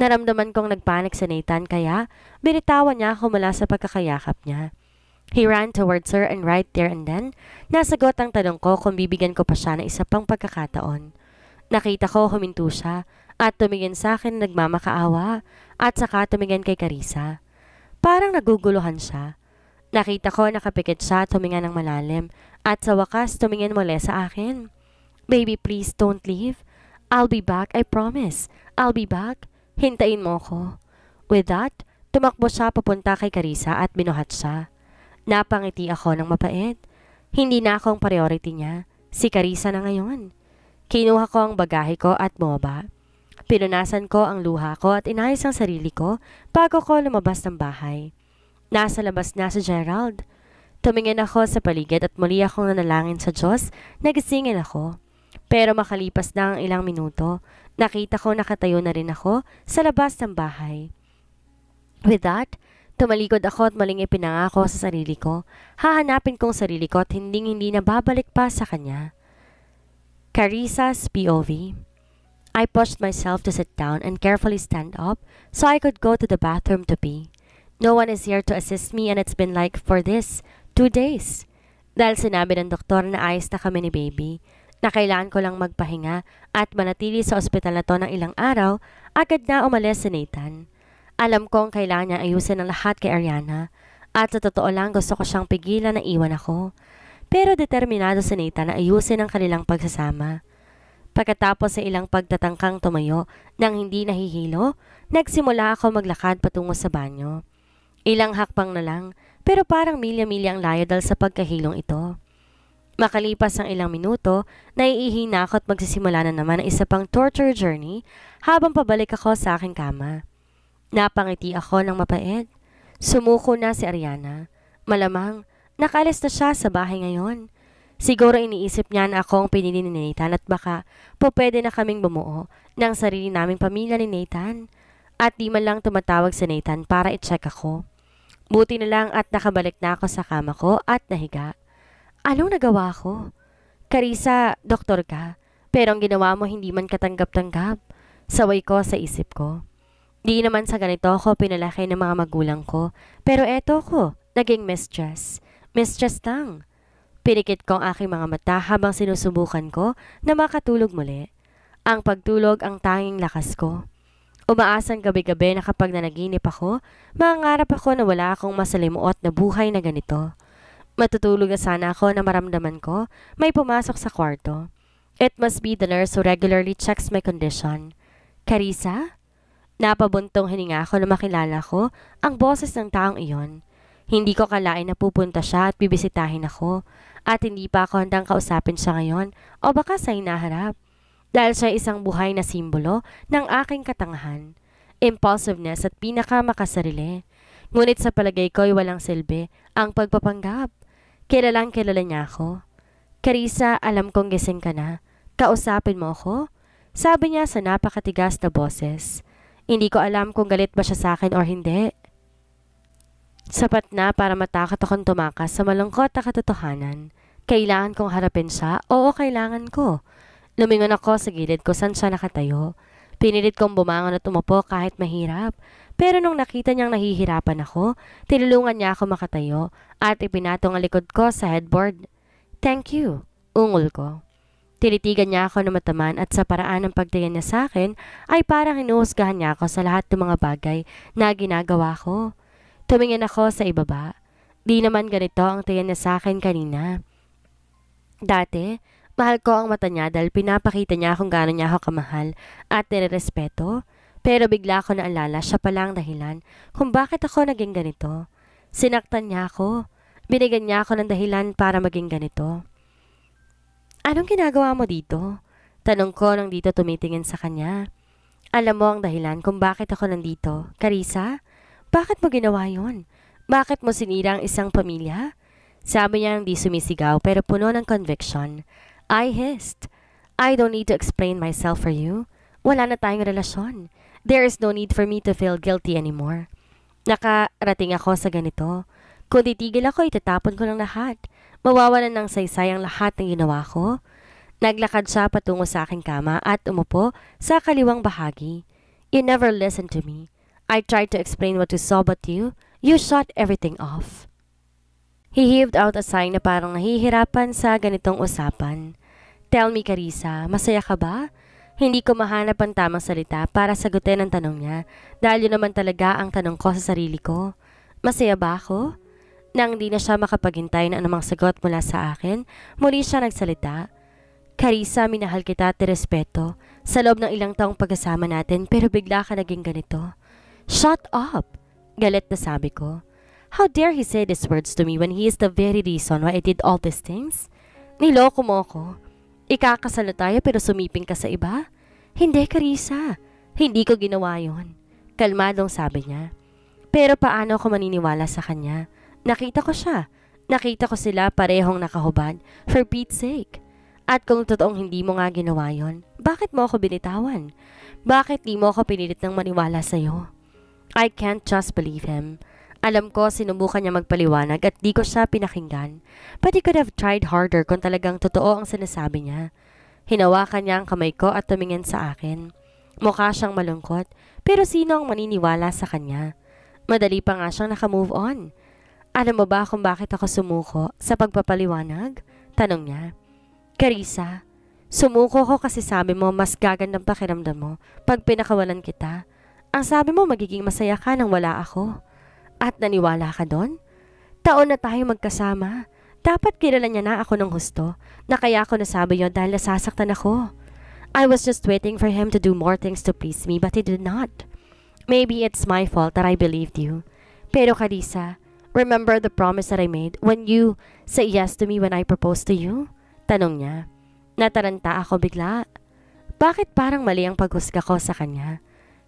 Naramdaman kong nagpanik si Nathan kaya binitawan niya ako mula sa pagkakayakap niya. He ran towards her and right there and then, nasagot ang tanong ko kung bibigyan ko pa siya ng isa pang pagkakataon. Nakita ko huminto siya at tumingin sa akin nagmamakaawa at saka tumingin kay Karisa. Parang naguguluhan siya. Nakita ko nakapikit siya at huminga ng malalim at sa wakas tumingin muli sa akin. Baby please don't leave. I'll be back, I promise. I'll be back. Hintayin mo ko. With that, tumakbo siya papunta kay Karisa at binuhat siya. Napangiti ako ng mapait. Hindi na akong priority niya. Si Carissa na ngayon. Kinuha ko ang bagahe ko at boba. Pinunasan ko ang luha ko at inayos ang sarili ko bago ko lumabas ng bahay. Nasa labas na si Gerald. Tumingin ako sa paligid at muli akong nanalangin sa Diyos. Nagisingin ako. Pero makalipas na ang ilang minuto, nakita ko nakatayo na rin ako sa labas ng bahay. With that, Tumalikod ako at maling ipinangako sa sarili ko. Hahanapin kong sarili ko at hinding-hindi na babalik pa sa kanya. Carissa's POV I pushed myself to sit down and carefully stand up so I could go to the bathroom to pee. No one is here to assist me and it's been like for this, two days. Dahil sinabi ng doktor na ayos na kami ni baby, na kailangan ko lang magpahinga at manatili sa ospital na to ng ilang araw, agad na umalis si Nathan. Alam kong kailangan niya ayusin ang lahat kay Ariana at sa totoo lang gusto ko siyang pigilan na iwan ako. Pero determinado si Nita na ayusin ang kanilang pagsasama. Pagkatapos sa ilang pagtatangkang tumayo nang hindi nahihilo, nagsimula ako maglakad patungo sa banyo. Ilang hakbang na lang, pero parang milya-milya ang layo dal sa pagkahilong ito. Makalipas ang ilang minuto, naiihi na ako at magsisimula na naman ang isa pang torture journey habang pabalik ako sa aking kama. Napangiti ako ng mapait. Sumuko na si Ariana. Malamang, nakalis na siya sa bahay ngayon. Siguro iniisip niya na ako ang pinili ni Nathan at baka po pwede na kaming bumuo ng sarili naming pamilya ni Nathan. At di man lang tumatawag si Nathan para i-check ako. Buti na lang at nakabalik na ako sa kama ko at nahiga. Anong nagawa ko? Karisa, doktor ka. Pero ang ginawa mo hindi man katanggap-tanggap. Saway ko sa isip ko. Di naman sa ganito ako pinalaki ng mga magulang ko. Pero eto ko, naging mistress. Mistress lang. Pinikit ko ang aking mga mata habang sinusubukan ko na makatulog muli. Ang pagtulog ang tanging lakas ko. Umaasang gabi-gabi na kapag nanaginip ako, mangarap ako na wala akong masalimuot na buhay na ganito. Matutulog na sana ako na maramdaman ko may pumasok sa kwarto. It must be the nurse who regularly checks my condition. Carissa? Napabuntong hininga ko na makilala ko ang boses ng taong iyon. Hindi ko kalain na pupunta siya at bibisitahin ako at hindi pa ako handang kausapin siya ngayon o baka sa hinaharap. Dahil siya isang buhay na simbolo ng aking katangahan, impulsiveness at pinakamakasarili. Ngunit sa palagay ko ay walang silbi ang pagpapanggap. Kilalang kilala niya ako. Carissa, alam kong gising ka na. Kausapin mo ako? Sabi niya sa napakatigas na boses. Hindi ko alam kung galit ba siya sa akin or hindi. Sapat na para matakot akong tumakas sa malungkot na katotohanan. Kailangan kong harapin siya? Oo, kailangan ko. Lumingon ako sa gilid ko saan siya nakatayo. Pinilit kong bumangon at umupo kahit mahirap. Pero nung nakita niyang nahihirapan ako, tinulungan niya ako makatayo at ipinatong ang likod ko sa headboard. Thank you, ungol ko. Tinitigan niya ako na mataman at sa paraan ng pagtingin niya sa akin ay parang inuhusgahan niya ako sa lahat ng mga bagay na ginagawa ko. Tumingin ako sa ibaba. Di naman ganito ang tingin niya sa akin kanina. Dati, mahal ko ang mata niya dahil pinapakita niya kung gaano niya ako kamahal at nirerespeto. Pero bigla ko naalala siya pala ang dahilan kung bakit ako naging ganito. Sinaktan niya ako. Binigyan niya ako ng dahilan para maging ganito. Anong ginagawa mo dito? Tanong ko nang dito tumitingin sa kanya. Alam mo ang dahilan kung bakit ako nandito. Karisa, bakit mo ginawa yon? Bakit mo sinira ang isang pamilya? Sabi niya nang di sumisigaw pero puno ng conviction. I hissed. I don't need to explain myself for you. Wala na tayong relasyon. There is no need for me to feel guilty anymore. Nakarating ako sa ganito. Kung titigil ako, itatapon ko lang lahat. Mawawalan ng saysay ang lahat ng ginawa ko. Naglakad siya patungo sa aking kama at umupo sa kaliwang bahagi. You never listened to me. I tried to explain what you saw but you, you shot everything off. He heaved out a sigh na parang nahihirapan sa ganitong usapan. Tell me, Carissa, masaya ka ba? Hindi ko mahanap ang tamang salita para sagutin ang tanong niya dahil yun naman talaga ang tanong ko sa sarili ko. Masaya ba ako? Nang hindi na siya makapaghintay na anumang sagot mula sa akin, muli siya nagsalita. Karisa, minahal kita at respeto sa loob ng ilang taong pagkasama natin pero bigla ka naging ganito. Shut up! Galit na sabi ko. How dare he say these words to me when he is the very reason why I did all these things? Niloko mo ako. Ikakasalo tayo pero sumiping ka sa iba? Hindi, Karisa. Hindi ko ginawa yon. Kalmadong sabi niya. Pero paano ako maniniwala sa kanya? Nakita ko siya. Nakita ko sila parehong nakahubad, for Pete's sake. At kung totoong hindi mo nga ginawa yon, bakit mo ako binitawan? Bakit di mo ako pinilit ng maniwala sa'yo? I can't just believe him. Alam ko sinubukan niya magpaliwanag at di ko siya pinakinggan. But he could have tried harder kung talagang totoo ang sinasabi niya. Hinawakan niya ang kamay ko at tumingin sa akin. Mukha siyang malungkot, pero sino ang maniniwala sa kanya? Madali pa nga siyang nakamove on. Alam mo ba kung bakit ako sumuko sa pagpapaliwanag? Tanong niya. Carissa, sumuko ko kasi sabi mo mas gagandang pakiramdam mo pag pinakawalan kita. Ang sabi mo magiging masaya ka nang wala ako. At naniwala ka doon? Taon na tayo magkasama. Dapat kilala niya na ako ng husto na kaya ako nasabi yon dahil nasasaktan ako. I was just waiting for him to do more things to please me but he did not. Maybe it's my fault that I believed you. Pero Carissa, Remember the promise that I made when you say yes to me when I proposed to you? Tanong niya. Nataranta ako bigla. Bakit parang mali ang paghusga ko sa kanya?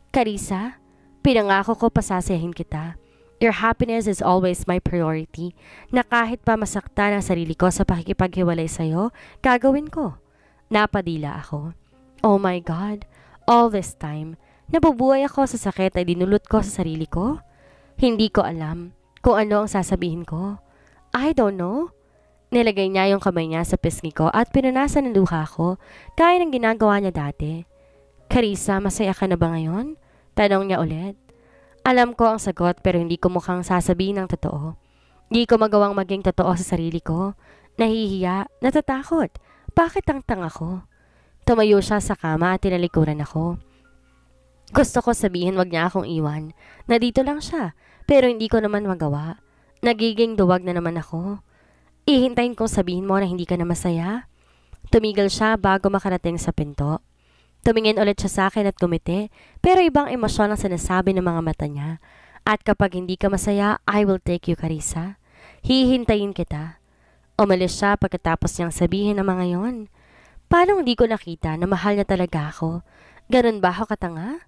Karisa, pinangako ko pasasayahin kita. Your happiness is always my priority na kahit pa masaktan ang sarili ko sa pakikipaghiwalay sa'yo, gagawin ko. Napadila ako. Oh my God, all this time, nabubuhay ako sa sakit na dinulot ko sa sarili ko? Hindi ko alam kung ano ang sasabihin ko. I don't know. Nilagay niya yung kamay niya sa pisngi ko at pinunasan ng luha ko kaya ng ginagawa niya dati. Carissa, masaya ka na ba ngayon? Tanong niya ulit. Alam ko ang sagot pero hindi ko mukhang sasabihin ng totoo. Hindi ko magawang maging totoo sa sarili ko. Nahihiya, natatakot. Bakit ang tanga ko? Tumayo siya sa kama at tinalikuran ako. Gusto ko sabihin wag niya akong iwan, na dito lang siya, pero hindi ko naman magawa. Nagiging duwag na naman ako. Ihintayin kong sabihin mo na hindi ka na masaya. Tumigil siya bago makarating sa pinto. Tumingin ulit siya sa akin at kumiti, pero ibang emosyon ang sinasabi ng mga mata niya. At kapag hindi ka masaya, I will take you, Carissa. Hihintayin kita. Umalis siya pagkatapos niyang sabihin ang mga yon. Paano hindi ko nakita na mahal na talaga ako? Ganun ba ako katanga?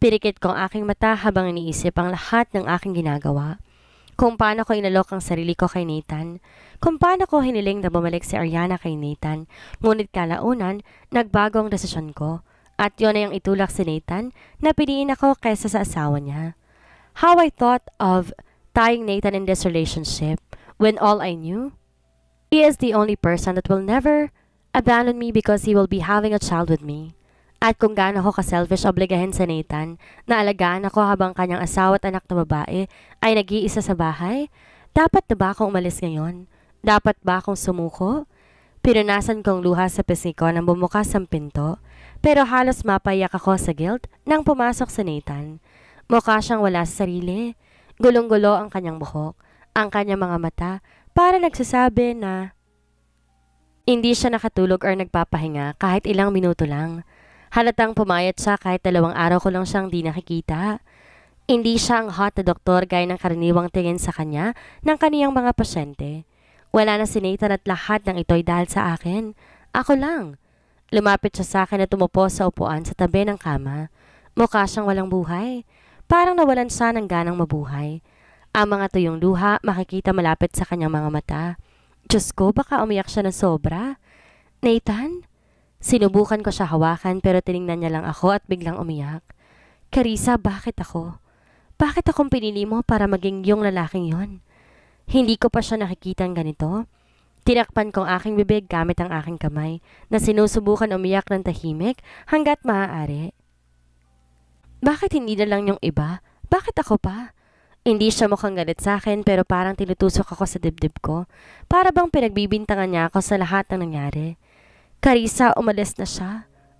Pirikit ko ang aking mata habang iniisip ang lahat ng aking ginagawa. Kung paano ko inalok ang sarili ko kay Nathan, kung paano ko hiniling na bumalik si Ariana kay Nathan, ngunit kalaunan, nagbago ang desisyon ko. At yon ay ang itulak si Nathan na piliin ako kaysa sa asawa niya. How I thought of tying Nathan in this relationship when all I knew? He is the only person that will never abandon me because he will be having a child with me. At kung gaano ako ka-selfish obligahin sa Nathan na alagaan ako habang kanyang asawa at anak na babae ay nag-iisa sa bahay, dapat na ba akong umalis ngayon? Dapat ba akong sumuko? Pinunasan kong luha sa pisngi ko nang bumukas ang pinto, pero halos mapayak ako sa guilt nang pumasok sa Nathan. Mukha siyang wala sa sarili. Gulong-gulo ang kanyang buhok, ang kanyang mga mata, para nagsasabi na hindi siya nakatulog or nagpapahinga kahit ilang minuto lang. Halatang pumayat siya kahit dalawang araw ko lang siyang di nakikita. Hindi siya ang hot na doktor gaya ng karaniwang tingin sa kanya ng kaniyang mga pasyente. Wala na si Nathan at lahat ng ito'y dahil sa akin. Ako lang. Lumapit siya sa akin at tumupo sa upuan sa tabi ng kama. Mukha siyang walang buhay. Parang nawalan siya ng ganang mabuhay. Ang mga tuyong luha makikita malapit sa kanyang mga mata. Diyos ko, baka umiyak siya ng sobra. Nathan? Sinubukan ko siya hawakan pero tiningnan niya lang ako at biglang umiyak. Carissa, bakit ako? Bakit akong pinili mo para maging yung lalaking yon? Hindi ko pa siya nakikitang ganito. Tinakpan kong aking bibig gamit ang aking kamay na sinusubukan umiyak ng tahimik hanggat maaari. Bakit hindi na lang yung iba? Bakit ako pa? Hindi siya mukhang galit sa akin pero parang tinutusok ako sa dibdib ko. Para bang pinagbibintangan niya ako sa lahat ng nangyari. Karisa, umalis na siya.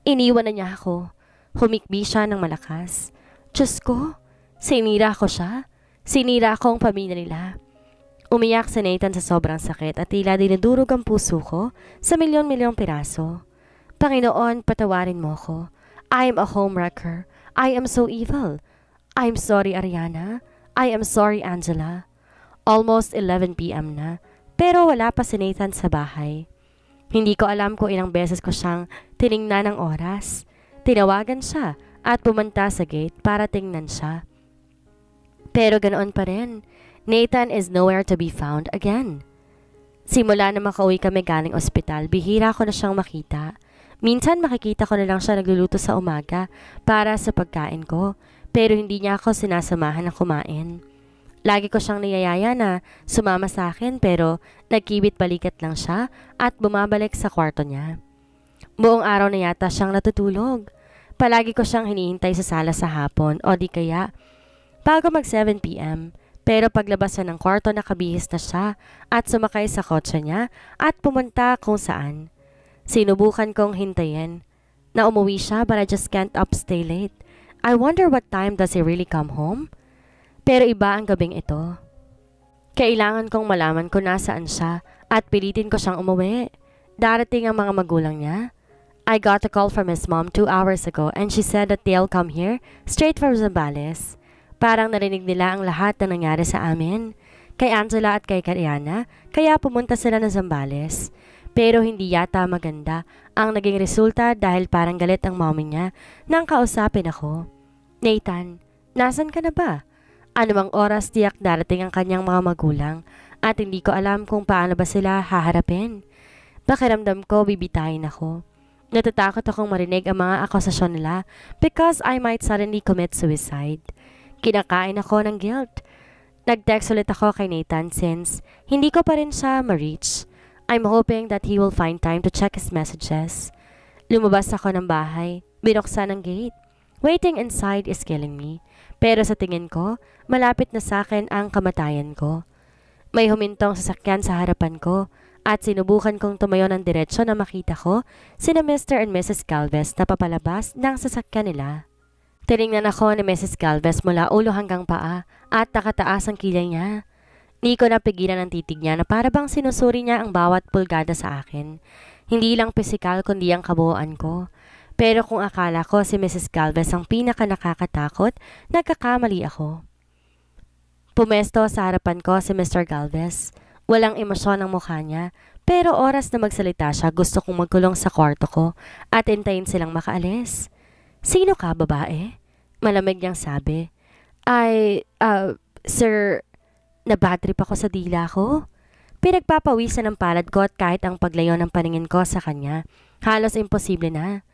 Iniwan na niya ako. Humikbi siya ng malakas. Diyos ko, sinira ko siya. Sinira ko ang pamilya nila. Umiyak si Nathan sa sobrang sakit at tila dinudurog ang puso ko sa milyon-milyong piraso. Panginoon, patawarin mo ko. I am a homewrecker. I am so evil. I'm sorry, Ariana. I am sorry, Angela. Almost 11pm na, pero wala pa si Nathan sa bahay. Hindi ko alam kung ilang beses ko siyang tiningnan ng oras. Tinawagan siya at pumunta sa gate para tingnan siya. Pero ganoon pa rin, Nathan is nowhere to be found again. Simula na makauwi kami galing ospital, bihira ko na siyang makita. Minsan makikita ko na lang siya nagluluto sa umaga para sa pagkain ko, pero hindi niya ako sinasamahan na kumain. Lagi ko siyang niyayaya na sumama sa akin pero nagkibit balikat lang siya at bumabalik sa kwarto niya. Buong araw na yata siyang natutulog. Palagi ko siyang hinihintay sa sala sa hapon o di kaya bago mag 7pm. Pero paglabas niya ng kwarto nakabihis na siya at sumakay sa kotse niya at pumunta kung saan. Sinubukan kong hintayin. Na umuwi siya but I just can't up stay late. I wonder what time does he really come home? Pero iba ang gabing ito. Kailangan kong malaman kung nasaan siya at pilitin ko siyang umuwi. Darating ang mga magulang niya. I got a call from his mom two hours ago and she said that they'll come here straight from Zambales. Parang narinig nila ang lahat na nangyari sa amin. Kay Angela at kay Kariana, kaya pumunta sila ng Zambales. Pero hindi yata maganda ang naging resulta dahil parang galit ang mommy niya nang kausapin ako. Nathan, nasan ka na ba? Anumang oras tiyak darating ang kanyang mga magulang at hindi ko alam kung paano ba sila haharapin. Pakiramdam ko bibitayin ako. Natatakot akong marinig ang mga akusasyon nila because I might suddenly commit suicide. Kinakain ako ng guilt. Nag-text ulit ako kay Nathan since hindi ko pa rin siya ma-reach. I'm hoping that he will find time to check his messages. Lumabas ako ng bahay. Binuksan ang gate. Waiting inside is killing me. Pero sa tingin ko, malapit na sa akin ang kamatayan ko. May humintong sasakyan sa harapan ko at sinubukan kong tumayo ng diretsyo na makita ko sina Mr. and Mrs. Galvez na papalabas ng sasakyan nila. Tinignan ako ni Mrs. Galvez mula ulo hanggang paa at nakataas ang kilay niya. Hindi ko napigilan ang titig niya na parabang sinusuri niya ang bawat pulgada sa akin. Hindi lang pisikal kundi ang kabuuan ko. Pero kung akala ko si Mrs. Galvez ang pinaka nakakatakot, nagkakamali ako. Pumesto sa harapan ko si Mr. Galvez. Walang emosyon ang mukha niya, pero oras na magsalita siya gusto kong magkulong sa kwarto ko at intayin silang makaalis. Sino ka, babae? Malamig niyang sabi. Ay, uh, sir, nabatrip ako sa dila ko. Pinagpapawisan ng palad ko at kahit ang paglayo ng paningin ko sa kanya, halos imposible na.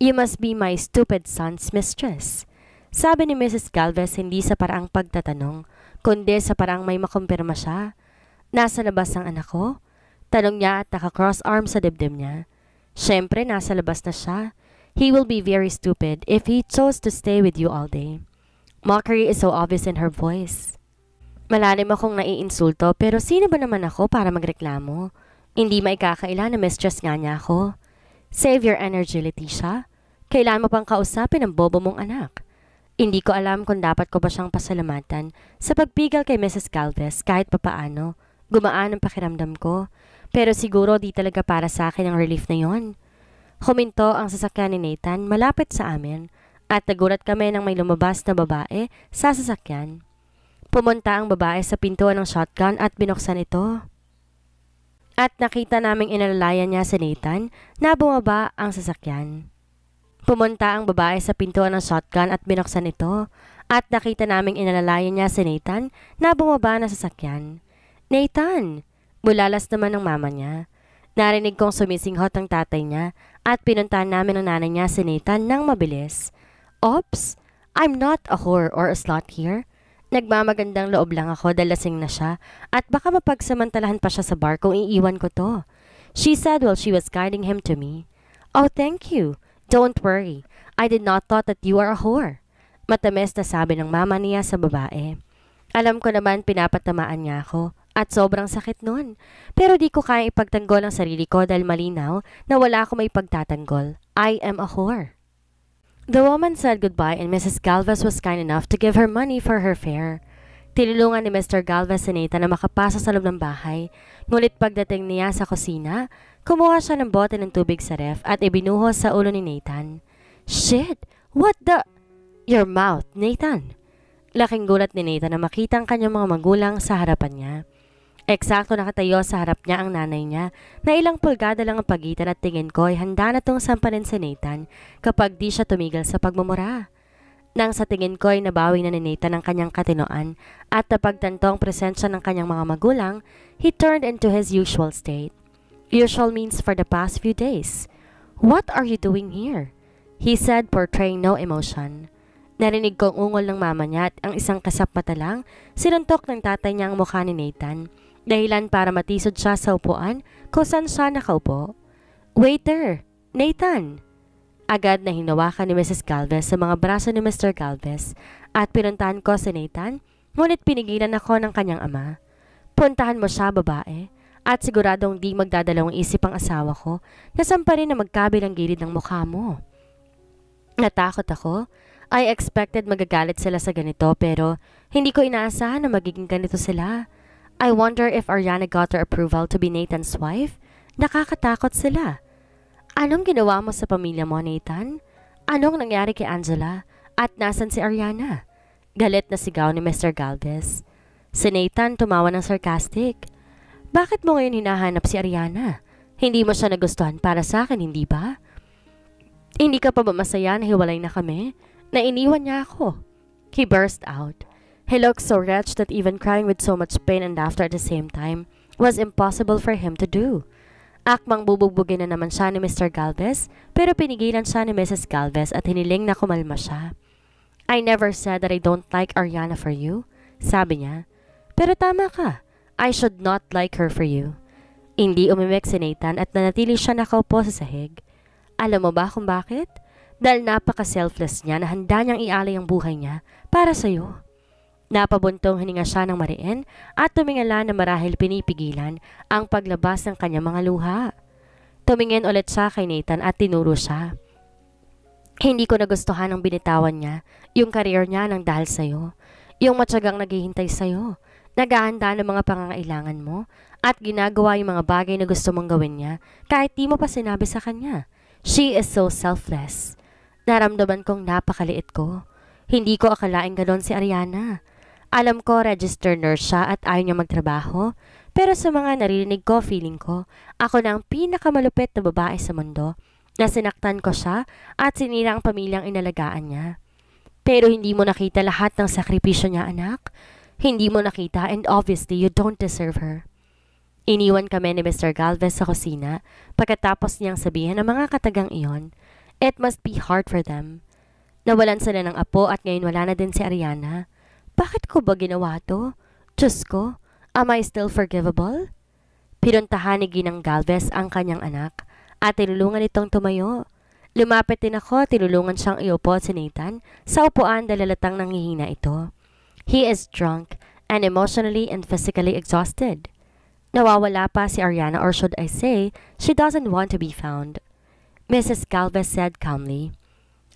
You must be my stupid son's mistress. Sabi ni Mrs. Galvez hindi sa paraang pagtatanong, kundi sa paraang may makumpirma siya. Nasa labas ang anak ko? Tanong niya at naka-cross arm sa dibdib niya. Siyempre, nasa labas na siya. He will be very stupid if he chose to stay with you all day. Mockery is so obvious in her voice. Malalim akong naiinsulto pero sino ba naman ako para magreklamo? Hindi maikakaila na mistress nga niya ako. Save your energy, Leticia. Kailan mo pang kausapin ang bobo mong anak. Hindi ko alam kung dapat ko ba siyang pasalamatan sa pagpigal kay Mrs. Galvez kahit papaano. Gumaan ang pakiramdam ko. Pero siguro di talaga para sa akin ang relief na yon. Huminto ang sasakyan ni Nathan malapit sa amin at nagulat kami nang may lumabas na babae sa sasakyan. Pumunta ang babae sa pintuan ng shotgun at binuksan ito at nakita naming inalalayan niya si Nathan na bumaba ang sasakyan. Pumunta ang babae sa pintuan ng shotgun at binuksan ito at nakita naming inalalayan niya si Nathan na bumaba na sasakyan. Nathan! Bulalas naman ng mama niya. Narinig kong sumisinghot ang tatay niya at pinuntahan namin ang nanay niya si Nathan ng mabilis. Oops! I'm not a whore or a slut here. Nagmamagandang loob lang ako dalasing na siya at baka mapagsamantalahan pa siya sa bar kung iiwan ko to. She said while she was guiding him to me. Oh, thank you. Don't worry. I did not thought that you are a whore. Matames na sabi ng mama niya sa babae. Alam ko naman pinapatamaan niya ako at sobrang sakit nun. Pero di ko kaya ipagtanggol ang sarili ko dahil malinaw na wala ako may pagtatanggol. I am a whore. The woman said goodbye and Mrs. Galvez was kind enough to give her money for her fare. Tinulungan ni Mr. Galvez si Nathan na makapasa sa loob ng bahay, ngunit pagdating niya sa kusina, kumuha siya ng bote ng tubig sa ref at ibinuhos sa ulo ni Nathan. Shit! What the... Your mouth, Nathan! Laking gulat ni Nathan na makita ang kanyang mga magulang sa harapan niya. Eksakto nakatayo sa harap niya ang nanay niya na ilang pulgada lang ang pagitan at tingin ko ay handa na tong sampanin si Nathan kapag di siya tumigil sa pagmumura. Nang sa tingin ko ay nabawi na ni Nathan ang kanyang katinoan at napagtanto ang presensya ng kanyang mga magulang, he turned into his usual state. Usual means for the past few days. What are you doing here? He said portraying no emotion. Narinig kong ungol ng mama niya at ang isang kasap lang, sinuntok ng tatay niya ang mukha ni Nathan. Dahilan para matisod siya sa upuan kung saan siya nakaupo. Waiter! Nathan! Agad na hinawakan ni Mrs. Galvez sa mga braso ni Mr. Galvez at pinuntahan ko si Nathan ngunit pinigilan ako ng kanyang ama. Puntahan mo siya babae at siguradong di magdadalawang isip ang asawa ko na samparin na magkabilang gilid ng mukha mo. Natakot ako. I expected magagalit sila sa ganito pero hindi ko inaasahan na magiging ganito sila. I wonder if Ariana got her approval to be Nathan's wife? Nakakatakot sila. Anong ginawa mo sa pamilya mo, Nathan? Anong nangyari kay Angela? At nasan si Ariana? Galit na sigaw ni Mr. Galvez. Si Nathan tumawa ng sarcastic. Bakit mo ngayon hinahanap si Ariana? Hindi mo siya nagustuhan para sa akin, hindi ba? Hindi ka pa ba masaya na hiwalay na kami? Na niya ako. He burst out. He looked so wretched that even crying with so much pain and laughter at the same time was impossible for him to do. Akmang bubugbugin na naman siya ni Mr. Galvez, pero pinigilan siya ni Mrs. Galvez at hiniling na kumalma siya. I never said that I don't like Ariana for you, sabi niya. Pero tama ka, I should not like her for you. Hindi umimik si Nathan at nanatili siya nakaupo sa sahig. Alam mo ba kung bakit? Dahil napaka-selfless niya na handa niyang ialay ang buhay niya para sa'yo. Napabuntong hininga siya ng marien at tumingala na marahil pinipigilan ang paglabas ng kanyang mga luha. Tumingin ulit siya kay Nathan at tinuro siya. Hindi ko nagustuhan ang binitawan niya, yung karir niya nang dahil sa'yo, yung matyagang naghihintay sa'yo, naghahanda ng mga pangangailangan mo, at ginagawa yung mga bagay na gusto mong gawin niya kahit di mo pa sinabi sa kanya. She is so selfless. Naramdaman kong napakaliit ko. Hindi ko akalaing ganon si Ariana. Alam ko register nurse siya at ayaw niya magtrabaho. Pero sa mga narinig ko, feeling ko, ako na ang pinakamalupit na babae sa mundo. na sinaktan ko siya at sinira ang pamilyang inalagaan niya. Pero hindi mo nakita lahat ng sakripisyo niya, anak. Hindi mo nakita and obviously you don't deserve her. Iniwan kami ni Mr. Galvez sa kusina pagkatapos niyang sabihin ang mga katagang iyon. It must be hard for them. Nawalan sila ng apo at ngayon wala na din si Ariana. Bakit ko ba ginawa to? Diyos ko, am I still forgivable? Pinuntahan ni Ginang Galvez ang kanyang anak at tinulungan itong tumayo. Lumapit din ako, tinulungan siyang iupo si Nathan sa upuan dalalatang nangihina ito. He is drunk and emotionally and physically exhausted. Nawawala pa si Ariana or should I say, she doesn't want to be found. Mrs. Galvez said calmly,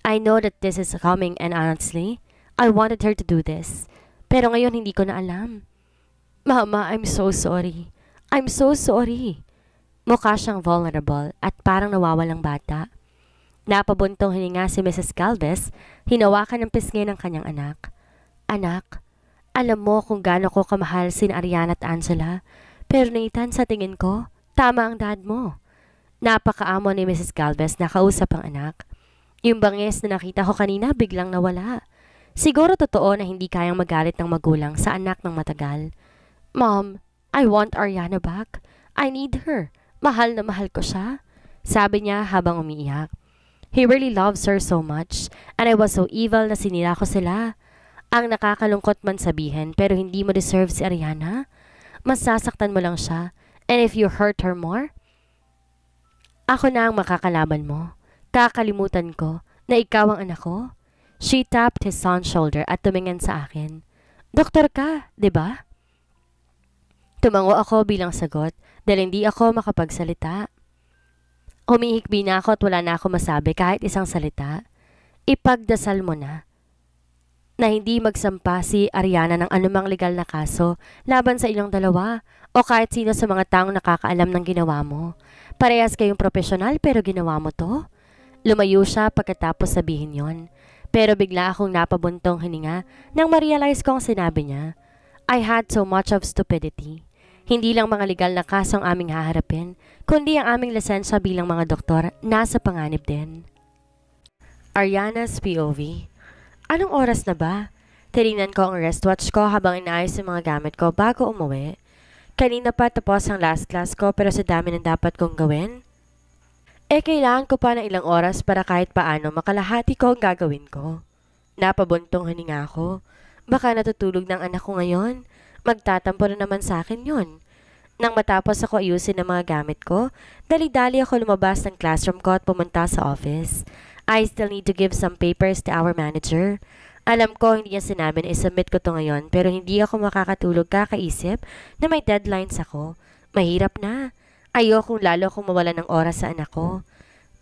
I know that this is coming and honestly, I wanted her to do this. Pero ngayon hindi ko na alam. Mama, I'm so sorry. I'm so sorry. Mukha siyang vulnerable at parang nawawalang bata. Napabuntong hininga si Mrs. Galvez, hinawakan ng pisngi ng kanyang anak. Anak, alam mo kung gaano ko kamahal si Ariana at Angela, pero Nathan sa tingin ko, tama ang dad mo. Napakaamo ni Mrs. Galvez na kausap ang anak. Yung bangis na nakita ko kanina biglang nawala. Siguro totoo na hindi kayang magalit ng magulang sa anak ng matagal. Mom, I want Ariana back. I need her. Mahal na mahal ko siya. Sabi niya habang umiiyak. He really loves her so much and I was so evil na sinira ko sila. Ang nakakalungkot man sabihin pero hindi mo deserve si Ariana. Masasaktan mo lang siya and if you hurt her more, ako na ang makakalaban mo. Kakalimutan ko na ikaw ang anak ko. She tapped his son's shoulder at tumingin sa akin. Doktor ka, di ba? Tumango ako bilang sagot dahil hindi ako makapagsalita. Humihikbi na ako at wala na ako masabi kahit isang salita. Ipagdasal mo na na hindi magsampa si Ariana ng anumang legal na kaso laban sa inyong dalawa o kahit sino sa mga taong nakakaalam ng ginawa mo. Parehas kayong profesional pero ginawa mo to? Lumayo siya pagkatapos sabihin yon. Pero bigla akong napabuntong hininga nang ma-realize ko ang sinabi niya. I had so much of stupidity. Hindi lang mga legal na kaso ang aming haharapin, kundi ang aming lisensya bilang mga doktor nasa panganib din. Ariana's POV Anong oras na ba? Tinignan ko ang wristwatch ko habang inaayos yung mga gamit ko bago umuwi. Kanina pa tapos ang last class ko pero sa dami ng dapat kong gawin, eh kailangan ko pa na ilang oras para kahit paano makalahati ko ang gagawin ko. Napabuntong hininga ako. Baka natutulog ng anak ko ngayon. Magtatampo na naman sa akin yon. Nang matapos ako ayusin ang mga gamit ko, dali-dali ako lumabas ng classroom ko at pumunta sa office. I still need to give some papers to our manager. Alam ko hindi niya sinabi na isubmit ko to ngayon pero hindi ako makakatulog kakaisip na may deadlines ako. Mahirap na. Ayokong lalo kung mawala ng oras sa anak ko.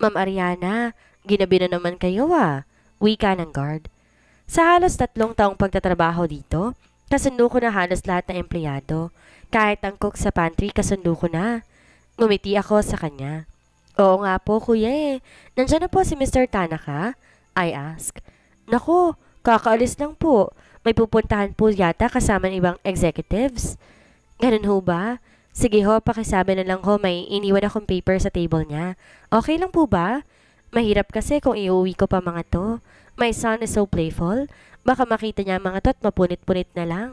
Ma'am Ariana, ginabi na naman kayo ah. Wika ng guard. Sa halos tatlong taong pagtatrabaho dito, kasundo ko na halos lahat ng empleyado. Kahit ang cook sa pantry, kasundo ko na. Ngumiti ako sa kanya. Oo nga po, kuya eh. Nandiyan na po si Mr. Tanaka? I ask. Nako, kakaalis lang po. May pupuntahan po yata kasama ng ibang executives. Ganun ho ba? Sige ho, pakisabi na lang ho, may iniwan akong paper sa table niya. Okay lang po ba? Mahirap kasi kung iuwi ko pa mga to. My son is so playful. Baka makita niya mga to at mapunit-punit na lang.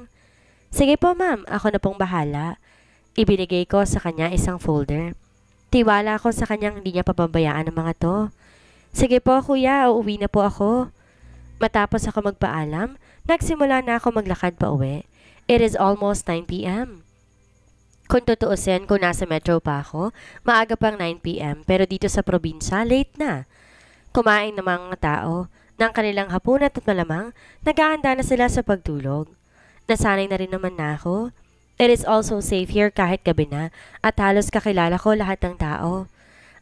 Sige po ma'am, ako na pong bahala. Ibinigay ko sa kanya isang folder. Tiwala ako sa kanyang hindi niya pababayaan ang mga to. Sige po kuya, uuwi na po ako. Matapos ako magpaalam, nagsimula na ako maglakad pa uwi. It is almost 9pm. Kung tutuusin, kung nasa metro pa ako, maaga pang 9pm pero dito sa probinsya, late na. Kumain ng mga tao, ng kanilang hapon at malamang, nag-aanda na sila sa pagtulog. Nasanay na rin naman na ako. It is also safe here kahit gabi na at halos kakilala ko lahat ng tao.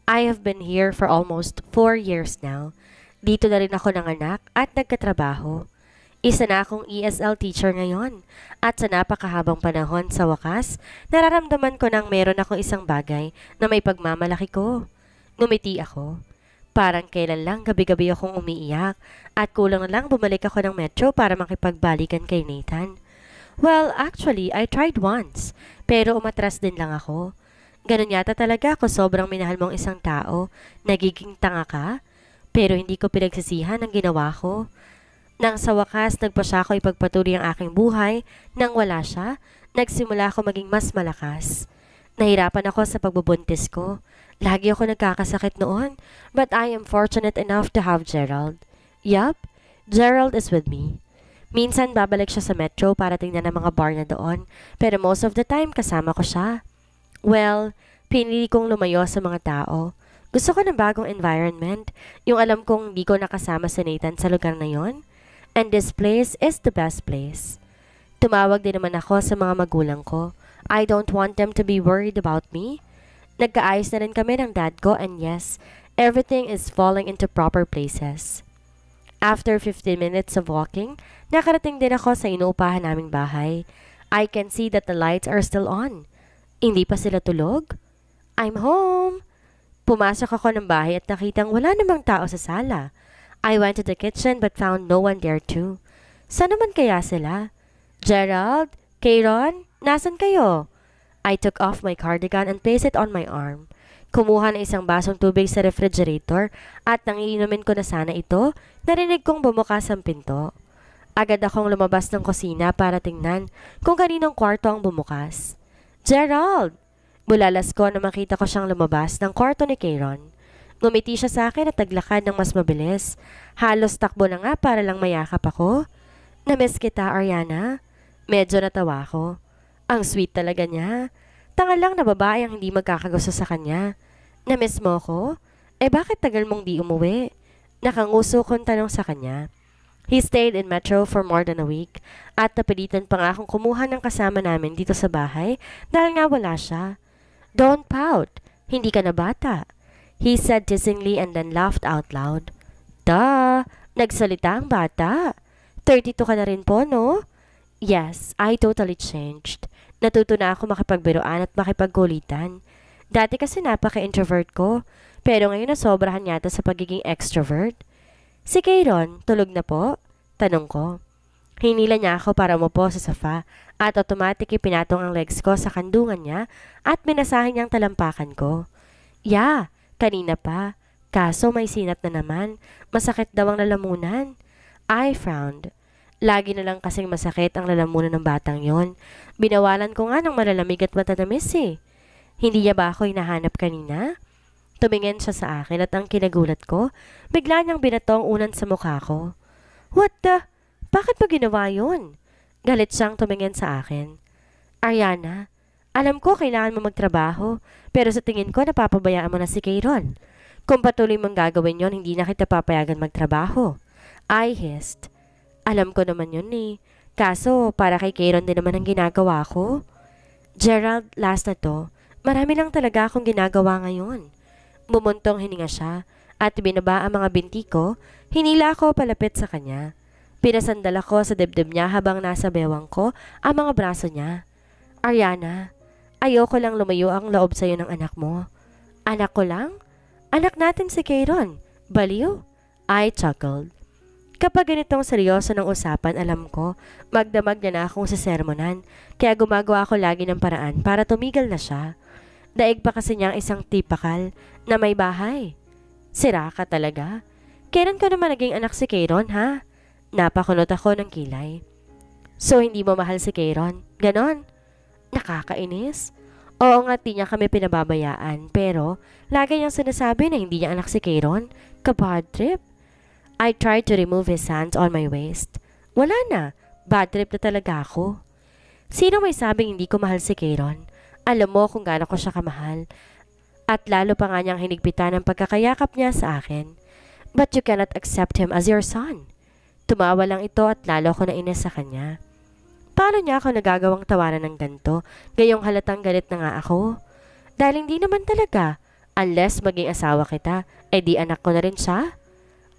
I have been here for almost 4 years now. Dito na rin ako ng anak at nagkatrabaho. Isa na akong ESL teacher ngayon at sa napakahabang panahon sa wakas, nararamdaman ko nang meron akong isang bagay na may pagmamalaki ko. Ngumiti ako. Parang kailan lang gabi-gabi akong umiiyak at kulang lang bumalik ako ng metro para makipagbalikan kay Nathan. Well, actually, I tried once, pero umatras din lang ako. Ganun yata talaga ako sobrang minahal mong isang tao, nagiging tanga ka, pero hindi ko pinagsisihan ang ginawa ko. Nang sa wakas, nagpa siya ako ipagpatuloy ang aking buhay. Nang wala siya, nagsimula ako maging mas malakas. Nahirapan ako sa pagbubuntis ko. Lagi ako nagkakasakit noon, but I am fortunate enough to have Gerald. Yup, Gerald is with me. Minsan babalik siya sa metro para tingnan ang mga bar na doon, pero most of the time kasama ko siya. Well, pinili kong lumayo sa mga tao. Gusto ko ng bagong environment, yung alam kong hindi ko nakasama si Nathan sa lugar na yon and this place is the best place. Tumawag din naman ako sa mga magulang ko. I don't want them to be worried about me. Nagkaayos na rin kami ng dad ko and yes, everything is falling into proper places. After 15 minutes of walking, nakarating din ako sa inuupahan naming bahay. I can see that the lights are still on. Hindi pa sila tulog? I'm home! Pumasok ako ng bahay at nakitang wala namang tao sa sala. I went to the kitchen but found no one there too. Saan naman kaya sila? Gerald? Kayron? Nasaan kayo? I took off my cardigan and placed it on my arm. Kumuha ng isang basong tubig sa refrigerator at nang iinumin ko na sana ito, narinig kong bumukas ang pinto. Agad akong lumabas ng kusina para tingnan kung kaninong kwarto ang bumukas. Gerald! Bulalas ko na makita ko siyang lumabas ng kwarto ni Kayron. Ngumiti siya sa akin at naglakan ng mas mabilis. Halos takbo na nga para lang mayakap ako. Namiss kita, Ariana. Medyo natawa ko. Ang sweet talaga niya. Tanga lang na babae ang hindi magkakagusto sa kanya. Namiss mo ko? Eh bakit tagal mong di umuwi? Nakanguso kong tanong sa kanya. He stayed in Metro for more than a week at napilitan pa nga akong kumuha ng kasama namin dito sa bahay dahil nga wala siya. Don't pout. Hindi ka na bata. He said teasingly and then laughed out loud. Da! Nagsalita ang bata. 32 ka na rin po, no? Yes, I totally changed. Natuto na ako makipagbiruan at makipagkulitan. Dati kasi napaka-introvert ko, pero ngayon na sobrahan yata sa pagiging extrovert. Si Kayron, tulog na po? Tanong ko. Hinila niya ako para umupo sa sofa at automatic ipinatong ang legs ko sa kandungan niya at minasahin niyang talampakan ko. Yeah, Kanina pa, kaso may sinat na naman. Masakit daw ang lalamunan. I frowned. Lagi na lang kasing masakit ang lalamunan ng batang yon. Binawalan ko nga ng malalamig at matatamis eh. Hindi niya ba ako hinahanap kanina? Tumingin siya sa akin at ang kinagulat ko, bigla niyang binatong unan sa mukha ko. What the? Bakit mo ginawa yun? Galit siyang tumingin sa akin. Ariana, alam ko kailangan mo magtrabaho, pero sa tingin ko napapabayaan mo na si Kayron. Kung patuloy mong gagawin yon, hindi na kita papayagan magtrabaho. I hissed. Alam ko naman yun eh. Kaso, para kay Kayron din naman ang ginagawa ko. Gerald, last na to. Marami lang talaga akong ginagawa ngayon. Bumuntong hininga siya at binaba ang mga binti ko, hinila ko palapit sa kanya. Pinasandal ako sa dibdib niya habang nasa bewang ko ang mga braso niya. Ariana, Ayoko lang lumayo ang loob sa'yo ng anak mo. Anak ko lang? Anak natin si Kayron. Baliw? I chuckled. Kapag ganitong seryoso ng usapan, alam ko, magdamag niya na akong sermonan, kaya gumagawa ako lagi ng paraan para tumigil na siya. Daig pa kasi niya ang isang tipakal na may bahay. Sira ka talaga. Kailan ko naman naging anak si Kayron, ha? Napakunot ako ng kilay. So, hindi mo mahal si Kayron? Ganon? Nakakainis? Oo nga, di niya kami pinababayaan. Pero, lagi niyang sinasabi na hindi niya anak si Kayron. Kabad trip. I tried to remove his hands on my waist. Wala na. Bad trip na talaga ako. Sino may sabing hindi ko mahal si Kayron? Alam mo kung gaano ko siya kamahal. At lalo pa nga niyang hinigpitan ang pagkakayakap niya sa akin. But you cannot accept him as your son. Tumawa lang ito at lalo ko na ines sa kanya. Paano niya ako nagagawang tawanan ng ganto? Gayong halatang galit na nga ako. Dahil hindi naman talaga. Unless maging asawa kita, edi anak ko na rin siya.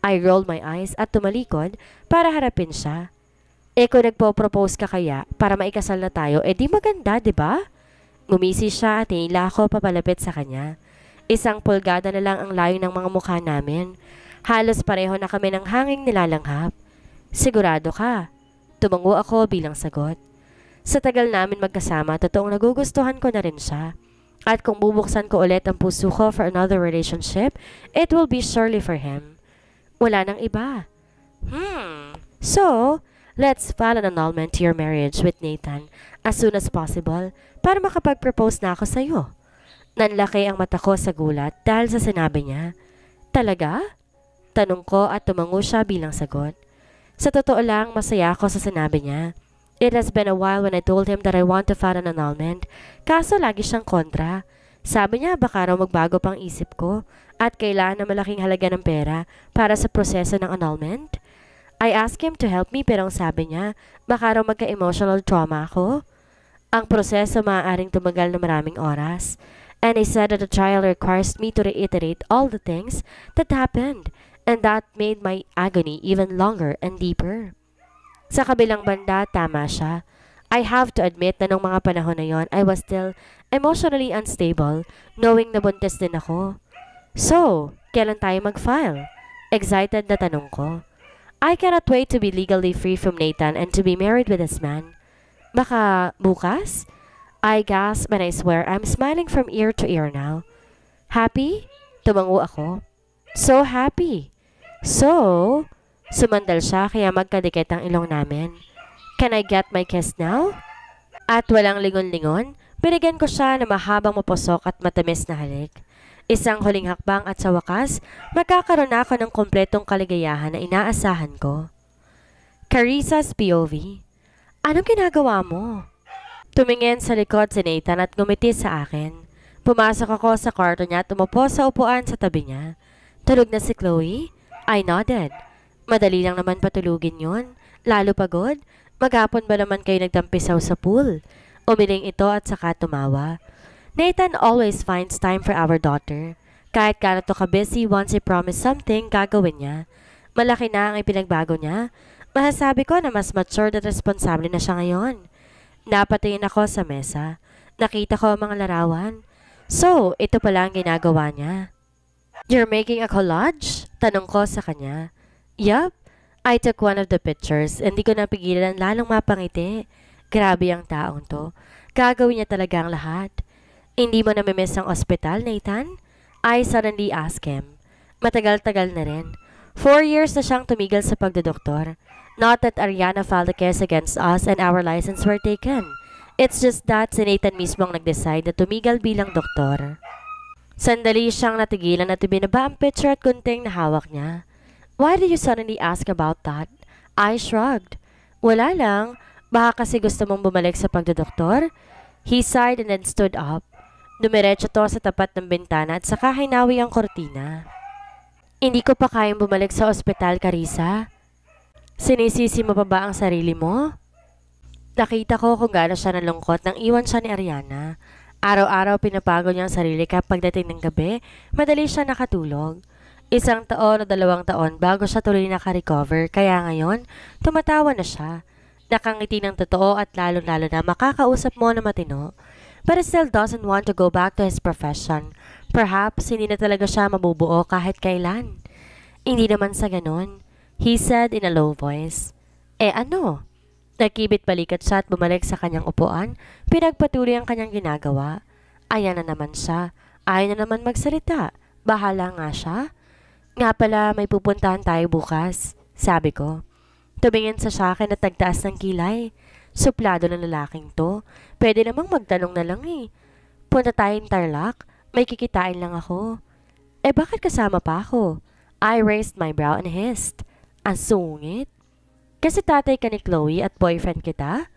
I rolled my eyes at tumalikod para harapin siya. E kung nagpo-propose ka kaya para maikasal na tayo, edi maganda, di ba? Ngumisi siya at hinila ko papalapit sa kanya. Isang pulgada na lang ang layo ng mga mukha namin. Halos pareho na kami ng hanging nilalanghap. Sigurado ka, Tumango ako bilang sagot. Sa tagal namin magkasama, totoong nagugustuhan ko na rin siya. At kung bubuksan ko ulit ang puso ko for another relationship, it will be surely for him. Wala nang iba. Hmm. So, let's file an annulment to your marriage with Nathan as soon as possible para makapag-propose na ako sa'yo. Nanlaki ang mata ko sa gulat dahil sa sinabi niya. Talaga? Tanong ko at tumango siya bilang sagot. Sa totoo lang, masaya ako sa sinabi niya. It has been a while when I told him that I want to file an annulment, kaso lagi siyang kontra. Sabi niya baka raw magbago pang isip ko at kailangan na malaking halaga ng pera para sa proseso ng annulment. I asked him to help me pero ang sabi niya baka raw magka-emotional trauma ako. Ang proseso maaaring tumagal na maraming oras. And he said that the trial requires me to reiterate all the things that happened and that made my agony even longer and deeper. Sa kabilang banda, tama siya. I have to admit na nung mga panahon na yon, I was still emotionally unstable, knowing na buntis din ako. So, kailan tayo mag-file? Excited na tanong ko. I cannot wait to be legally free from Nathan and to be married with this man. Baka bukas? I gasp and I swear I'm smiling from ear to ear now. Happy? Tumango ako. So happy. So, sumandal siya kaya magkadikit ang ilong namin. Can I get my kiss now? At walang lingon-lingon, binigyan ko siya na mahabang mapusok at matamis na halik. Isang huling hakbang at sa wakas, magkakaroon ako ng kompletong kaligayahan na inaasahan ko. Carissa's POV Anong ginagawa mo? Tumingin sa likod si Nathan at gumiti sa akin. Pumasok ako sa kwarto niya at umupo sa upuan sa tabi niya. Tulog na si Chloe? I nodded. Madali lang naman patulugin yon. Lalo pagod? Maghapon ba naman kayo nagtampisaw sa pool? Umiling ito at saka tumawa. Nathan always finds time for our daughter. Kahit kano ka-busy, once he promised something, gagawin niya. Malaki na ang ipinagbago niya. Masasabi ko na mas mature at responsable na siya ngayon. Napatingin ako sa mesa. Nakita ko ang mga larawan. So, ito pala ang ginagawa niya. You're making a collage? Tanong ko sa kanya. Yup. I took one of the pictures Hindi di ko napigilan lalong mapangiti. Grabe ang taong to. Gagawin niya talaga ang lahat. Hindi mo namimiss ang ospital, Nathan? I suddenly ask him. Matagal-tagal na rin. Four years na siyang tumigil sa pagdodoktor. Not that Ariana filed a case against us and our license were taken. It's just that si Nathan mismo ang nag-decide na tumigil bilang doktor. Sandali siyang natigilan at ibinaba ang pitcher at kunting nahawak niya. Why did you suddenly ask about that? I shrugged. Wala lang. Baka kasi gusto mong bumalik sa pagdodoktor? He sighed and then stood up. Dumiretso to sa tapat ng bintana at saka hinawi ang kortina. Hindi ko pa kayang bumalik sa ospital, Carissa. Sinisisi mo pa ba ang sarili mo? Nakita ko kung gaano siya nalungkot nang iwan siya ni Ariana. Araw-araw pinapago niya ang sarili kapag dating ng gabi, madali siya nakatulog. Isang taon o dalawang taon bago siya tuloy nakarecover kaya ngayon tumatawa na siya. Nakangiti ng totoo at lalong-lalo na makakausap mo na matino. But he still doesn't want to go back to his profession. Perhaps hindi na talaga siya mabubuo kahit kailan. Hindi naman sa ganon. He said in a low voice. Eh ano? Nakibit balikat sa at bumalik sa kanyang upuan. Pinagpatuloy ang kanyang ginagawa. Ayan na naman siya. Ayaw na naman magsalita. Bahala nga siya. Nga pala may pupuntahan tayo bukas, sabi ko. Tumingin sa siya akin at nagtaas ng kilay. Suplado ng lalaking to. Pwede namang magtanong na lang eh. Punta tayong Tarlac. May kikitain lang ako. Eh bakit kasama pa ako? I raised my brow and hissed. Ang sungit. Kasi tatay ka ni Chloe at boyfriend kita?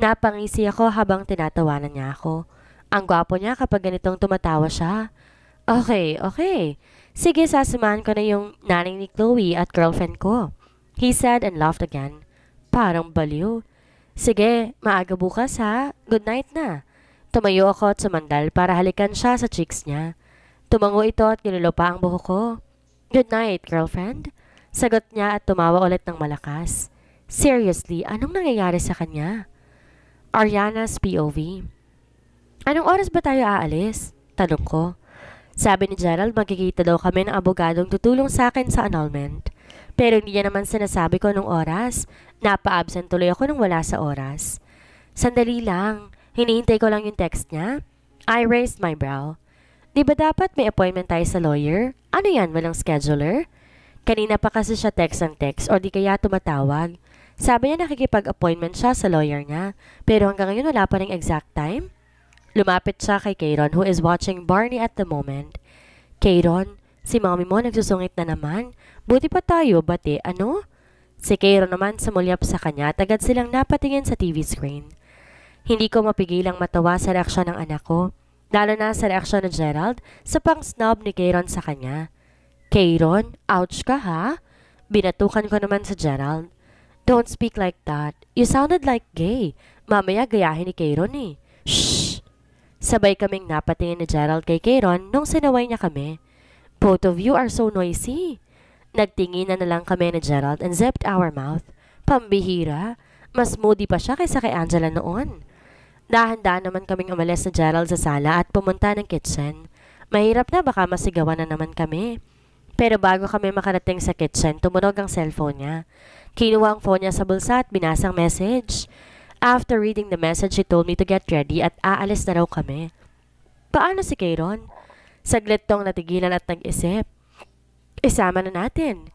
Napangisi ako habang tinatawanan niya ako. Ang gwapo niya kapag ganitong tumatawa siya. Okay, okay. Sige, sasamahan ko na yung naning ni Chloe at girlfriend ko. He said and laughed again. Parang baliw. Sige, maaga bukas ha. Good night na. Tumayo ako at sumandal para halikan siya sa cheeks niya. Tumango ito at ginulo ang buho ko. Good night, girlfriend. Sagot niya at tumawa ulit ng malakas. Seriously, anong nangyayari sa kanya? Ariana's POV. Anong oras ba tayo aalis? Tanong ko. Sabi ni Gerald, magkikita daw kami ng abogadong tutulong sa akin sa annulment. Pero hindi niya naman sinasabi ko nung oras. Napa-absent tuloy ako nung wala sa oras. Sandali lang. Hinihintay ko lang yung text niya. I raised my brow. Di ba dapat may appointment tayo sa lawyer? Ano yan, walang scheduler? Kanina pa kasi siya text ang text o di kaya tumatawag. Sabi niya nakikipag-appointment siya sa lawyer niya, pero hanggang ngayon wala pa rin exact time. Lumapit siya kay Kayron who is watching Barney at the moment. Kayron, si mommy mo nagsusungit na naman. Buti pa tayo, bate, ano? Si Kayron naman sumulyap sa kanya at agad silang napatingin sa TV screen. Hindi ko mapigilang matawa sa reaksyon ng anak ko, lalo na sa reaksyon ni Gerald sa pang-snob ni Kayron sa kanya. Kayron, ouch ka ha? Binatukan ko naman sa Gerald. Don't speak like that. You sounded like gay. Mamaya gayahin ni Kayron eh. Shh! Sabay kaming napatingin ni Gerald kay Kayron nung sinaway niya kami. Both of you are so noisy. Nagtinginan na lang kami ni Gerald and zipped our mouth. Pambihira. Mas moody pa siya kaysa kay Angela noon. Dahan-dahan naman kaming umalis na Gerald sa sala at pumunta ng kitchen. Mahirap na baka masigawan na naman kami. Pero bago kami makarating sa kitchen, tumunog ang cellphone niya. Kinuha ang phone niya sa bulsa at binasang message. After reading the message, she told me to get ready at aalis na raw kami. Paano si Kayron? Saglit tong natigilan at nag-isip. Isama na natin.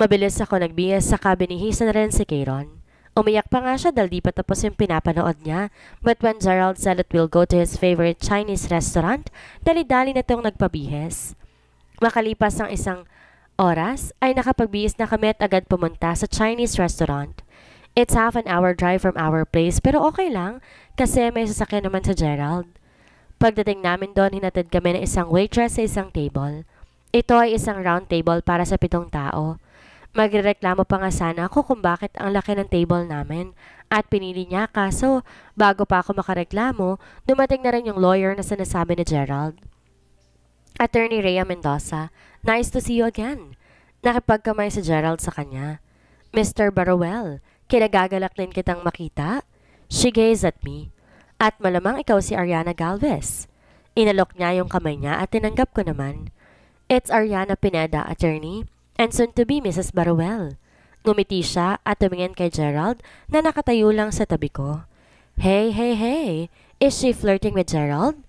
Mabilis ako nagbiyas sa kabinihisan na rin si Kayron. Umiyak pa nga siya dahil di pa tapos yung pinapanood niya. But when Gerald said it will go to his favorite Chinese restaurant, dali-dali na tong nagpabihes. Makalipas ang isang oras ay nakapagbiis na kami at agad pumunta sa Chinese restaurant. It's half an hour drive from our place pero okay lang kasi may sasakyan naman sa Gerald. Pagdating namin doon, hinatid kami ng isang waitress sa isang table. Ito ay isang round table para sa pitong tao. Magrereklamo pa nga sana ako kung bakit ang laki ng table namin at pinili niya kaso bago pa ako makareklamo, dumating na rin yung lawyer na sinasabi ni Gerald. Attorney Rhea Mendoza, Nice to see you again. Nakipagkamay si Gerald sa kanya. Mr. Barwell, kinagagalak din kitang makita. She gazed at me. At malamang ikaw si Ariana Galvez. Inalok niya yung kamay niya at tinanggap ko naman. It's Ariana Pineda, attorney, and soon to be Mrs. Barwell. Ngumiti siya at tumingin kay Gerald na nakatayo lang sa tabi ko. Hey, hey, hey! Is she flirting with Gerald?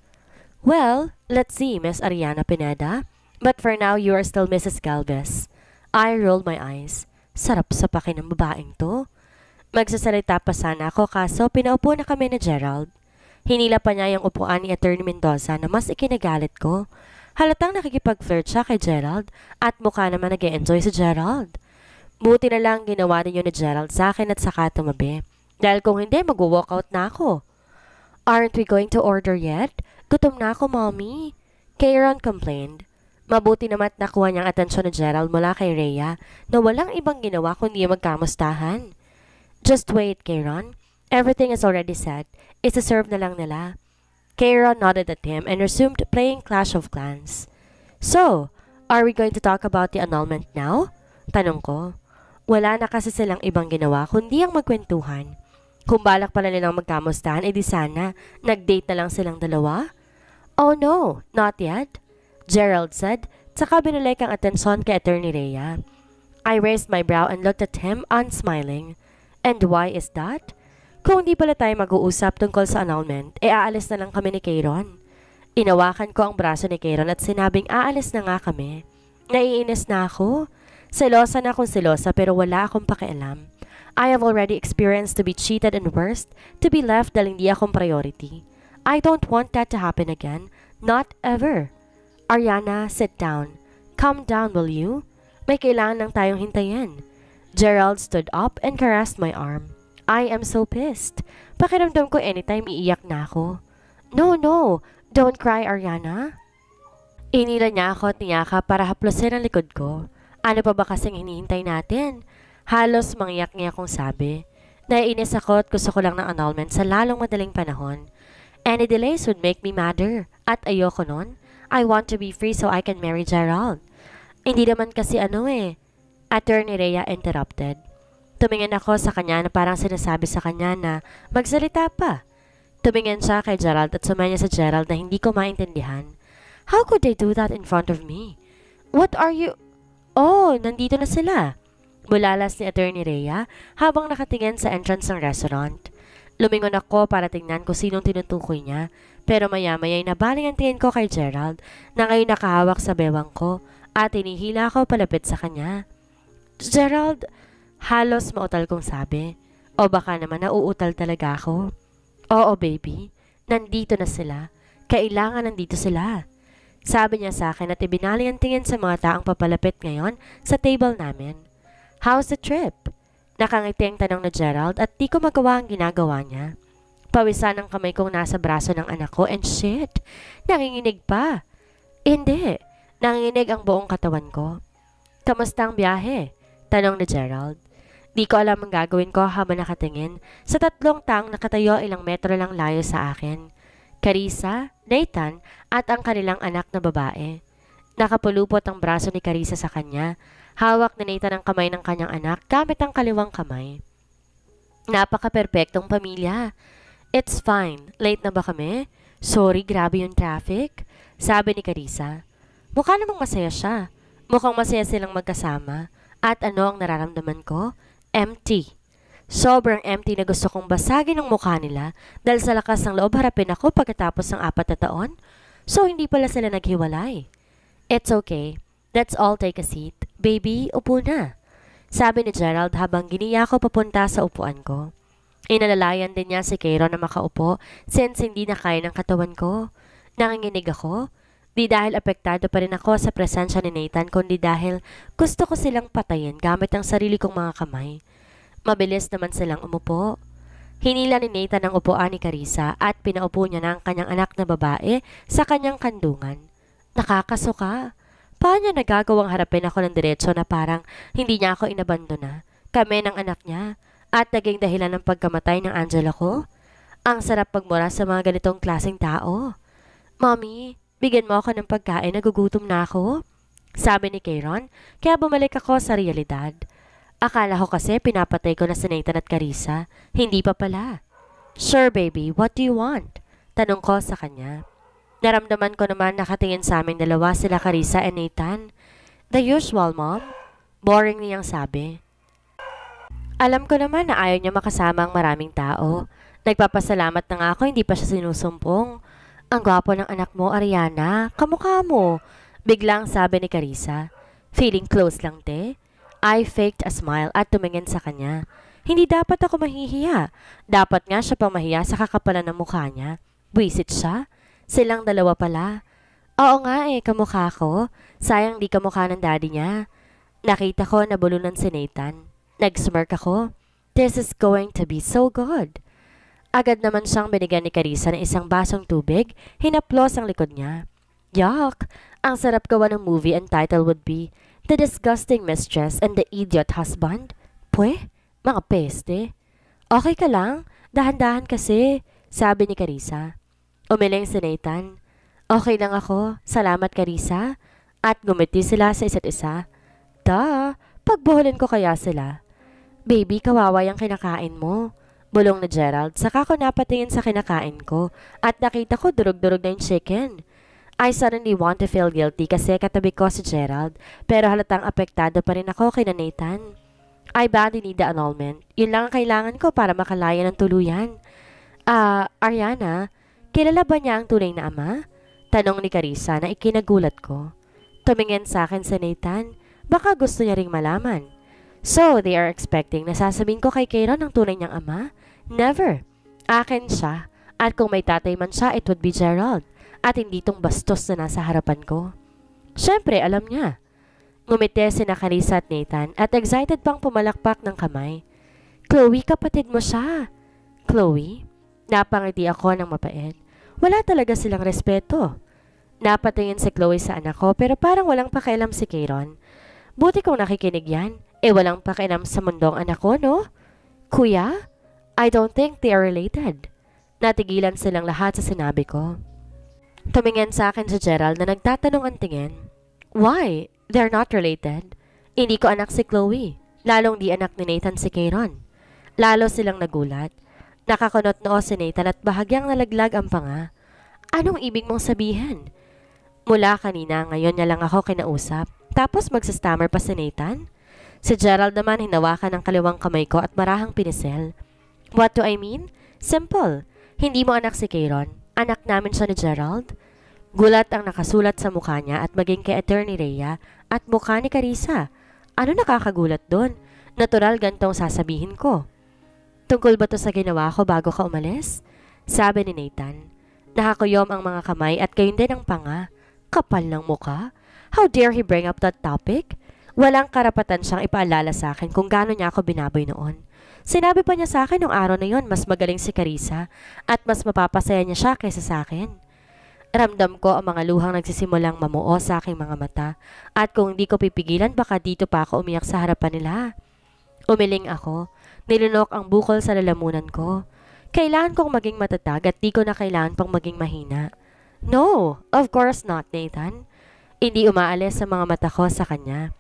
Well, let's see, Miss Ariana Pineda. But for now, you are still Mrs. Galvez. I rolled my eyes. Sarap sa paki ng babaeng to. Magsasalita pa sana ako kaso pinaupo na kami ni Gerald. Hinila pa niya yung upuan ni Attorney Mendoza na mas ikinagalit ko. Halatang nakikipag-flirt siya kay Gerald at mukha naman nag enjoy si Gerald. Buti na lang ginawa ninyo ni Gerald sa akin at saka tumabi. Dahil kung hindi, mag-walkout na ako. Aren't we going to order yet? Gutom na ako, mommy. Kayron complained. Mabuti naman at nakuha niyang atensyon ni Gerald mula kay Rhea na walang ibang ginawa kundi magkamustahan. Just wait, Kayron. Everything is already set. It's a serve na lang nila. Kayron nodded at him and resumed playing Clash of Clans. So, are we going to talk about the annulment now? Tanong ko. Wala na kasi silang ibang ginawa kundi ang magkwentuhan. Kung balak pala nilang magkamustahan, edi sana nag-date na lang silang dalawa? Oh no, not yet. Gerald said, tsaka binalik ang atensyon kay Attorney Rhea. I raised my brow and looked at him unsmiling. And why is that? Kung di pala tayo mag-uusap tungkol sa annulment, e eh, aalis na lang kami ni Kayron. Inawakan ko ang braso ni Kayron at sinabing aalis na nga kami. Naiinis na ako. Selosa na akong selosa pero wala akong pakialam. I have already experienced to be cheated and worst, to be left dahil hindi akong priority. I don't want that to happen again. Not ever. Ariana, sit down. Come down, will you? May kailangan lang tayong hintayin. Gerald stood up and caressed my arm. I am so pissed. Pakiramdam ko anytime iiyak na ako. No, no. Don't cry, Ariana. Inila niya ako at niyaka para haplosin ang likod ko. Ano pa ba kasing hinihintay natin? Halos mangyak niya kung sabi. Naiinis ako at gusto ko lang ng annulment sa lalong madaling panahon. Any delays would make me madder. At ayoko nun. I want to be free so I can marry Gerald. Hindi naman kasi ano eh. Attorney Rhea interrupted. Tumingin ako sa kanya na parang sinasabi sa kanya na magsalita pa. Tumingin siya kay Gerald at sumaya sa Gerald na hindi ko maintindihan. How could they do that in front of me? What are you... Oh, nandito na sila. Bulalas ni Attorney Rhea habang nakatingin sa entrance ng restaurant. Lumingon ako para tingnan kung sinong tinutukoy niya pero maya-maya ay nabaling ang tingin ko kay Gerald na ngayon nakahawak sa bewang ko at inihila ko palapit sa kanya. Gerald, halos mautal kong sabi. O baka naman nauutal talaga ako. Oo baby, nandito na sila. Kailangan nandito sila. Sabi niya sa akin at ibinali ang tingin sa mga taong papalapit ngayon sa table namin. How's the trip? Nakangiti ang tanong na Gerald at di ko magawa ang ginagawa niya. Pawisan ang kamay kong nasa braso ng anak ko and shit, nanginginig pa. Hindi, nanginginig ang buong katawan ko. Kamusta ang biyahe? Tanong ni Gerald. Di ko alam ang gagawin ko habang nakatingin sa tatlong taong nakatayo ilang metro lang layo sa akin. Carissa, Nathan, at ang kanilang anak na babae. Nakapulupot ang braso ni Carissa sa kanya. Hawak ni Nathan ang kamay ng kanyang anak gamit ang kaliwang kamay. Napaka-perpektong pamilya. It's fine. Late na ba kami? Sorry, grabe yung traffic. Sabi ni Carissa. Mukha namang masaya siya. Mukhang masaya silang magkasama. At ano ang nararamdaman ko? Empty. Sobrang empty na gusto kong basagin ang mukha nila dahil sa lakas ng loob harapin ako pagkatapos ng apat na taon. So, hindi pala sila naghiwalay. It's okay. Let's all take a seat. Baby, upo na. Sabi ni Gerald habang giniya ko papunta sa upuan ko. Inalalayan din niya si Cairo na makaupo since hindi na kaya ng katawan ko. Nanginginig ako. Di dahil apektado pa rin ako sa presensya ni Nathan kundi dahil gusto ko silang patayin gamit ang sarili kong mga kamay. Mabilis naman silang umupo. Hinila ni Nathan ang upuan ni Carissa at pinaupo niya na ang kanyang anak na babae sa kanyang kandungan. Nakakasuka. Paano nagagawang harapin ako ng diretso na parang hindi niya ako inabandona? Kami ng anak niya at naging dahilan ng pagkamatay ng Angela ko? Ang sarap pagmura sa mga ganitong klaseng tao. Mommy, bigyan mo ako ng pagkain, nagugutom na ako. Sabi ni Kayron, kaya bumalik ako sa realidad. Akala ko kasi pinapatay ko na si Nathan at Carissa. Hindi pa pala. Sure baby, what do you want? Tanong ko sa kanya. Naramdaman ko naman nakatingin sa aming dalawa sila Carissa and Nathan. The usual mom. Boring niyang sabi. Alam ko naman na ayaw niya makasama ang maraming tao. Nagpapasalamat na nga ako hindi pa siya sinusumpong. Ang gwapo ng anak mo, Ariana. Kamukha mo. Biglang sabi ni Carissa. Feeling close lang, te. I faked a smile at tumingin sa kanya. Hindi dapat ako mahihiya. Dapat nga siya pang mahiya sa kakapalan ng mukha niya. Buisit siya. Silang dalawa pala. Oo nga eh, kamukha ko. Sayang di kamukha ng daddy niya. Nakita ko nabulunan si Nathan. Nag-smirk ako. This is going to be so good. Agad naman siyang binigyan ni Carissa ng isang basong tubig, hinaplos ang likod niya. Yuck! Ang sarap gawa ng movie and title would be The Disgusting Mistress and the Idiot Husband. Pwe, mga peste. Okay ka lang? Dahan-dahan kasi, sabi ni Carissa. Umiling si Nathan. Okay lang ako, salamat Carissa. At gumiti sila sa isa't isa. Da, pagbuhulin ko kaya sila. Baby, kawawa yung kinakain mo. Bulong na Gerald, saka ko napatingin sa kinakain ko at nakita ko durog-durog na yung chicken. I suddenly want to feel guilty kasi katabi ko si Gerald pero halatang apektado pa rin ako kay Nathan. I badly need the annulment. Yun lang ang kailangan ko para makalaya ng tuluyan. Ah, uh, Ariana, kilala ba niya ang tunay na ama? Tanong ni Carissa na ikinagulat ko. Tumingin sa akin si Nathan. Baka gusto niya ring malaman. So, they are expecting na sasabihin ko kay Kairon ang tunay niyang ama? Never. Akin siya. At kung may tatay man siya, it would be Gerald. At hindi tong bastos na nasa harapan ko. Siyempre, alam niya. Ngumiti si Nakarisa at Nathan at excited pang pumalakpak ng kamay. Chloe, kapatid mo siya. Chloe? Napangiti ako ng mapait. Wala talaga silang respeto. Napatingin si Chloe sa anak ko pero parang walang pakialam si Kayron. Buti kong nakikinig yan. Eh walang pakinam sa mundong anak ko, no? Kuya, I don't think they are related. Natigilan silang lahat sa sinabi ko. Tumingin sa akin si Gerald na nagtatanong ang tingin. Why? They're not related. Hindi ko anak si Chloe. Lalong di anak ni Nathan si Kayron. Lalo silang nagulat. Nakakunot noo si Nathan at bahagyang nalaglag ang panga. Anong ibig mong sabihin? Mula kanina, ngayon niya lang ako kinausap. Tapos magsastammer pa si Nathan? Si Gerald naman hinawakan ng kaliwang kamay ko at marahang pinisel. What do I mean? Simple. Hindi mo anak si Kayron. Anak namin siya ni Gerald. Gulat ang nakasulat sa mukha niya at maging kay Attorney Rhea at mukha ni Carissa. Ano nakakagulat doon? Natural gantong sasabihin ko. Tungkol ba to sa ginawa ko bago ka umalis? Sabi ni Nathan. Nakakuyom ang mga kamay at gayon din ang panga. Kapal ng mukha? How dare he bring up that topic? Walang karapatan siyang ipaalala sa akin kung gaano niya ako binaboy noon. Sinabi pa niya sa akin nung araw na yon mas magaling si Carissa at mas mapapasaya niya siya kaysa sa akin. Ramdam ko ang mga luhang nagsisimulang mamuo sa aking mga mata at kung hindi ko pipigilan baka dito pa ako umiyak sa harapan nila. Umiling ako, nilunok ang bukol sa lalamunan ko. Kailan kong maging matatag at di ko na kailan pang maging mahina. No, of course not, Nathan. Hindi umaalis sa mga mata ko sa kanya.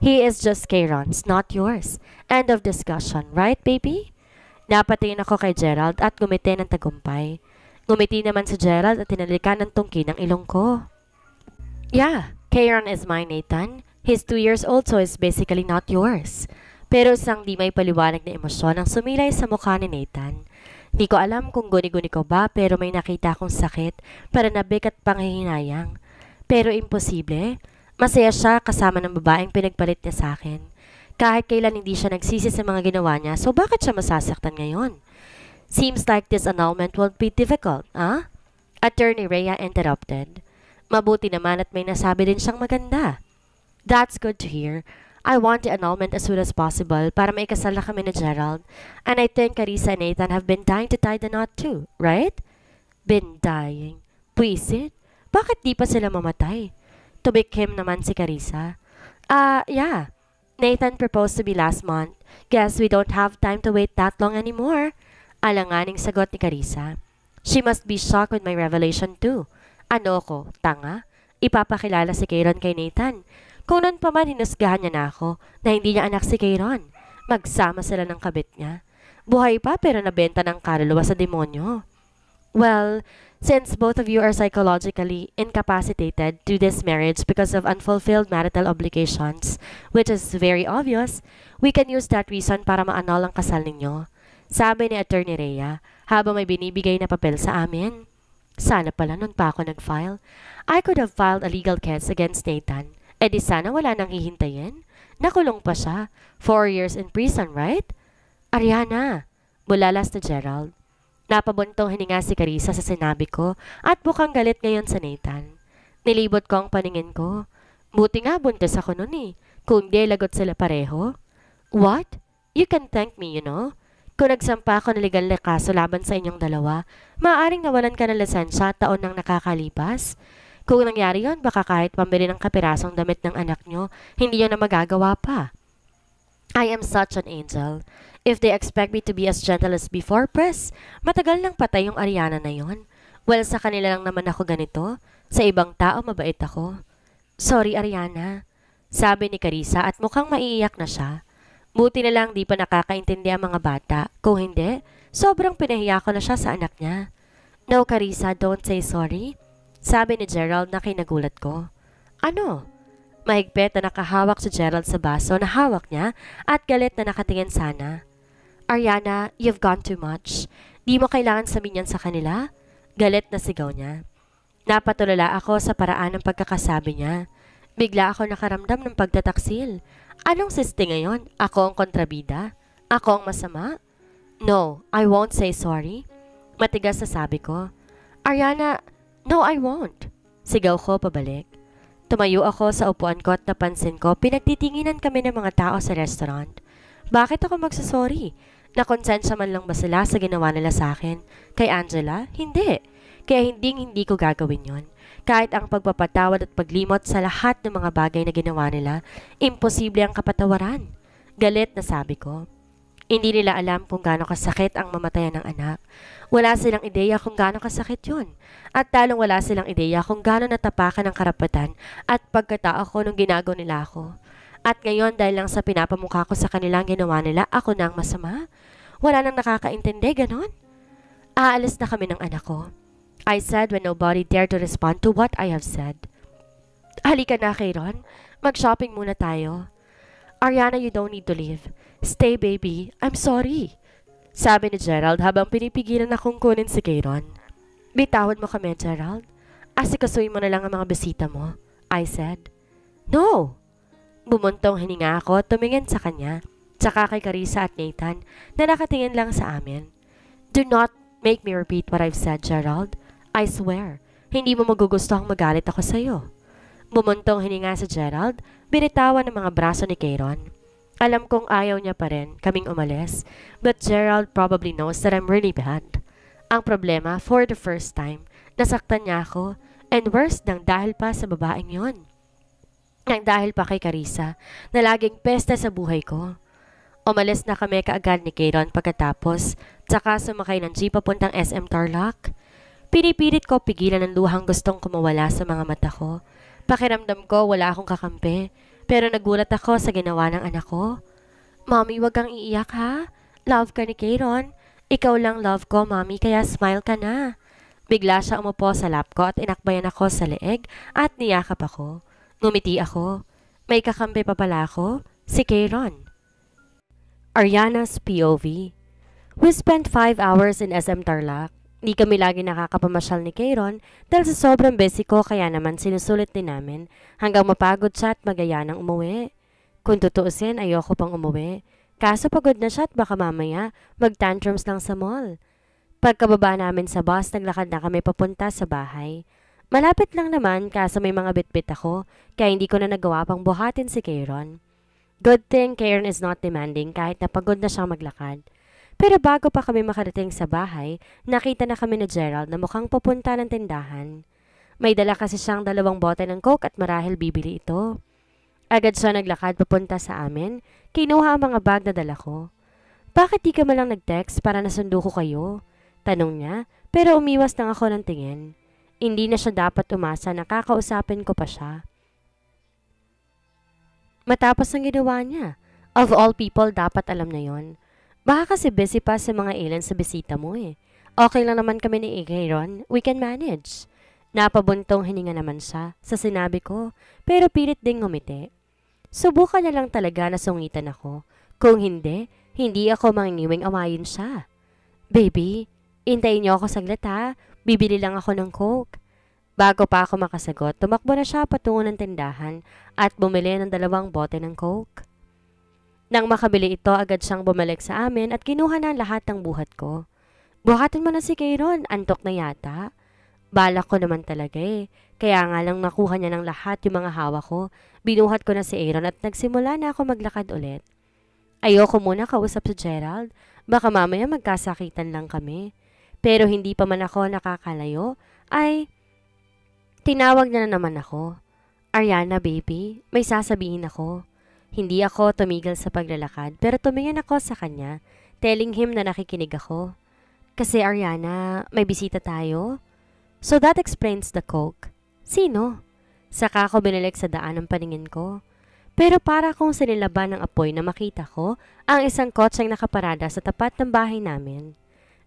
He is just Kieran's, not yours. End of discussion, right, baby? Napatingin ako kay Gerald at gumiti ng tagumpay. Gumiti naman si Gerald at tinalikan ng tungki ng ilong ko. Yeah, Kieran is my Nathan. His two years old so is basically not yours. Pero isang di may paliwanag na emosyon ang sumilay sa mukha ni Nathan. Di ko alam kung guni-guni ko ba pero may nakita akong sakit para nabik at panghihinayang. Pero imposible. Masaya siya kasama ng babaeng pinagpalit niya sa akin. Kahit kailan hindi siya nagsisi sa mga ginawa niya, so bakit siya masasaktan ngayon? Seems like this annulment won't be difficult, ah? Attorney Rhea interrupted. Mabuti naman at may nasabi din siyang maganda. That's good to hear. I want the annulment as soon as possible para maikasal na kami ni Gerald. And I think Carissa and Nathan have been dying to tie the knot too, right? Been dying. Pwisit? Bakit di pa sila mamatay? To him naman si Carissa. Ah, uh, yeah. Nathan proposed to me last month. Guess we don't have time to wait that long anymore. Alanganing sagot ni Carissa. She must be shocked with my revelation too. Ano ko, tanga? Ipapakilala si Kayron kay Nathan. Kung noon pa man hinusgahan niya na ako na hindi niya anak si Kayron. Magsama sila ng kabit niya. Buhay pa pero nabenta ng kaluluwa sa demonyo. Well, since both of you are psychologically incapacitated to this marriage because of unfulfilled marital obligations, which is very obvious, we can use that reason para maanol ang kasal ninyo. Sabi ni Attorney Rhea, habang may binibigay na papel sa amin. Sana pala nun pa ako nag-file. I could have filed a legal case against Nathan. E di sana wala nang hihintayin. Nakulong pa siya. Four years in prison, right? Ariana, bulalas na Gerald. Napabuntong hininga si Carissa sa sinabi ko at bukang galit ngayon sa Nathan. Nilibot ko ang paningin ko. Buti nga buntis ako nun eh. Kung di lagot sila pareho. What? You can thank me, you know? Kung nagsampa ako ng legal na kaso laban sa inyong dalawa, maaaring nawalan ka ng lisensya taon nang nakakalipas. Kung nangyari yon, baka kahit pambili ng kapirasong damit ng anak nyo, hindi nyo na magagawa pa. I am such an angel. If they expect me to be as gentle as before, press, matagal nang patay yung Ariana na yon. Well, sa kanila lang naman ako ganito. Sa ibang tao, mabait ako. Sorry, Ariana. Sabi ni Carissa at mukhang maiiyak na siya. Buti na lang di pa nakakaintindi ang mga bata. Kung hindi, sobrang pinahiya ko na siya sa anak niya. No, Carissa, don't say sorry. Sabi ni Gerald na kinagulat ko. Ano? Mahigpit na nakahawak si Gerald sa baso na hawak niya at galit na nakatingin sana. Ariana, you've gone too much. Di mo kailangan sabihin yan sa kanila? Galit na sigaw niya. Napatulala ako sa paraan ng pagkakasabi niya. Bigla ako nakaramdam ng pagtataksil. Anong siste ngayon? Ako ang kontrabida? Ako ang masama? No, I won't say sorry. Matigas na sabi ko. Ariana, no I won't. Sigaw ko pabalik. Tumayo ako sa upuan ko at napansin ko pinagtitinginan kami ng mga tao sa restaurant. Bakit ako magsasorry? Nakonsensya man lang ba sila sa ginawa nila sa akin? Kay Angela? Hindi. Kaya hindi hindi ko gagawin yon. Kahit ang pagpapatawad at paglimot sa lahat ng mga bagay na ginawa nila, imposible ang kapatawaran. Galit na sabi ko. Hindi nila alam kung gaano kasakit ang mamatayan ng anak. Wala silang ideya kung gaano kasakit yun. At talong wala silang ideya kung gaano natapakan ang karapatan at pagkatao ko nung ginago nila ako. At ngayon dahil lang sa pinapamukha ko sa kanilang ginawa nila, ako na ang masama. Wala nang nakakaintindi, ganon. Aalis na kami ng anak ko. I said when nobody dared to respond to what I have said. Halika na kay Ron. Mag-shopping muna tayo. Ariana, you don't need to leave. Stay, baby. I'm sorry. Sabi ni Gerald habang pinipigilan akong kunin si Kayron. Bitawan mo kami, Gerald. Asikasuin mo na lang ang mga bisita mo, I said. No! Bumuntong hininga ako tumingin sa kanya, tsaka kay Carissa at Nathan na nakatingin lang sa amin. Do not make me repeat what I've said, Gerald. I swear, hindi mo magugusto ang magalit ako sa'yo. Bumuntong hininga si Gerald, binitawan ng mga braso ni Kayron. Alam kong ayaw niya pa rin kaming umalis, but Gerald probably knows that I'm really bad. Ang problema, for the first time, nasaktan niya ako, and worse nang dahil pa sa babaeng yon. Nang dahil pa kay Carissa, na laging peste sa buhay ko. Umalis na kami kaagad ni Kayron pagkatapos, tsaka sumakay ng jeep papuntang SM Tarlac. Pinipilit ko pigilan ng luhang gustong kumawala sa mga mata ko. Pakiramdam ko wala akong kakampi. Pero nagulat ako sa ginawa ng anak ko. Mommy, wag kang iiyak ha. Love ka ni Kayron. Ikaw lang love ko, mommy, kaya smile ka na. Bigla siya umupo sa lap ko at inakbayan ako sa leeg at niyakap ako. Ngumiti ako. May kakampi pa pala ako, si Kayron. Ariana's POV We spent 5 hours in SM Tarlac. Di kami lagi nakakapamasyal ni Kayron dahil sa sobrang busy ko kaya naman sinusulit din namin hanggang mapagod siya at magaya ng umuwi. Kung tutuusin, ayoko pang umuwi. Kaso pagod na siya at baka mamaya magtantrums lang sa mall. Pagkababa namin sa bus, naglakad na kami papunta sa bahay. Malapit lang naman kaso may mga bitbit ako kaya hindi ko na nagawa pang buhatin si Kayron. Good thing Kayron is not demanding kahit napagod na siyang maglakad. Pero bago pa kami makarating sa bahay, nakita na kami ni Gerald na mukhang papunta ng tindahan. May dala kasi siyang dalawang bote ng coke at marahil bibili ito. Agad siya naglakad papunta sa amin, kinuha ang mga bag na dala ko. Bakit di ka malang nag-text para nasundo ko kayo? Tanong niya, pero umiwas lang ako ng tingin. Hindi na siya dapat umasa na kakausapin ko pa siya. Matapos ang ginawa niya, of all people dapat alam na yon. Baka kasi busy pa sa mga ilan sa bisita mo eh. Okay lang naman kami ni Ikay Ron. We can manage. Napabuntong hininga naman siya sa sinabi ko pero pilit ding ngumiti. Subukan na lang talaga na sungitan ako. Kung hindi, hindi ako mangingiwing amayin siya. Baby, intayin niyo ako saglit ha. Bibili lang ako ng coke. Bago pa ako makasagot, tumakbo na siya patungo ng tindahan at bumili ng dalawang bote ng coke. Nang makabili ito, agad siyang bumalik sa amin at kinuha na lahat ng buhat ko. Buhatin mo na si Kayron, antok na yata. Balak ko naman talaga eh. Kaya nga lang nakuha niya ng lahat yung mga hawa ko. Binuhat ko na si Aaron at nagsimula na ako maglakad ulit. Ayoko muna kausap si Gerald. Baka mamaya magkasakitan lang kami. Pero hindi pa man ako nakakalayo, ay tinawag niya na naman ako. Ariana, baby, may sasabihin ako. Hindi ako tumigil sa paglalakad pero tumingin ako sa kanya, telling him na nakikinig ako. Kasi Ariana, may bisita tayo. So that explains the coke. Sino? Saka ako binalik sa daan ng paningin ko. Pero para kong sinilaban ng apoy na makita ko ang isang kotseng nakaparada sa tapat ng bahay namin.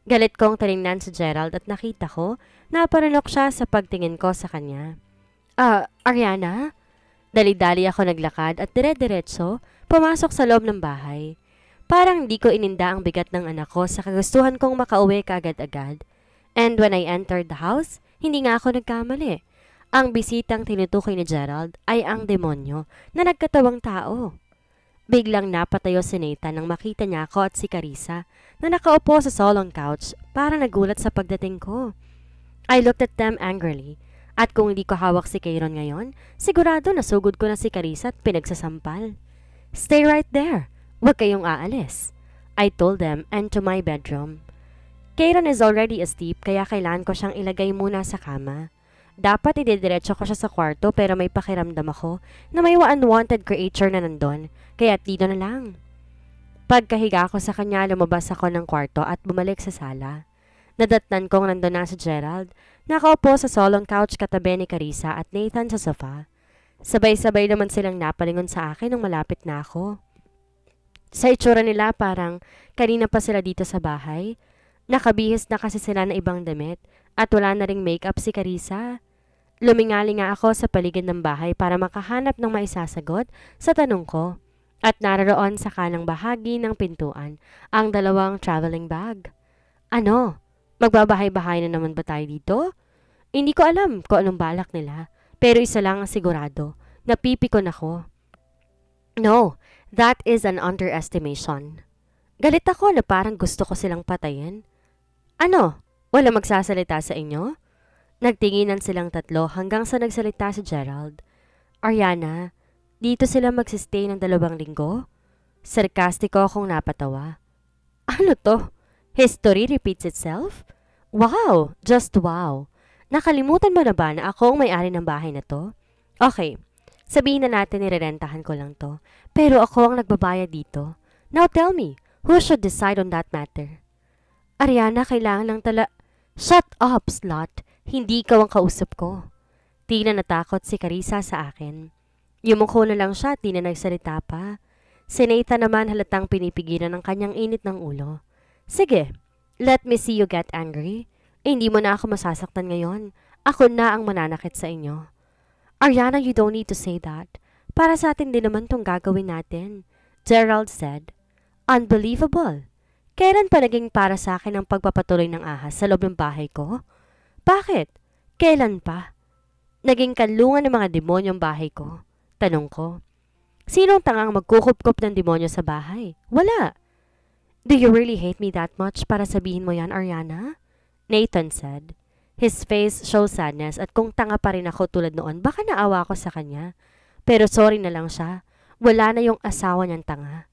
Galit kong tinignan si Gerald at nakita ko na paralok siya sa pagtingin ko sa kanya. Ah, uh, Ariana? Ariana? Dali-dali ako naglakad at dire-diretso pumasok sa loob ng bahay. Parang hindi ko ininda ang bigat ng anak ko sa kagustuhan kong makauwi kaagad-agad. And when I entered the house, hindi nga ako nagkamali. Ang bisitang tinutukoy ni Gerald ay ang demonyo na nagkatawang tao. Biglang napatayo si Nathan nang makita niya ako at si Carissa na nakaupo sa solong couch para nagulat sa pagdating ko. I looked at them angrily at kung hindi ko hawak si Kayron ngayon, sigurado nasugod ko na si Carissa at pinagsasampal. Stay right there. Huwag kayong aalis. I told them and to my bedroom. Kayron is already asleep kaya kailan ko siyang ilagay muna sa kama. Dapat idediretso ko siya sa kwarto pero may pakiramdam ako na may unwanted creature na nandun, kaya dito na lang. Pagkahiga ko sa kanya, lumabas ako ng kwarto at bumalik sa sala. Nadatnan kong nandun na si Gerald Nakaupo sa solong couch katabi ni Carissa at Nathan sa sofa. Sabay-sabay naman silang napalingon sa akin nung malapit na ako. Sa itsura nila parang kanina pa sila dito sa bahay. Nakabihis na kasi sila ng ibang damit at wala na ring makeup si Carissa. Lumingali nga ako sa paligid ng bahay para makahanap ng maisasagot sa tanong ko. At naroroon sa kanang bahagi ng pintuan ang dalawang traveling bag. Ano? Magbabahay-bahay na naman ba tayo dito? Hindi ko alam kung anong balak nila. Pero isa lang ang sigurado. Napipikon ako. No, that is an underestimation. Galit ako na parang gusto ko silang patayin. Ano? Wala magsasalita sa inyo? Nagtinginan silang tatlo hanggang sa nagsalita si Gerald. Ariana, dito sila magsistay ng dalawang linggo? Sarkastiko akong napatawa. Ano to? History repeats itself? Wow! Just wow! Nakalimutan mo na ba na ako ang may-ari ng bahay na to? Okay, sabihin na natin nirerentahan ko lang to. Pero ako ang nagbabayad dito. Now tell me, who should decide on that matter? Ariana, kailangan lang tala... Shut up, slot! Hindi ikaw ang kausap ko. Tila natakot si Carissa sa akin. Yumuko na lang siya at na nagsalita pa. Si Nathan naman halatang pinipigilan ng kanyang init ng ulo. Sige, Let me see you get angry. Eh, hindi mo na ako masasaktan ngayon. Ako na ang mananakit sa inyo. Ariana, you don't need to say that. Para sa atin din naman tong gagawin natin. Gerald said, Unbelievable. Kailan pa naging para sa akin ang pagpapatuloy ng ahas sa loob ng bahay ko? Bakit? Kailan pa? Naging kalungan ng mga demonyo ang bahay ko. Tanong ko. Sinong tangang magkukupkop ng demonyo sa bahay? Wala. Do you really hate me that much para sabihin mo yan, Ariana? Nathan said. His face shows sadness at kung tanga pa rin ako tulad noon, baka naawa ako sa kanya. Pero sorry na lang siya. Wala na yung asawa niyang tanga.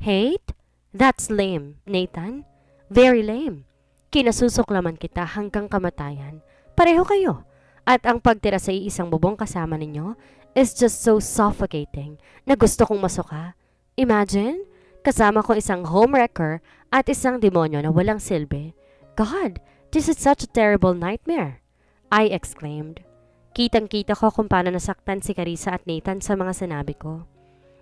Hate? That's lame, Nathan. Very lame. Kinasusuklaman kita hanggang kamatayan. Pareho kayo. At ang pagtira sa iisang bubong kasama ninyo is just so suffocating na gusto kong masuka. Imagine, Kasama ko isang homewrecker at isang demonyo na walang silbi. God, this is such a terrible nightmare, I exclaimed. Kitang-kita ko kung paano nasaktan si Carissa at Nathan sa mga sinabi ko.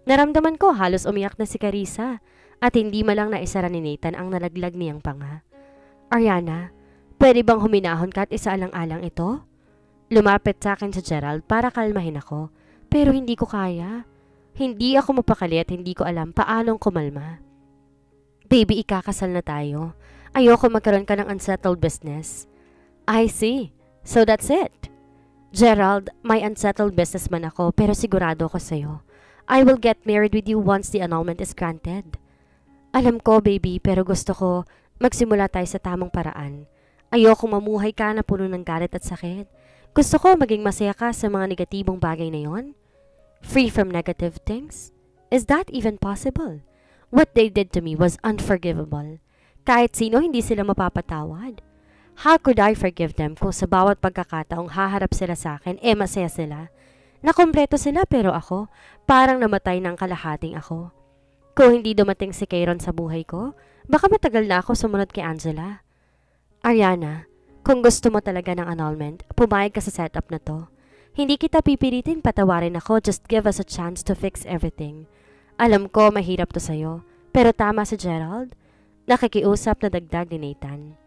Naramdaman ko halos umiyak na si Carissa at hindi malang naisara ni Nathan ang nalaglag niyang panga. Ariana, pwede bang huminahon ka at isaalang-alang ito? Lumapit sa akin si Gerald para kalmahin ako, pero hindi ko kaya. Hindi ako mapakali at hindi ko alam paanong kumalma. Baby, ikakasal na tayo. Ayoko magkaroon ka ng unsettled business. I see. So that's it. Gerald, may unsettled business man ako pero sigurado ko sa'yo. I will get married with you once the annulment is granted. Alam ko, baby, pero gusto ko magsimula tayo sa tamang paraan. Ayoko mamuhay ka na puno ng galit at sakit. Gusto ko maging masaya ka sa mga negatibong bagay na yon free from negative things? Is that even possible? What they did to me was unforgivable. Kahit sino hindi sila mapapatawad. How could I forgive them kung sa bawat pagkakataong haharap sila sa akin, eh masaya sila? Nakompleto sila pero ako, parang namatay ng kalahating ako. Kung hindi dumating si Kayron sa buhay ko, baka matagal na ako sumunod kay Angela. Ariana, kung gusto mo talaga ng annulment, pumayag ka sa setup na to. Hindi kita pipiliting patawarin ako, just give us a chance to fix everything. Alam ko, mahirap to sa'yo. Pero tama si Gerald. Nakikiusap na dagdag ni Nathan.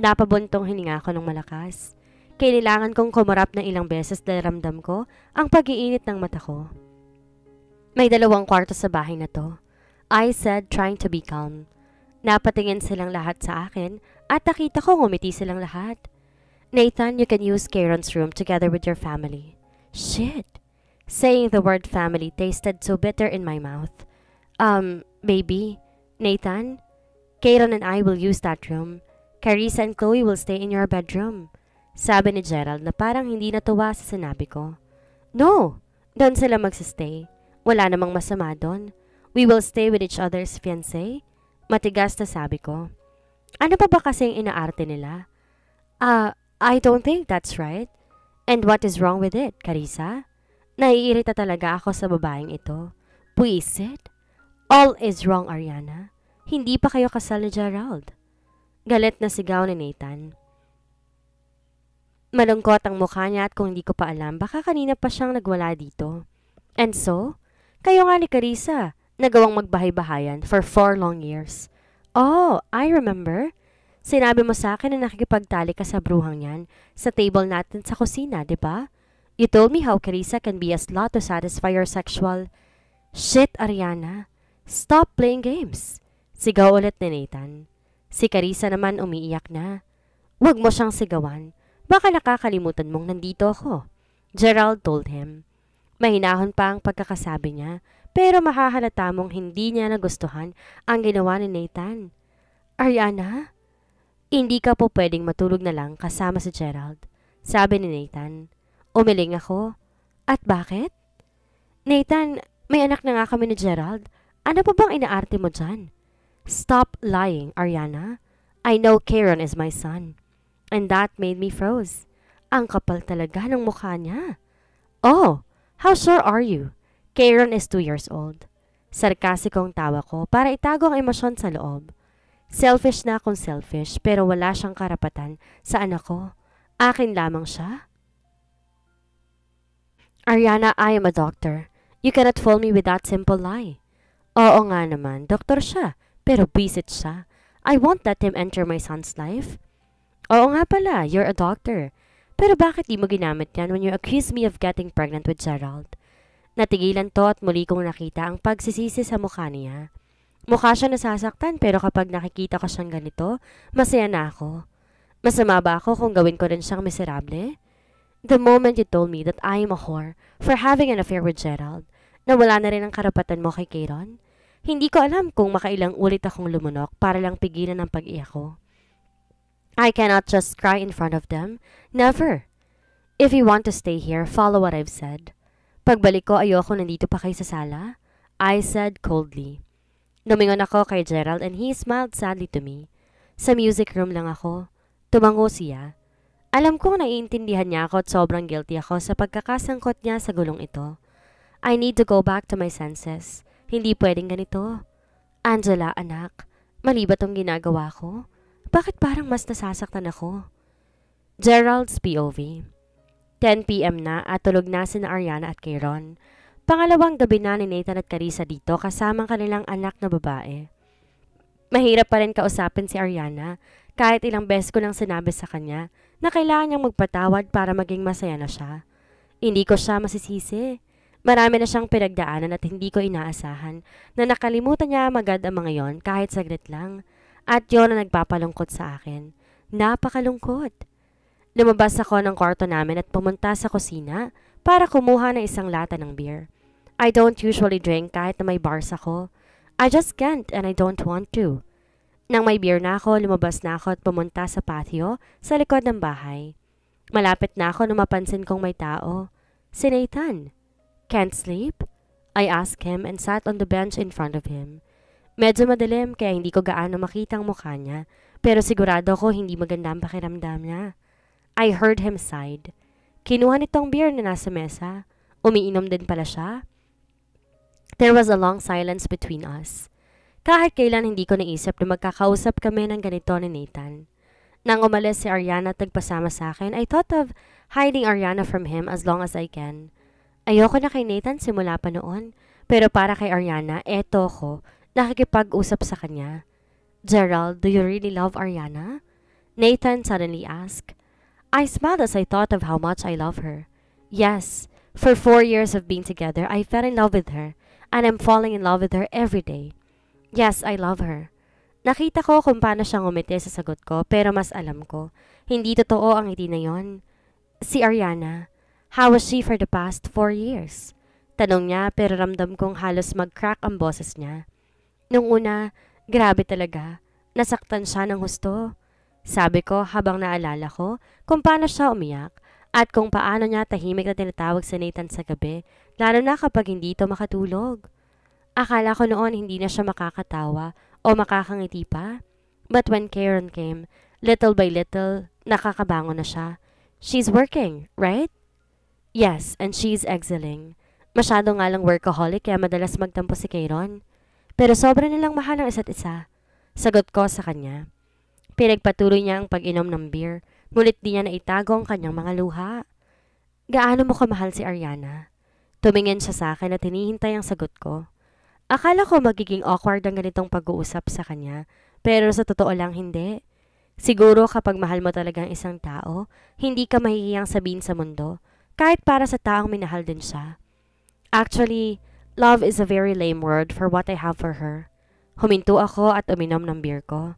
Napabuntong hininga ko ng malakas. Kailangan kong kumurap na ilang beses dahil ramdam ko ang pag-iinit ng mata ko. May dalawang kwarto sa bahay na to. I said, trying to be calm. Napatingin silang lahat sa akin at nakita ko ngumiti silang lahat. Nathan, you can use Karen's room together with your family. Shit. Saying the word family tasted so bitter in my mouth. Um, maybe. Nathan? Karen and I will use that room. Carissa and Chloe will stay in your bedroom. Sabi ni Gerald na parang hindi natuwa sa sinabi ko. No! Doon sila magsistay. Wala namang masama doon. We will stay with each other's fiancé? Matigas na sabi ko. Ano pa ba kasing inaarte nila? Ah, uh, I don't think that's right. And what is wrong with it, Carissa? Naiirita talaga ako sa babaeng ito. Puisit? All is wrong, Ariana. Hindi pa kayo kasal ni Gerald. Galit na sigaw ni Nathan. Malungkot ang mukha niya at kung hindi ko pa alam, baka kanina pa siyang nagwala dito. And so, kayo nga ni Carissa, nagawang magbahay-bahayan for four long years. Oh, I remember. Sinabi mo sa akin na nakikipagtali ka sa bruhang yan sa table natin sa kusina, di ba? You told me how Carissa can be a slut to satisfy your sexual... Shit, Ariana. Stop playing games. Sigaw ulit ni Nathan. Si Carissa naman umiiyak na. Huwag mo siyang sigawan. Baka nakakalimutan mong nandito ako. Gerald told him. Mahinahon pa ang pagkakasabi niya, pero mahahalata mong hindi niya nagustuhan ang ginawa ni Nathan. Ariana, hindi ka po pwedeng matulog na lang kasama si Gerald, sabi ni Nathan. Umiling ako. At bakit? Nathan, may anak na nga kami ni Gerald. Ano pa bang inaarte mo dyan? Stop lying, Ariana. I know Karen is my son. And that made me froze. Ang kapal talaga ng mukha niya. Oh, how sure are you? Karen is two years old. Sarkasikong tawa ko para itago ang emosyon sa loob. Selfish na akong selfish pero wala siyang karapatan sa anak ko. Akin lamang siya. Ariana, I am a doctor. You cannot fool me with that simple lie. Oo nga naman, doktor siya, pero visit siya. I won't let him enter my son's life. Oo nga pala, you're a doctor. Pero bakit di mo ginamit yan when you accuse me of getting pregnant with Gerald? Natigilan to at muli kong nakita ang pagsisisi sa mukha niya. Mukha siya nasasaktan pero kapag nakikita ko siyang ganito, masaya na ako. Masama ba ako kung gawin ko rin siyang miserable? The moment you told me that I am a whore for having an affair with Gerald, nawala na rin ang karapatan mo kay Kayron. Hindi ko alam kung makailang ulit akong lumunok para lang pigilan ang pag-iyak ko. I cannot just cry in front of them. Never. If you want to stay here, follow what I've said. Pagbalik ko, ayoko nandito pa kayo sa sala. I said coldly. Numingon ako kay Gerald and he smiled sadly to me. Sa music room lang ako. Tumango siya. Alam kong naiintindihan niya ako at sobrang guilty ako sa pagkakasangkot niya sa gulong ito. I need to go back to my senses. Hindi pwedeng ganito. Angela, anak, mali ba tong ginagawa ko? Bakit parang mas nasasaktan ako? Gerald's POV 10pm na at tulog na si Ariana at Kayron. Pangalawang gabi na ni Nathan at Carissa dito kasamang kanilang anak na babae. Mahirap pa rin kausapin si Ariana kahit ilang beses ko nang sinabi sa kanya na kailangan niyang magpatawad para maging masaya na siya. Hindi ko siya masisisi. Marami na siyang pinagdaanan at hindi ko inaasahan na nakalimutan niya magad ang mga yon kahit saglit lang. At yon ang nagpapalungkot sa akin. Napakalungkot. Lumabas ako ng kwarto namin at pumunta sa kusina para kumuha ng isang lata ng beer. I don't usually drink kahit na may bars ako. I just can't and I don't want to. Nang may beer na ako, lumabas na ako at pumunta sa patio sa likod ng bahay. Malapit na ako nung mapansin kong may tao. Si Nathan. Can't sleep? I asked him and sat on the bench in front of him. Medyo madilim kaya hindi ko gaano makita ang mukha niya, pero sigurado ko hindi maganda ang pakiramdam niya. I heard him sigh. Kinuha nitong beer na nasa mesa. Umiinom din pala siya. There was a long silence between us. Kahit kailan hindi ko naisip na magkakausap kami ng ganito ni Nathan. Nang umalis si Ariana at nagpasama sa akin, I thought of hiding Ariana from him as long as I can. Ayoko na kay Nathan simula pa noon, pero para kay Ariana, eto ko, nakikipag-usap sa kanya. Gerald, do you really love Ariana? Nathan suddenly asked. I smiled as I thought of how much I love her. Yes, for four years of being together, I fell in love with her, and I'm falling in love with her every day. Yes, I love her. Nakita ko kung paano siya ngumiti sa sagot ko, pero mas alam ko, hindi totoo ang ngiti na yon. Si Ariana, how was she for the past four years? Tanong niya, pero ramdam kong halos mag-crack ang boses niya. Nung una, grabe talaga. Nasaktan siya ng husto. Sabi ko habang naalala ko kung paano siya umiyak at kung paano niya tahimik na tinatawag si Nathan sa gabi, lalo na kapag hindi ito makatulog. Akala ko noon hindi na siya makakatawa o makakangiti pa. But when Karen came, little by little, nakakabango na siya. She's working, right? Yes, and she's excelling. Masyado nga lang workaholic kaya madalas magtampo si Karen. Pero sobra nilang mahal ang isa't isa. Sagot ko sa kanya. Pinagpatuloy niya ang pag-inom ng beer Ngunit di niya naitago ang kanyang mga luha. Gaano mo kamahal si Ariana? Tumingin siya sa akin at hinihintay ang sagot ko. Akala ko magiging awkward ang ganitong pag-uusap sa kanya, pero sa totoo lang hindi. Siguro kapag mahal mo talagang isang tao, hindi ka mahihiyang sabihin sa mundo, kahit para sa taong minahal din siya. Actually, love is a very lame word for what I have for her. Huminto ako at uminom ng beer ko.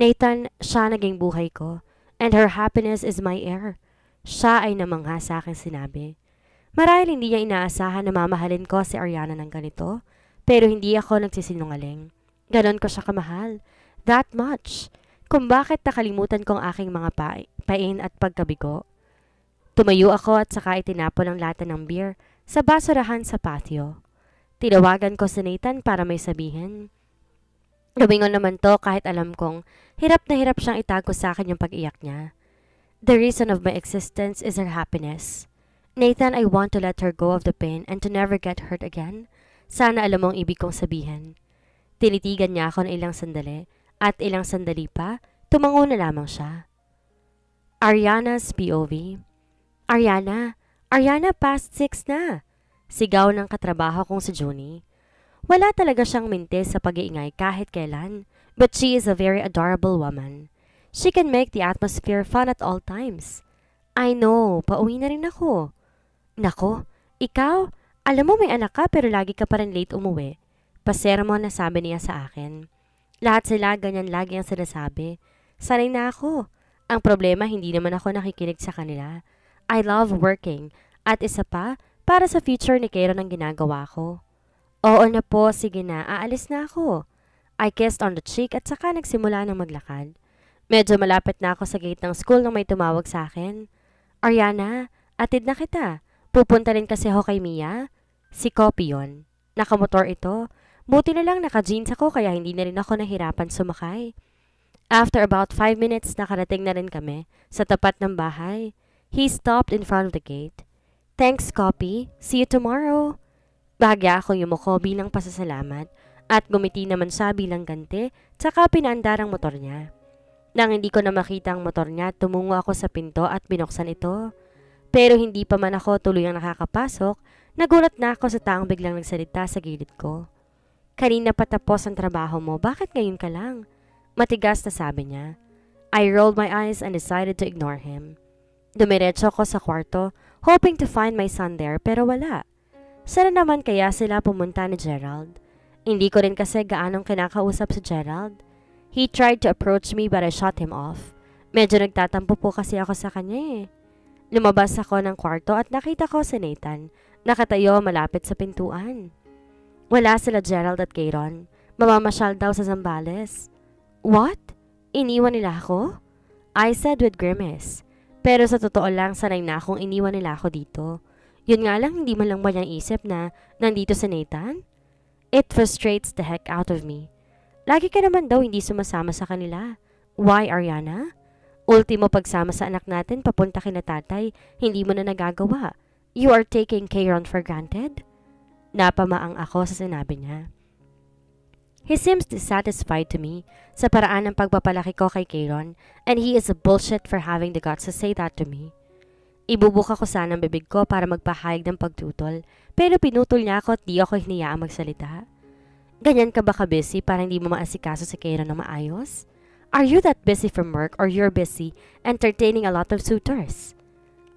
Nathan, siya naging buhay ko and her happiness is my heir. Siya ay namangha sa akin sinabi. Marahil hindi niya inaasahan na mamahalin ko si Ariana ng ganito, pero hindi ako nagsisinungaling. Ganon ko siya kamahal. That much. Kung bakit nakalimutan kong aking mga pa pain at pagkabigo. Tumayo ako at saka itinapon ang lata ng beer sa basurahan sa patio. Tinawagan ko si Nathan para may sabihin. Lumingon naman to kahit alam kong hirap na hirap siyang itago sa akin yung pag-iyak niya. The reason of my existence is her happiness. Nathan, I want to let her go of the pain and to never get hurt again. Sana alam mong ibig kong sabihin. Tinitigan niya ako ng ilang sandali at ilang sandali pa, tumango na lamang siya. Ariana's POV Ariana, Ariana past 6 na. Sigaw ng katrabaho kong si Junie. Wala talaga siyang minte sa pag-iingay kahit kailan, but she is a very adorable woman. She can make the atmosphere fun at all times. I know, pauwi na rin ako. Nako, ikaw, alam mo may anak ka pero lagi ka pa rin late umuwi. Pasermon na sabi niya sa akin. Lahat sila ganyan lagi ang sinasabi. Sanay na ako. Ang problema, hindi naman ako nakikinig sa kanila. I love working. At isa pa, para sa future ni Kero ng ginagawa ko. Oo na po, sige na, aalis na ako. I kissed on the cheek at saka nagsimula ng maglakad. Medyo malapit na ako sa gate ng school nang may tumawag sa akin. Ariana, atid na kita. Pupunta rin kasi ho kay Mia. Si Copy yun. Nakamotor ito. Buti na lang naka-jeans ako kaya hindi na rin ako nahirapan sumakay. After about 5 minutes, nakarating na rin kami sa tapat ng bahay. He stopped in front of the gate. Thanks, Copy. See you tomorrow. Bahagya akong yumuko bilang pasasalamat at gumiti naman sa bilang gante tsaka pinaandarang motor niya. Nang hindi ko na makita ang motor niya, tumungo ako sa pinto at binuksan ito. Pero hindi pa man ako tuluyang nakakapasok, nagulat na ako sa taong biglang nagsalita sa gilid ko. Kanina pa tapos ang trabaho mo, bakit ngayon ka lang? Matigas na sabi niya. I rolled my eyes and decided to ignore him. Dumiretso ako sa kwarto, hoping to find my son there pero wala. Sana naman kaya sila pumunta ni Gerald? Hindi ko rin kasi gaanong kinakausap si Gerald. He tried to approach me but I shot him off. Medyo nagtatampo po kasi ako sa kanya eh. Lumabas ako ng kwarto at nakita ko si Nathan, nakatayo malapit sa pintuan. Wala sila Gerald at Kayron. Mamamasyal daw sa Zambales. What? Iniwan nila ako? I said with grimace. Pero sa totoo lang, sanay na akong iniwan nila ako dito. Yun nga lang, hindi man lang ba niyang isip na nandito sa Nathan? It frustrates the heck out of me. Lagi ka naman daw hindi sumasama sa kanila. Why, Ariana? Ultimo pagsama sa anak natin papunta kina tatay, hindi mo na nagagawa. You are taking Kieron for granted? Napamaang ako sa sinabi niya. He seems dissatisfied to me sa paraan ng pagpapalaki ko kay Kieron and he is a bullshit for having the guts to say that to me. Ibubuka ko sana ang bibig ko para magpahayag ng pagtutol, pero pinutol niya ako at di ako hiniyaang magsalita. Ganyan ka ba ka busy para hindi mo maasikaso si Keira na maayos? Are you that busy from work or you're busy entertaining a lot of suitors?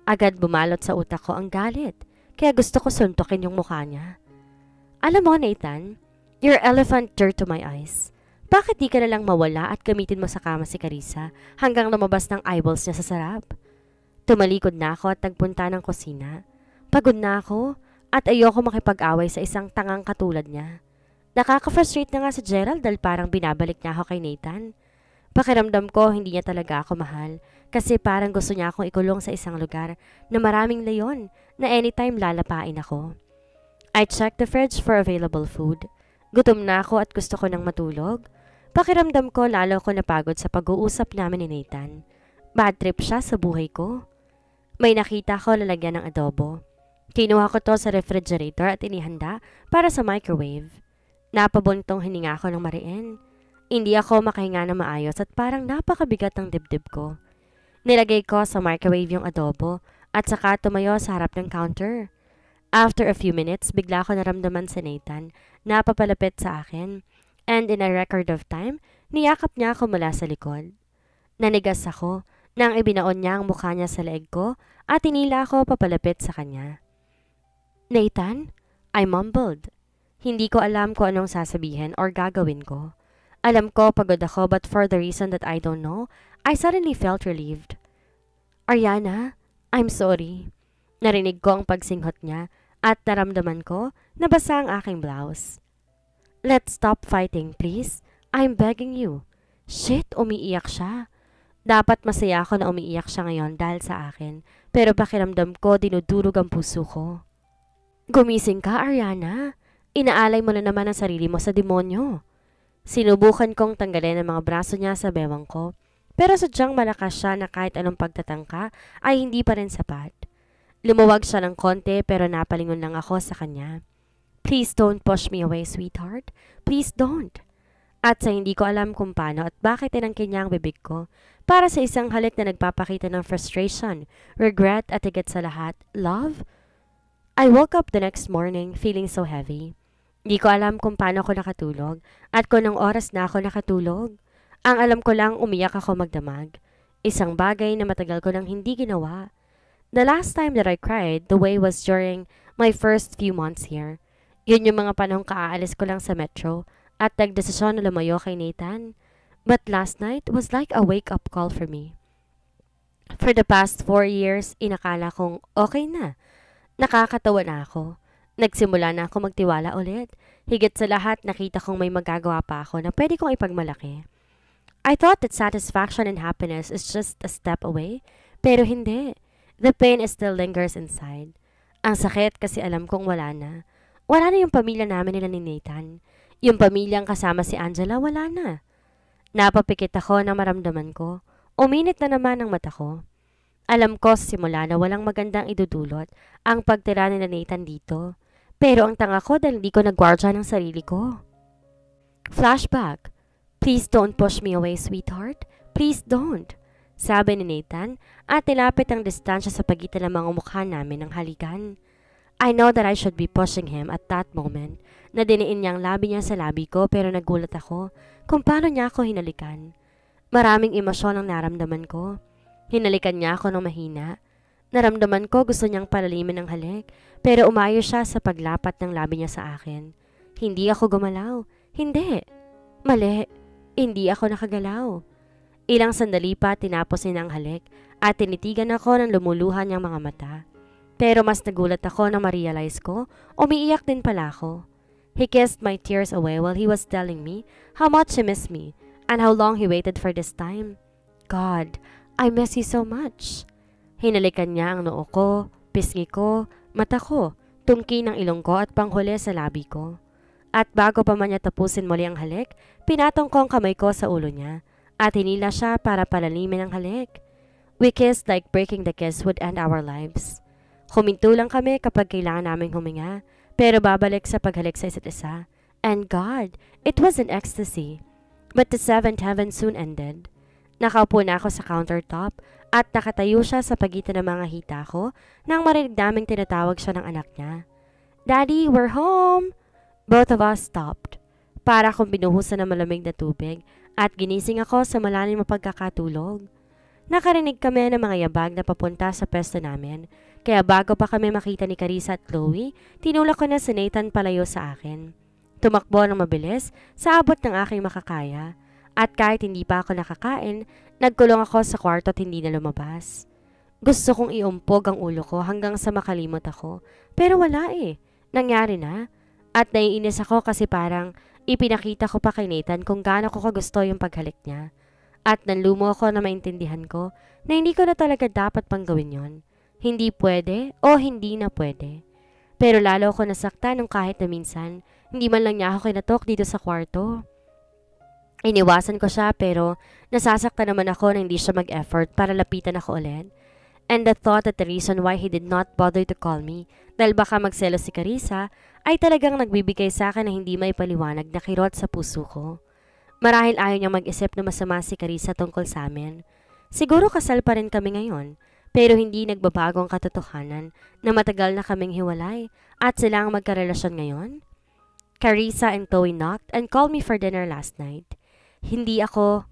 Agad bumalot sa utak ko ang galit, kaya gusto ko suntukin yung mukha niya. Alam mo, Nathan, you're elephant dirt to my eyes. Bakit di ka na lang mawala at gamitin mo sa kama si Carissa hanggang lumabas ng eyeballs niya sa sarap? Tumalikod na ako at nagpunta ng kusina. Pagod na ako at ayoko makipag-away sa isang tangang katulad niya. Nakaka-frustrate na nga si Gerald dahil parang binabalik niya ako kay Nathan. Pakiramdam ko hindi niya talaga ako mahal kasi parang gusto niya akong ikulong sa isang lugar na maraming leyon na anytime lalapain ako. I checked the fridge for available food. Gutom na ako at gusto ko ng matulog. Pakiramdam ko lalo ko napagod sa pag-uusap namin ni Nathan. Bad trip siya sa buhay ko. May nakita ko lalagyan ng adobo. Kinuha ko to sa refrigerator at inihanda para sa microwave. Napabuntong hininga ko ng mariin. Hindi ako makahinga na maayos at parang napakabigat ng dibdib ko. Nilagay ko sa microwave yung adobo at saka tumayo sa harap ng counter. After a few minutes, bigla ko naramdaman si Nathan na papalapit sa akin. And in a record of time, niyakap niya ako mula sa likod. Nanigas ako nang ibinaon niya ang mukha niya sa leeg ko at tinila ko papalapit sa kanya. Nathan? I mumbled. Hindi ko alam kung anong sasabihin or gagawin ko. Alam ko pagod ako but for the reason that I don't know, I suddenly felt relieved. Ariana, I'm sorry. Narinig ko ang pagsinghot niya at naramdaman ko na basa ang aking blouse. Let's stop fighting, please. I'm begging you. Shit, umiiyak siya. Dapat masaya ako na umiiyak siya ngayon dahil sa akin, pero pakiramdam ko dinudurog ang puso ko. Gumising ka, Ariana. Inaalay mo na naman ang sarili mo sa demonyo. Sinubukan kong tanggalin ang mga braso niya sa bewang ko, pero sadyang malakas siya na kahit anong pagtatangka ay hindi pa rin sapat. Lumuwag siya ng konti pero napalingon lang ako sa kanya. Please don't push me away, sweetheart. Please don't. At sa hindi ko alam kung paano at bakit tinangkin niya ang bibig ko, para sa isang halik na nagpapakita ng frustration, regret at higit sa lahat, love? I woke up the next morning feeling so heavy. Hindi ko alam kung paano ako nakatulog at kung anong oras na ako nakatulog. Ang alam ko lang umiyak ako magdamag. Isang bagay na matagal ko nang hindi ginawa. The last time that I cried, the way was during my first few months here. Yun yung mga panahong kaalis ko lang sa metro at nagdesisyon na lumayo kay Nathan. But last night was like a wake-up call for me. For the past four years, inakala kong okay na. Nakakatawa na ako. Nagsimula na ako magtiwala ulit. Higit sa lahat, nakita kong may magagawa pa ako na pwede kong ipagmalaki. I thought that satisfaction and happiness is just a step away, pero hindi. The pain is still lingers inside. Ang sakit kasi alam kong wala na. Wala na yung pamilya namin nila ni Nathan. Yung pamilyang kasama si Angela, wala na. Napapikit ako na maramdaman ko. Uminit na naman ang mata ko. Alam ko simula na walang magandang idudulot ang pagtira ni Nathan dito. Pero ang tanga ko dahil hindi ko nagwardya ng sarili ko. Flashback. Please don't push me away, sweetheart. Please don't. Sabi ni Nathan at nilapit ang distansya sa pagitan ng mga mukha namin ng halikan. I know that I should be pushing him at that moment. Nadiniin niya ang labi niya sa labi ko pero nagulat ako kung paano niya ako hinalikan. Maraming emosyon ang naramdaman ko. Hinalikan niya ako ng mahina. Naramdaman ko gusto niyang palalimin ng halik pero umayo siya sa paglapat ng labi niya sa akin. Hindi ako gumalaw. Hindi. Mali. Hindi ako nakagalaw. Ilang sandali pa tinapos niya ang halik at tinitigan ako ng lumuluhan niyang mga mata. Pero mas nagulat ako na ma-realize ko, umiiyak din pala ako. He kissed my tears away while he was telling me how much he missed me and how long he waited for this time. God, I miss you so much. Hinalikan niya ang noo ko, pisngi ko, mata ko, tungki ng ilong ko at panghuli sa labi ko. At bago pa man niya tapusin muli ang halik, pinatong ko ang kamay ko sa ulo niya at hinila siya para palalimin ang halik. We kissed like breaking the kiss would end our lives. Huminto lang kami kapag kailangan naming huminga, pero babalik sa paghalik sa isa't isa. And God, it was an ecstasy. But the seventh heaven soon ended. Nakaupo na ako sa countertop at nakatayo siya sa pagitan ng mga hita ko nang marinig naming tinatawag siya ng anak niya. Daddy, we're home! Both of us stopped. Para akong binuhusan ng malamig na tubig at ginising ako sa malalim na pagkakatulog. Nakarinig kami ng mga yabag na papunta sa pwesto namin kaya bago pa kami makita ni Carissa at Chloe, tinulak ko na si Nathan palayo sa akin. Tumakbo ng mabilis sa abot ng aking makakaya. At kahit hindi pa ako nakakain, nagkulong ako sa kwarto at hindi na lumabas. Gusto kong iumpog ang ulo ko hanggang sa makalimot ako. Pero wala eh. Nangyari na. At naiinis ako kasi parang ipinakita ko pa kay Nathan kung gaano ko kagusto yung paghalik niya. At nanlumo ako na maintindihan ko na hindi ko na talaga dapat pang gawin yon hindi pwede o hindi na pwede. Pero lalo ako nasaktan nung kahit na minsan, hindi man lang niya ako kinatok dito sa kwarto. Iniwasan ko siya pero nasasaktan naman ako na hindi siya mag-effort para lapitan ako ulit. And the thought that the reason why he did not bother to call me dahil baka magselos si Carissa ay talagang nagbibigay sa akin na hindi may paliwanag na kirot sa puso ko. Marahil ayaw niyang mag-isip na masama si Carissa tungkol sa amin. Siguro kasal pa rin kami ngayon pero hindi nagbabago ang katotohanan na matagal na kaming hiwalay at sila ang magkarelasyon ngayon. Carissa and Chloe knocked and called me for dinner last night. Hindi ako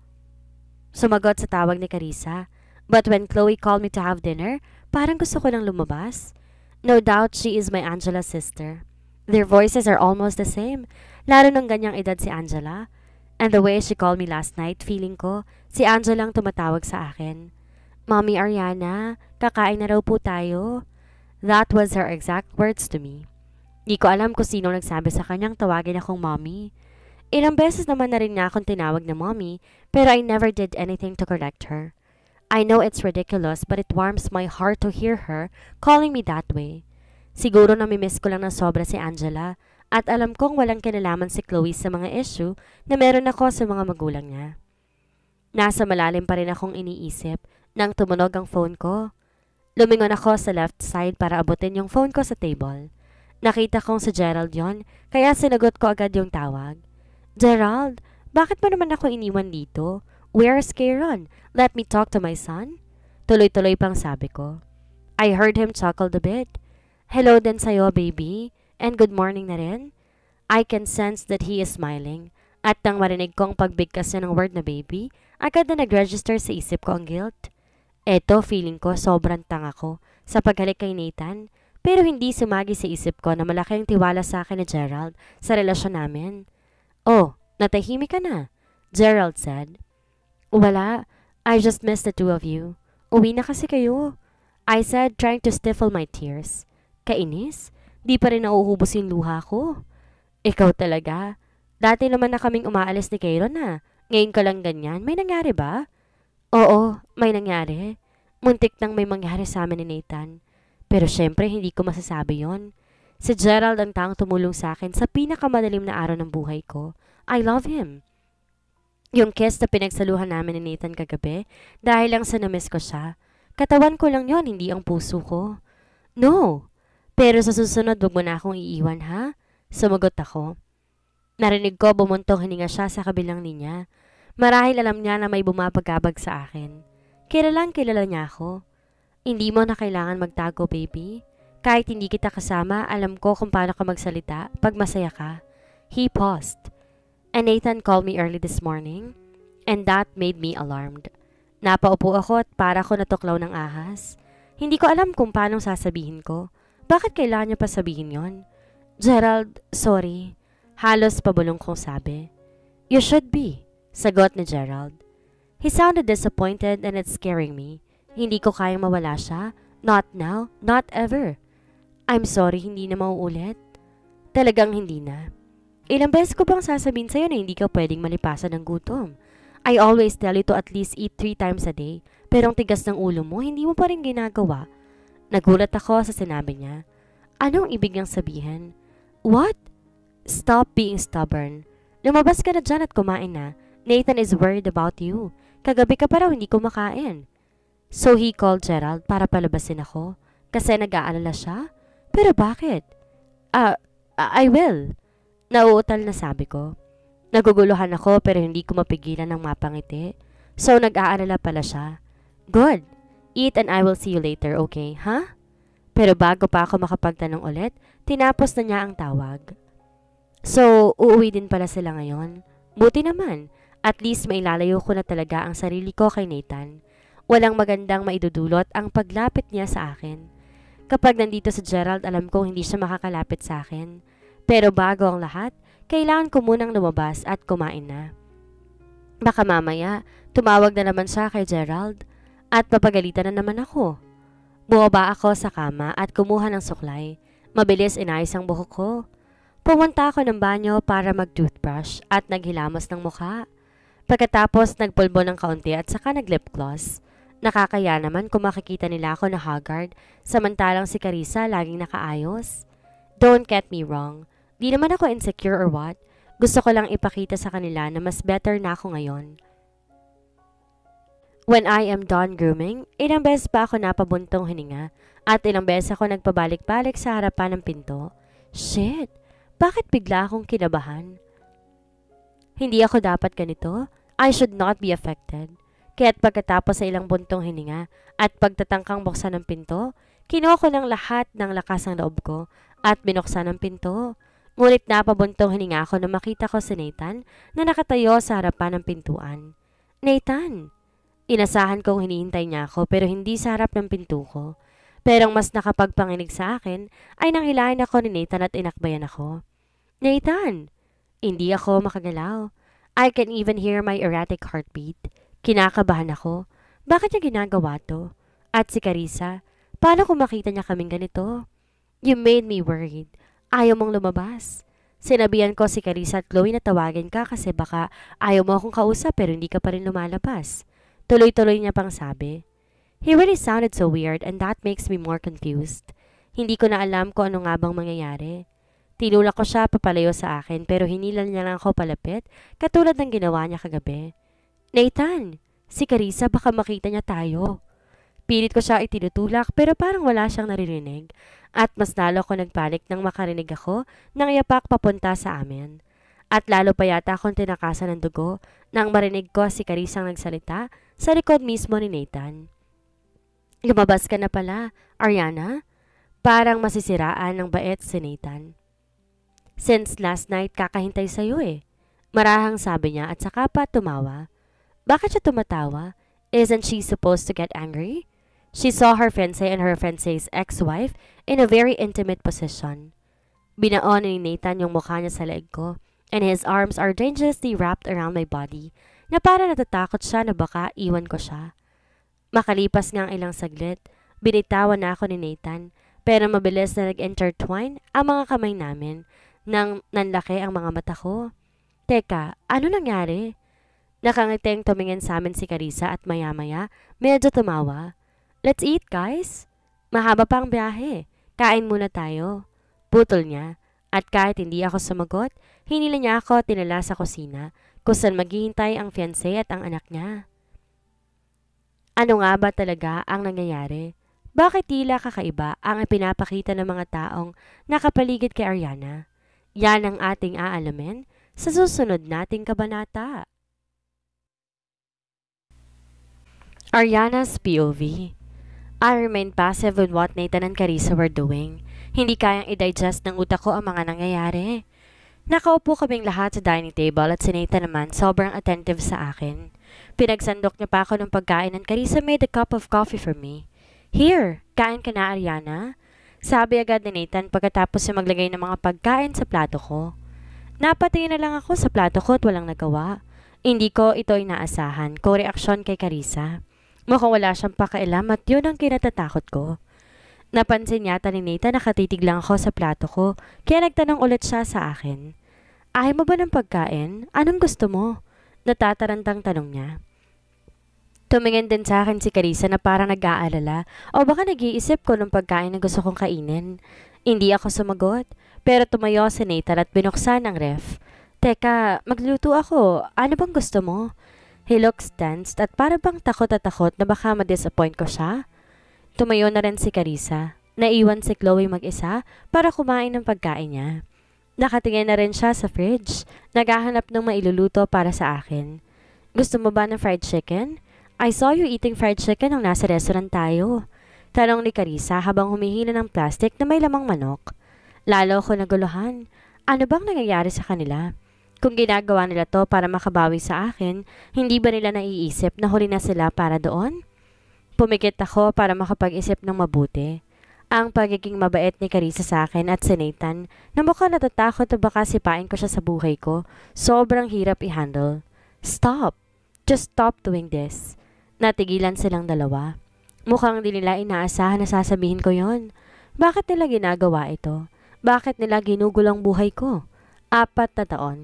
sumagot sa tawag ni Carissa. But when Chloe called me to have dinner, parang gusto ko lang lumabas. No doubt she is my Angela's sister. Their voices are almost the same, lalo ng ganyang edad si Angela. And the way she called me last night, feeling ko, si Angela ang tumatawag sa akin. Mommy Ariana, kakain na raw po tayo. That was her exact words to me. Di ko alam kung sino nagsabi sa kanyang tawagin akong mommy. Ilang beses naman na rin niya akong tinawag na mommy, pero I never did anything to correct her. I know it's ridiculous but it warms my heart to hear her calling me that way. Siguro namimiss ko lang na sobra si Angela at alam kong walang kinalaman si Chloe sa mga issue na meron ako sa mga magulang niya. Nasa malalim pa rin akong iniisip nang tumunog ang phone ko, lumingon ako sa left side para abutin yung phone ko sa table. Nakita kong si Gerald yon, kaya sinagot ko agad yung tawag. Gerald, bakit mo naman ako iniwan dito? Where's Kieran? Let me talk to my son? Tuloy-tuloy pang sabi ko. I heard him chuckle a bit. Hello din sa'yo, baby. And good morning na rin. I can sense that he is smiling. At nang marinig kong pagbigkas niya ng word na baby, agad na nag-register sa isip ko ang guilt. Eto, feeling ko, sobrang tanga ko sa paghalik kay Nathan. Pero hindi sumagi sa isip ko na malaki ang tiwala sa akin ni Gerald sa relasyon namin. Oh, natahimik ka na, Gerald said. Wala, I just missed the two of you. Uwi na kasi kayo. I said, trying to stifle my tears. Kainis? Di pa rin nauubos yung luha ko. Ikaw talaga. Dati naman na kaming umaalis ni Kayron na. Ngayon ka lang ganyan. May nangyari ba? Oo, may nangyari. Muntik nang may mangyari sa amin ni Nathan. Pero syempre, hindi ko masasabi yon. Si Gerald ang taong tumulong sa akin sa pinakamadalim na araw ng buhay ko. I love him. Yung kiss na pinagsaluhan namin ni Nathan kagabi, dahil lang sa namiss ko siya. Katawan ko lang yon, hindi ang puso ko. No! Pero sa susunod, wag mo na akong iiwan ha? Sumagot ako. Narinig ko bumuntong hininga siya sa kabilang linya. Marahil alam niya na may bumapagabag sa akin. lang kilala niya ako. Hindi mo na kailangan magtago, baby. Kahit hindi kita kasama, alam ko kung paano ka magsalita pag masaya ka. He paused. And Nathan called me early this morning. And that made me alarmed. Napaupo ako at para ko natuklaw ng ahas. Hindi ko alam kung paano sasabihin ko. Bakit kailangan niya pa sabihin yon? Gerald, sorry. Halos pabulong kong sabi. You should be. Sagot ni Gerald. He sounded disappointed and it's scaring me. Hindi ko kayang mawala siya. Not now, not ever. I'm sorry, hindi na mauulit. Talagang hindi na. Ilang beses ko bang sasabihin sa'yo na hindi ka pwedeng malipasan ng gutom? I always tell you to at least eat three times a day, pero ang tigas ng ulo mo, hindi mo pa rin ginagawa. Nagulat ako sa sinabi niya. Anong ibig niyang sabihin? What? Stop being stubborn. Lumabas ka na dyan at kumain na. Nathan is worried about you. Kagabi ka pa raw hindi kumakain. So he called Gerald para palabasin ako kasi nag-aalala siya. Pero bakit? Ah, uh, I will. Nauutal na sabi ko. Naguguluhan ako pero hindi ko mapigilan ng mapangiti. So nag-aalala pala siya. Good. Eat and I will see you later, okay? Ha? Huh? Pero bago pa ako makapagtanong ulit, tinapos na niya ang tawag. So, uuwi din pala sila ngayon. Buti naman. At least mailalayo ko na talaga ang sarili ko kay Nathan. Walang magandang maidudulot ang paglapit niya sa akin. Kapag nandito si Gerald, alam kong hindi siya makakalapit sa akin. Pero bago ang lahat, kailangan ko munang lumabas at kumain na. Baka mamaya, tumawag na naman siya kay Gerald at papagalitan na naman ako. Bumaba ako sa kama at kumuha ng suklay. Mabilis inayos ang buhok ko. Pumunta ako ng banyo para mag-toothbrush at naghilamos ng mukha. Pagkatapos, nagpulbo ng kaunti at saka nag-lip gloss. Nakakaya naman kung makikita nila ako na haggard, samantalang si Carissa laging nakaayos. Don't get me wrong, di naman ako insecure or what. Gusto ko lang ipakita sa kanila na mas better na ako ngayon. When I am done grooming, ilang beses pa ako napabuntong hininga at ilang beses ako nagpabalik-balik sa harapan ng pinto. Shit! Bakit bigla akong kinabahan? Hindi ako dapat ganito. I should not be affected. Kaya't pagkatapos sa ilang buntong hininga at pagtatangkang buksan ng pinto, kinuha ko ng lahat ng lakas ng loob ko at binuksan ang pinto. Ngunit napabuntong hininga ako nang makita ko si Nathan na nakatayo sa harapan ng pintuan. Nathan! Inasahan kong hinihintay niya ako pero hindi sa harap ng pinto ko. Pero ang mas nakapagpanginig sa akin ay nanghilahin ako ni Nathan at inakbayan ako. Nathan! Hindi ako makagalaw. I can even hear my erratic heartbeat. Kinakabahan ako. Bakit niya ginagawa to? At si Carissa, paano kung makita niya kaming ganito? You made me worried. Ayaw mong lumabas. Sinabihan ko si Carissa at Chloe na tawagin ka kasi baka ayaw mo akong kausap pero hindi ka pa rin lumalabas. Tuloy-tuloy niya pang sabi. He really sounded so weird and that makes me more confused. Hindi ko na alam kung ano nga bang mangyayari. Tinulak ko siya papalayo sa akin pero hinila niya lang ako palapit katulad ng ginawa niya kagabi. Nathan! Si Carissa baka makita niya tayo. Pilit ko siya itinutulak pero parang wala siyang naririnig at mas lalo ko nagpanik nang makarinig ako ng yapak papunta sa amin. At lalo pa yata akong tinakasan ng dugo nang marinig ko si Carissa nagsalita sa record mismo ni Nathan. Lumabas ka na pala, Ariana? Parang masisiraan ng bait si Nathan. Since last night kakahintay sa'yo eh. Marahang sabi niya at saka pa tumawa. Bakit siya tumatawa? Isn't she supposed to get angry? She saw her fiancé and her fiancé's ex-wife in a very intimate position. Binaon ni Nathan yung mukha niya sa leeg ko and his arms are dangerously wrapped around my body na para natatakot siya na baka iwan ko siya. Makalipas nga ilang saglit, binitawan na ako ni Nathan pero mabilis na nag-intertwine ang mga kamay namin nang nanlaki ang mga mata ko. Teka, ano nangyari? Nakangiteng tumingin sa amin si Carissa at maya-maya, medyo tumawa. Let's eat, guys. Mahaba pa ang biyahe. Kain muna tayo. Putol niya. At kahit hindi ako sumagot, hinila niya ako at tinala sa kusina kung saan maghihintay ang fiancé at ang anak niya. Ano nga ba talaga ang nangyayari? Bakit tila kakaiba ang ipinapakita ng mga taong nakapaligid kay Ariana? Yan ang ating aalamin sa susunod nating kabanata. Ariana's POV I remain passive on what Nathan and Carissa were doing. Hindi kayang i-digest ng utak ko ang mga nangyayari. Nakaupo kaming lahat sa dining table at si Nathan naman sobrang attentive sa akin. Pinagsandok niya pa ako ng pagkain and Carissa made a cup of coffee for me. Here, kain ka na Ariana. Sabi agad ni Nathan pagkatapos siya maglagay ng mga pagkain sa plato ko. Napatingin na lang ako sa plato ko at walang nagawa. Hindi ko ito inaasahan ko reaksyon kay Carissa. Mukhang wala siyang pakailam at yun ang kinatatakot ko. Napansin yata ni Nathan nakatitig lang ako sa plato ko kaya nagtanong ulit siya sa akin. Ayaw mo ba ng pagkain? Anong gusto mo? Natatarantang tanong niya. Tumingin din sa akin si Carissa na parang nag-aalala o baka nag-iisip ko ng pagkain na gusto kong kainin. Hindi ako sumagot, pero tumayo si Nathan at binuksan ang ref. Teka, magluto ako. Ano bang gusto mo? He looks tensed at para bang takot at takot na baka ma-disappoint ko siya. Tumayo na rin si Carissa. Naiwan si Chloe mag-isa para kumain ng pagkain niya. Nakatingin na rin siya sa fridge. Naghahanap ng mailuluto para sa akin. Gusto mo ba ng fried chicken? I saw you eating fried chicken nung nasa restaurant tayo. Tanong ni Carissa habang humihila ng plastic na may lamang manok. Lalo ako naguluhan. Ano bang nangyayari sa kanila? Kung ginagawa nila to para makabawi sa akin, hindi ba nila naiisip na huli na sila para doon? Pumikit ako para makapag-isip ng mabuti. Ang pagiging mabait ni Carissa sa akin at si Nathan na mukhang natatakot na baka sipain ko siya sa buhay ko, sobrang hirap i-handle. Stop! Just stop doing this. Natigilan silang dalawa. Mukhang di nila inaasahan na sasabihin ko yon. Bakit nila ginagawa ito? Bakit nila ginugol ang buhay ko? Apat na taon.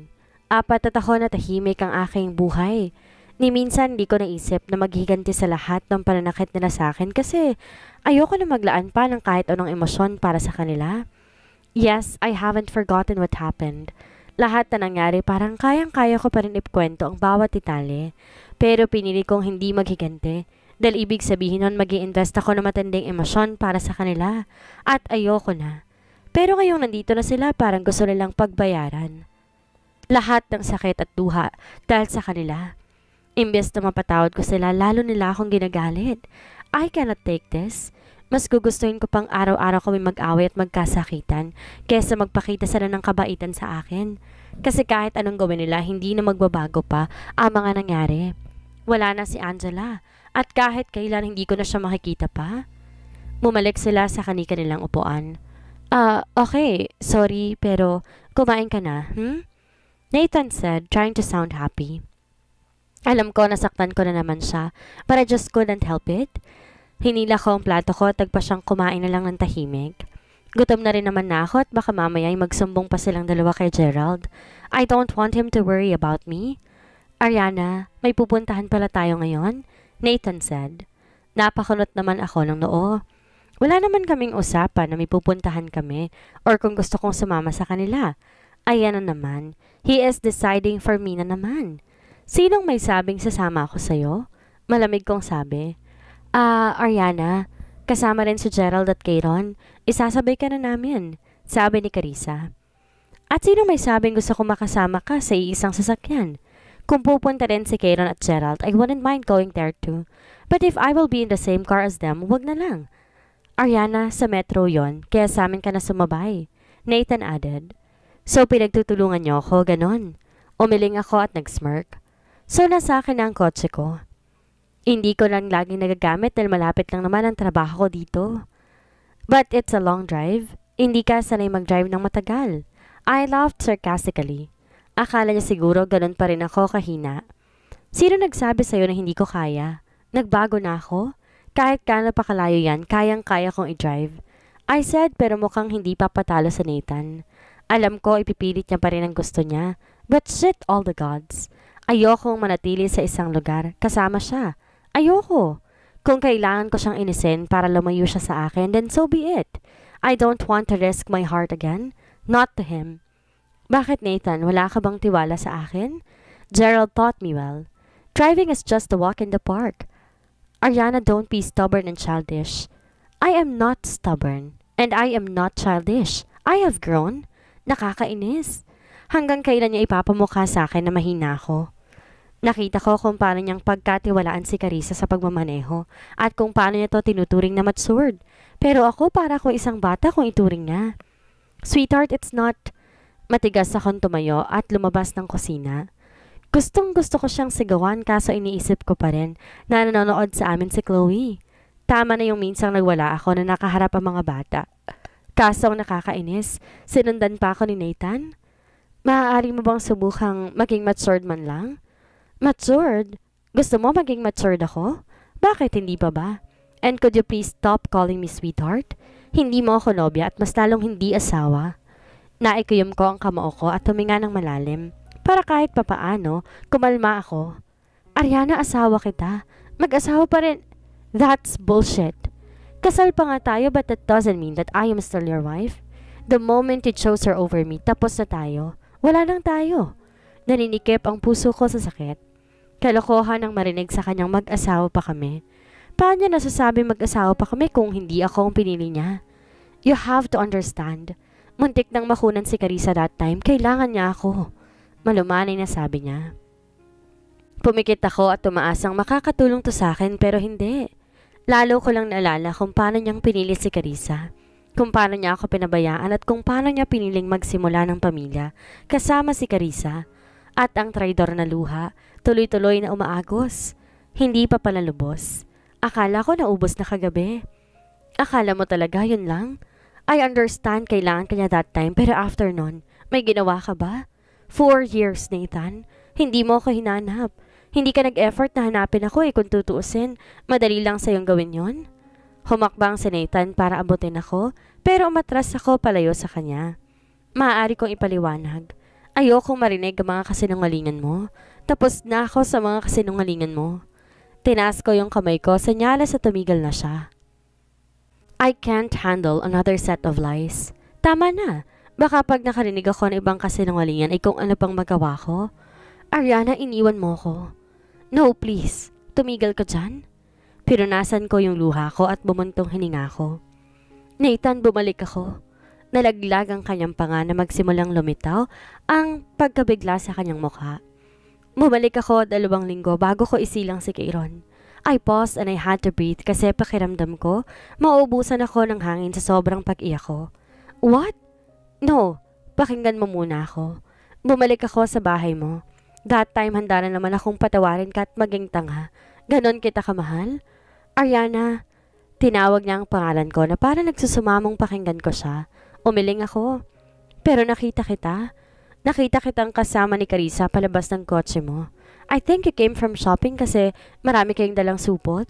Apat na taon na tahimik ang aking buhay. Ni minsan di ko naisip na maghiganti sa lahat ng pananakit nila sa akin kasi ayoko na maglaan pa ng kahit anong emosyon para sa kanila. Yes, I haven't forgotten what happened. Lahat na nangyari parang kayang-kaya ko pa rin ipkwento ang bawat itali. Pero pinili kong hindi maghigante. Dahil ibig sabihin nun mag invest ako ng matinding emosyon para sa kanila. At ayoko na. Pero ngayong nandito na sila parang gusto nilang pagbayaran. Lahat ng sakit at duha dahil sa kanila. Imbes na mapatawad ko sila, lalo nila akong ginagalit. I cannot take this mas gugustuhin ko pang araw-araw kami mag-away at magkasakitan kesa magpakita sila ng kabaitan sa akin. Kasi kahit anong gawin nila, hindi na magbabago pa ang mga nangyari. Wala na si Angela at kahit kailan hindi ko na siya makikita pa. Bumalik sila sa kanika nilang upuan. Ah, uh, okay, sorry, pero kumain ka na, hmm? Nathan said, trying to sound happy. Alam ko, nasaktan ko na naman siya, but I just couldn't help it. Hinila ko ang plato ko at tagpa siyang kumain na lang ng tahimik. Gutom na rin naman na ako at baka mamaya ay magsumbong pa silang dalawa kay Gerald. I don't want him to worry about me. Ariana, may pupuntahan pala tayo ngayon? Nathan said. Napakunot naman ako ng noo. Wala naman kaming usapan na may pupuntahan kami or kung gusto kong sumama sa kanila. Ayan na naman. He is deciding for me na naman. Sinong may sabing sasama ako sa'yo? Malamig kong sabi. Ah, uh, Ariana, kasama rin si Gerald at Kayron. Isasabay ka na namin, sabi ni Carissa. At sino may sabing gusto ko makasama ka sa iisang sasakyan? Kung pupunta rin si Kayron at Gerald, I wouldn't mind going there too. But if I will be in the same car as them, wag na lang. Ariana, sa metro yon, kaya sa amin ka na sumabay. Nathan added. So pinagtutulungan niyo ako, ganon. Umiling ako at nagsmirk. So nasa akin na ang kotse ko. Hindi ko lang laging nagagamit dahil malapit lang naman ang trabaho ko dito. But it's a long drive. Hindi ka sanay mag-drive ng matagal. I laughed sarcastically. Akala niya siguro ganun pa rin ako kahina. Sino nagsabi sa'yo na hindi ko kaya? Nagbago na ako? Kahit kano pa kalayo yan, kayang-kaya kong i-drive. I said pero mukhang hindi papatalo sa Nathan. Alam ko ipipilit niya pa rin ang gusto niya. But shit all the gods. Ayokong manatili sa isang lugar. Kasama siya. Ayoko. Kung kailangan ko siyang inisend para lumayo siya sa akin, then so be it. I don't want to risk my heart again. Not to him. Bakit, Nathan? Wala ka bang tiwala sa akin? Gerald taught me well. Driving is just a walk in the park. Ariana, don't be stubborn and childish. I am not stubborn. And I am not childish. I have grown. Nakakainis. Hanggang kailan niya ipapamukha sa akin na mahina ko? Nakita ko kung paano niyang pagkatiwalaan si Carissa sa pagmamaneho at kung paano niya to tinuturing na matsword. Pero ako para ko isang bata kung ituring niya. Sweetheart, it's not... Matigas akong tumayo at lumabas ng kusina. Gustong gusto ko siyang sigawan kaso iniisip ko pa rin na nanonood sa amin si Chloe. Tama na yung minsang nagwala ako na nakaharap ang mga bata. Kaso nakakainis, sinundan pa ako ni Nathan. Maaari mo bang subukang maging matsword man lang? Matured? Gusto mo maging matured ako? Bakit hindi pa ba? And could you please stop calling me sweetheart? Hindi mo ako nobya at mas lalong hindi asawa. Naikuyom ko ang kamao ko at huminga ng malalim. Para kahit papaano, kumalma ako. Ariana, asawa kita. Mag-asawa pa rin. That's bullshit. Kasal pa nga tayo but that doesn't mean that I am still your wife. The moment you chose her over me, tapos na tayo. Wala nang tayo. Naninikip ang puso ko sa sakit. Kalokohan ang marinig sa kanyang mag-asawa pa kami. Paano niya nasasabi mag-asawa pa kami kung hindi ako ang pinili niya? You have to understand. Muntik nang makunan si Carissa that time, kailangan niya ako. Malumanay na sabi niya. Pumikit ako at tumaasang makakatulong to sa akin pero hindi. Lalo ko lang naalala kung paano niyang pinili si Carissa. Kung paano niya ako pinabayaan at kung paano niya piniling magsimula ng pamilya kasama si Carissa. At ang traidor na luha Tuloy-tuloy na umaagos. Hindi pa pala lubos. Akala ko naubos na kagabi. Akala mo talaga yun lang? I understand kailangan kanya that time pero after nun, may ginawa ka ba? Four years, Nathan. Hindi mo ako hinanap. Hindi ka nag-effort na hanapin ako eh kung tutuusin. Madali lang sa'yong gawin yon. Humakbang si Nathan para abutin ako pero umatras ako palayo sa kanya. Maaari kong ipaliwanag. Ayokong marinig ang mga kasinungalingan mo. Tapos na ako sa mga kasinungalingan mo. Tinaas ko yung kamay ko, sanyalas sa tumigil na siya. I can't handle another set of lies. Tama na. Baka pag nakarinig ako ng ibang kasinungalingan ay kung ano pang magawa ko. Ariana, iniwan mo ko. No, please. Tumigil ka dyan. Pirunasan ko yung luha ko at bumuntong hininga ko. Nathan, bumalik ako. Nalaglag ang kanyang panga na magsimulang lumitaw ang pagkabigla sa kanyang mukha. Bumalik ako dalawang linggo bago ko isilang si Kairon. I paused and I had to breathe kasi pakiramdam ko, mauubusan ako ng hangin sa sobrang pag-iyak ko. What? No, pakinggan mo muna ako. Bumalik ako sa bahay mo. That time handa na naman akong patawarin ka at maging tanga. Ganon kita kamahal? Ariana, tinawag niya ang pangalan ko na para nagsusumamong pakinggan ko siya. Umiling ako. Pero nakita kita. Nakita kitang kasama ni Carissa palabas ng kotse mo. I think you came from shopping kasi marami kayong dalang supot.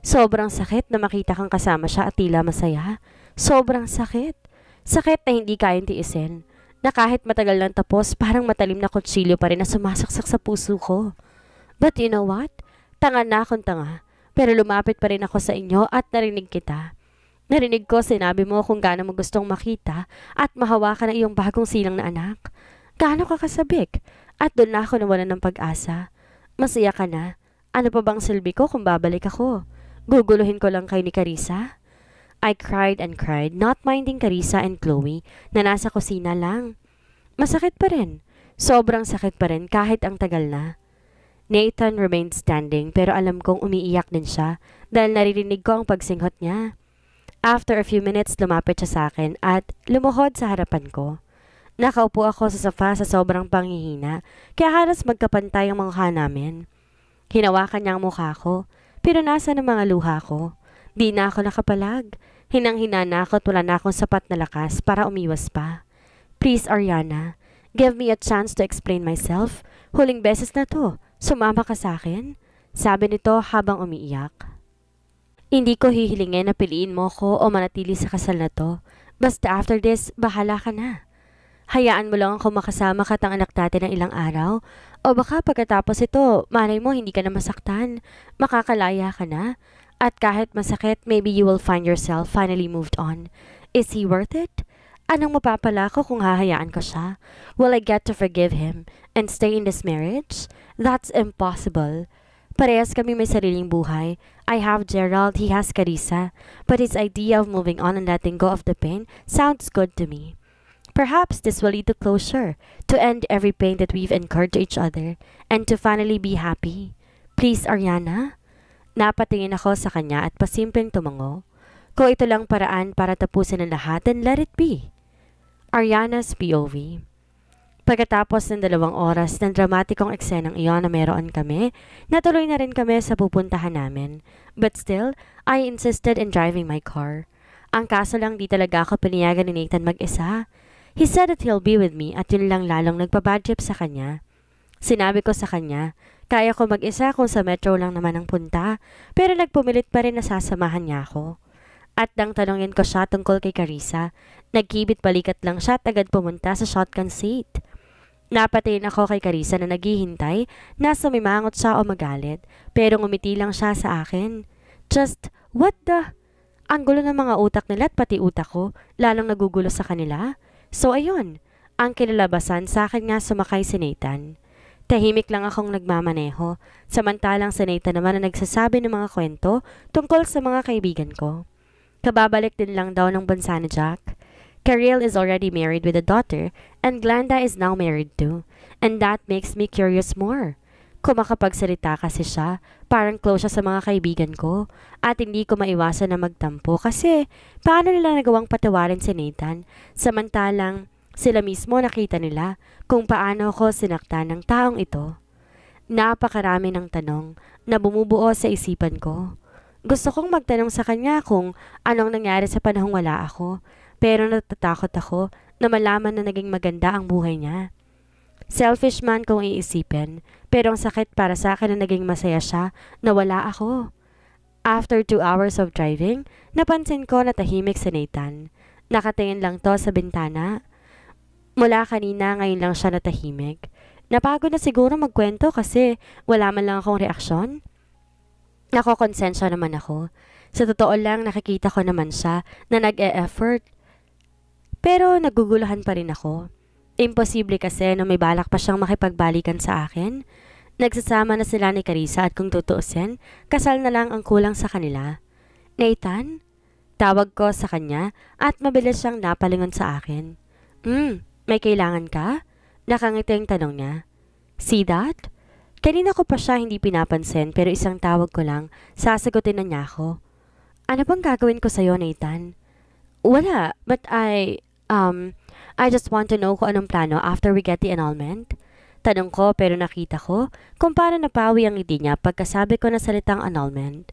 Sobrang sakit na makita kang kasama siya at tila masaya. Sobrang sakit. Sakit na hindi kayang tiisin. Na kahit matagal nang tapos, parang matalim na konsilyo pa rin na sumasaksak sa puso ko. But you know what? Tanga na akong tanga. Pero lumapit pa rin ako sa inyo at narinig kita. Narinig ko sinabi mo kung gaano mo gustong makita at mahawakan ang iyong bagong silang na anak. Gaano ka kasabik? At doon na ako nawalan ng pag-asa. Masaya ka na? Ano pa bang silbi ko kung babalik ako? Guguluhin ko lang kay ni Carissa? I cried and cried, not minding Carissa and Chloe na nasa kusina lang. Masakit pa rin. Sobrang sakit pa rin kahit ang tagal na. Nathan remained standing pero alam kong umiiyak din siya dahil naririnig ko ang pagsinghot niya. After a few minutes, lumapit siya sa akin at lumuhod sa harapan ko. Nakaupo ako sa sofa sa sobrang pangihina, kaya halos magkapantay ang mukha namin. Hinawakan niya ang mukha ko, pero nasa ng mga luha ko. Di na ako nakapalag. Hinang-hina na ako at wala na akong sapat na lakas para umiwas pa. Please, Ariana, give me a chance to explain myself. Huling beses na to. Sumama ka sa akin? Sabi nito habang umiiyak. Hindi ko hihilingin na piliin mo ko o manatili sa kasal na to. Basta after this, bahala ka na. Hayaan mo lang ako makasama ka ang anak natin ng ilang araw. O baka pagkatapos ito, malay mo hindi ka na masaktan. Makakalaya ka na. At kahit masakit, maybe you will find yourself finally moved on. Is he worth it? Anong mapapala ko kung hahayaan ko siya? Will I get to forgive him and stay in this marriage? That's impossible. Parehas kami may sariling buhay. I have Gerald, he has Carissa. But his idea of moving on and letting go of the pain sounds good to me. Perhaps this will lead to closure, to end every pain that we've incurred to each other, and to finally be happy. Please, Ariana? Napatingin ako sa kanya at pasimpleng tumango. Ko ito lang paraan para tapusin ang lahat, then let it be. Ariana's POV Pagkatapos ng dalawang oras ng dramatikong eksenang iyon na meron kami, natuloy na rin kami sa pupuntahan namin. But still, I insisted in driving my car. Ang kaso lang di talaga ako pinayagan ni Nathan mag-isa. He said that he'll be with me at yun lang lalong nagpabad trip sa kanya. Sinabi ko sa kanya, kaya ko mag-isa kung sa metro lang naman ang punta, pero nagpumilit pa rin na sasamahan niya ako. At nang tanongin ko siya tungkol kay Carissa, nagkibit balikat lang siya at agad pumunta sa shotgun seat. Napatayin ako kay Carissa na naghihintay na sumimangot siya o magalit, pero ngumiti lang siya sa akin. Just, what the... Ang gulo ng mga utak nila at pati utak ko, lalong nagugulo sa kanila. So ayun, ang kinalabasan sa akin nga sumakay si Nathan. Tahimik lang akong nagmamaneho, samantalang si Nathan naman na nagsasabi ng mga kwento tungkol sa mga kaibigan ko. Kababalik din lang daw ng bansa ni Jack. Kirill is already married with a daughter and Glenda is now married too. And that makes me curious more. Kumakapagsalita kasi siya. Parang close siya sa mga kaibigan ko. At hindi ko maiwasan na magtampo kasi paano nila nagawang patawarin si Nathan? Samantalang sila mismo nakita nila kung paano ko sinaktan ng taong ito. Napakarami ng tanong na bumubuo sa isipan ko. Gusto kong magtanong sa kanya kung anong nangyari sa panahong wala ako, pero natatakot ako na malaman na naging maganda ang buhay niya. Selfish man kung iisipin, pero ang sakit para sa akin na naging masaya siya na wala ako. After two hours of driving, napansin ko na tahimik si Nathan. Nakatingin lang to sa bintana. Mula kanina ngayon lang siya natahimik. Napagod na siguro magkwento kasi wala man lang akong reaksyon. Nakokonsensya naman ako. Sa totoo lang nakikita ko naman siya na nag-e-effort. Pero naguguluhan pa rin ako. Imposible kasi na may balak pa siyang makipagbalikan sa akin. Nagsasama na sila ni Carissa at kung tutuusin, kasal na lang ang kulang sa kanila. Nathan? Tawag ko sa kanya at mabilis siyang napalingon sa akin. Hmm, may kailangan ka? Nakangiting tanong niya. See that? Kanina ko pa siya hindi pinapansin pero isang tawag ko lang, sasagutin na niya ako. Ano bang gagawin ko sa'yo, Nathan? Wala, but I, um, I just want to know kung anong plano after we get the annulment. Tanong ko pero nakita ko kung paano napawi ang ngiti niya pagkasabi ko na salitang annulment.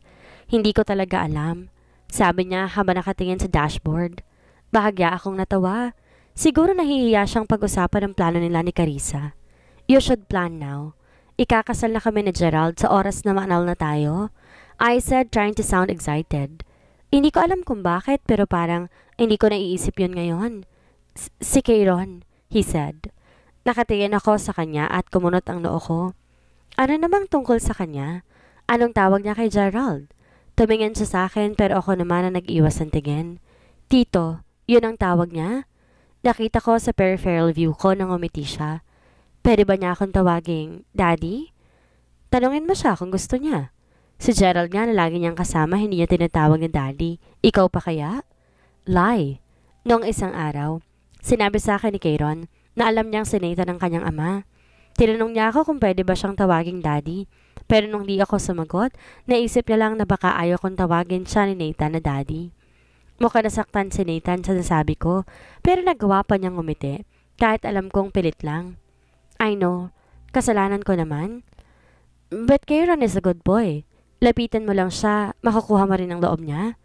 Hindi ko talaga alam. Sabi niya habang nakatingin sa dashboard. Bahagya akong natawa. Siguro nahihiya siyang pag-usapan ang plano nila ni Carissa. You should plan now. Ikakasal na kami ni Gerald sa oras na maanal na tayo. I said trying to sound excited. Hindi ko alam kung bakit pero parang hindi ko naiisip yun ngayon. Si Kayron, he said. Nakatingin ako sa kanya at kumunot ang noo ko. Ano namang tungkol sa kanya? Anong tawag niya kay Gerald? Tumingin siya sa akin pero ako naman ang nag-iwas ng tingin. Tito, yun ang tawag niya? Nakita ko sa peripheral view ko nang umiti siya. Pwede ba niya akong tawaging Daddy? Tanungin mo siya kung gusto niya. Si Gerald nga na lagi niyang kasama, hindi niya tinatawag ng Daddy. Ikaw pa kaya? Lie. Noong isang araw, Sinabi sa akin ni Kayron na alam niyang sinita ng kanyang ama. Tinanong niya ako kung pwede ba siyang tawaging daddy. Pero nung di ako sumagot, naisip niya lang na baka ayaw kong tawagin siya ni Nathan na daddy. Mukha nasaktan si Nathan sa nasabi ko, pero nagawa pa niyang umiti, kahit alam kong pilit lang. I know, kasalanan ko naman. But Kieran is a good boy. Lapitan mo lang siya, makukuha mo rin ang loob niya.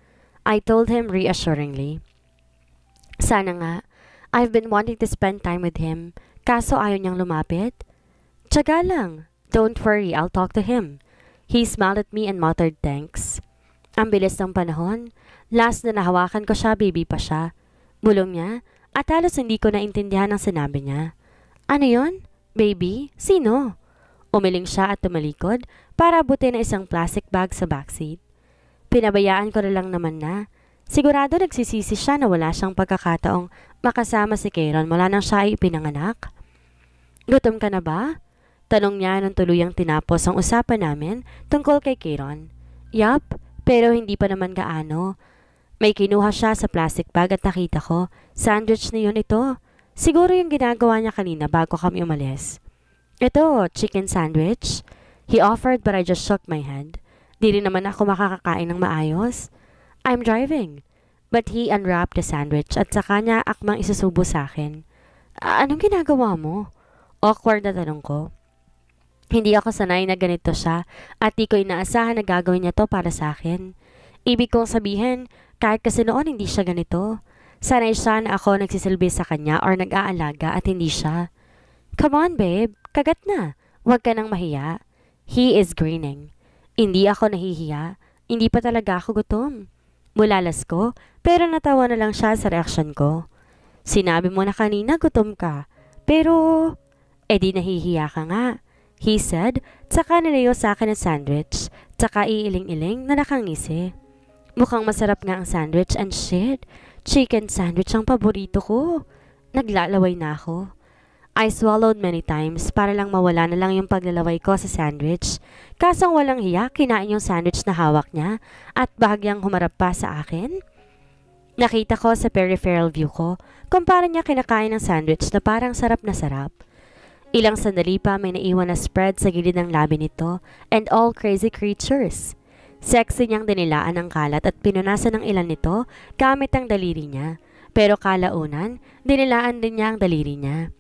I told him reassuringly. Sana nga, I've been wanting to spend time with him, kaso ayaw niyang lumapit. Tsaga lang. Don't worry, I'll talk to him. He smiled at me and muttered thanks. Ang bilis ng panahon. Last na nahawakan ko siya, baby pa siya. Bulong niya, at halos hindi ko naintindihan ang sinabi niya. Ano yon? Baby? Sino? Umiling siya at tumalikod para abutin na isang plastic bag sa backseat. Pinabayaan ko na lang naman na. Sigurado nagsisisi siya na wala siyang pagkakataong makasama si Karen mula nang siya ay ipinanganak? Gutom ka na ba? Tanong niya nang tuluyang tinapos ang usapan namin tungkol kay Karen. Yup, pero hindi pa naman gaano. May kinuha siya sa plastic bag at nakita ko, sandwich na yun ito. Siguro yung ginagawa niya kanina bago kami umalis. Ito, chicken sandwich. He offered but I just shook my head. Di rin naman ako makakakain ng maayos. I'm driving. But he unwrapped the sandwich at saka niya akmang isusubo sa akin. Anong ginagawa mo? Awkward na tanong ko. Hindi ako sanay na ganito siya at di ko inaasahan na gagawin niya to para sa akin. Ibig kong sabihin, kahit kasi noon hindi siya ganito. Sanay siya na ako nagsisilbi sa kanya or nag-aalaga at hindi siya. Come on, babe. Kagat na. Huwag ka nang mahiya. He is grinning. Hindi ako nahihiya. Hindi pa talaga ako gutom. Bulalas ko, pero natawa na lang siya sa reaksyon ko. Sinabi mo na kanina gutom ka, pero... Eh di nahihiya ka nga. He said, tsaka nilayo sa akin ang sandwich, tsaka iiling-iling na nakangisi. Mukhang masarap nga ang sandwich and shit, chicken sandwich ang paborito ko. Naglalaway na ako. I swallowed many times para lang mawala na lang yung paglalaway ko sa sandwich. Kasang walang hiya, kinain yung sandwich na hawak niya at bahagyang humarap pa sa akin. Nakita ko sa peripheral view ko kung paano niya kinakain ng sandwich na parang sarap na sarap. Ilang sandali pa may naiwan na spread sa gilid ng labi nito and all crazy creatures. Sexy niyang dinilaan ang kalat at pinunasan ng ilan nito gamit ang daliri niya. Pero kalaunan, dinilaan din niya ang daliri niya.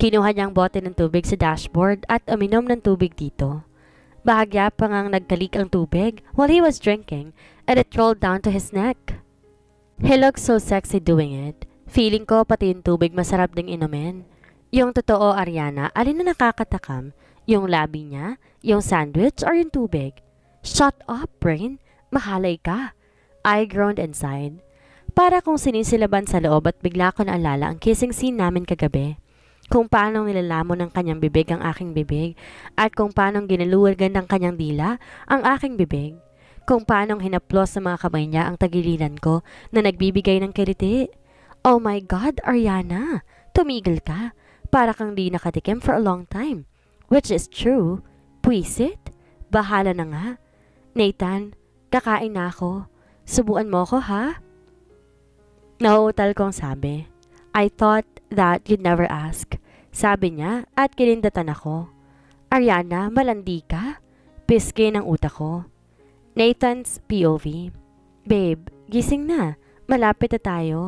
Kinuha niyang bote ng tubig sa dashboard at uminom ng tubig dito. Bahagya pa ngang nagtalik ang tubig while he was drinking and it rolled down to his neck. He looked so sexy doing it. Feeling ko pati yung tubig masarap ding inumin. Yung totoo, Ariana, alin na nakakatakam? Yung labi niya? Yung sandwich or yung tubig? Shut up, brain! Mahalay ka! I groaned inside. Para kung sinisilaban sa loob at bigla ko naalala ang kissing scene namin kagabi kung paano nilalamon ng kanyang bibig ang aking bibig, at kung paano ginaluwagan ng kanyang dila ang aking bibig, kung paano hinaplos sa mga kamay niya ang tagiliran ko na nagbibigay ng kiriti. Oh my God, Ariana, tumigil ka. Para kang di nakatikim for a long time. Which is true. Puisit, bahala na nga. Nathan, kakain na ako. Subuan mo ko ha? Nauutal kong sabi. I thought that you'd never ask. Sabi niya at kinindatan ako. Ariana, malandi ka? Piske ng utak ko. Nathan's POV. Babe, gising na. Malapit na tayo.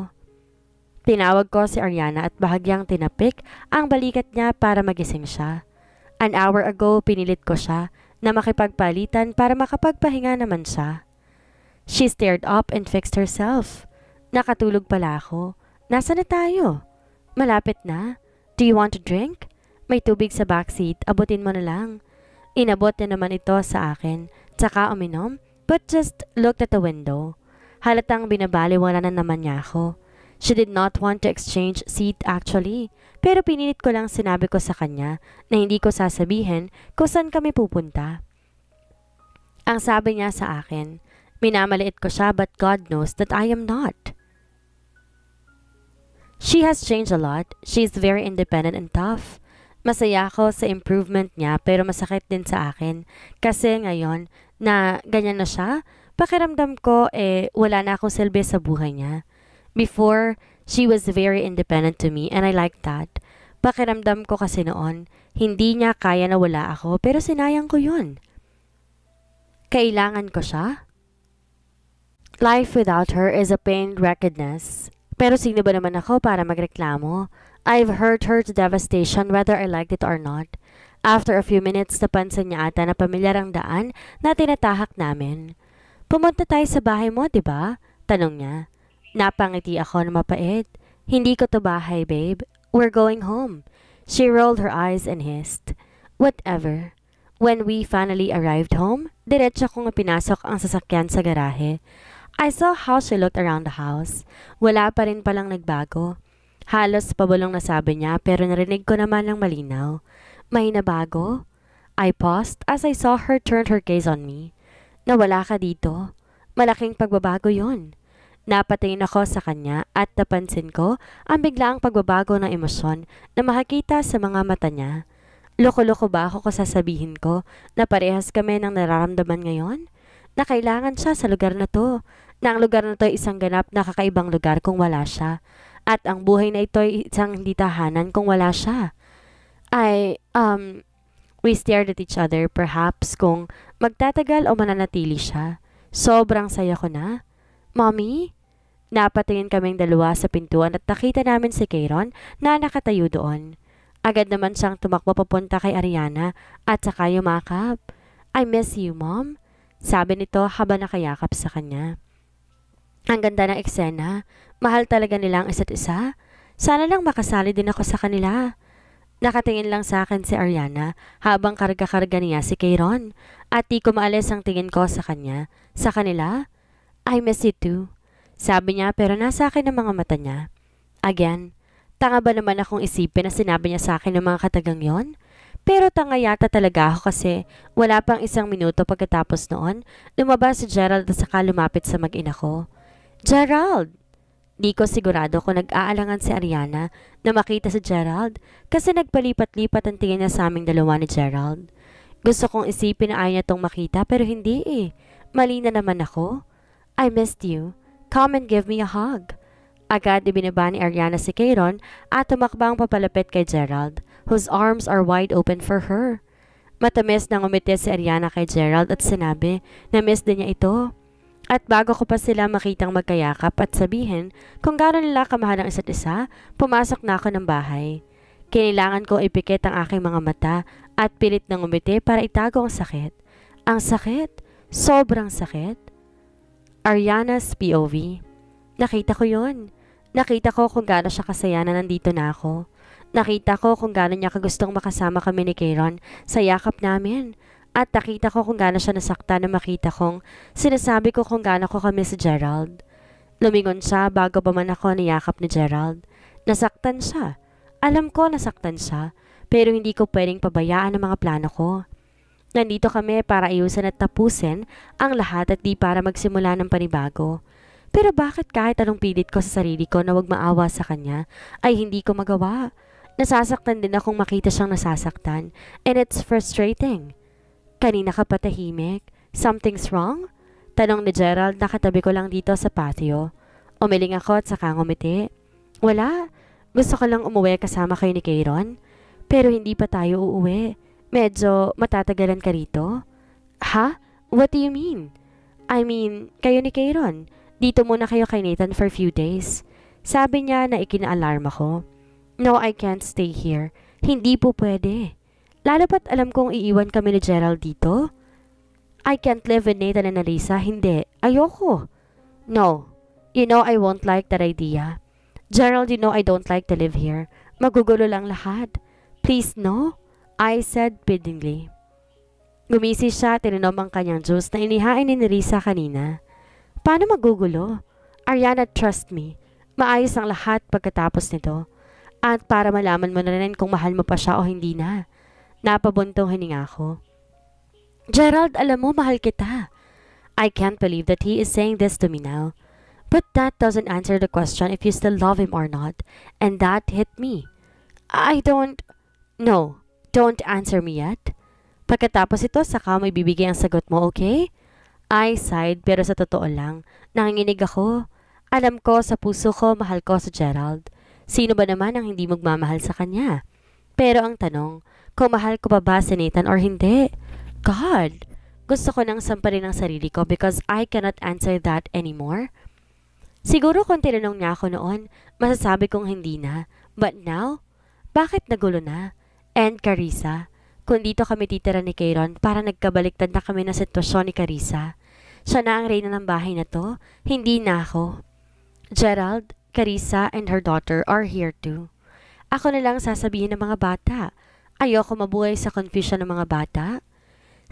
Tinawag ko si Ariana at bahagyang tinapik ang balikat niya para magising siya. An hour ago, pinilit ko siya na makipagpalitan para makapagpahinga naman siya. She stared up and fixed herself. Nakatulog pala ako. Nasaan na tayo? Malapit na. Do you want a drink? May tubig sa backseat, abutin mo na lang. Inabot niya naman ito sa akin, tsaka uminom, but just looked at the window. Halatang binabaliwala na naman niya ako. She did not want to exchange seat actually, pero pinilit ko lang sinabi ko sa kanya na hindi ko sasabihin kung saan kami pupunta. Ang sabi niya sa akin, minamaliit ko siya but God knows that I am not. She has changed a lot. She's very independent and tough. Masaya ako sa improvement niya pero masakit din sa akin. Kasi ngayon na ganyan na siya, pakiramdam ko eh wala na akong silbi sa buhay niya. Before, she was very independent to me and I like that. Pakiramdam ko kasi noon, hindi niya kaya na wala ako pero sinayang ko yun. Kailangan ko siya? Life without her is a pained wreckedness. Pero sino ba naman ako para magreklamo? I've hurt her to devastation whether I liked it or not. After a few minutes, napansin niya ata na pamilyar ang daan na tinatahak namin. Pumunta tayo sa bahay mo, di ba? Tanong niya. Napangiti ako na mapait. Hindi ko to bahay, babe. We're going home. She rolled her eyes and hissed. Whatever. When we finally arrived home, diretso kong pinasok ang sasakyan sa garahe. I saw how she looked around the house. Wala pa rin palang nagbago. Halos pabalong nasabi niya pero narinig ko naman ng malinaw. May nabago? I paused as I saw her turn her gaze on me. Nawala ka dito. Malaking pagbabago yon. Napatingin ako sa kanya at napansin ko ang biglaang pagbabago ng emosyon na makakita sa mga mata niya. Loko-loko ba ako kung sasabihin ko na parehas kami ng nararamdaman ngayon? na kailangan siya sa lugar na to, na ang lugar na to ay isang ganap na kakaibang lugar kung wala siya, at ang buhay na ito ay isang hindi tahanan kung wala siya. Ay, um, we stared at each other perhaps kung magtatagal o mananatili siya. Sobrang saya ko na. Mommy? Napatingin kaming dalawa sa pintuan at nakita namin si Kayron na nakatayo doon. Agad naman siyang tumakbo papunta kay Ariana at saka yumakap. I miss you, Mom. Sabi nito habang nakayakap sa kanya. Ang ganda ng eksena. Mahal talaga nila ang isa't isa. Sana lang makasali din ako sa kanila. Nakatingin lang sa akin si Ariana habang karga-karga niya si Kayron at di ko maalis ang tingin ko sa kanya. Sa kanila, I miss you too. Sabi niya pero nasa akin ang mga mata niya. Again, tanga ba naman akong isipin na sinabi niya sa akin ng mga katagang yon? Pero tanga yata talaga ako kasi wala pang isang minuto pagkatapos noon, lumabas si Gerald at saka lumapit sa mag-ina ko. Gerald! Di ko sigurado kung nag-aalangan si Ariana na makita si Gerald kasi nagpalipat-lipat ang tingin niya sa aming dalawa ni Gerald. Gusto kong isipin na ayaw niya tong makita pero hindi eh. Mali na naman ako. I missed you. Come and give me a hug. Agad ibinaba ni Ariana si Kayron at tumakbang papalapit kay Gerald whose arms are wide open for her. Matamis na ngumiti si Ariana kay Gerald at sinabi na miss din niya ito. At bago ko pa sila makitang magkayakap at sabihin kung gaano nila kamahal ang isa't isa, pumasok na ako ng bahay. Kailangan ko ipikit ang aking mga mata at pilit na ngumiti para itago ang sakit. Ang sakit? Sobrang sakit? Ariana's POV Nakita ko yon. Nakita ko kung gaano siya kasaya na nandito na ako. Nakita ko kung gaano niya kagustong makasama kami ni Kieron sa yakap namin. At nakita ko kung gaano siya nasakta na makita kong sinasabi ko kung gaano ko kami si Gerald. Lumingon siya bago pa man ako niyakap ni Gerald. Nasaktan siya. Alam ko nasaktan siya, pero hindi ko pwedeng pabayaan ang mga plano ko. Nandito kami para ayusan at tapusin ang lahat at di para magsimula ng panibago. Pero bakit kahit anong pilit ko sa sarili ko na wag maawa sa kanya, ay hindi ko magawa? Nasasaktan din akong makita siyang nasasaktan and it's frustrating. Kanina ka patahimik? Something's wrong? Tanong ni Gerald nakatabi ko lang dito sa patio. Umiling ako at saka ngumiti. Wala. Gusto ko lang umuwi kasama kayo ni Kayron. Pero hindi pa tayo uuwi. Medyo matatagalan ka rito. Ha? What do you mean? I mean, kayo ni Kayron. Dito muna kayo kay Nathan for few days. Sabi niya na ikinaalarm ako. No, I can't stay here. Hindi po pwede. Lalo pa't alam kong iiwan kami ni Gerald dito? I can't live with Nathan and Alisa. Hindi. Ayoko. No. You know I won't like that idea. Gerald, you know I don't like to live here. Magugulo lang lahat. Please, no. I said biddingly. Gumisi siya at ininom ang kanyang juice na inihain ni Nerissa kanina. Paano magugulo? Ariana, trust me. Maayos ang lahat pagkatapos nito. At para malaman mo na rin kung mahal mo pa siya o hindi na. Napabuntong hininga ko. Gerald, alam mo, mahal kita. I can't believe that he is saying this to me now. But that doesn't answer the question if you still love him or not. And that hit me. I don't... No, don't answer me yet. Pagkatapos ito, saka may bibigay ang sagot mo, okay? I sighed pero sa totoo lang, nanginginig ako. Alam ko sa puso ko, mahal ko si Gerald. Sino ba naman ang hindi magmamahal sa kanya? Pero ang tanong, kung mahal ko pa ba si Nathan or hindi? God, gusto ko nang samparin ang sarili ko because I cannot answer that anymore. Siguro kung tinanong niya ako noon, masasabi kong hindi na. But now, bakit nagulo na? And Carissa, kung dito kami titira ni Kayron para nagkabaliktad na kami ng sitwasyon ni Carissa. Siya na ang reyna ng bahay na to, hindi na ako. Gerald, Carissa and her daughter are here too. Ako na lang sasabihin ng mga bata. Ayoko mabuhay sa confusion ng mga bata.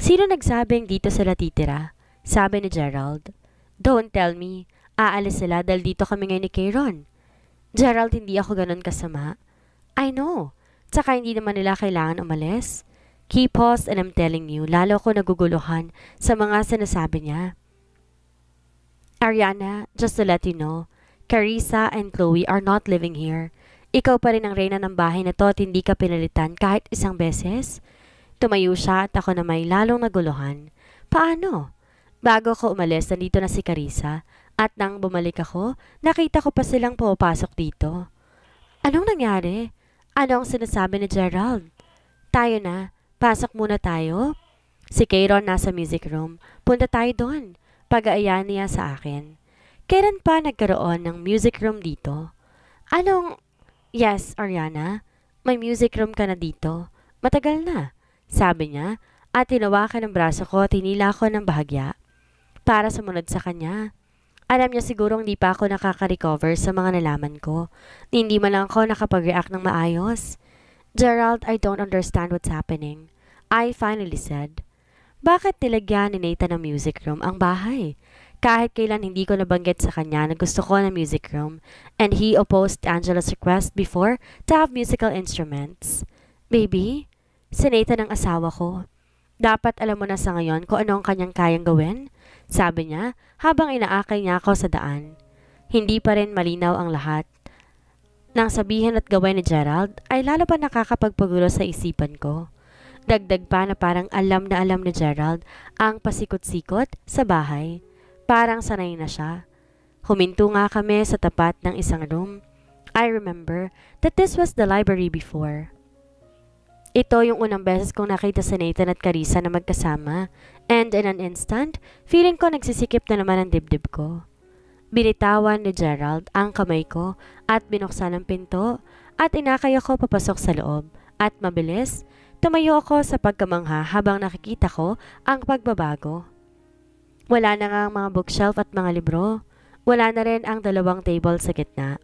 Sino nagsabing dito sila titira? Sabi ni Gerald. Don't tell me. Aalis sila dahil dito kami ngayon ni Kayron. Gerald, hindi ako ganun kasama. I know. Tsaka hindi naman nila kailangan umalis. Keep paused and I'm telling you, lalo ako naguguluhan sa mga sinasabi niya. Ariana, just to let you know, Carissa and Chloe are not living here. Ikaw pa rin ang reyna ng bahay na to at hindi ka pinalitan kahit isang beses? Tumayo siya at ako na may lalong naguluhan. Paano? Bago ko umalis, nandito na si Carissa. At nang bumalik ako, nakita ko pa silang pumapasok dito. Anong nangyari? Ano ang sinasabi ni Gerald? Tayo na. Pasok muna tayo. Si Kayron nasa music room. Punta tayo doon. Pag-aaya niya sa akin. Kailan pa nagkaroon ng music room dito? Anong... Yes, Ariana, may music room ka na dito. Matagal na, sabi niya, at tinawakan ng braso ko, tinila ko ng bahagya. Para sumunod sa kanya. Alam niya sigurong hindi pa ako nakaka-recover sa mga nalaman ko. Hindi man lang ako nakapag-react ng maayos. Gerald, I don't understand what's happening. I finally said, Bakit nilagyan ni Nathan ng music room ang bahay? kahit kailan hindi ko nabanggit sa kanya na gusto ko ng music room, and he opposed Angela's request before to have musical instruments. Baby, sinita ng asawa ko. Dapat alam mo na sa ngayon kung ano ang kanyang kayang gawin, sabi niya habang inaakay niya ako sa daan. Hindi pa rin malinaw ang lahat. Nang sabihin at gawin ni Gerald ay lalo pa nakakapagpagulo sa isipan ko. Dagdag pa na parang alam na alam ni Gerald ang pasikot-sikot sa bahay Parang sanay na siya. Huminto nga kami sa tapat ng isang room. I remember that this was the library before. Ito yung unang beses kong nakita si Nathan at Carissa na magkasama and in an instant, feeling ko nagsisikip na naman ang dibdib ko. Binitawan ni Gerald ang kamay ko at binuksan ang pinto at inakay ako papasok sa loob at mabilis, tumayo ako sa pagkamangha habang nakikita ko ang pagbabago wala na nga ang mga bookshelf at mga libro. Wala na rin ang dalawang table sa gitna.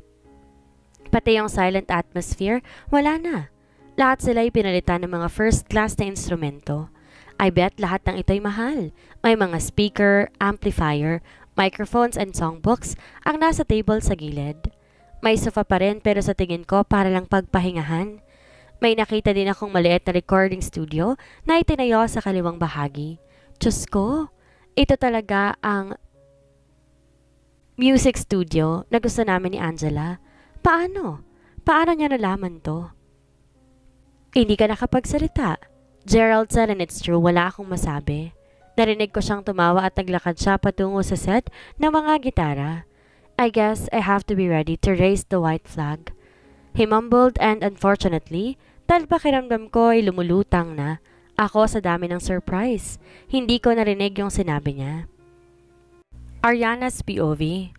Pati yung silent atmosphere, wala na. Lahat sila ay pinalitan ng mga first class na instrumento. I bet lahat ng ito'y mahal. May mga speaker, amplifier, microphones and songbooks ang nasa table sa gilid. May sofa pa rin pero sa tingin ko para lang pagpahingahan. May nakita din akong maliit na recording studio na itinayo sa kaliwang bahagi. Diyos ko, ito talaga ang music studio na gusto namin ni Angela. Paano? Paano niya nalaman to? Hindi ka nakapagsalita. Gerald said and it's true, wala akong masabi. Narinig ko siyang tumawa at naglakad siya patungo sa set ng mga gitara. I guess I have to be ready to raise the white flag. He mumbled and unfortunately, dahil pakiramdam ko ay lumulutang na, ako sa dami ng surprise. Hindi ko narinig yung sinabi niya. Ariana's POV.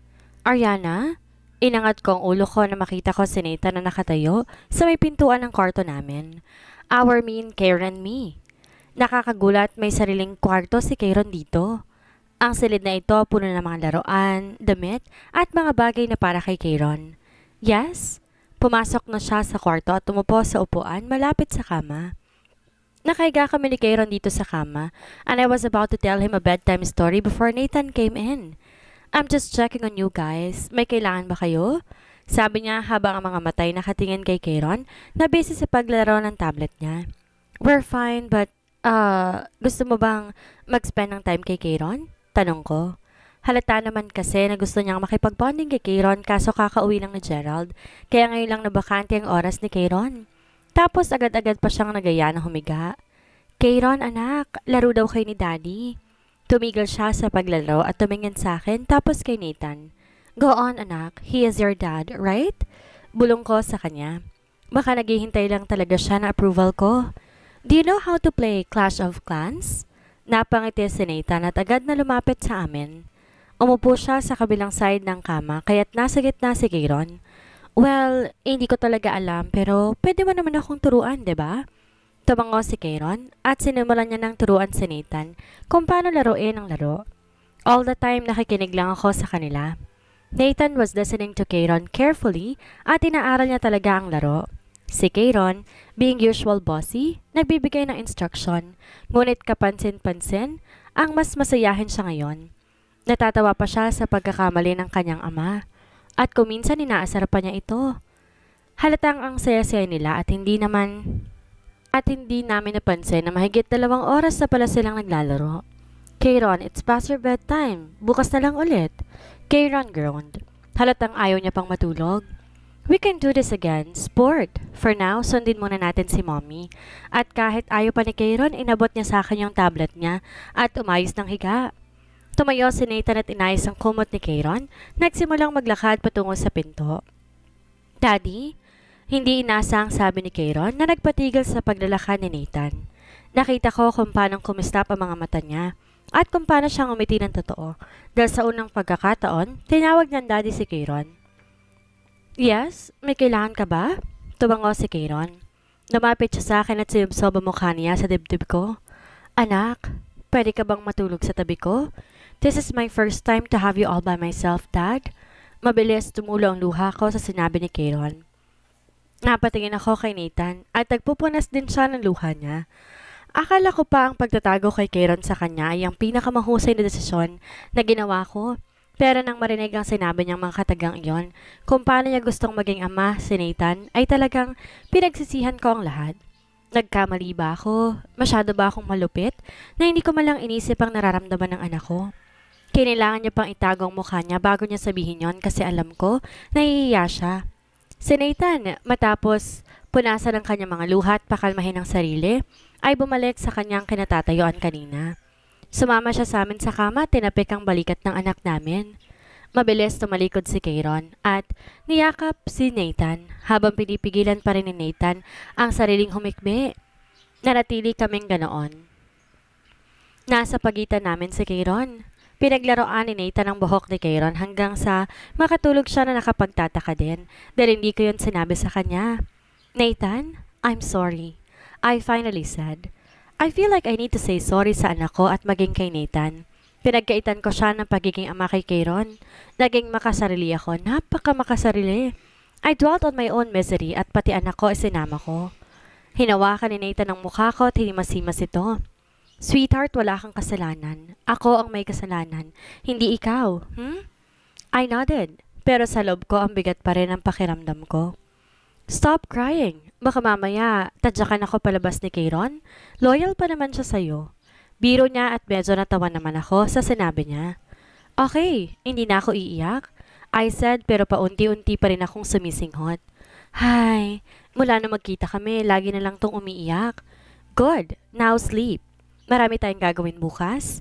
Ariana? Inangat ko ang ulo ko na makita ko si Nathan na nakatayo sa may pintuan ng kwarto namin. Our mean Karen and me. Nakakagulat may sariling kwarto si Karen dito. Ang silid na ito puno ng mga laruan, damit, at mga bagay na para kay Karen. Yes? Pumasok na siya sa kwarto at tumupo sa upuan malapit sa kama. Nakaiga kami ni Kayron dito sa kama, and I was about to tell him a bedtime story before Nathan came in. I'm just checking on you guys. May kailangan ba kayo? Sabi niya habang ang mga matay nakatingin kay Kayron na busy sa paglaro ng tablet niya. We're fine, but uh, gusto mo bang mag-spend ng time kay Kayron? Tanong ko. Halata naman kasi na gusto niyang makipag-bonding kay Kayron kaso kakauwi lang ni Gerald, kaya ngayon lang nabakante ang oras ni Kayron. Tapos agad-agad pa siyang nagaya na humiga. Kayron, anak, laro daw kay ni Daddy. Tumigil siya sa paglalaro at tumingin sa akin tapos kay Nathan. Go on, anak. He is your dad, right? Bulong ko sa kanya. Baka naghihintay lang talaga siya na approval ko. Do you know how to play Clash of Clans? Napangiti si Nathan at agad na lumapit sa amin. Umupo siya sa kabilang side ng kama kaya't nasa gitna si Kayron. Well, eh, hindi ko talaga alam pero pwede mo naman akong turuan, 'di ba? Tumango si Kairon at sinimulan niya ng turuan si Nathan kung paano laruin ang laro. All the time nakikinig lang ako sa kanila. Nathan was listening to Kairon carefully at inaaral niya talaga ang laro. Si Kairon, being usual bossy, nagbibigay ng instruction, ngunit kapansin-pansin ang mas masayahin siya ngayon. Natatawa pa siya sa pagkakamali ng kanyang ama at kuminsan inaasar pa niya ito. Halatang ang saya-saya nila at hindi naman at hindi namin napansin na mahigit dalawang oras na pala silang naglalaro. Kayron, it's past your bedtime. Bukas na lang ulit. Kayron groaned. Halatang ayaw niya pang matulog. We can do this again, sport. For now, sundin muna natin si mommy. At kahit ayaw pa ni Kayron, inabot niya sa akin yung tablet niya at umayos ng higa. Tumayo si Nathan at inayos ang kumot ni Kayron, nagsimulang maglakad patungo sa pinto. Daddy, hindi inasa ang sabi ni Kayron na nagpatigil sa paglalakad ni Nathan. Nakita ko kung paano kumistap ang mga mata niya at kung paano siyang umiti ng totoo dahil sa unang pagkakataon, tinawag ng daddy si Kayron. Yes, may kailangan ka ba? Tumango si Kayron. Lumapit siya sa akin at siyubsob ang mukha niya sa dibdib ko. Anak, pwede ka bang matulog sa tabi ko? This is my first time to have you all by myself, Dad. Mabilis tumulo ang luha ko sa sinabi ni Kayron. Napatingin ako kay Nathan at nagpupunas din siya ng luha niya. Akala ko pa ang pagtatago kay Kayron sa kanya ay ang pinakamahusay na desisyon na ginawa ko. Pero nang marinig ang sinabi niyang mga katagang iyon, kung paano niya gustong maging ama si Nathan, ay talagang pinagsisihan ko ang lahat. Nagkamali ba ako? Masyado ba akong malupit? Na hindi ko malang inisip ang nararamdaman ng anak ko? Kailangan niya pang itago ang mukha niya bago niya sabihin yon kasi alam ko, nahihiya siya. Si Nathan, matapos punasan ang kanyang mga luha at pakalmahin ang sarili, ay bumalik sa kanyang kinatatayuan kanina. Sumama siya sa amin sa kama tinapik ang balikat ng anak namin. Mabilis tumalikod si Kayron at niyakap si Nathan habang pinipigilan pa rin ni Nathan ang sariling humikbi. Nanatili kaming ganoon. Nasa pagitan namin si Kayron. Pinaglaroan ni Nathan ang buhok ni Kayron hanggang sa makatulog siya na nakapagtataka din dahil hindi ko yun sinabi sa kanya. Nathan, I'm sorry. I finally said. I feel like I need to say sorry sa anak ko at maging kay Nathan. Pinagkaitan ko siya ng pagiging ama kay Kayron. Naging makasarili ako. Napaka makasarili. I dwelt on my own misery at pati anak ko ay sinama ko. Hinawakan ni Nathan ang mukha ko at hinimas-himas ito. Sweetheart, wala kang kasalanan. Ako ang may kasalanan, hindi ikaw. Hmm? I nodded, pero sa loob ko ang bigat pa rin ang pakiramdam ko. Stop crying. Baka mamaya, tadyakan ako palabas ni Kayron. Loyal pa naman siya sa'yo. Biro niya at medyo natawa naman ako sa sinabi niya. Okay, hindi na ako iiyak. I said pero paunti-unti pa rin akong sumisinghot. Hi, mula na magkita kami, lagi na lang tong umiiyak. Good, now sleep. Marami tayong gagawin bukas.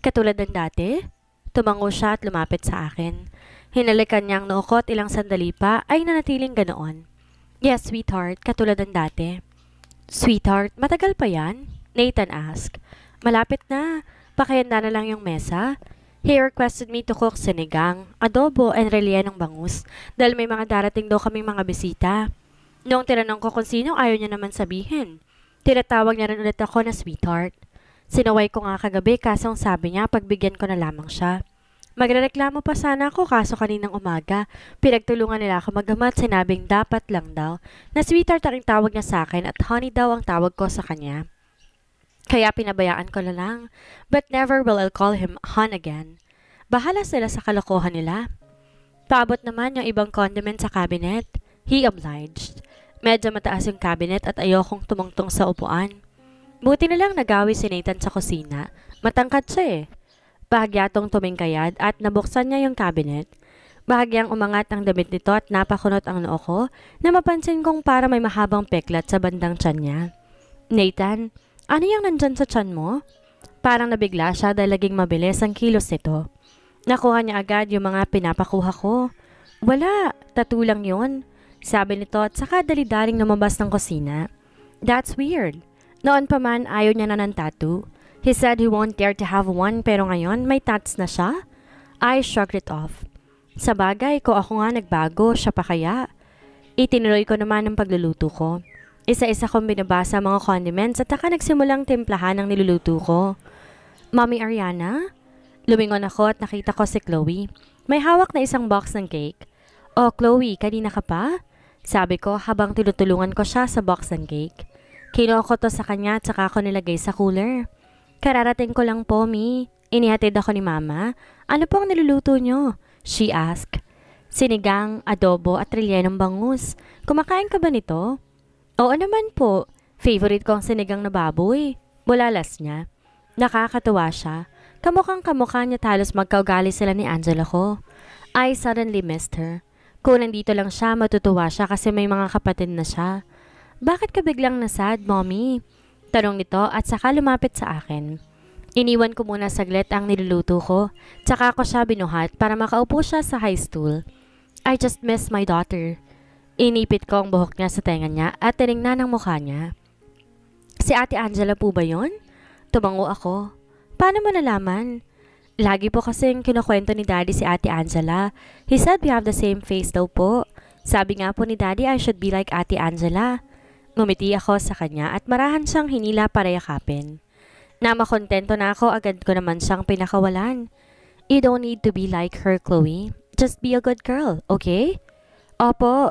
Katulad ng dati, tumango siya at lumapit sa akin. Hinalikan niya ang nookot ilang sandali pa ay nanatiling ganoon. Yes, sweetheart, katulad ng dati. Sweetheart, matagal pa yan? Nathan asked. Malapit na. Pakihanda na lang yung mesa. He requested me to cook sinigang, adobo, and relya ng bangus dahil may mga darating daw kaming mga bisita. Noong tinanong ko kung sino, ayaw niya naman sabihin. Tinatawag niya rin ulit ako na sweetheart. Sinaway ko nga kagabi kaso ang sabi niya pagbigyan ko na lamang siya. Magrereklamo pa sana ako kaso kaninang umaga. Pinagtulungan nila ako magamat sinabing dapat lang daw na sweetheart ang tawag niya sa akin at honey daw ang tawag ko sa kanya. Kaya pinabayaan ko na lang but never will I call him hon again. Bahala sila sa kalokohan nila. Paabot naman yung ibang condiment sa cabinet. He obliged. Medyo mataas yung cabinet at ayokong tumungtong sa upuan. Buti na lang nagawi si Nathan sa kusina. Matangkat siya eh. Bahagyatong tumingkayad at nabuksan niya yung cabinet. Bahagyang umangat ang damit nito at napakunot ang noo ko na mapansin kong para may mahabang peklat sa bandang tiyan niya. Nathan, ano yung nandyan sa tiyan mo? Parang nabigla siya dahil laging mabilis ang kilos nito. Nakuha niya agad yung mga pinapakuha ko. Wala, tatulang yon. Sabi nito at saka dalidaring namabas ng kusina. That's weird. Noon pa man ayaw niya na ng tattoo. He said he won't dare to have one pero ngayon may tats na siya. I shrugged it off. Sa bagay, ko ako nga nagbago, siya pa kaya? Itinuloy ko naman ang pagluluto ko. Isa-isa kong binabasa mga condiments at taka nagsimulang timplahan ang niluluto ko. Mommy Ariana? Lumingon ako at nakita ko si Chloe. May hawak na isang box ng cake. Oh, Chloe, kanina ka pa? Sabi ko habang tinutulungan ko siya sa box ng cake. Kinuha ko to sa kanya at saka ako nilagay sa cooler. Kararating ko lang po, Mi. Inihatid ako ni Mama. Ano pong niluluto nyo? She asked. Sinigang, adobo at rilyenong bangus. Kumakain ka ba nito? Oo naman po. Favorite ko ang sinigang na baboy. Bulalas niya. Nakakatuwa siya. Kamukhang kamukha niya talos magkaugali sila ni Angela ko. I suddenly missed her. Kung nandito lang siya, matutuwa siya kasi may mga kapatid na siya. Bakit ka biglang nasad, mommy? Tanong nito at saka lumapit sa akin. Iniwan ko muna saglit ang niluluto ko, tsaka ko siya binuhat para makaupo siya sa high stool. I just miss my daughter. Inipit ko ang buhok niya sa tenga niya at tinignan ang mukha niya. Si Ate Angela po ba yon? Tumango ako. Paano mo nalaman? Lagi po kasing kinukwento ni Daddy si Ate Angela. He said we have the same face daw po. Sabi nga po ni Daddy I should be like Ate Angela. Ngumiti ako sa kanya at marahan siyang hinila para yakapin. Na makontento na ako, agad ko naman siyang pinakawalan. You don't need to be like her, Chloe. Just be a good girl, okay? Opo.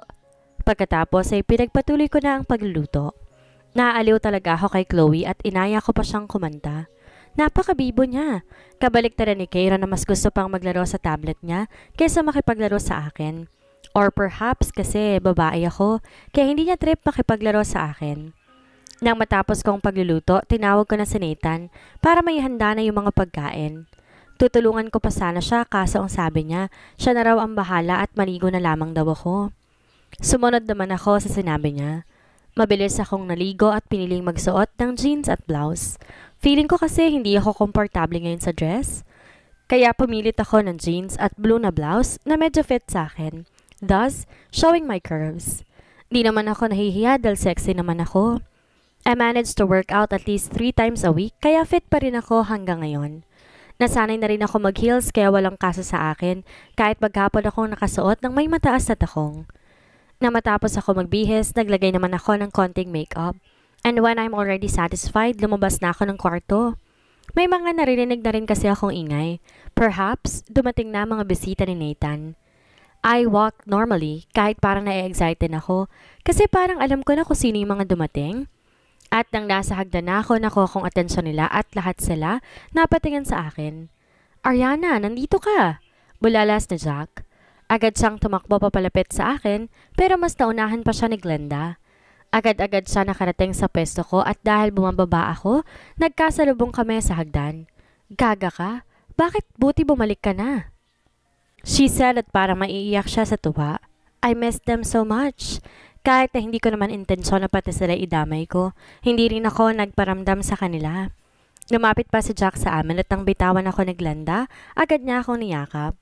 Pagkatapos ay pinagpatuloy ko na ang pagluluto. Naaaliw talaga ako kay Chloe at inaya ko pa siyang kumanta. Napakabibo niya. Kabalik tara ni Keira na mas gusto pang maglaro sa tablet niya kaysa makipaglaro sa akin. Or perhaps kasi babae ako, kaya hindi niya trip makipaglaro sa akin. Nang matapos kong pagluluto, tinawag ko na si Nathan para may handa na yung mga pagkain. Tutulungan ko pa sana siya kaso ang sabi niya, siya na raw ang bahala at maligo na lamang daw ako. Sumunod naman ako sa sinabi niya. Mabilis akong naligo at piniling magsuot ng jeans at blouse. Feeling ko kasi hindi ako komportable ngayon sa dress. Kaya pumilit ako ng jeans at blue na blouse na medyo fit sa akin thus showing my curves. Di naman ako nahihiya dahil sexy naman ako. I managed to work out at least three times a week kaya fit pa rin ako hanggang ngayon. Nasanay na rin ako mag-heels kaya walang kaso sa akin kahit maghapon akong nakasuot ng may mataas na takong. Na matapos ako magbihis, naglagay naman ako ng konting makeup. And when I'm already satisfied, lumabas na ako ng kwarto. May mga naririnig na rin kasi akong ingay. Perhaps, dumating na mga bisita ni Nathan. I walk normally kahit parang na-excited ako kasi parang alam ko na kung sino yung mga dumating. At nang nasa hagdan na ako, nako kung atensyon nila at lahat sila napatingin sa akin. Ariana, nandito ka! Bulalas na Jack. Agad siyang tumakbo papalapit sa akin pero mas naunahan pa siya ni Glenda. Agad-agad siya nakarating sa pwesto ko at dahil bumababa ako, nagkasalubong kami sa hagdan. Gaga ka? Bakit buti bumalik ka na? She said at para maiiyak siya sa tuwa. I miss them so much. Kahit na hindi ko naman intensyon na pati sila idamay ko, hindi rin ako nagparamdam sa kanila. Lumapit pa si Jack sa amin at nang bitawan ako naglanda, agad niya akong niyakap.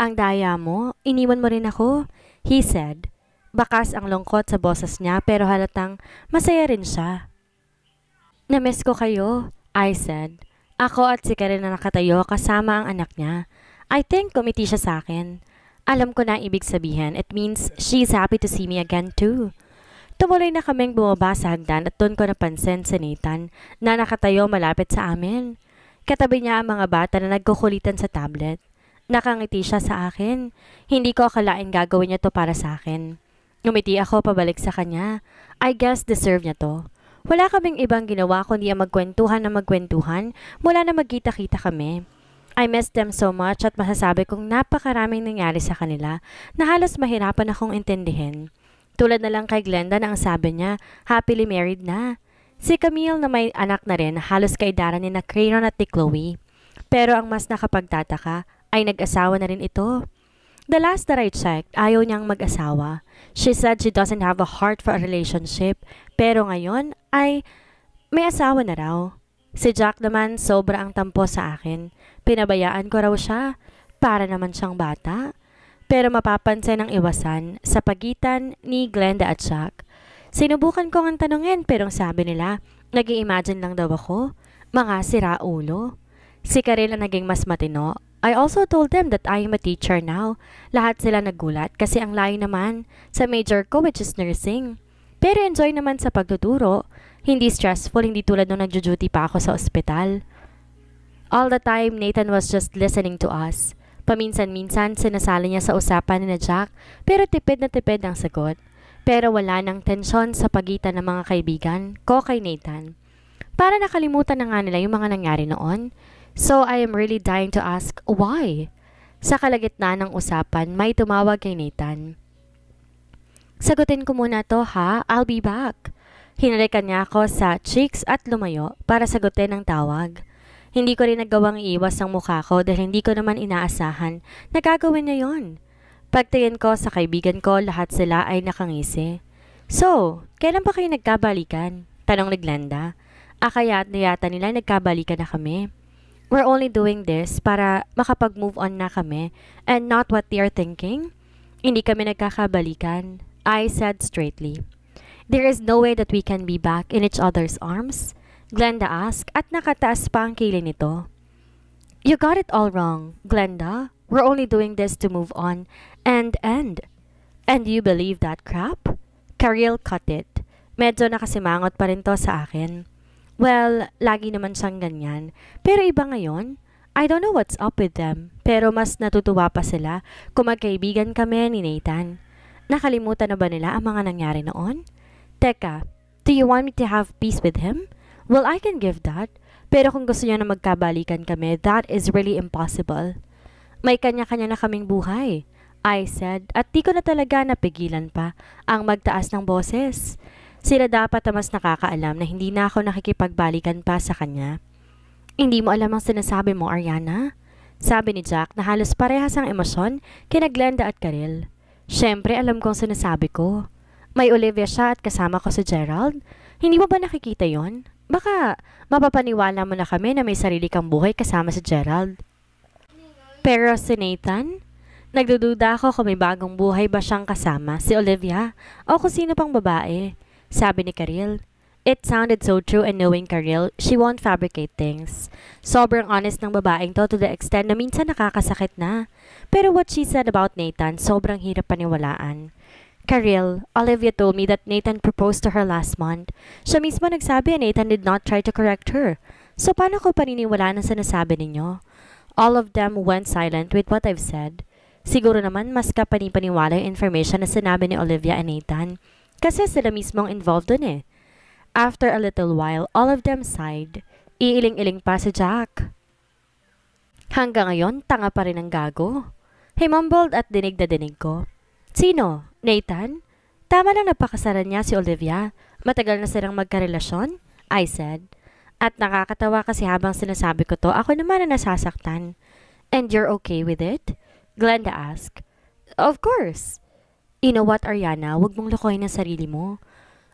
Ang daya mo, iniwan mo rin ako, he said. Bakas ang lungkot sa boses niya pero halatang masaya rin siya. Namiss ko kayo, I said. Ako at si Karen na nakatayo kasama ang anak niya. I think kumiti siya sa akin. Alam ko na ibig sabihin. It means she's happy to see me again too. Tumuloy na kaming bumaba sa hagdan at doon ko napansin si Nathan na nakatayo malapit sa amin. Katabi niya ang mga bata na nagkukulitan sa tablet. Nakangiti siya sa akin. Hindi ko akalain gagawin niya to para sa akin. Umiti ako pabalik sa kanya. I guess deserve niya to. Wala kaming ibang ginawa kundi ang magkwentuhan na magkwentuhan mula na magkita-kita kami. I miss them so much at masasabi kong napakaraming nangyari sa kanila na halos mahirapan akong intindihin. Tulad na lang kay Glenda na ang sabi niya, happily married na. Si Camille na may anak na rin halos kay Dara ni na Crayron at ni Chloe. Pero ang mas nakapagtataka ay nag-asawa na rin ito. The last that I checked, ayaw niyang mag-asawa. She said she doesn't have a heart for a relationship. Pero ngayon ay may asawa na raw. Si Jack naman sobra ang tampo sa akin. Pinabayaan ko raw siya. Para naman siyang bata. Pero mapapansin ang iwasan sa pagitan ni Glenda at Jack. Sinubukan ko ang tanungin pero sabi nila, nag imagine lang daw ako. Mga sira ulo. Si Karel ang naging mas matino. I also told them that I am a teacher now. Lahat sila nagulat kasi ang layo naman sa major ko which is nursing. Pero enjoy naman sa pagtuturo. Hindi stressful, hindi tulad nung nagjo-duty pa ako sa ospital. All the time, Nathan was just listening to us. Paminsan-minsan, sinasali niya sa usapan ni na Jack, pero tipid na tipid ang sagot. Pero wala nang tensyon sa pagitan ng mga kaibigan ko kay Nathan. Para nakalimutan na nga nila yung mga nangyari noon. So I am really dying to ask, why? Sa kalagitnaan ng usapan, may tumawag kay Nathan. Sagutin ko muna to ha, I'll be back. Hinalikan niya ako sa cheeks at lumayo para sagutin ang tawag. Hindi ko rin nagawang iiwas ang mukha ko dahil hindi ko naman inaasahan na niya yon. Pagtingin ko sa kaibigan ko, lahat sila ay nakangisi. So, kailan ba kayo nagkabalikan? Tanong ni Glenda. Akaya't na yata nila nagkabalikan na kami. We're only doing this para makapag-move on na kami and not what they are thinking. Hindi kami nagkakabalikan. I said straightly. There is no way that we can be back in each other's arms. Glenda asked at nakataas pa ang kilay nito. You got it all wrong, Glenda. We're only doing this to move on and end. And you believe that crap? Kariel cut it. Medyo nakasimangot pa rin to sa akin. Well, lagi naman siyang ganyan. Pero iba ngayon, I don't know what's up with them. Pero mas natutuwa pa sila kung magkaibigan kami ni Nathan. Nakalimutan na ba nila ang mga nangyari noon? Teka, do you want me to have peace with him? Well, I can give that. Pero kung gusto niya na magkabalikan kami, that is really impossible. May kanya-kanya na kaming buhay. I said, at di ko na talaga napigilan pa ang magtaas ng boses. Sila dapat na mas nakakaalam na hindi na ako nakikipagbalikan pa sa kanya. Hindi mo alam ang sinasabi mo, Ariana? Sabi ni Jack na halos parehas ang emosyon kina Glenda at Karel. Siyempre, alam kong sinasabi ko. May Olivia siya at kasama ko si Gerald. Hindi mo ba nakikita yon? Baka mapapaniwala mo na kami na may sarili kang buhay kasama si Gerald. Pero si Nathan, nagdududa ako kung may bagong buhay ba siyang kasama, si Olivia, o kung sino pang babae, sabi ni Karil. It sounded so true and knowing Karil, she won't fabricate things. Sobrang honest ng babaeng to to the extent na minsan nakakasakit na. Pero what she said about Nathan, sobrang hirap paniwalaan. Karil, Olivia told me that Nathan proposed to her last month. Siya mismo nagsabi and Nathan did not try to correct her. So paano ko paniniwalaan ang sinasabi ninyo? All of them went silent with what I've said. Siguro naman mas kapanipaniwala yung information na sinabi ni Olivia and Nathan. Kasi sila mismo ang involved dun eh. After a little while, all of them sighed. Iiling-iling pa si Jack. Hanggang ngayon, tanga pa rin ang gago. He mumbled at dinig na dinig ko. Sino? Nathan? Tama lang napakasalan niya si Olivia. Matagal na silang magkarelasyon? I said. At nakakatawa kasi habang sinasabi ko to, ako naman ang nasasaktan. And you're okay with it? Glenda asked. Of course. You know what, Ariana? Huwag mong lukoyin ang sarili mo.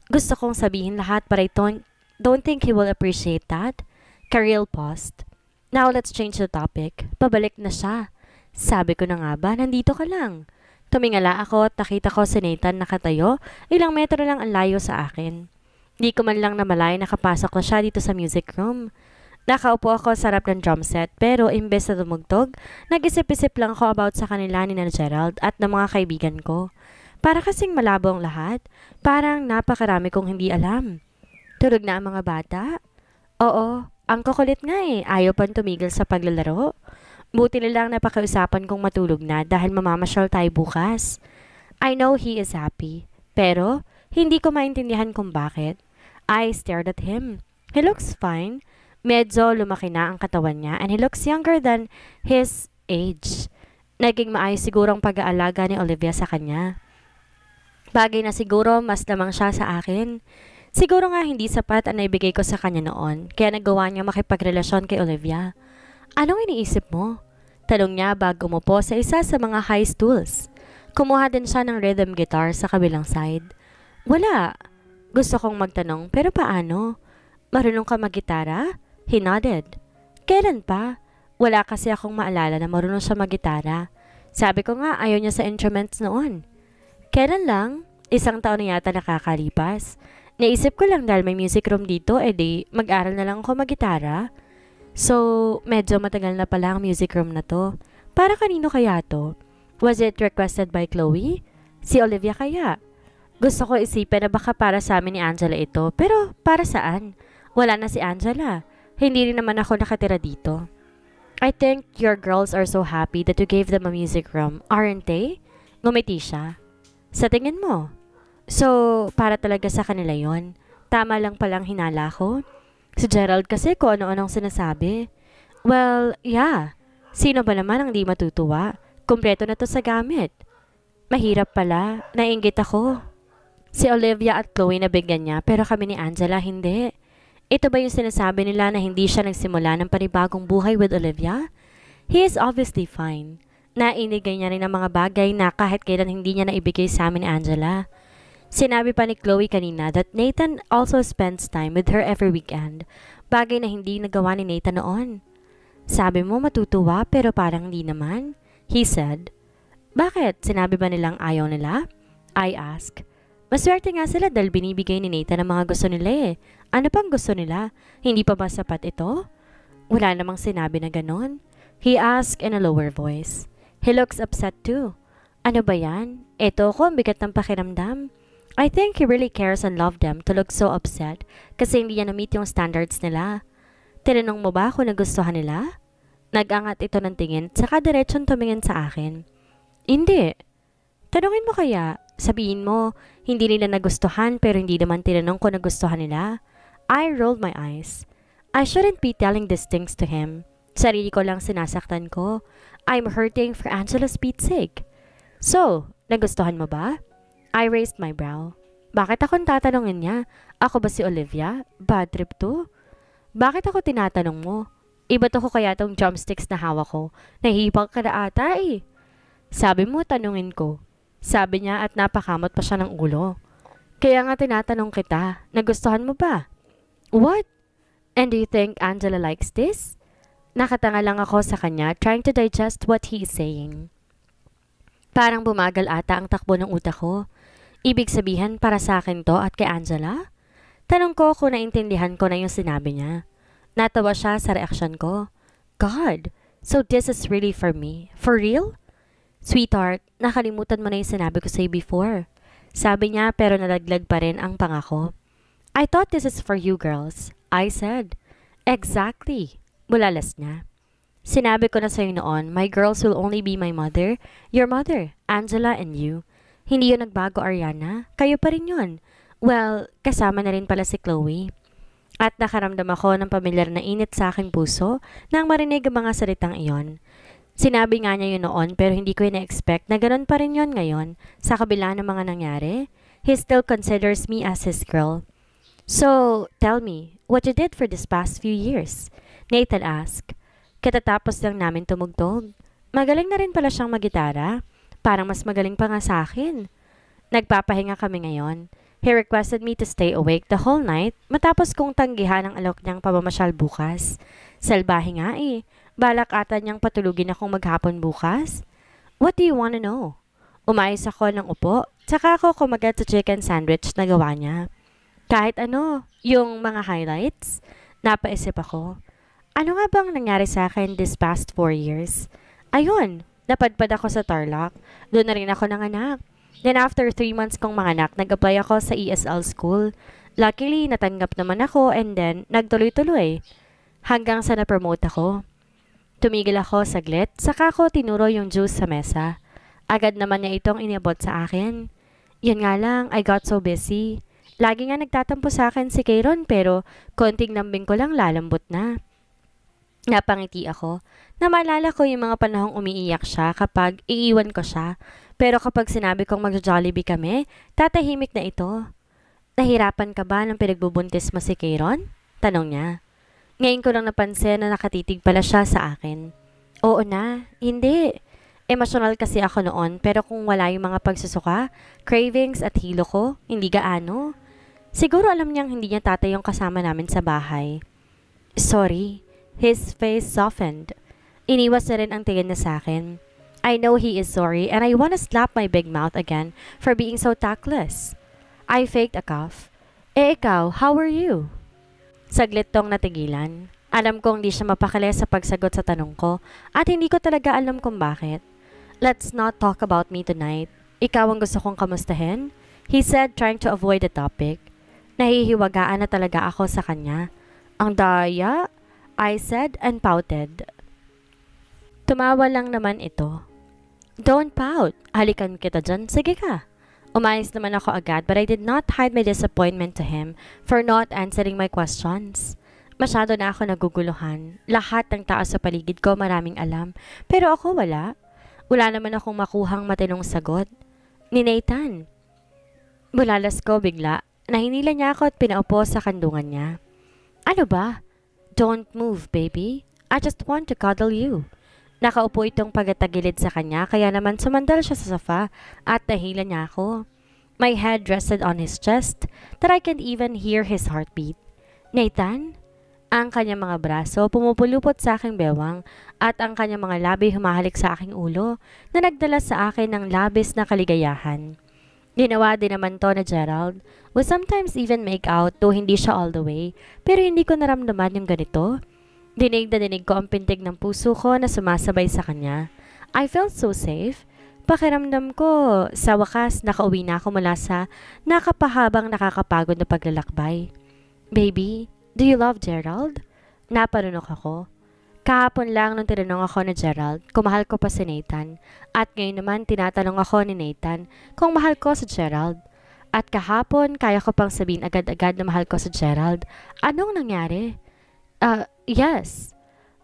Gusto kong sabihin lahat but I don't, don't think he will appreciate that. Kareel paused. Now let's change the topic. Pabalik na siya. Sabi ko na nga ba, nandito ka lang. Tumingala ako at nakita ko si Nathan nakatayo, ilang metro lang ang layo sa akin. Di ko man lang namalay nakapasok ko siya dito sa music room. Nakaupo ako sa harap ng drum set pero imbes na tumugtog, nag-isip-isip lang ako about sa kanila ni na Gerald at ng mga kaibigan ko. Para kasing malabo ang lahat, parang napakarami kong hindi alam. Tulog na ang mga bata? Oo, ang kukulit nga eh, ayaw pang tumigil sa paglalaro. Buti na lang napakiusapan kong matulog na dahil mamamasyal tayo bukas. I know he is happy, pero hindi ko maintindihan kung bakit. I stared at him. He looks fine. Medyo lumaki na ang katawan niya and he looks younger than his age. Naging maayos ang pag-aalaga ni Olivia sa kanya. Bagay na siguro mas lamang siya sa akin. Siguro nga hindi sapat ang naibigay ko sa kanya noon, kaya nagawa niya makipagrelasyon kay Olivia. Anong iniisip mo? Talong niya bago umupo sa isa sa mga high stools. Kumuha din siya ng rhythm guitar sa kabilang side. Wala. Gusto kong magtanong, pero paano? Marunong ka maggitara? He nodded. Kailan pa? Wala kasi akong maalala na marunong siya maggitara. Sabi ko nga, ayaw niya sa instruments noon. Kailan lang? Isang taon na yata nakakalipas. Naisip ko lang dahil may music room dito, edi eh mag-aral na lang ako maggitara. gitara So, medyo matagal na pala ang music room na to. Para kanino kaya to? Was it requested by Chloe? Si Olivia kaya? Gusto ko isipin na baka para sa amin ni Angela ito, pero para saan? Wala na si Angela. Hindi rin naman ako nakatira dito. I think your girls are so happy that you gave them a music room, aren't they? Ngumiti siya. Sa tingin mo? So, para talaga sa kanila yon. Tama lang palang hinala ko? Si Gerald kasi ko ano ano ang sinasabi. Well, yeah. Sino ba naman ang di matutuwa? Kumpleto na to sa gamit. Mahirap pala. Nainggit ako. Si Olivia at Chloe nabigyan niya pero kami ni Angela hindi. Ito ba yung sinasabi nila na hindi siya nagsimula ng panibagong buhay with Olivia? He is obviously fine. Nainigay niya rin ng mga bagay na kahit kailan hindi niya naibigay sa amin ni Angela. Sinabi pa ni Chloe kanina that Nathan also spends time with her every weekend, bagay na hindi nagawa ni Nathan noon. Sabi mo matutuwa pero parang hindi naman, he said. Bakit? Sinabi ba nilang ayaw nila? I ask. Maswerte nga sila dahil binibigay ni Nathan ang mga gusto nila eh. Ano pang gusto nila? Hindi pa ba sapat ito? Wala namang sinabi na ganon. He asked in a lower voice. He looks upset too. Ano ba yan? Ito ko, ang bigat ng pakiramdam. I think he really cares and loved them to look so upset kasi hindi niya na-meet yung standards nila. Tinanong mo ba kung nagustuhan nila? Nagangat ito ng tingin, saka diretsyon tumingin sa akin. Hindi. Tanungin mo kaya, sabihin mo, hindi nila nagustuhan pero hindi naman tinanong ko nagustuhan nila. I rolled my eyes. I shouldn't be telling these things to him. Sarili ko lang sinasaktan ko. I'm hurting for Angela's Pete's sake. So, nagustuhan mo ba? I raised my brow. Bakit akong tatanungin niya? Ako ba si Olivia? Bad trip to? Bakit ako tinatanong mo? Iba to ko kaya tong chopsticks na hawak ko. Nahibang ka na ata eh. Sabi mo, tanungin ko. Sabi niya at napakamot pa siya ng ulo. Kaya nga tinatanong kita, nagustuhan mo ba? What? And do you think Angela likes this? Nakatanga lang ako sa kanya, trying to digest what he is saying. Parang bumagal ata ang takbo ng utak ko. Ibig sabihan para sa akin to at kay Angela? Tanong ko kung naintindihan ko na yung sinabi niya. Natawa siya sa reaksyon ko. God, so this is really for me? For real? Sweetheart, nakalimutan mo na yung sinabi ko sa'yo before. Sabi niya pero nalaglag pa rin ang pangako. I thought this is for you girls. I said. Exactly. Bulalas niya. Sinabi ko na sa'yo noon, my girls will only be my mother, your mother, Angela, and you. Hindi yun nagbago, Ariana. Kayo pa rin yun. Well, kasama na rin pala si Chloe. At nakaramdam ako ng pamilyar na init sa aking puso nang marinig ang mga salitang iyon. Sinabi nga niya yun noon pero hindi ko ina-expect na ganun pa rin yun ngayon sa kabila ng mga nangyari. He still considers me as his girl. So, tell me, what you did for this past few years? Nathan asked. Katatapos lang namin tumugtog. Magaling na rin pala siyang magitara. Parang mas magaling pa nga sa akin. Nagpapahinga kami ngayon. He requested me to stay awake the whole night matapos kong tanggihan ang alok niyang pamamasyal bukas. Salbahe nga eh. Balak ata niyang patulugin akong maghapon bukas. What do you want to know? Umayos ako ng upo, tsaka ako kumagat sa chicken sandwich na gawa niya. Kahit ano, yung mga highlights, napaisip ako. Ano nga bang nangyari sa akin this past four years? Ayun, Napadpad ako sa Tarlac. Doon na rin ako nanganak. Then after 3 months kong manganak, nag-apply ako sa ESL school. Luckily, natanggap naman ako and then nagtuloy-tuloy. Hanggang sa na-promote ako. Tumigil ako saglit, saka ako tinuro yung juice sa mesa. Agad naman niya itong inabot sa akin. Yan nga lang, I got so busy. Lagi nga nagtatampo sa akin si Kayron pero konting nambing ko lang lalambot na. Napangiti ako na maalala ko yung mga panahong umiiyak siya kapag iiwan ko siya. Pero kapag sinabi kong mag jollibee kami, tatahimik na ito. Nahirapan ka ba nung pinagbubuntis mo si Kayron? Tanong niya. Ngayon ko lang napansin na nakatitig pala siya sa akin. Oo na, hindi. Emosyonal kasi ako noon pero kung wala yung mga pagsusuka, cravings at hilo ko, hindi gaano. Siguro alam niyang hindi niya tatay yung kasama namin sa bahay. Sorry. His face softened. Iniwas na rin ang tingin niya sa akin. I know he is sorry and I want to slap my big mouth again for being so tactless. I faked a cough. Eh ikaw, how are you? Saglit tong natigilan. Alam kong di siya mapakali sa pagsagot sa tanong ko at hindi ko talaga alam kung bakit. Let's not talk about me tonight. Ikaw ang gusto kong kamustahin? He said trying to avoid the topic. Nahihiwagaan na talaga ako sa kanya. Ang daya, I said and pouted. Tumawa lang naman ito. Don't pout. Halikan kita dyan. Sige ka. Umayos naman ako agad but I did not hide my disappointment to him for not answering my questions. Masyado na ako naguguluhan. Lahat ng tao sa paligid ko maraming alam. Pero ako wala. Wala naman akong makuhang matinong sagot. Ni Nathan. Bulalas ko bigla. Nahinila niya ako at pinaupo sa kandungan niya. Ano ba? Don't move, baby. I just want to cuddle you. Nakaupo itong pagatagilid sa kanya kaya naman sumandal siya sa sofa at nahila niya ako. My head rested on his chest that I can even hear his heartbeat. Nathan? Ang kanyang mga braso pumupulupot sa aking bewang at ang kanyang mga labi humahalik sa aking ulo na nagdala sa akin ng labis na kaligayahan. Ginawa din naman to na Gerald. We sometimes even make out to hindi siya all the way pero hindi ko naramdaman yung ganito. Dinig na dinig ko ang pintig ng puso ko na sumasabay sa kanya. I felt so safe. Pakiramdam ko, sa wakas, nakauwi na ako mula sa nakapahabang nakakapagod na paglalakbay. Baby, do you love Gerald? Naparunok ako. Kahapon lang nung tinanong ako ni Gerald kung mahal ko pa si Nathan. At ngayon naman tinatanong ako ni Nathan kung mahal ko si Gerald. At kahapon, kaya ko pang sabihin agad-agad na mahal ko si Gerald. Anong nangyari? uh, yes.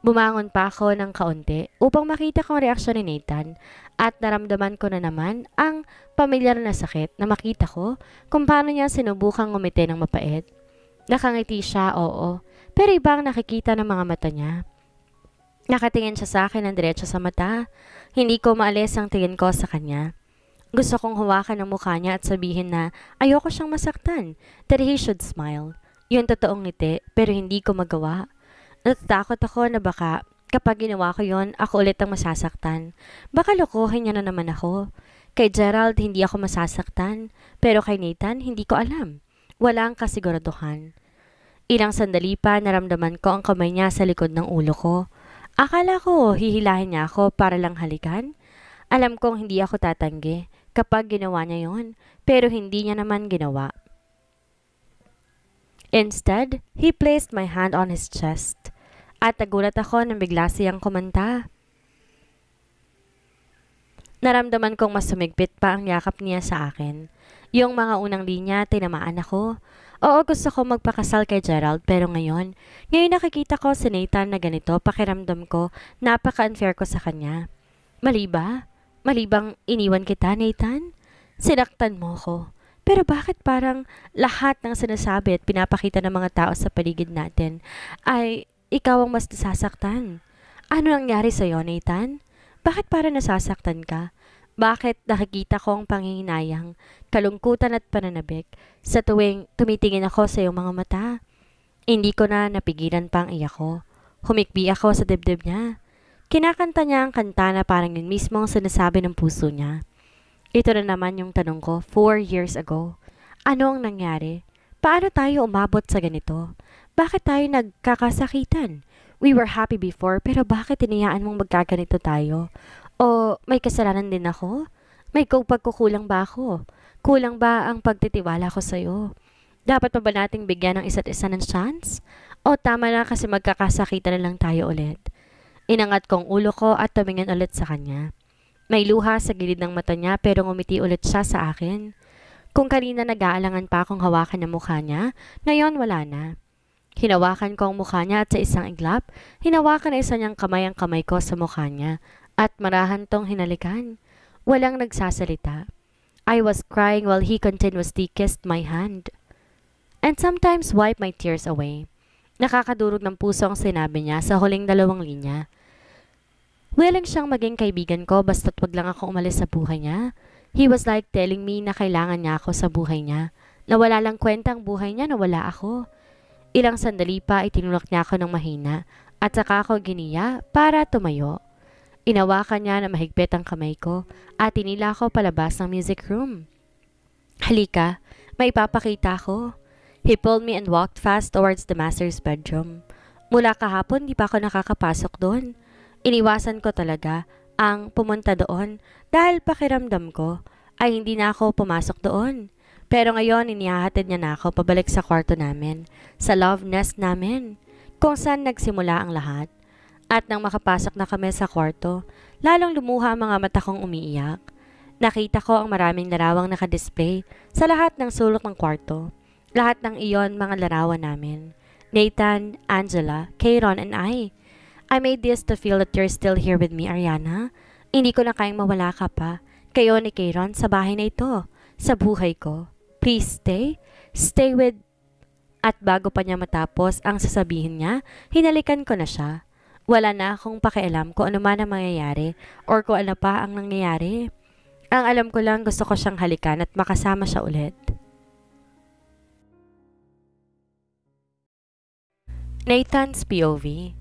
Bumangon pa ako ng kaunti upang makita ko ang reaksyon ni Nathan at naramdaman ko na naman ang pamilyar na sakit na makita ko kung paano niya sinubukang ngumiti ng mapait. Nakangiti siya, oo, pero iba ang nakikita ng mga mata niya. Nakatingin siya sa akin ng diretso sa mata. Hindi ko maalis ang tingin ko sa kanya. Gusto kong hawakan ang mukha niya at sabihin na ayoko siyang masaktan, that he should smile yung totoong ngiti, pero hindi ko magawa. Natatakot ako na baka kapag ginawa ko yon, ako ulit ang masasaktan. Baka lokohin niya na naman ako. Kay Gerald, hindi ako masasaktan, pero kay Nathan, hindi ko alam. Wala ang kasiguraduhan. Ilang sandali pa, naramdaman ko ang kamay niya sa likod ng ulo ko. Akala ko, hihilahin niya ako para lang halikan. Alam kong hindi ako tatanggi kapag ginawa niya yon, pero hindi niya naman ginawa. Instead, he placed my hand on his chest. At nagulat ako nang bigla siyang kumanta. Naramdaman kong mas sumigpit pa ang yakap niya sa akin. Yung mga unang linya, tinamaan ako. Oo, gusto ko magpakasal kay Gerald, pero ngayon, ngayon nakikita ko si Nathan na ganito, pakiramdam ko, napaka-unfair ko sa kanya. Mali ba? Mali bang iniwan kita, Nathan? Sinaktan mo ko. Pero bakit parang lahat ng sinasabi at pinapakita ng mga tao sa paligid natin ay ikaw ang mas nasasaktan? Ano nangyari sa'yo, Nathan? Bakit para nasasaktan ka? Bakit nakikita ko ang panginginayang, kalungkutan at pananabik sa tuwing tumitingin ako sa iyong mga mata? Hindi ko na napigilan pang ang iyak ko. Humikbi ako sa dibdib niya. Kinakanta niya ang kanta na parang yun mismo ang sinasabi ng puso niya. Ito na naman yung tanong ko, four years ago. Ano ang nangyari? Paano tayo umabot sa ganito? Bakit tayo nagkakasakitan? We were happy before, pero bakit tinayaan mong magkaganito tayo? O may kasalanan din ako? May pagkukulang ba ako? Kulang ba ang pagtitiwala ko sa'yo? Dapat pa ba nating bigyan ng isa't isa ng chance? O tama na kasi magkakasakitan na lang tayo ulit? Inangat kong ulo ko at tumingin ulit sa kanya. May luha sa gilid ng mata niya pero ngumiti ulit siya sa akin. Kung kanina nag-aalangan pa akong hawakan ang mukha niya, ngayon wala na. Hinawakan ko ang mukha niya at sa isang iglap, hinawakan na isa niyang kamay ang kamay ko sa mukha niya at marahan tong hinalikan. Walang nagsasalita. I was crying while he continuously kissed my hand. And sometimes wiped my tears away. Nakakadurog ng puso ang sinabi niya sa huling dalawang linya. Willing siyang maging kaibigan ko basta't wag lang ako umalis sa buhay niya. He was like telling me na kailangan niya ako sa buhay niya, na wala lang kwenta ang buhay niya na wala ako. Ilang sandali pa itinulak niya ako ng mahina at saka ako giniya para tumayo. Inawakan niya na mahigpit ang kamay ko at tinila ako palabas ng music room. Halika, may papakita ko. He pulled me and walked fast towards the master's bedroom. Mula kahapon, di pa ako nakakapasok doon. Iniwasan ko talaga ang pumunta doon dahil pakiramdam ko ay hindi na ako pumasok doon. Pero ngayon, inihahatid niya na ako pabalik sa kwarto namin, sa love nest namin, kung saan nagsimula ang lahat. At nang makapasok na kami sa kwarto, lalong lumuha ang mga mata kong umiiyak. Nakita ko ang maraming larawang nakadisplay sa lahat ng sulok ng kwarto. Lahat ng iyon mga larawan namin. Nathan, Angela, Kayron, and I. I made this to feel that you're still here with me, Ariana. Hindi ko na kayang mawala ka pa. Kayo ni Kayron sa bahay na ito, sa buhay ko. Please stay. Stay with... At bago pa niya matapos ang sasabihin niya, hinalikan ko na siya. Wala na akong pakialam kung ano man ang mangyayari or kung ano pa ang nangyayari. Ang alam ko lang gusto ko siyang halikan at makasama siya ulit. Nathan's POV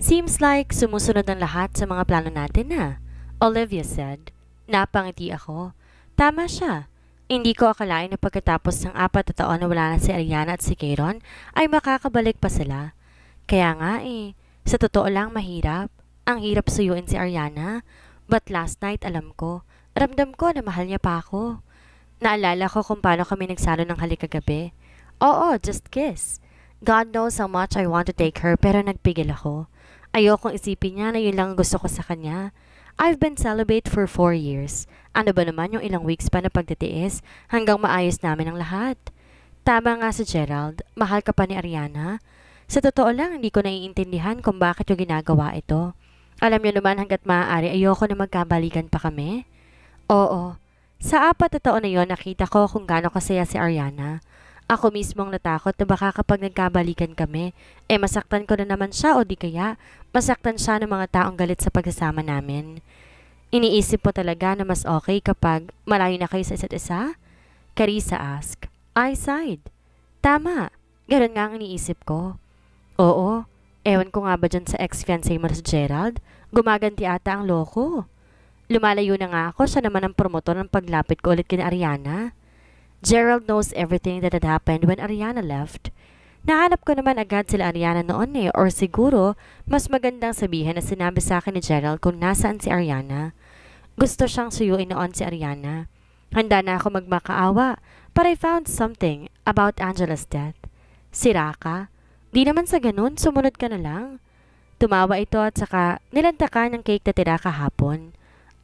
Seems like sumusunod ang lahat sa mga plano natin na, Olivia said. Napangiti ako. Tama siya. Hindi ko akalain na pagkatapos ng apat na taon na wala na si Ariana at si Kayron, ay makakabalik pa sila. Kaya nga eh, sa totoo lang mahirap. Ang hirap suyuin si Ariana. But last night alam ko, ramdam ko na mahal niya pa ako. Naalala ko kung paano kami nagsalo ng halik kagabi. Oo, just kiss. God knows how much I want to take her pero nagpigil ako. Ayokong isipin niya na yun lang gusto ko sa kanya. I've been celibate for four years. Ano ba naman yung ilang weeks pa na pagtitiis hanggang maayos namin ang lahat? Tama nga si Gerald, mahal ka pa ni Ariana. Sa totoo lang, hindi ko naiintindihan kung bakit yung ginagawa ito. Alam niyo naman hanggat maaari ayoko na magkabalikan pa kami. Oo, sa apat na taon na yon nakita ko kung gaano kasaya si Ariana. Ako mismong natakot na baka kapag nagkabalikan kami, eh masaktan ko na naman siya o di kaya masaktan siya ng mga taong galit sa pagsasama namin. Iniisip po talaga na mas okay kapag malayo na kayo sa isa't isa? Carissa ask, I side. Tama, ganun nga ang iniisip ko. Oo, ewan ko nga ba dyan sa ex-fiancé mo si Gerald? Gumaganti ata ang loko. Lumalayo na nga ako, siya naman ang promotor ng paglapit ko ulit kina Ariana. Gerald knows everything that had happened when Ariana left. Nahanap ko naman agad sila Ariana noon eh, or siguro, mas magandang sabihin na sinabi sa akin ni Gerald kung nasaan si Ariana. Gusto siyang suyuin noon si Ariana. Handa na ako magmakaawa, but I found something about Angela's death. Sira ka? Di naman sa ganun, sumunod ka na lang. Tumawa ito at saka nilantakan ng cake na tira kahapon.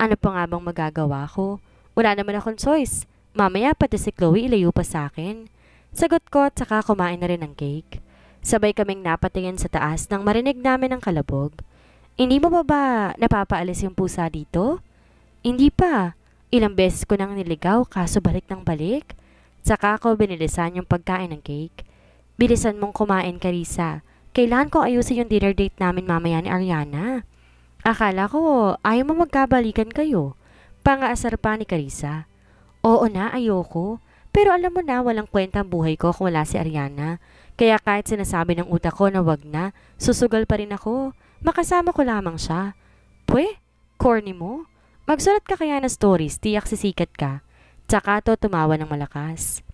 Ano pa nga bang magagawa ko? Wala naman akong choice. Mamaya pati si Chloe ilayo pa sa akin. Sagot ko at saka kumain na rin ng cake. Sabay kaming napatingin sa taas nang marinig namin ang kalabog. Hindi mo ba ba napapaalis yung pusa dito? Hindi pa. Ilang beses ko nang niligaw kaso balik ng balik. Saka ako binilisan yung pagkain ng cake. Bilisan mong kumain, Karisa. Kailan ko ayusin yung dinner date namin mamaya ni Ariana. Akala ko, ayaw mo magkabalikan kayo. Pangaasar pa ni Karisa. Oo na, ayoko. Pero alam mo na, walang kwenta ang buhay ko kung wala si Ariana. Kaya kahit sinasabi ng utak ko na wag na, susugal pa rin ako. Makasama ko lamang siya. Pwe, corny mo. Magsulat ka kaya ng stories, tiyak sisikat ka. Tsaka to tumawa ng malakas.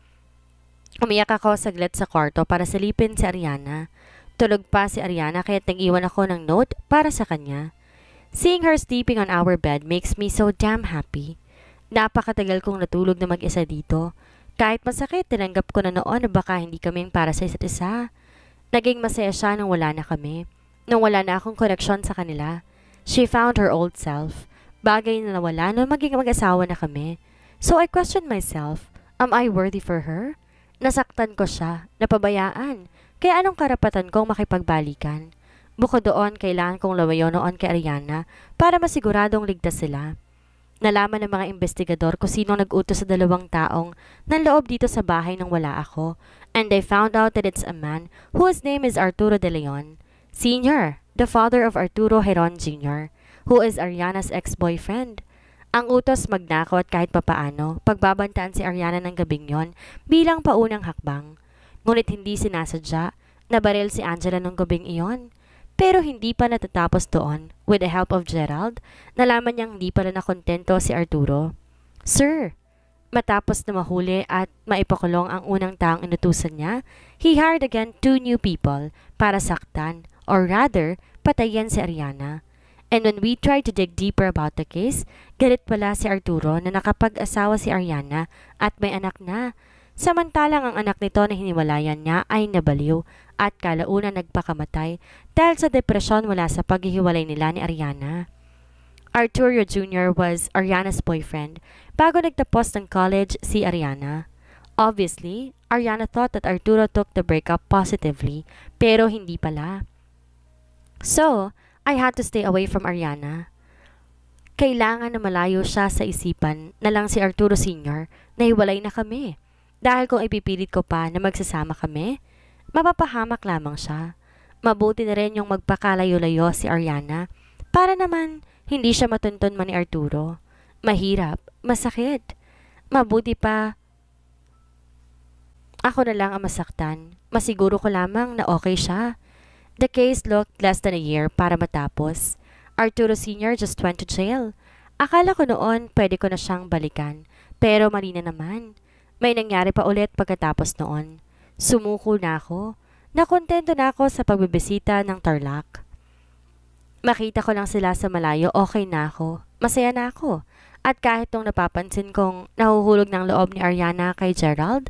Umiyak ako saglit sa kwarto para silipin si Ariana. Tulog pa si Ariana kaya nag ako ng note para sa kanya. Seeing her sleeping on our bed makes me so damn happy. Napakatagal kong natulog na mag-isa dito. Kahit masakit, tinanggap ko na noon na baka hindi kami para sa isa't isa. Naging masaya siya nang wala na kami. Nang wala na akong koneksyon sa kanila. She found her old self. Bagay na nawala nung maging mag-asawa na kami. So I questioned myself, am I worthy for her? Nasaktan ko siya, napabayaan. Kaya anong karapatan kong makipagbalikan? Bukod doon, kailangan kong lumayo noon kay Ariana para masiguradong ligtas sila. Nalaman ng mga investigador kung sino nag-utos sa dalawang taong nanloob dito sa bahay nang wala ako and they found out that it's a man whose name is Arturo De Leon, Sr., the father of Arturo Heron Jr., who is Ariana's ex-boyfriend. Ang utos magnakaw at kahit papaano, pagbabantaan si Ariana ng gabing yon bilang paunang hakbang. Ngunit hindi sinasadya, nabaril si Angela ng gabing iyon. Pero hindi pa natatapos doon. With the help of Gerald, nalaman niyang hindi pala nakontento si Arturo. Sir, matapos na mahuli at maipakulong ang unang taong inutusan niya, he hired again two new people para saktan, or rather, patayan si Ariana. And when we tried to dig deeper about the case, galit pala si Arturo na nakapag-asawa si Ariana at may anak na. Samantalang ang anak nito na hiniwalayan niya ay nabaliw at kalaunan nagpakamatay dahil sa depresyon mula sa paghihiwalay nila ni Ariana. Arturo Jr. was Ariana's boyfriend bago nagtapos ng college si Ariana. Obviously, Ariana thought that Arturo took the breakup positively, pero hindi pala. So, I had to stay away from Ariana. Kailangan na malayo siya sa isipan na lang si Arturo Sr. na hiwalay na kami. Dahil kung ipipilit ko pa na magsasama kami, mapapahamak lamang siya. Mabuti na rin yung magpakalayo-layo si Ariana para naman hindi siya matunton man ni Arturo. Mahirap, masakit. Mabuti pa ako na lang ang masaktan. Masiguro ko lamang na okay siya. The case looked less than a year para matapos. Arturo Sr. just went to jail. Akala ko noon pwede ko na siyang balikan. Pero mali na naman. May nangyari pa ulit pagkatapos noon. Sumuko na ako. Nakontento na ako sa pagbibisita ng Tarlac. Makita ko lang sila sa malayo, okay na ako. Masaya na ako. At kahit nung napapansin kong nahuhulog ng loob ni Ariana kay Gerald,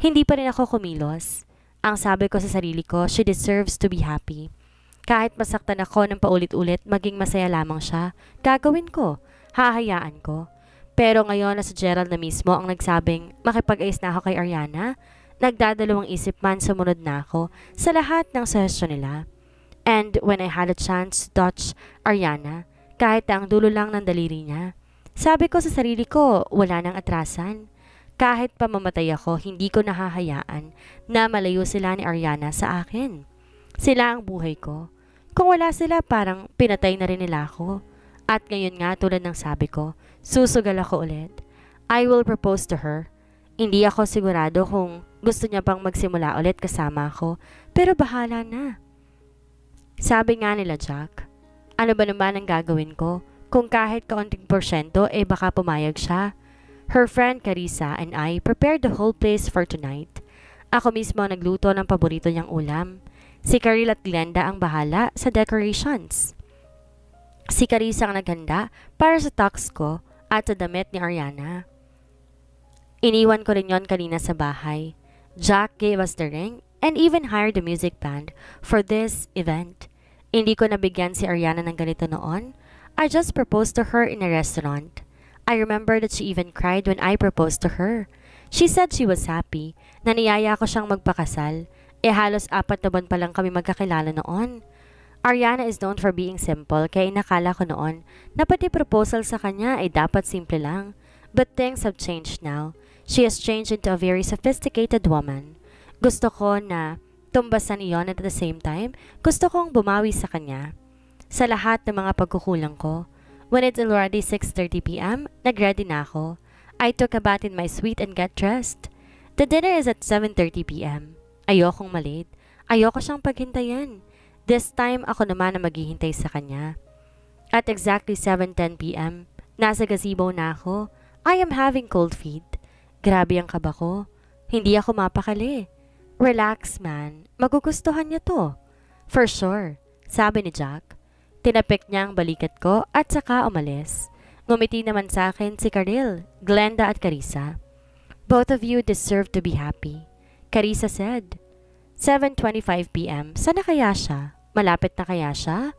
hindi pa rin ako kumilos. Ang sabi ko sa sarili ko, she deserves to be happy. Kahit masaktan ako ng paulit-ulit, maging masaya lamang siya, gagawin ko, hahayaan ko. Pero ngayon na si Gerald na mismo ang nagsabing, makipag-ayos na ako kay Ariana, Nagdadalawang isip man sumunod na ako sa lahat ng sesyon nila. And when I had a chance to touch Ariana, kahit ang dulo lang ng daliri niya, sabi ko sa sarili ko, wala nang atrasan. Kahit pamamatay ako, hindi ko nahahayaan na malayo sila ni Ariana sa akin. Sila ang buhay ko. Kung wala sila, parang pinatay na rin nila ako. At ngayon nga, tulad ng sabi ko, susugal ako ulit. I will propose to her. Hindi ako sigurado kung gusto niya pang magsimula ulit kasama ako, pero bahala na. Sabi nga nila Jack, ano ba naman ang gagawin ko? Kung kahit kaunting porsyento, eh baka pumayag siya. Her friend Carissa and I prepared the whole place for tonight. Ako mismo ang nagluto ng paborito niyang ulam. Si Caril at Glenda ang bahala sa decorations. Si Carissa ang naghanda para sa tux ko at sa damit ni Ariana. Iniwan ko rin yon kanina sa bahay. Jack gave us the ring and even hired a music band for this event. Hindi ko nabigyan si Ariana ng ganito noon. I just proposed to her in a restaurant. I remember that she even cried when I proposed to her. She said she was happy. Naniyaya ko siyang magpakasal. Eh halos apat na buwan pa lang kami magkakilala noon. Ariana is known for being simple kaya inakala ko noon na pati proposal sa kanya ay dapat simple lang. But things have changed now. She has changed into a very sophisticated woman. Gusto ko na tumbasan iyon at at the same time, gusto kong bumawi sa kanya. Sa lahat ng mga pagkukulang ko, when it's already 6.30pm, nag-ready na ako. I took a bath in my suite and got dressed. The dinner is at 7.30pm. Ayokong malate. Ayoko siyang paghintayan. This time, ako naman ang maghihintay sa kanya. At exactly 7.10pm, nasa gazebo na ako. I am having cold feet. Grabe ang kaba ko. Hindi ako mapakali. Relax, man. Magugustuhan niya to. For sure, sabi ni Jack. Tinapik niya ang balikat ko at saka umalis. Ngumiti naman sa akin si Karil, Glenda at Carissa. Both of you deserve to be happy. Carissa said. 7.25pm, sana kaya siya? Malapit na kaya siya?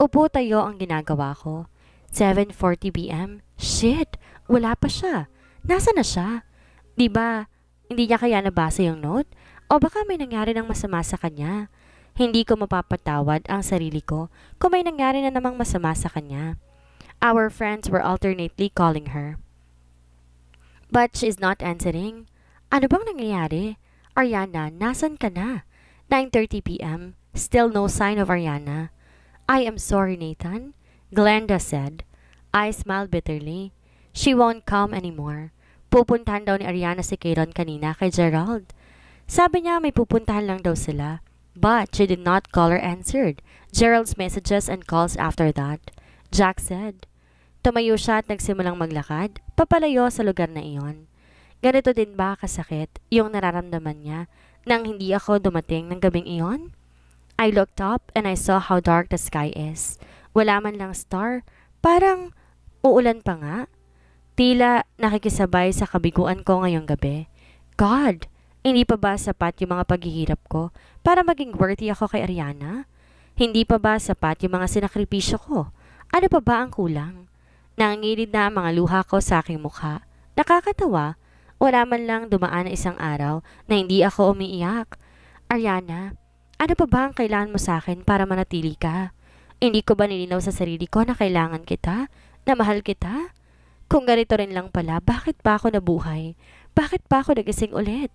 Upo tayo ang ginagawa ko. 7.40pm, shit, wala pa siya. Nasa na siya? Di ba, hindi niya kaya nabasa yung note? O baka may nangyari ng masama sa kanya? Hindi ko mapapatawad ang sarili ko kung may nangyari na namang masama sa kanya. Our friends were alternately calling her. But she's not answering. Ano bang nangyayari? Ariana, nasan ka na? 9.30pm. Still no sign of Ariana. I am sorry, Nathan. Glenda said. I smiled bitterly. She won't come anymore. Pupuntahan daw ni Ariana si Kayron kanina kay Gerald. Sabi niya may pupuntahan lang daw sila. But she did not call or answered Gerald's messages and calls after that. Jack said, Tumayo siya at nagsimulang maglakad, papalayo sa lugar na iyon. Ganito din ba kasakit yung nararamdaman niya nang hindi ako dumating ng gabing iyon? I looked up and I saw how dark the sky is. Wala man lang star, parang uulan pa nga. Tila nakikisabay sa kabiguan ko ngayong gabi. God, hindi pa ba sapat yung mga paghihirap ko para maging worthy ako kay Ariana? Hindi pa ba sapat yung mga sinakripisyo ko? Ano pa ba ang kulang? Nangilid na ang mga luha ko sa aking mukha. Nakakatawa, wala man lang dumaan na isang araw na hindi ako umiiyak. Ariana, ano pa ba ang kailangan mo sa akin para manatili ka? Hindi ko ba nilinaw sa sarili ko na kailangan kita? Na mahal kita? Kung ganito rin lang pala, bakit pa ako nabuhay? Bakit pa ako nagising ulit?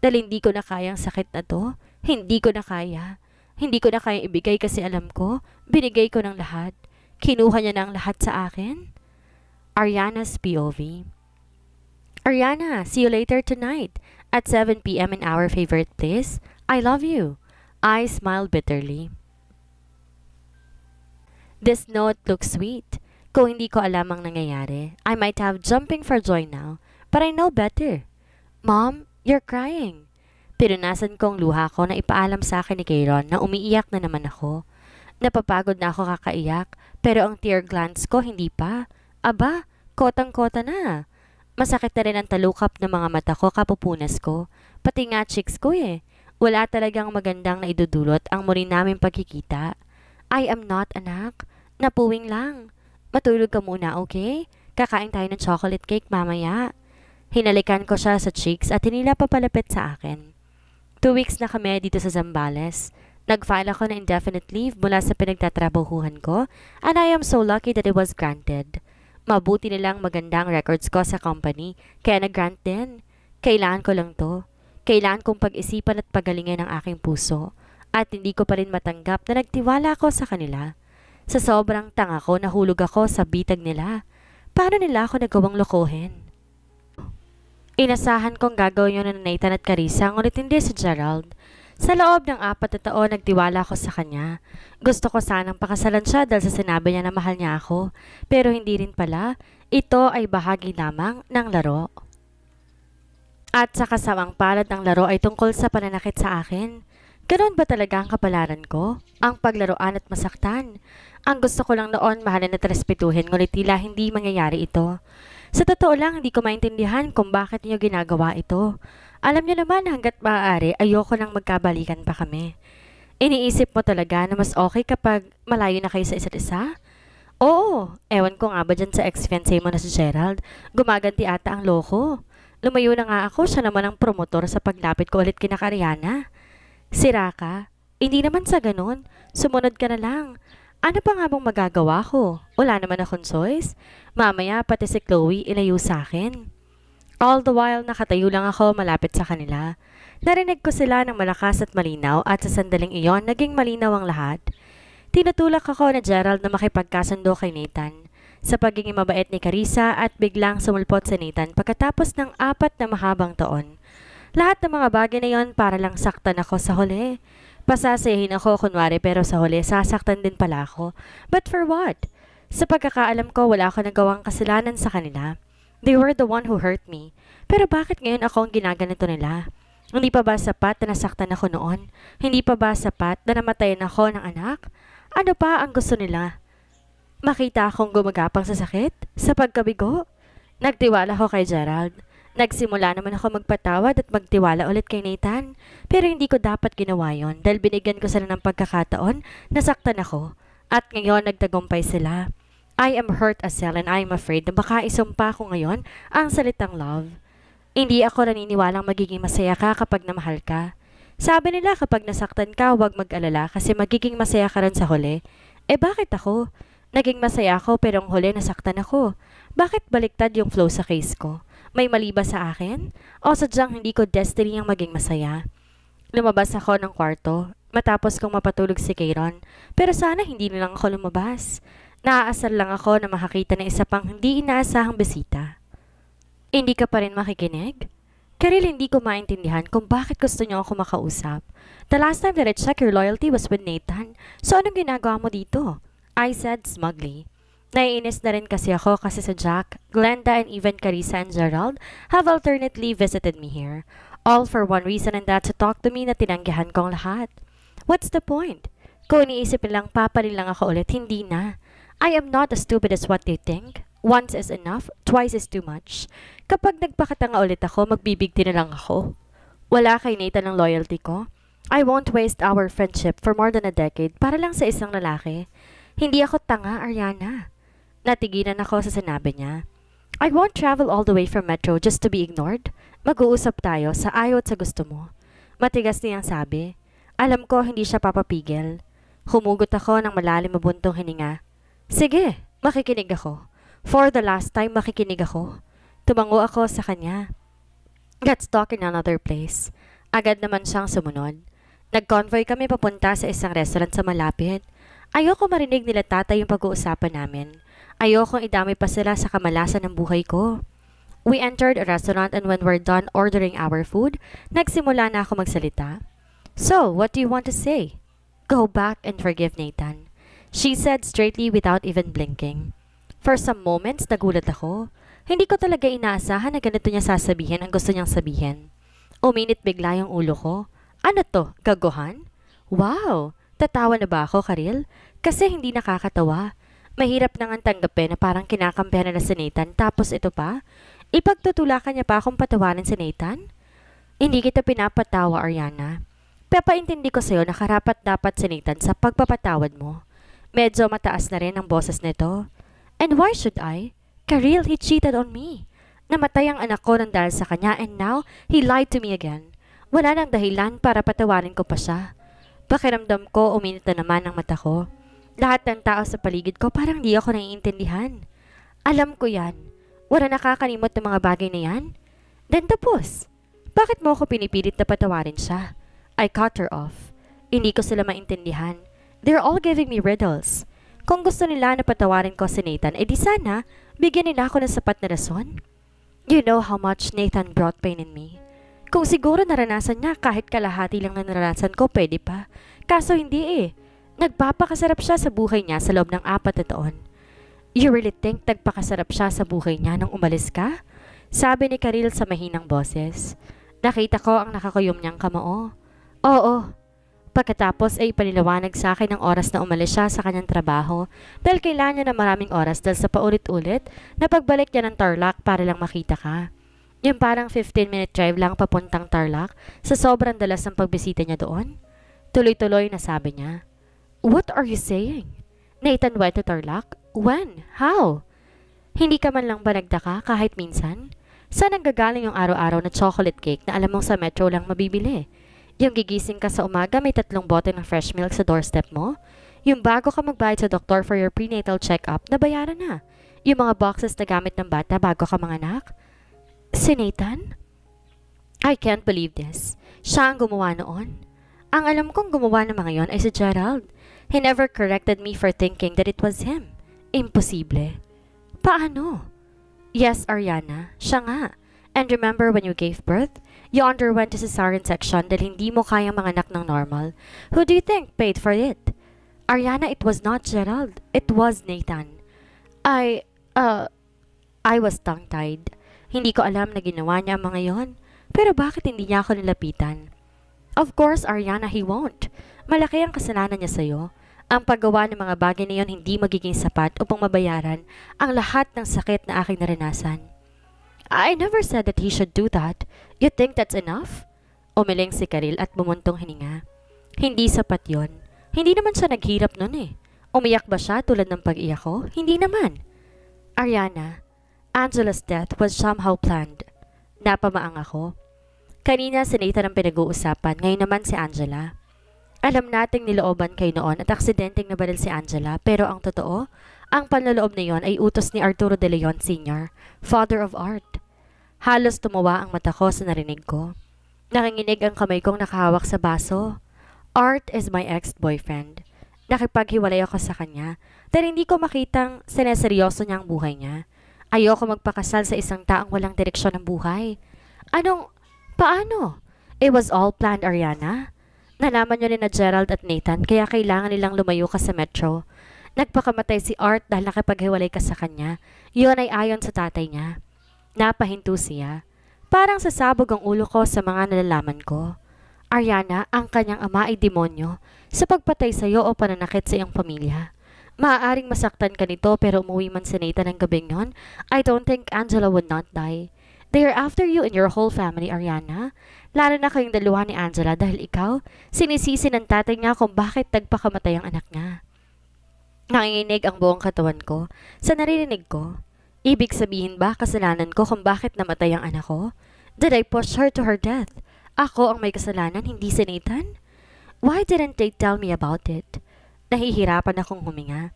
Dahil hindi ko na kayang sakit na to? Hindi ko na kaya. Hindi ko na kayang ibigay kasi alam ko, binigay ko ng lahat. Kinuha niya na ang lahat sa akin? Ariana's POV Ariana, see you later tonight at 7pm in our favorite place. I love you. I smiled bitterly. This note looks sweet kung hindi ko alam ang nangyayari, I might have jumping for joy now, but I know better. Mom, you're crying. Pero Pinunasan kong luha ko na ipaalam sa akin ni Kayron na umiiyak na naman ako. Napapagod na ako kakaiyak, pero ang tear glands ko hindi pa. Aba, kotang-kota na. Masakit na rin ang talukap ng mga mata ko kapupunas ko, pati nga cheeks ko eh. Wala talagang magandang naidudulot ang muli namin pagkikita. I am not, anak. Napuwing lang. Matulog ka muna, okay? Kakain tayo ng chocolate cake mamaya. Hinalikan ko siya sa cheeks at hinila papalapit sa akin. Two weeks na kami dito sa Zambales. Nag-file ako ng indefinite leave mula sa pinagtatrabahuhan ko and I am so lucky that it was granted. Mabuti nilang magandang records ko sa company kaya nag-grant din. Kailangan ko lang to. Kailangan kong pag-isipan at pagalingan ang aking puso at hindi ko pa rin matanggap na nagtiwala ako sa kanila. Sa sobrang tanga ko, nahulog ako sa bitag nila. Paano nila ako nagawang lokohin? Inasahan kong gagawin yun ng Nathan at Carissa, ngunit hindi si Gerald. Sa loob ng apat na taon, nagtiwala ako sa kanya. Gusto ko sanang pakasalan siya dahil sa sinabi niya na mahal niya ako. Pero hindi rin pala, ito ay bahagi lamang ng laro. At sa kasamang palad ng laro ay tungkol sa pananakit sa akin. Ganun ba talaga ang kapalaran ko? Ang paglaruan at masaktan? Ang gusto ko lang noon, mahalin at respetuhin, ngunit tila hindi mangyayari ito. Sa totoo lang, hindi ko maintindihan kung bakit niyo ginagawa ito. Alam niyo naman, hanggat maaari, ayoko nang magkabalikan pa kami. Iniisip mo talaga na mas okay kapag malayo na kayo sa isa't isa? Oo, ewan ko nga ba dyan sa ex-fiancé mo na si Gerald. Gumaganti ata ang loko. Lumayo na nga ako, siya naman ang promotor sa paglapit ko ulit kina Kariana. Sira ka, hindi naman sa ganun. Sumunod ka na lang. Ano pa nga bang magagawa ko? Wala naman akong choice. Mamaya pati si Chloe ilayo sa akin. All the while nakatayo lang ako malapit sa kanila. Narinig ko sila ng malakas at malinaw at sa sandaling iyon naging malinaw ang lahat. Tinutulak ako na Gerald na makipagkasundo kay Nathan. Sa pagiging mabait ni Carissa at biglang sumulpot sa Nathan pagkatapos ng apat na mahabang taon. Lahat ng mga bagay na iyon para lang saktan ako sa huli. Pasasayahin ako, kunwari, pero sa huli, sasaktan din pala ako. But for what? Sa pagkakaalam ko, wala ako nagawang kasalanan sa kanila. They were the one who hurt me. Pero bakit ngayon ako ang ginaganito nila? Hindi pa ba sapat na nasaktan ako noon? Hindi pa ba sapat na namatayan ako ng anak? Ano pa ang gusto nila? Makita akong gumagapang sa sakit? Sa pagkabigo? Nagtiwala ako kay Gerald. Nagsimula naman ako magpatawad at magtiwala ulit kay Nathan. Pero hindi ko dapat ginawa yon dahil binigyan ko sila ng pagkakataon, nasaktan ako. At ngayon nagtagumpay sila. I am hurt as hell and I am afraid na baka isumpa ko ngayon ang salitang love. Hindi ako naniniwalang magiging masaya ka kapag namahal ka. Sabi nila kapag nasaktan ka, huwag mag-alala kasi magiging masaya ka rin sa huli. Eh bakit ako? Naging masaya ako pero ang huli nasaktan ako. Bakit baliktad yung flow sa case ko? May mali ba sa akin? O sadyang hindi ko destiny ang maging masaya? Lumabas ako ng kwarto matapos kong mapatulog si Kayron, pero sana hindi na lang ako lumabas. Naaasal lang ako na makakita ng isa pang hindi inaasahang bisita. Hindi ka pa rin makikinig? Karil, hindi ko maintindihan kung bakit gusto niyo ako makausap. The last time that I checked, your loyalty was with Nathan. So anong ginagawa mo dito? I said smugly. Naiinis na rin kasi ako kasi sa Jack, Glenda, and even Carissa and Gerald have alternately visited me here. All for one reason and that's to talk to me na tinanggihan kong lahat. What's the point? Kung iniisip nilang lang ako ulit, hindi na. I am not as stupid as what they think. Once is enough, twice is too much. Kapag nagpakatanga ulit ako, magbibigti na lang ako. Wala kay Nathan ang loyalty ko. I won't waste our friendship for more than a decade para lang sa isang lalaki. Hindi ako tanga, Ariana. Natigilan ako sa sinabi niya. I won't travel all the way from Metro just to be ignored. Mag-uusap tayo sa ayaw at sa gusto mo. Matigas niyang sabi. Alam ko hindi siya papapigil. Humugot ako ng malalim mabuntong hininga. Sige, makikinig ako. For the last time, makikinig ako. Tumango ako sa kanya. Let's talk in another place. Agad naman siyang sumunod. Nag-convoy kami papunta sa isang restaurant sa malapit. Ayoko marinig nila tatay yung pag-uusapan namin. Ayokong idamay pa sila sa kamalasan ng buhay ko. We entered a restaurant and when we're done ordering our food, nagsimula na ako magsalita. So, what do you want to say? Go back and forgive Nathan. She said straightly without even blinking. For some moments, nagulat ako. Hindi ko talaga inaasahan na ganito niya sasabihin ang gusto niyang sabihin. Uminit bigla yung ulo ko. Ano to, gaguhan? Wow! Tatawa na ba ako, Karil? Kasi hindi nakakatawa. Mahirap nang tanggapin na parang kinakampihan na, na si Nathan tapos ito pa? Ipagtutulakan niya pa akong patawanin si Nathan? Hindi kita pinapatawa, Ariana. Pepaintindi ko sa'yo na karapat dapat si Nathan sa pagpapatawad mo. Medyo mataas na rin ang boses nito. And why should I? Karil, he cheated on me. Namatay ang anak ko nang dahil sa kanya and now he lied to me again. Wala nang dahilan para patawarin ko pa siya. Pakiramdam ko uminit na naman ang mata ko. Lahat ng tao sa paligid ko parang di ako naiintindihan. Alam ko yan. Wala nakakalimot ng mga bagay na yan. Then tapos. Bakit mo ako pinipilit na patawarin siya? I cut her off. Hindi ko sila maintindihan. They're all giving me riddles. Kung gusto nila na patawarin ko si Nathan, edi sana bigyan nila ako ng sapat na rason. You know how much Nathan brought pain in me. Kung siguro naranasan niya kahit kalahati lang na naranasan ko, pwede pa. Kaso hindi eh. Nagpapakasarap siya sa buhay niya sa loob ng apat na taon. You really think nagpakasarap siya sa buhay niya nang umalis ka? Sabi ni Karil sa mahinang boses. Nakita ko ang nakakuyom niyang kamao. Oo. Pagkatapos ay ipaliwanag sa akin ang oras na umalis siya sa kanyang trabaho dahil kailangan niya na maraming oras dahil sa paulit-ulit na pagbalik niya ng Tarlac para lang makita ka. Yung parang 15-minute drive lang papuntang Tarlac sa sobrang dalas ng pagbisita niya doon. Tuloy-tuloy na sabi niya. What are you saying? Nathan went to Tarlac? When? How? Hindi ka man lang ba nagdaka kahit minsan? Saan ang gagaling yung araw-araw na chocolate cake na alam mong sa metro lang mabibili? Yung gigising ka sa umaga may tatlong bote ng fresh milk sa doorstep mo? Yung bago ka magbayad sa doktor for your prenatal check-up, nabayaran na. Yung mga boxes na gamit ng bata bago ka manganak? Si Nathan? I can't believe this. Siya ang gumawa noon. Ang alam kong gumawa ng mga yon ay si Gerald. He never corrected me for thinking that it was him. Impossible. Paano? Yes, Ariana, siya nga. And remember when you gave birth? You underwent a cesarean section dahil hindi mo kaya manganak ng normal. Who do you think paid for it? Ariana, it was not Gerald. It was Nathan. I, uh, I was tongue-tied. Hindi ko alam na ginawa niya ang mga yon. Pero bakit hindi niya ako nilapitan? Of course, Ariana, he won't. Malaki ang kasalanan niya sa'yo. Ang paggawa ng mga bagay na yon hindi magiging sapat upang mabayaran ang lahat ng sakit na aking naranasan. I never said that he should do that. You think that's enough? Umiling si Karil at bumuntong hininga. Hindi sapat yon. Hindi naman siya naghirap nun eh. Umiyak ba siya tulad ng pag-iyak ko? Hindi naman. Ariana, Angela's death was somehow planned. Napamaang ako. Kanina si Nathan ang pinag-uusapan, ngayon naman si Angela. Alam nating nilooban kayo noon at aksidenteng nabaril si Angela, pero ang totoo, ang panloloob na yon ay utos ni Arturo de Leon Sr., Father of Art. Halos tumawa ang mata ko sa narinig ko. Nakinginig ang kamay kong nakahawak sa baso. Art is my ex-boyfriend. Nakipaghiwalay ako sa kanya dahil hindi ko makitang sineseryoso niya ang buhay niya. Ayoko magpakasal sa isang taong walang direksyon ng buhay. Anong, paano? It was all planned, Ariana. Nalaman nyo ni na Gerald at Nathan kaya kailangan nilang lumayo ka sa metro. Nagpakamatay si Art dahil nakipaghiwalay ka sa kanya. Yun ay ayon sa tatay niya. Napahinto siya. Parang sasabog ang ulo ko sa mga nalalaman ko. Ariana, ang kanyang ama ay demonyo sa pagpatay sa iyo o pananakit sa iyong pamilya. Maaaring masaktan ka nito pero umuwi man si Nathan ng gabing yon, I don't think Angela would not die. They are after you and your whole family, Ariana. Lalo na kayong dalawa ni Angela dahil ikaw, sinisisi ng tatay niya kung bakit nagpakamatay ang anak niya. Nanginginig ang buong katawan ko sa narinig ko. Ibig sabihin ba kasalanan ko kung bakit namatay ang anak ko? Did I push her to her death? Ako ang may kasalanan, hindi si Nathan? Why didn't they tell me about it? Nahihirapan akong huminga.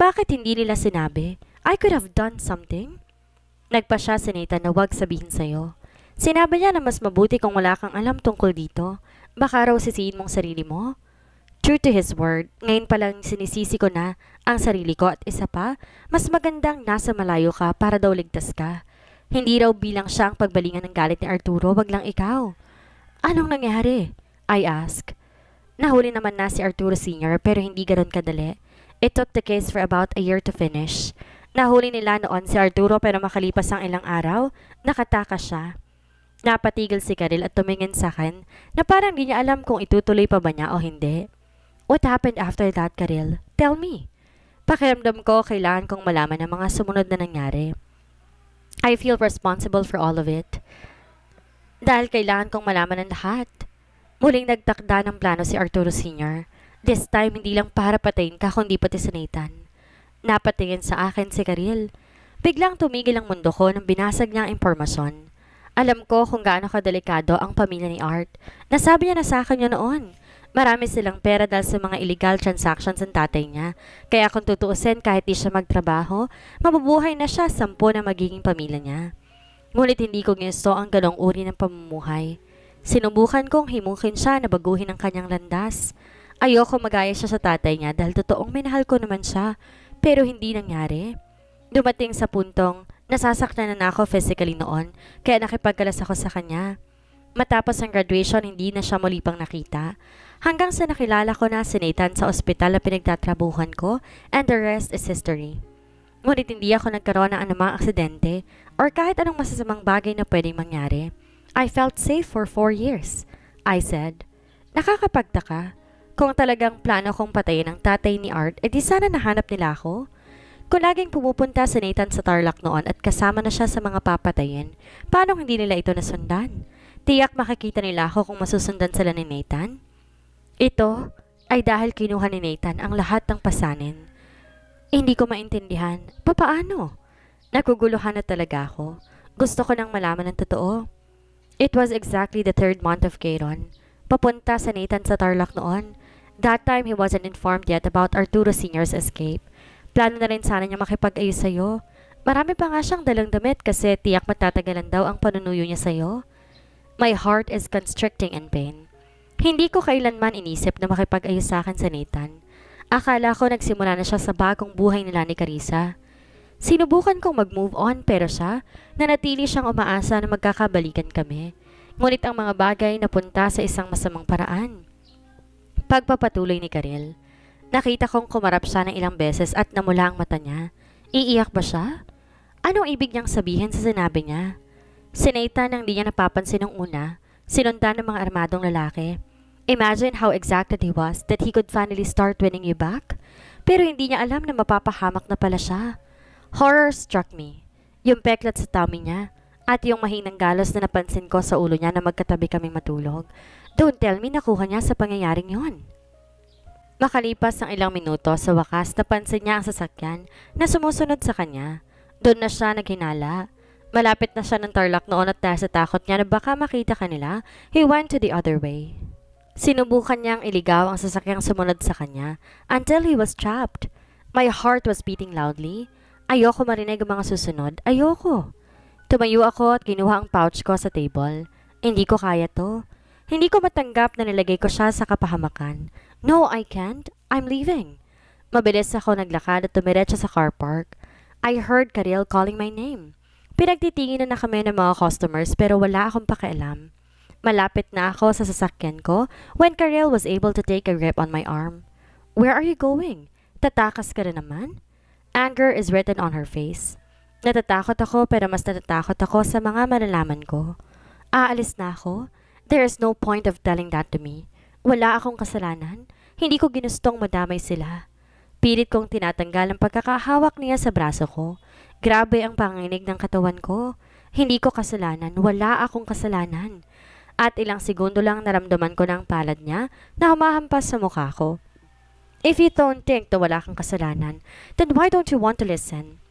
Bakit hindi nila sinabi? I could have done something. Nagpa siya si Nathan na huwag sabihin sa'yo. Sinabi niya na mas mabuti kung wala kang alam tungkol dito. Baka raw sisihin mong sarili mo. True to his word, ngayon palang sinisisi ko na ang sarili ko at isa pa, mas magandang nasa malayo ka para daw ligtas ka. Hindi raw bilang siya ang pagbalingan ng galit ni Arturo, wag lang ikaw. Anong nangyari? I ask. Nahuli naman na si Arturo Sr. pero hindi ganoon kadali. It took the case for about a year to finish. Nahuli nila noon si Arturo pero makalipas ang ilang araw, nakataka siya. Napatigil si Karel at tumingin sa akin na parang hindi niya alam kung itutuloy pa ba niya o hindi. What happened after that, Karel? Tell me. Pakiramdam ko, kailangan kong malaman ang mga sumunod na nangyari. I feel responsible for all of it. Dahil kailangan kong malaman ang lahat. Muling nagtakda ng plano si Arturo Sr. This time, hindi lang para patayin ka, kundi pati si Nathan. Napatingin sa akin si Karel. Biglang tumigil ang mundo ko nang binasag niya ang impormasyon. Alam ko kung gaano kadelikado ang pamilya ni Art. Nasabi niya na sa akin yun noon. Marami silang pera dahil sa mga illegal transactions ng tatay niya. Kaya kung tutuusin kahit di siya magtrabaho, mabubuhay na siya sampo na magiging pamilya niya. Ngunit hindi ko gusto ang ganong uri ng pamumuhay. Sinubukan kong himukin siya na baguhin ang kanyang landas. Ayoko magaya siya sa tatay niya dahil totoong minahal ko naman siya, pero hindi nangyari. Dumating sa puntong Nasasaktan na ako physically noon, kaya nakipagkalas ako sa kanya. Matapos ang graduation, hindi na siya muli pang nakita. Hanggang sa nakilala ko na si Nathan sa ospital na pinagtatrabuhan ko and the rest is history. Ngunit hindi ako nagkaroon ng anumang aksidente or kahit anong masasamang bagay na pwedeng mangyari. I felt safe for four years, I said. Nakakapagtaka. Kung talagang plano kong patayin ang tatay ni Art, edi eh sana nahanap nila ako. Kung laging pumupunta si Nathan sa Tarlac noon at kasama na siya sa mga papatayin, paano hindi nila ito nasundan? Tiyak makikita nila ako kung masusundan sila ni Nathan. Ito ay dahil kinuha ni Nathan ang lahat ng pasanin. Hindi ko maintindihan. Papaano? Naguguluhan na talaga ako. Gusto ko nang malaman ang totoo. It was exactly the third month of Gayron. Papunta sa Nathan sa Tarlac noon. That time, he wasn't informed yet about Arturo Sr.'s escape. Plano na rin sana niya makipag-ayos sa'yo. Marami pa nga siyang dalang damit kasi tiyak matatagalan daw ang panunuyo niya sa'yo. My heart is constricting in pain. Hindi ko kailanman inisip na makipag-ayos sa akin sa Nathan. Akala ko nagsimula na siya sa bagong buhay nila ni Carissa. Sinubukan kong mag-move on pero siya, nanatili siyang umaasa na magkakabalikan kami. Ngunit ang mga bagay napunta sa isang masamang paraan. Pagpapatuloy ni Karel. Nakita kong kumarap siya ng ilang beses at namula ang mata niya. Iiyak ba siya? Anong ibig niyang sabihin sa sinabi niya? Sinayta nang di niya napapansin ng una, sinundan ng mga armadong lalaki. Imagine how exacted he was that he could finally start winning you back. Pero hindi niya alam na mapapahamak na pala siya. Horror struck me. Yung peklat sa tummy niya at yung mahinang galos na napansin ko sa ulo niya na magkatabi kaming matulog. Don't tell me nakuha niya sa pangyayaring yon. Makalipas ang ilang minuto, sa wakas napansin niya ang sasakyan na sumusunod sa kanya. Doon na siya naghinala. Malapit na siya ng tarlac noon at sa takot niya na baka makita kanila, he went to the other way. Sinubukan niyang iligaw ang sasakyang sumunod sa kanya until he was trapped. My heart was beating loudly. Ayoko marinig ang mga susunod. Ayoko. Tumayo ako at ginuha ang pouch ko sa table. Hindi ko kaya to. Hindi ko matanggap na nilagay ko siya sa kapahamakan. No, I can't. I'm leaving. Mabilis ako naglakad at tumiretsa sa car park. I heard Karel calling my name. Pinagtitingin na, na kami ng mga customers pero wala akong pakialam. Malapit na ako sa sasakyan ko when Karel was able to take a grip on my arm. Where are you going? Tatakas ka na naman? Anger is written on her face. Natatakot ako pero mas natatakot ako sa mga malalaman ko. Aalis na ako? There is no point of telling that to me. Wala akong kasalanan. Hindi ko ginustong madamay sila. Pilit kong tinatanggal ang pagkakahawak niya sa braso ko. Grabe ang panginig ng katawan ko. Hindi ko kasalanan. Wala akong kasalanan. At ilang segundo lang naramdaman ko ng palad niya na humahampas sa mukha ko. If you don't think na wala kang kasalanan, then why don't you want to listen?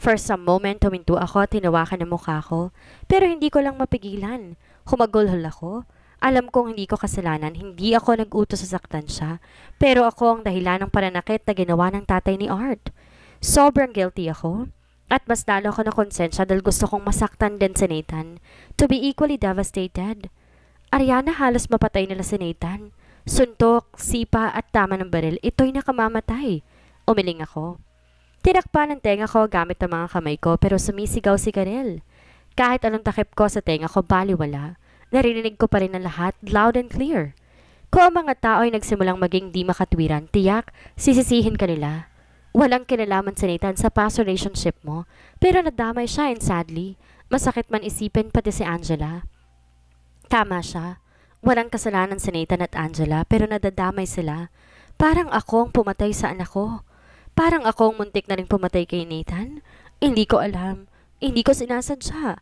For some moment, tuminto ako at hinawakan ang mukha ko, pero hindi ko lang mapigilan. Humagulhol ako. Alam kong hindi ko kasalanan, hindi ako nag-utos sa saktan siya, pero ako ang dahilan ng pananakit na ginawa ng tatay ni Art. Sobrang guilty ako. At mas lalo ako na konsensya dahil gusto kong masaktan din si Nathan. To be equally devastated. Ariana halos mapatay nila si Nathan. Suntok, sipa at tama ng baril, ito'y nakamamatay. Umiling ako. Tinakpan ng tenga ko gamit ang mga kamay ko pero sumisigaw si Karel. Kahit anong takip ko sa tenga ko, baliwala. Naririnig ko pa rin ang lahat, loud and clear. Kung ang mga tao ay nagsimulang maging di makatwiran, tiyak, sisisihin kanila. Walang kinalaman sa Nathan sa past relationship mo, pero nadamay siya and sadly, masakit man isipin pati si Angela. Tama siya. Walang kasalanan si Nathan at Angela, pero nadadamay sila. Parang ako ang pumatay sa anak ko. Parang ako ang muntik na rin pumatay kay Nathan. Hindi ko alam. Hindi ko sinasadya.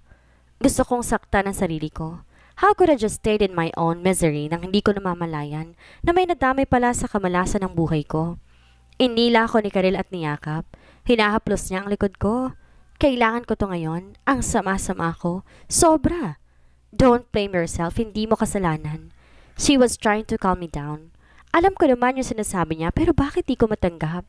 Gusto kong sakta ng sarili ko. How could I just stay in my own misery nang hindi ko namamalayan na may nadamay pala sa kamalasan ng buhay ko? Inila ko ni Karel at ni Yakap. Hinahaplos niya ang likod ko. Kailangan ko to ngayon. Ang sama-sama ko. Sobra. Don't blame yourself. Hindi mo kasalanan. She was trying to calm me down. Alam ko naman yung sinasabi niya pero bakit di ko matanggap?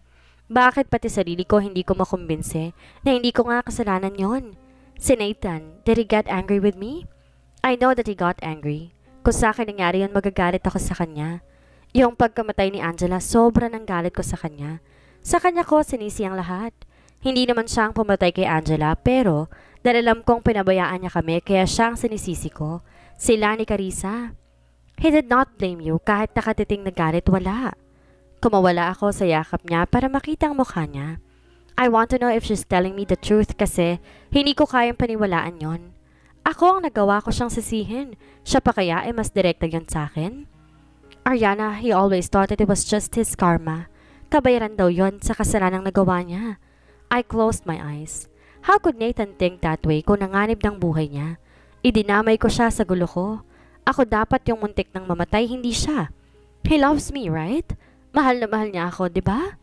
Bakit pati sarili ko hindi ko makumbinse na hindi ko nga kasalanan yon? Si Nathan, did he get angry with me? I know that he got angry. Kung sa akin nangyari yun, magagalit ako sa kanya. Yung pagkamatay ni Angela, sobra ng galit ko sa kanya. Sa kanya ko sinisi ang lahat. Hindi naman siya ang pumatay kay Angela, pero dahil alam kong pinabayaan niya kami, kaya siya ang sinisisi ko. Sila ni Carissa. He did not blame you kahit nakatiting na galit, wala. Kumawala ako sa yakap niya para makita ang mukha niya. I want to know if she's telling me the truth kasi hindi ko kayang paniwalaan yon. Ako ang nagawa ko siyang sisihin. Siya pa kaya ay mas direkta yan sa akin? Ariana, he always thought that it was just his karma. Kabayaran daw yon sa kasalanang nagawa niya. I closed my eyes. How could Nathan think that way kung nanganib ng buhay niya? Idinamay ko siya sa gulo ko. Ako dapat yung muntik ng mamatay, hindi siya. He loves me, right? Mahal na mahal niya ako, di ba?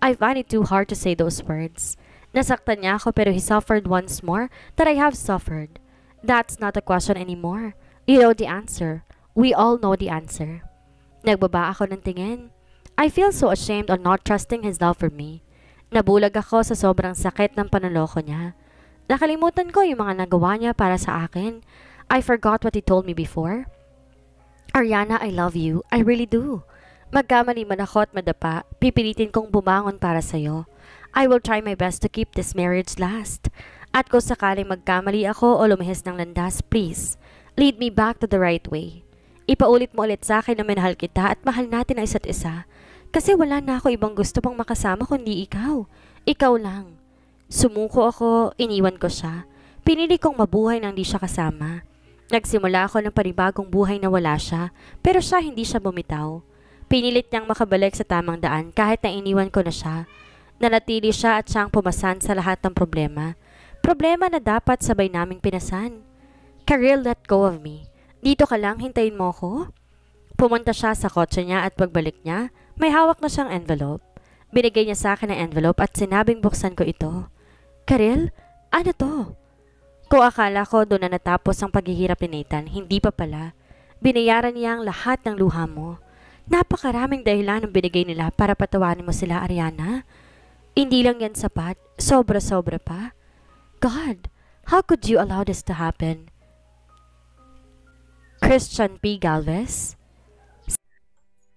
I find it too hard to say those words. Nasaktan niya ako pero he suffered once more that I have suffered. That's not a question anymore. You know the answer. We all know the answer. Nagbaba ako ng tingin. I feel so ashamed on not trusting his love for me. Nabulag ako sa sobrang sakit ng panuloko niya. Nakalimutan ko yung mga nagawa niya para sa akin. I forgot what he told me before. Ariana, I love you. I really do. Magkamali man ako at madapa, pipilitin kong bumangon para sa'yo. I will try my best to keep this marriage last. At kung sakaling magkamali ako o lumihis ng landas, please, lead me back to the right way. Ipaulit mo ulit sa akin na minahal kita at mahal natin ang isa't isa. Kasi wala na ako ibang gusto pang makasama kundi ikaw. Ikaw lang. Sumuko ako, iniwan ko siya. Pinili kong mabuhay nang di siya kasama. Nagsimula ako ng panibagong buhay na wala siya, pero siya hindi siya bumitaw. Pinilit niyang makabalik sa tamang daan kahit na iniwan ko na siya. Nalatili siya at siyang pumasan sa lahat ng problema. Problema na dapat sabay naming pinasan. Karel, let go of me. Dito ka lang, hintayin mo ko? Pumunta siya sa kotse niya at pagbalik niya, may hawak na siyang envelope. Binigay niya sa akin ang envelope at sinabing buksan ko ito. Karel, ano to? Kung akala ko doon na natapos ang paghihirap ni Nathan, hindi pa pala. Binayaran niya ang lahat ng luha mo. Napakaraming dahilan ang binigay nila para patawanin mo sila, Ariana. Hindi lang yan sapat, sobra-sobra pa. God, how could you allow this to happen? Christian P. Galvez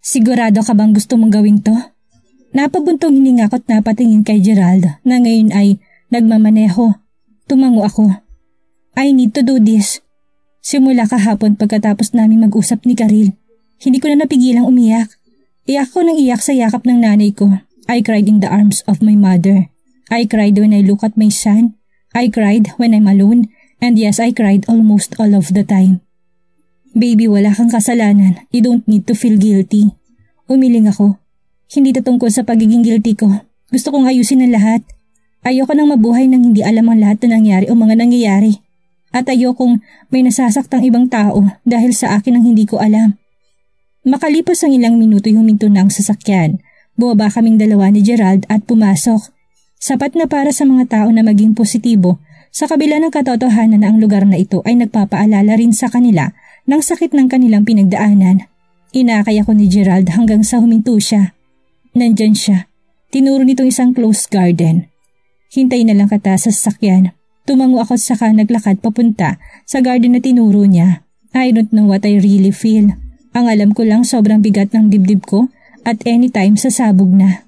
Sigurado ka bang gusto mong gawin to? Napabuntong hininga ko't napatingin kay Gerald na ngayon ay nagmamaneho. Tumango ako. I need to do this. Simula kahapon pagkatapos namin mag-usap ni Karil. Hindi ko na napigilang umiyak. Iyak ko ng iyak sa yakap ng nanay ko. I cried in the arms of my mother. I cried when I look at my son. I cried when I'm alone, and yes, I cried almost all of the time. Baby, wala kang kasalanan. You don't need to feel guilty. Umiling ako. Hindi to tungkol sa pagiging guilty ko. Gusto kong ayusin ang lahat. Ayoko nang mabuhay nang hindi alam ang lahat na nangyari o mga nangyayari. At ayokong may nasasaktang ibang tao dahil sa akin ang hindi ko alam. Makalipas ang ilang minuto huminto na ang sasakyan. Bumaba kaming dalawa ni Gerald at pumasok. Sapat na para sa mga tao na maging positibo sa kabila ng katotohanan na ang lugar na ito ay nagpapaalala rin sa kanila ng sakit ng kanilang pinagdaanan. Inakay ako ni Gerald hanggang sa huminto siya. Nandyan siya. Tinuro nitong isang closed garden. Hintay na lang kata sa sasakyan. Tumango ako sa saka naglakad papunta sa garden na tinuro niya. I don't know what I really feel. Ang alam ko lang sobrang bigat ng dibdib ko at anytime sasabog na.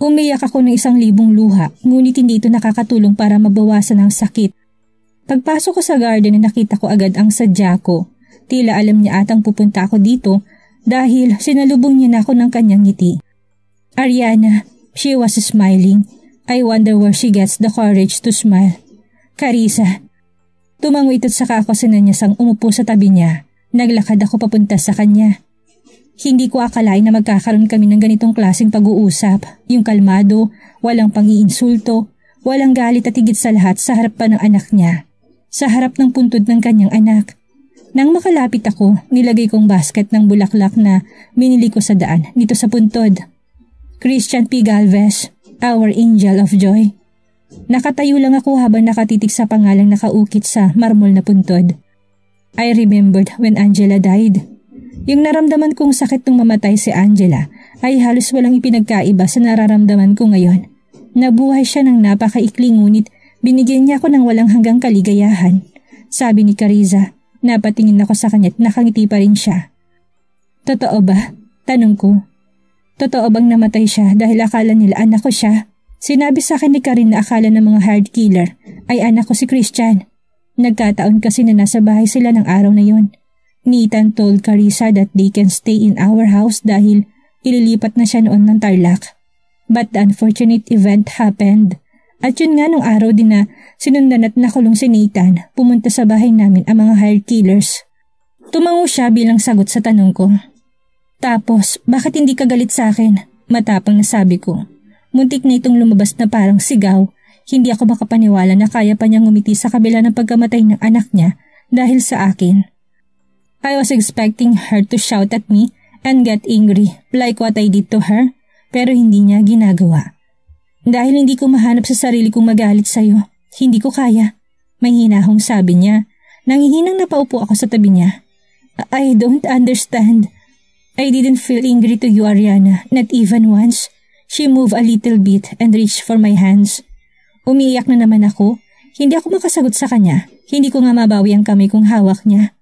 Umiyak ako ng isang libong luha, ngunit hindi ito nakakatulong para mabawasan ang sakit. Pagpasok ko sa garden nakita ko agad ang sadya ko. Tila alam niya atang pupunta ako dito dahil sinalubong niya na ako ng kanyang ngiti. Ariana, she was smiling. I wonder where she gets the courage to smile. Carissa. Tumango ito sa kakosinan niya sang umupo sa tabi niya. Naglakad ako papunta sa kanya. Hindi ko akalain na magkakaroon kami ng ganitong klaseng pag-uusap, yung kalmado, walang pang-iinsulto, walang galit at higit sa lahat sa harap pa ng anak niya, sa harap ng puntod ng kanyang anak. Nang makalapit ako, nilagay kong basket ng bulaklak na binili ko sa daan dito sa puntod. Christian P. Galvez, Our Angel of Joy. Nakatayo lang ako habang nakatitig sa pangalang nakaukit sa marmol na puntod. I remembered when Angela died. Yung naramdaman kong sakit nung mamatay si Angela ay halos walang ipinagkaiba sa nararamdaman ko ngayon. Nabuhay siya ng napakaikli ngunit binigyan niya ako ng walang hanggang kaligayahan. Sabi ni Cariza, napatingin ako sa kanya't nakangiti pa rin siya. Totoo ba? Tanong ko. Totoo bang namatay siya dahil akala nila anak ko siya? Sinabi sa akin ni Karin na akala ng mga hard killer ay anak ko si Christian. Nagkataon kasi na nasa bahay sila ng araw na yon. Nathan told Carissa that they can stay in our house dahil ililipat na siya noon ng Tarlac. But the unfortunate event happened. At yun nga nung araw din na sinundan at nakulong si Nathan, pumunta sa bahay namin ang mga hired killers. Tumango siya bilang sagot sa tanong ko. Tapos, bakit hindi ka galit sa akin? Matapang na sabi ko. Muntik na itong lumabas na parang sigaw. Hindi ako makapaniwala na kaya pa niyang ngumiti sa kabila ng pagkamatay ng anak niya dahil sa akin. I was expecting her to shout at me and get angry like what I did to her pero hindi niya ginagawa. Dahil hindi ko mahanap sa sarili kong magalit sa'yo, hindi ko kaya. May hinahong sabi niya. Nangihinang napaupo ako sa tabi niya. I don't understand. I didn't feel angry to you, Ariana, not even once. She moved a little bit and reached for my hands. Umiiyak na naman ako. Hindi ako makasagot sa kanya. Hindi ko nga mabawi ang kamay kong hawak niya.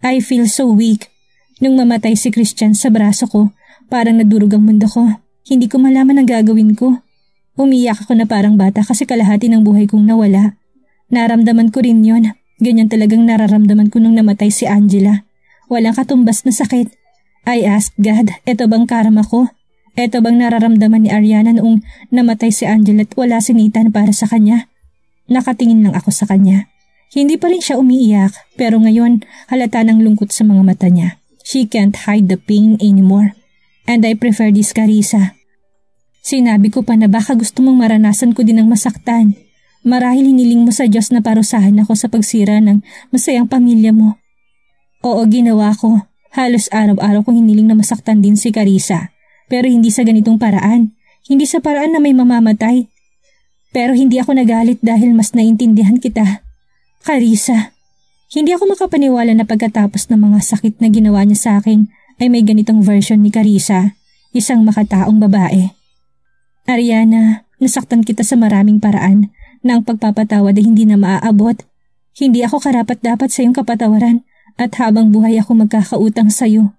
I feel so weak. Nung mamatay si Christian sa braso ko, parang nadurog ang mundo ko. Hindi ko malaman ang gagawin ko. Umiyak ako na parang bata kasi kalahati ng buhay kong nawala. Naramdaman ko rin yon. Ganyan talagang nararamdaman ko nung namatay si Angela. Walang katumbas na sakit. I ask God, eto bang karma ko? Eto bang nararamdaman ni Ariana noong namatay si Angela at wala si Nathan para sa kanya? Nakatingin lang ako sa kanya. Hindi pa rin siya umiiyak pero ngayon halata ng lungkot sa mga mata niya. She can't hide the pain anymore. And I prefer this Carissa. Sinabi ko pa na baka gusto mong maranasan ko din ang masaktan. Marahil hiniling mo sa Diyos na parusahan ako sa pagsira ng masayang pamilya mo. Oo, ginawa ko. Halos araw-araw kong hiniling na masaktan din si Carissa. Pero hindi sa ganitong paraan. Hindi sa paraan na may mamamatay. Pero hindi ako nagalit dahil mas naintindihan kita. Carissa, hindi ako makapaniwala na pagkatapos ng mga sakit na ginawa niya sa akin ay may ganitong version ni Carissa, isang makataong babae. Ariana, nasaktan kita sa maraming paraan na ang pagpapatawad ay hindi na maaabot. Hindi ako karapat-dapat sa iyong kapatawaran at habang buhay ako magkakautang sa iyo.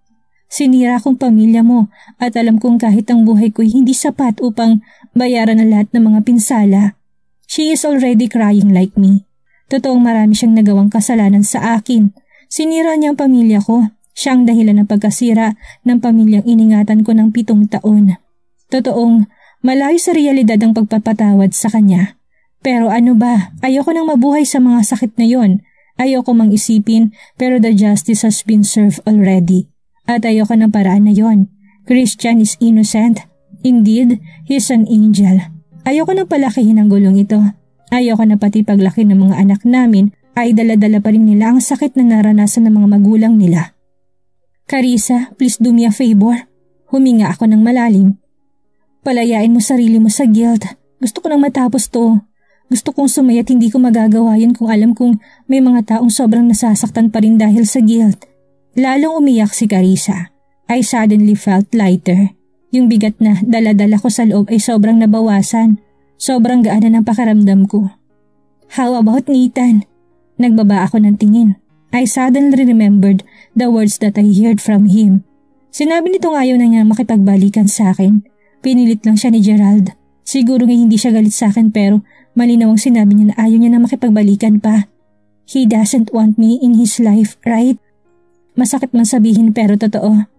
Sinira kong pamilya mo at alam kong kahit ang buhay ko'y hindi sapat upang bayaran ang lahat ng mga pinsala. She is already crying like me Totoong marami siyang nagawang kasalanan sa akin. Sinira niya ang pamilya ko. Siya ang dahilan ng pagkasira ng pamilyang iningatan ko ng pitong taon. Totoong malayo sa realidad ang pagpapatawad sa kanya. Pero ano ba, ayoko nang mabuhay sa mga sakit na yon. Ayoko mang isipin pero the justice has been served already. At ayoko ng paraan na yon. Christian is innocent. Indeed, he's an angel. Ayoko nang palakihin ang gulong ito. Ayaw ko na pati paglaki ng mga anak namin ay daladala pa rin nila ang sakit na naranasan ng mga magulang nila. Carissa, please do me a favor. Huminga ako ng malalim. Palayain mo sarili mo sa guilt. Gusto ko nang matapos to. Gusto kong sumayat hindi ko magagawa yun kung alam kong may mga taong sobrang nasasaktan pa rin dahil sa guilt. Lalong umiyak si Carissa. I suddenly felt lighter. Yung bigat na daladala ko sa loob ay sobrang nabawasan. Sobrang gaana ng pakaramdam ko. How about Nathan? Nagbaba ako ng tingin. I suddenly remembered the words that I heard from him. Sinabi nito nga ayaw na niya makipagbalikan sa akin. Pinilit lang siya ni Gerald. Siguro nga hindi siya galit sa akin pero malinaw ang sinabi niya na ayaw niya na makipagbalikan pa. He doesn't want me in his life, right? Masakit man sabihin pero totoo.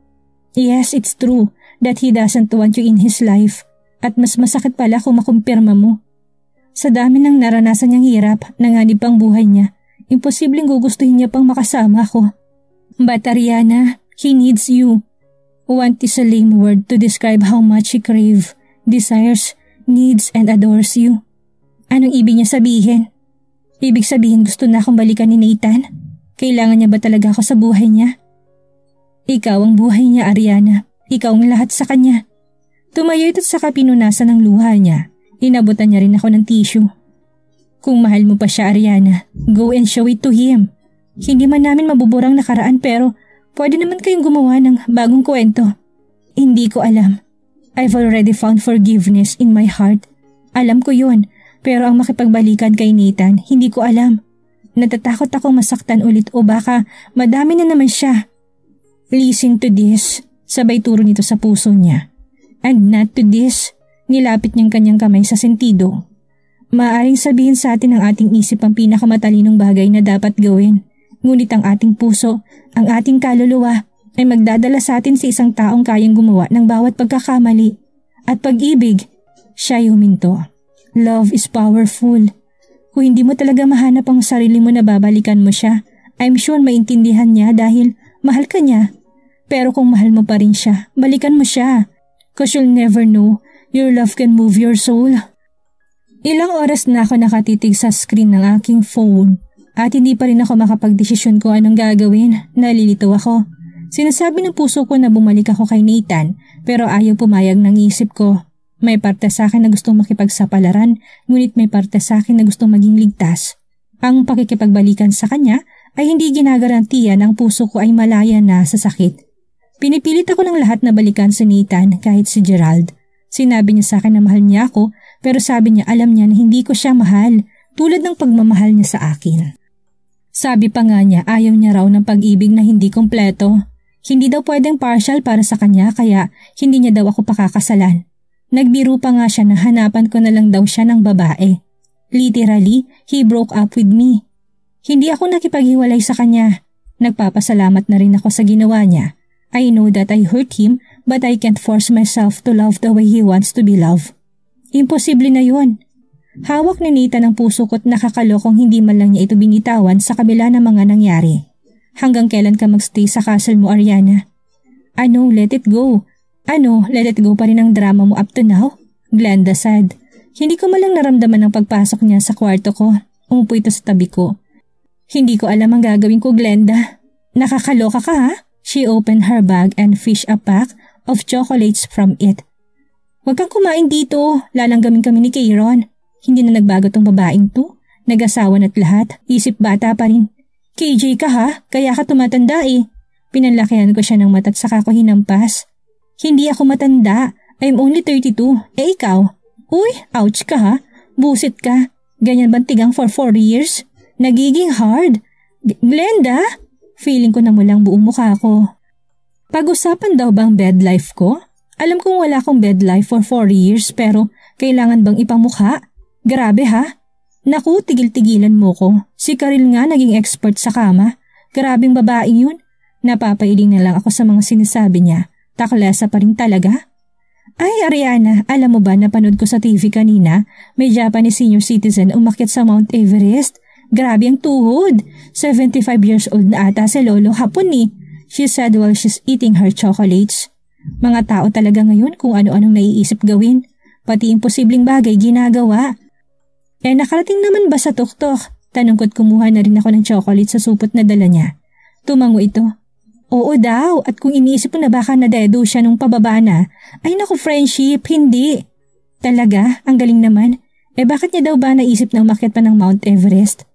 Yes, it's true that he doesn't want you in his life. At mas masakit pala kung makumpirma mo. Sa dami ng naranasan niyang hirap, nanganib ang buhay niya. Imposibleng gugustuhin niya pang makasama ako. But Ariana, he needs you. Want is a lame word to describe how much he crave, desires, needs, and adores you. Anong ibig niya sabihin? Ibig sabihin gusto na akong balikan ni Nathan? Kailangan niya ba talaga ako sa buhay niya? Ikaw ang buhay niya, Ariana. Ikaw ang lahat sa kanya. Tumayo ito sa kapinunasan ng luha niya. Inabutan niya rin ako ng tissue. Kung mahal mo pa siya, Ariana, go and show it to him. Hindi man namin mabuburang nakaraan pero pwede naman kayong gumawa ng bagong kwento. Hindi ko alam. I've already found forgiveness in my heart. Alam ko yon, pero ang makipagbalikan kay Nathan, hindi ko alam. Natatakot ako masaktan ulit o baka madami na naman siya. Listen to this, sabay turo nito sa puso niya. And not to this, nilapit niyang kanyang kamay sa sentido. Maaring sabihin sa atin ng ating isip ang pinakamatalinong bagay na dapat gawin. Ngunit ang ating puso, ang ating kaluluwa, ay magdadala sa atin sa isang taong kayang gumawa ng bawat pagkakamali. At pag-ibig, siya huminto. Love is powerful. Kung hindi mo talaga mahanap ang sarili mo na babalikan mo siya, I'm sure maintindihan niya dahil mahal ka niya. Pero kung mahal mo pa rin siya, balikan mo siya. Cause you'll never know, your love can move your soul. Ilang oras na ako nakatitig sa screen ng aking phone at hindi pa rin ako makapagdesisyon kung anong gagawin. Nalilito ako. Sinasabi ng puso ko na bumalik ako kay Nathan pero ayaw pumayag ng isip ko. May parte sa akin na gustong makipagsapalaran ngunit may parte sa akin na gustong maging ligtas. Ang pakikipagbalikan sa kanya ay hindi ginagarantiya ng puso ko ay malaya na sa sakit. Pinipilit ako ng lahat na balikan si Nathan kahit si Gerald. Sinabi niya sa akin na mahal niya ako pero sabi niya alam niya na hindi ko siya mahal tulad ng pagmamahal niya sa akin. Sabi pa nga niya ayaw niya raw ng pag-ibig na hindi kompleto. Hindi daw pwedeng partial para sa kanya kaya hindi niya daw ako pakakasalan. Nagbiro pa nga siya na hanapan ko na lang daw siya ng babae. Literally, he broke up with me. Hindi ako nakipaghiwalay sa kanya. Nagpapasalamat na rin ako sa ginawa niya I know that I hurt him but I can't force myself to love the way he wants to be loved. Imposible na yon. Hawak ni Nathan ang puso ko't nakakalokong hindi man lang niya ito binitawan sa kabila ng mga nangyari. Hanggang kailan ka magstay sa castle mo, Ariana? Ano, let it go. Ano, let it go pa rin ang drama mo up to now? Glenda said. Hindi ko malang naramdaman ang pagpasok niya sa kwarto ko. Umupo ito sa tabi ko. Hindi ko alam ang gagawin ko, Glenda. Nakakaloka ka ha? She opened her bag and fished a pack of chocolates from it. Huwag kang kumain dito, lalanggamin kami ni Kayron. Hindi na nagbago tong babaeng to. Nag-asawa na't lahat, isip bata pa rin. KJ ka ha, kaya ka tumatanda eh. Pinanlakihan ko siya ng mata't saka ko hinampas. Hindi ako matanda, I'm only 32. Eh ikaw? Uy, ouch ka ha, busit ka. Ganyan bantigang for 4 years? Nagiging hard. G Glenda? Feeling ko na mulang buong mukha ko. Pag-usapan daw bang bed life ko? Alam kong wala akong bed life for 4 years pero kailangan bang ipamukha? Grabe ha? Naku, tigil-tigilan mo ko. Si Karil nga naging expert sa kama. Grabing babae yun. Napapailing na lang ako sa mga sinasabi niya. Taklesa pa rin talaga. Ay, Ariana, alam mo ba napanood ko sa TV kanina, may Japanese senior citizen umakyat sa Mount Everest? Grabe ang tuhod. 75 years old na ata si Lolo hapon ni. Eh. She said while she's eating her chocolates. Mga tao talaga ngayon kung ano-anong naiisip gawin. Pati imposibleng bagay ginagawa. Eh nakarating naman ba sa tuktok? Tanong ko't kumuha na rin ako ng chocolate sa supot na dala niya. Tumango ito. Oo daw, at kung iniisip ko na baka nadedo siya nung pababa na, ay naku friendship, hindi. Talaga, ang galing naman. Eh bakit niya daw ba naisip na umakyat pa ng Mount Everest?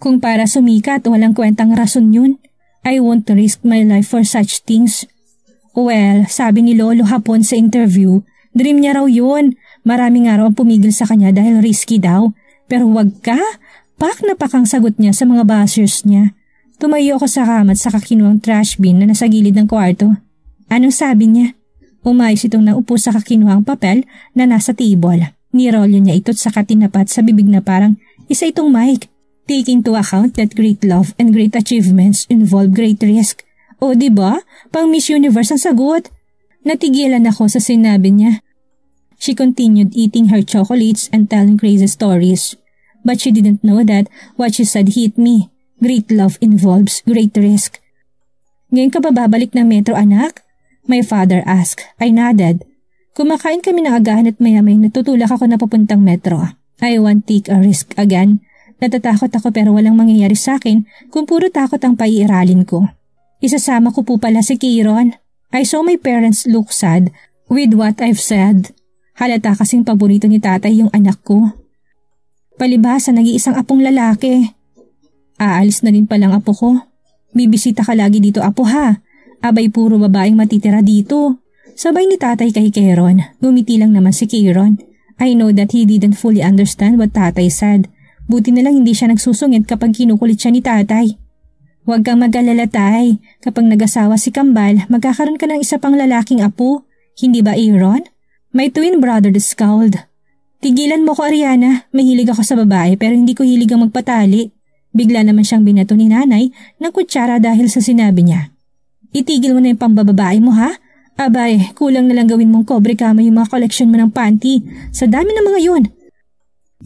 Kung para sumikat, walang kwentang rason yun. I won't risk my life for such things. Well, sabi ni Lolo hapon sa interview, dream niya raw yun. Maraming araw ang pumigil sa kanya dahil risky daw. Pero wag ka, pak na pak ang sagot niya sa mga bashers niya. Tumayo ako sa kamat sa saka trash bin na nasa gilid ng kwarto. Anong sabi niya? Umayos itong naupo sa kakinuhang papel na nasa table. Nirolyo niya ito't saka tinapat sa bibig na parang, isa itong mic, Take into account that great love and great achievements involve great risk. O ba? Diba? Pang Miss Universe ang sagot. Natigilan ako sa sinabi niya. She continued eating her chocolates and telling crazy stories. But she didn't know that what she said hit me. Great love involves great risk. Ngayon ka ba babalik ng metro anak? My father asked. I nodded. Kumakain kami ng agahan at maya-may natutulak ako na papuntang metro. I won't take a risk again. Natatakot ako pero walang mangyayari sa akin kung puro takot ang paiiralin ko. Isasama ko po pala si Kiron. I saw my parents look sad with what I've said. Halata kasing paborito ni tatay yung anak ko. Palibasa, nag-iisang apong lalaki. Aalis na rin palang apo ko. Bibisita ka lagi dito apo ha. Abay puro babaeng matitira dito. Sabay ni tatay kay Keron. Gumiti lang naman si Keron. I know that he didn't fully understand what tatay said. Buti na lang hindi siya nagsusungit kapag kinukulit siya ni tatay. Huwag kang mag-alala tay. Kapag nag-asawa si Kambal, magkakaroon ka ng isa pang lalaking apo. Hindi ba Aaron? My twin brother the Scald. Tigilan mo ko Ariana, mahilig ako sa babae pero hindi ko hilig ang magpatali. Bigla naman siyang binato ni nanay ng kutsara dahil sa sinabi niya. Itigil mo na yung pambababae mo ha? Abay, kulang na lang gawin mong kobre kama yung mga koleksyon mo ng panty. Sa dami ng mga yun.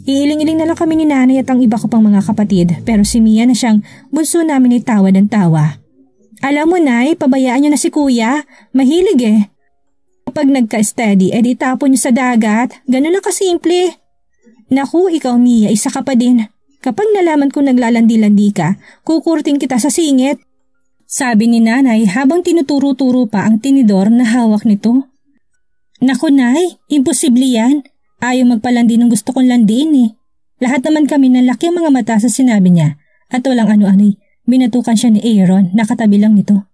Iiling-iling na lang kami ni nanay at ang iba ko pang mga kapatid pero si Mia na siyang bunso namin ay tawa ng tawa. Alam mo nay, pabayaan niyo na si kuya. Mahilig eh. Kapag nagka-steady, edi eh tapon niyo sa dagat. Ganun lang kasimple. Naku, ikaw Mia, isa ka pa din. Kapag nalaman kong naglalandi-landi ka, kukurting kita sa singit. Sabi ni nanay habang tinuturo-turo pa ang tinidor na hawak nito. Naku nay, imposible yan. Ayaw magpalandi ng gusto kong landiin eh. Lahat naman kami ng laki ang mga mata sa sinabi niya at walang ano anoy eh. Binatukan siya ni Aaron, nakatabi lang nito.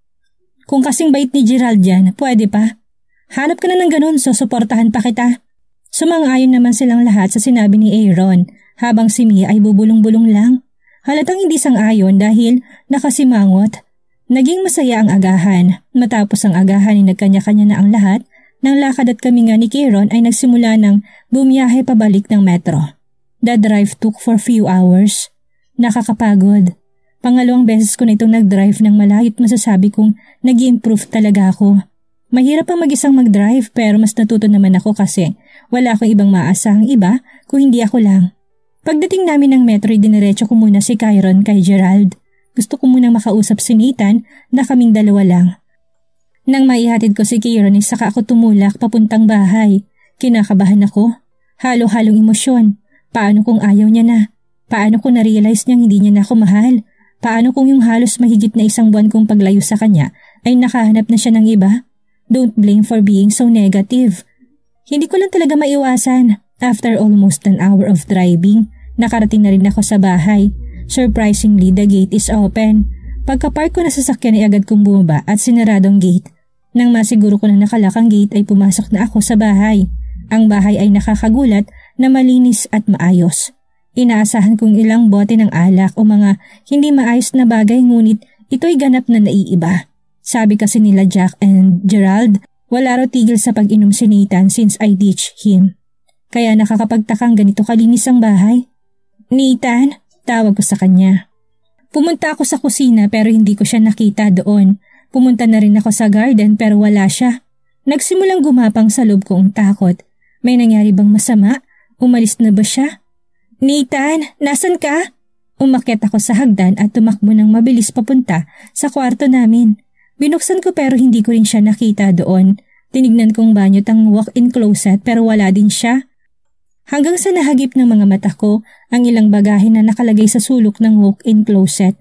Kung kasing bait ni Gerald yan, pwede pa. Hanap ka na ng ganun, susuportahan pa kita. Sumang-ayon naman silang lahat sa sinabi ni Aaron habang si Mia ay bubulong-bulong lang. Halatang hindi sang-ayon dahil nakasimangot. Naging masaya ang agahan. Matapos ang agahan ay nagkanya-kanya na ang lahat nang lakad at kami nga ni Kieron ay nagsimula ng bumiyahe pabalik ng metro. The drive took for few hours. Nakakapagod. Pangalawang beses ko na itong nag-drive ng malayot masasabi kong nag improve talaga ako. Mahirap ang mag-isang mag-drive pero mas natuto naman ako kasi wala akong ibang maasahang iba kung hindi ako lang. Pagdating namin ng metro, diniretso ko muna si Kyron kay Gerald. Gusto ko munang makausap si Nathan na kaming dalawa lang nang maihatid ko si Kieran, saka ako tumulak papuntang bahay. Kinakabahan ako. Halo-halong emosyon. Paano kung ayaw niya na? Paano kung na-realize niyang hindi niya na ako mahal? Paano kung yung halos mahigit na isang buwan kong paglayo sa kanya ay nakahanap na siya ng iba? Don't blame for being so negative. Hindi ko lang talaga maiwasan. After almost an hour of driving, nakarating na rin ako sa bahay. Surprisingly, the gate is open. Pagka-park ko na sasakyan ay agad kong bumaba at sinaradong gate. Nang masiguro ko na nakalakang gate ay pumasok na ako sa bahay. Ang bahay ay nakakagulat na malinis at maayos. Inaasahan kong ilang bote ng alak o mga hindi maayos na bagay ngunit ito'y ganap na naiiba. Sabi kasi nila Jack and Gerald, wala raw tigil sa pag-inom si Nathan since I ditch him. Kaya nakakapagtakang ganito kalinis ang bahay. Nathan, tawag ko sa kanya. Pumunta ako sa kusina pero hindi ko siya nakita doon. Pumunta na rin ako sa garden pero wala siya. Nagsimulang gumapang sa loob ko ang takot. May nangyari bang masama? Umalis na ba siya? Nathan, nasan ka? Umakyat ako sa hagdan at tumakbo ng mabilis papunta sa kwarto namin. Binuksan ko pero hindi ko rin siya nakita doon. Tinignan kong banyo tang walk-in closet pero wala din siya. Hanggang sa nahagip ng mga mata ko ang ilang bagahe na nakalagay sa sulok ng walk-in closet.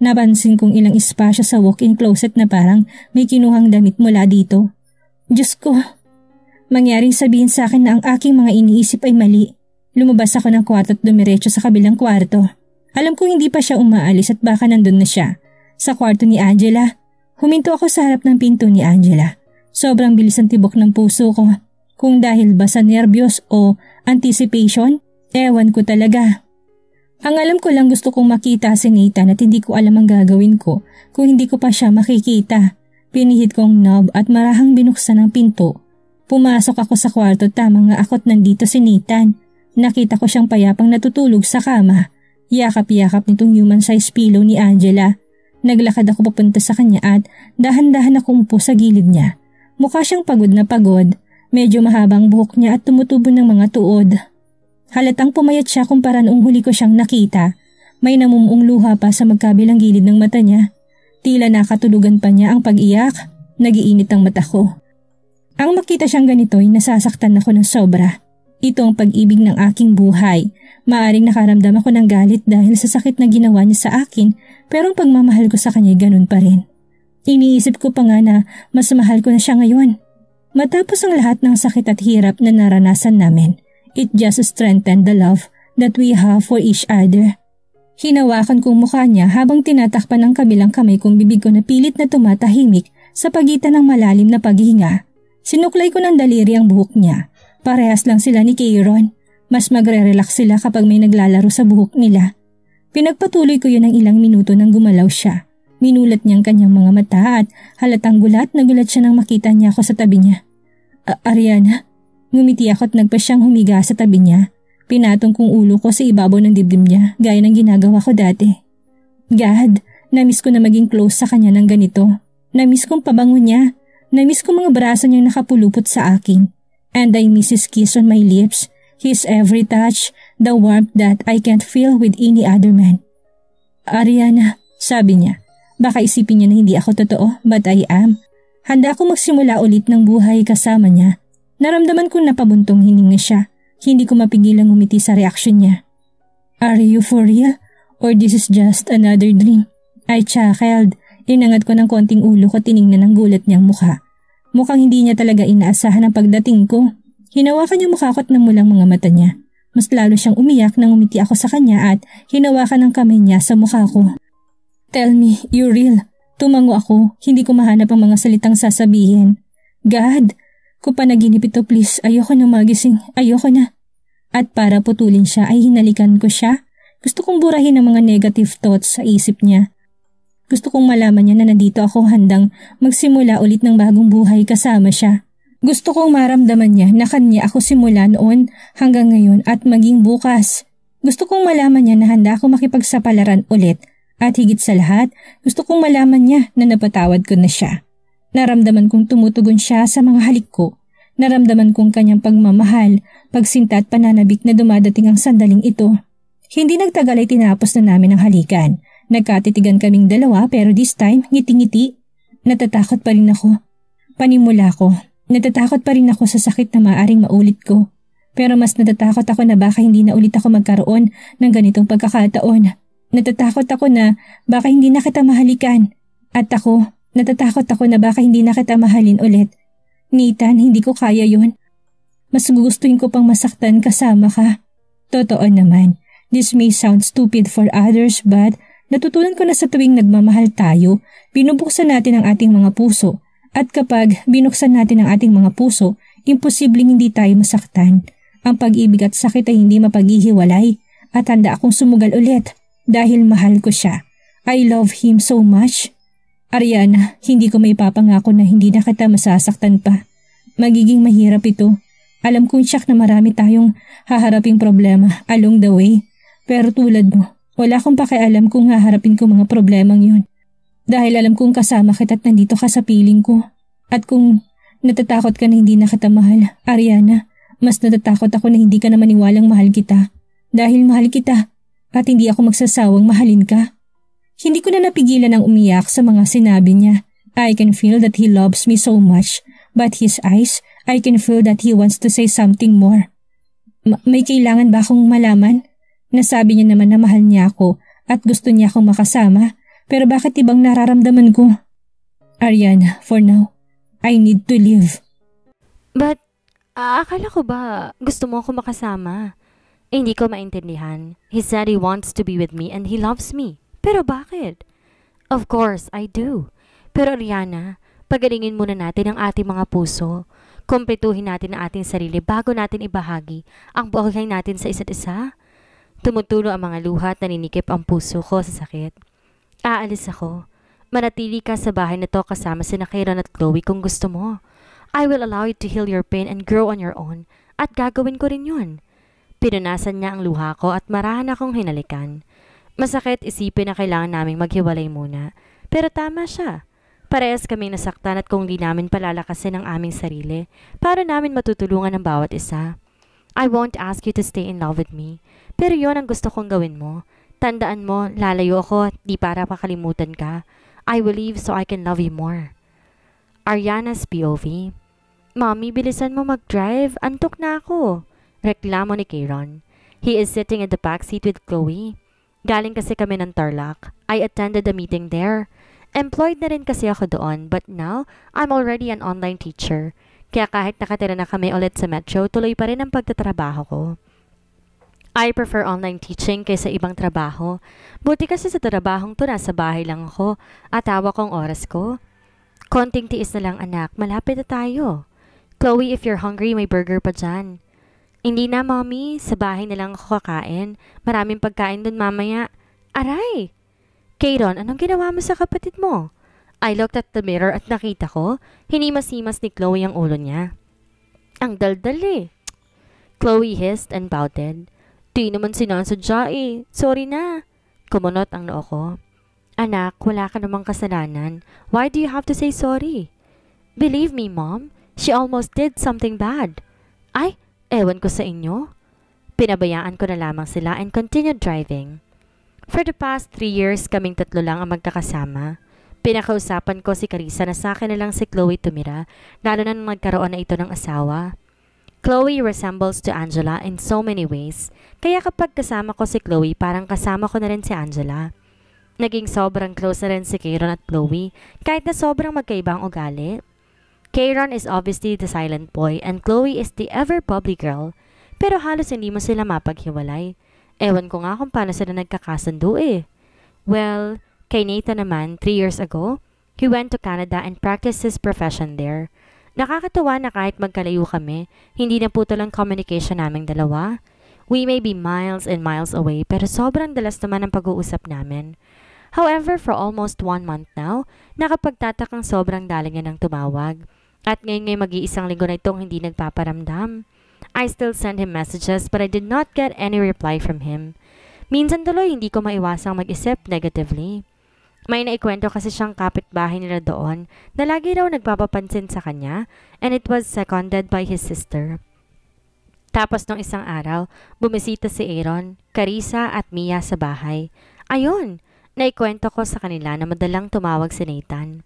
Napansin kong ilang espasyo sa walk-in closet na parang may kinuhang damit mula dito. Diyos ko, mangyaring sabihin sa akin na ang aking mga iniisip ay mali. Lumabas ako ng kwarto at dumiretso sa kabilang kwarto. Alam kong hindi pa siya umaalis at baka nandun na siya. Sa kwarto ni Angela, huminto ako sa harap ng pinto ni Angela. Sobrang bilis ang tibok ng puso ko. Kung dahil ba sa nervyos o anticipation, ewan ko talaga. Ang alam ko lang gusto kong makita si Nathan at hindi ko alam ang gagawin ko kung hindi ko pa siya makikita. Pinihit kong knob at marahang binuksan ang pinto. Pumasok ako sa kwarto tamang nga akot nandito si Nathan. Nakita ko siyang payapang natutulog sa kama. Yakap-yakap nitong human size pillow ni Angela. Naglakad ako papunta sa kanya at dahan-dahan ako umupo sa gilid niya. Mukha siyang pagod na pagod. Medyo mahabang buhok niya at tumutubo ng mga tuod. Halatang pumayat siya kumpara noong huli ko siyang nakita. May namumuong luha pa sa magkabilang gilid ng mata niya. Tila nakatulugan pa niya ang pag-iyak. Nagiinit ang mata ko. Ang makita siyang ganito ay nasasaktan ako ng sobra. Ito ang pag-ibig ng aking buhay. Maaring nakaramdam ako ng galit dahil sa sakit na ginawa niya sa akin pero ang pagmamahal ko sa kanya ay ganun pa rin. Iniisip ko pa nga na mas mahal ko na siya ngayon. Matapos ang lahat ng sakit at hirap na naranasan namin, It just strengthened the love that we have for each other. Hinawakan kong mukha niya habang tinatakpan ng kabilang kamay kong bibig ko na pilit na tumatahimik sa pagitan ng malalim na paghinga. Sinuklay ko ng daliri ang buhok niya. Parehas lang sila ni Kieron. Mas magre-relax sila kapag may naglalaro sa buhok nila. Pinagpatuloy ko yun ng ilang minuto nang gumalaw siya. Minulat niya ang kanyang mga mata at halatang gulat na gulat siya nang makita niya ako sa tabi niya. A Ariana, Ngumiti ako at nagpa siyang humiga sa tabi niya. Pinatong kong ulo ko sa ibabaw ng dibdib niya gaya ng ginagawa ko dati. God, namiss ko na maging close sa kanya ng ganito. Namiss kong pabango niya. Namiss ko mga braso niyang nakapulupot sa akin. And I miss his kiss on my lips, his every touch, the warmth that I can't feel with any other man. Ariana, sabi niya. Baka isipin niya na hindi ako totoo, but I am. Handa akong magsimula ulit ng buhay kasama niya Naramdaman kong napabuntong hininga siya. Hindi ko mapigilang umiti sa reaksyon niya. Are you for real? Or this is just another dream? Ay chuckled. inangat ko ng konting ulo ko tiningnan ang gulat niyang mukha. Mukhang hindi niya talaga inaasahan ang pagdating ko. Hinawakan niya mukha ko at namulang mga mata niya. Mas lalo siyang umiyak nang umiti ako sa kanya at hinawakan ang kamay niya sa mukha ko. Tell me, you're real. Tumango ako, hindi ko mahanap ang mga salitang sasabihin. God, Kupanaginip ito please, ayoko na magising, ayoko na. At para putulin siya ay hinalikan ko siya. Gusto kong burahin ang mga negative thoughts sa isip niya. Gusto kong malaman niya na nandito ako handang magsimula ulit ng bagong buhay kasama siya. Gusto kong maramdaman niya na kanya ako simula noon hanggang ngayon at maging bukas. Gusto kong malaman niya na handa ako makipagsapalaran ulit at higit sa lahat, gusto kong malaman niya na napatawad ko na siya. Naramdaman kong tumutugon siya sa mga halik ko. Naramdaman kong kanyang pagmamahal, pagsinta at pananabik na dumadating ang sandaling ito. Hindi nagtagal ay tinapos na namin ang halikan. Nagkatitigan kaming dalawa pero this time ngiti-ngiti. Natatakot pa rin ako. Panimula ko. Natatakot pa rin ako sa sakit na maaring maulit ko. Pero mas natatakot ako na baka hindi na ulit ako magkaroon ng ganitong pagkakataon. Natatakot ako na baka hindi na kita mahalikan. At ako, Natatakot ako na baka hindi na kita mahalin ulit. Nathan, hindi ko kaya yon. Mas gugustuhin ko pang masaktan kasama ka. Totoo naman, this may sound stupid for others but natutunan ko na sa tuwing nagmamahal tayo, binubuksan natin ang ating mga puso. At kapag binuksan natin ang ating mga puso, imposibleng hindi tayo masaktan. Ang pag-ibig at sakit ay hindi mapaghihiwalay. At handa akong sumugal ulit dahil mahal ko siya. I love him so much. Ariana, hindi ko may papangako na hindi na kita masasaktan pa. Magiging mahirap ito. Alam kong siyak na marami tayong haharaping problema along the way. Pero tulad mo, wala akong pakialam kung haharapin ko mga problemang yun. Dahil alam kong kasama kita at nandito ka sa piling ko. At kung natatakot ka na hindi na kita mahal, Ariana, mas natatakot ako na hindi ka na maniwalang mahal kita. Dahil mahal kita at hindi ako magsasawang mahalin ka. Hindi ko na napigilan ang umiyak sa mga sinabi niya. I can feel that he loves me so much, but his eyes, I can feel that he wants to say something more. Ma may kailangan ba akong malaman? Nasabi niya naman na mahal niya ako at gusto niya akong makasama, pero bakit ibang nararamdaman ko? Ariana, for now, I need to leave. But, uh, akala ko ba gusto mo akong makasama? Eh, hindi ko maintindihan. He said he wants to be with me and he loves me. Pero bakit? Of course, I do. Pero Rihanna, pagalingin muna natin ang ating mga puso. Kumpletuhin natin ang ating sarili bago natin ibahagi ang buhay natin sa isa't isa. Tumutulo ang mga luha at naninikip ang puso ko sa sakit. Aalis ako. Manatili ka sa bahay na to kasama si Nakairan at Chloe kung gusto mo. I will allow you to heal your pain and grow on your own. At gagawin ko rin yun. Pinunasan niya ang luha ko at marahan akong hinalikan. Masakit isipin na kailangan naming maghiwalay muna. Pero tama siya. Parehas kami nasaktan at kung di namin palalakasin ang aming sarili, para namin matutulungan ang bawat isa. I won't ask you to stay in love with me, pero yon ang gusto kong gawin mo. Tandaan mo, lalayo ako, di para pakalimutan ka. I will leave so I can love you more. Ariana's POV Mommy, bilisan mo mag-drive. Antok na ako. Reklamo ni Kieron. He is sitting in the back seat with Chloe. Galing kasi kami ng Tarlac. I attended a meeting there. Employed na rin kasi ako doon but now, I'm already an online teacher. Kaya kahit nakatira na kami ulit sa Metro, tuloy pa rin ang pagtatrabaho ko. I prefer online teaching kaysa ibang trabaho. Buti kasi sa trabahong to nasa bahay lang ako at hawak kong oras ko. Konting tiis na lang anak, malapit na tayo. Chloe, if you're hungry, may burger pa dyan. Hindi na, mommy. Sa bahay na lang ako kakain. Maraming pagkain dun mamaya. Aray! Kayron, anong ginawa mo sa kapatid mo? I looked at the mirror at nakita ko, hinimas-himas ni Chloe ang ulo niya. Ang daldal eh. Chloe hissed and pouted. Di naman sinasadya eh. Sorry na. Kumunot ang noo ko. Anak, wala ka namang kasalanan. Why do you have to say sorry? Believe me, Mom. She almost did something bad. Ay, Ewan ko sa inyo. Pinabayaan ko na lamang sila and continued driving. For the past three years, kaming tatlo lang ang magkakasama. Pinakausapan ko si Carissa na sa akin na lang si Chloe tumira, lalo na nung nagkaroon na ito ng asawa. Chloe resembles to Angela in so many ways, kaya kapag kasama ko si Chloe, parang kasama ko na rin si Angela. Naging sobrang close na rin si Kieron at Chloe, kahit na sobrang magkaibang ugali. Kieran is obviously the silent boy and Chloe is the ever bubbly girl, pero halos hindi mo sila mapaghiwalay. Ewan ko nga kung paano sila nagkakasundo eh. Well, kay Nathan naman, 3 years ago, he went to Canada and practiced his profession there. Nakakatuwa na kahit magkalayo kami, hindi na putol ang communication naming dalawa. We may be miles and miles away, pero sobrang dalas naman ang pag-uusap namin. However, for almost one month now, nakapagtatakang sobrang dali niya ng tumawag. At ngayon ngay mag-iisang linggo na itong hindi nagpaparamdam. I still send him messages but I did not get any reply from him. Minsan tuloy hindi ko maiwasang mag-isip negatively. May naikwento kasi siyang kapitbahay nila doon na lagi raw nagpapapansin sa kanya and it was seconded by his sister. Tapos nung isang araw, bumisita si Aaron, Carissa at Mia sa bahay. Ayun, naikwento ko sa kanila na madalang tumawag si Nathan.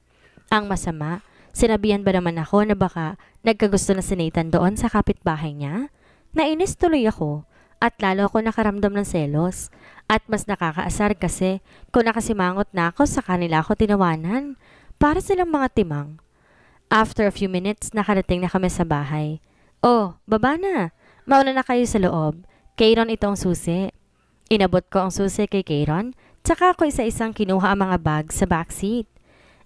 Ang masama, Sinabihan ba naman ako na baka nagkagusto na si Nathan doon sa kapitbahay niya? Nainis tuloy ako at lalo ako nakaramdam ng selos. At mas nakakaasar kasi kung nakasimangot na ako sa kanila ako tinawanan. Para silang mga timang. After a few minutes, nakarating na kami sa bahay. Oh, baba na. Mauna na kayo sa loob. Kayron itong susi. Inabot ko ang susi kay Kayron, tsaka ako isa-isang kinuha ang mga bag sa backseat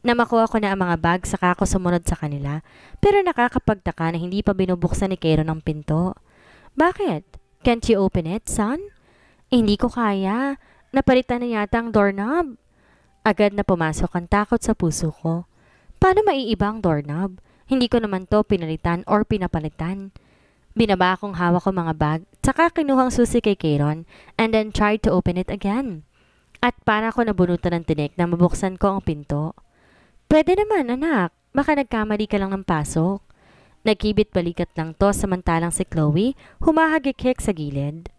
na makuha ko na ang mga bag saka ako sumunod sa kanila. Pero nakakapagtaka na hindi pa binubuksan ni Kairo ng pinto. Bakit? Can't you open it, son? Eh, hindi ko kaya. Napalitan na yata ang doorknob. Agad na pumasok ang takot sa puso ko. Paano maiiba ang doorknob? Hindi ko naman to pinalitan or pinapalitan. Binaba akong hawak ko mga bag, saka kinuhang susi kay Kairon and then tried to open it again. At para ko nabunutan ng tinik na mabuksan ko ang pinto. Pwede naman, anak. Baka nagkamali ka lang ng pasok. Nagkibit balikat lang to samantalang si Chloe humahagikik sa gilid.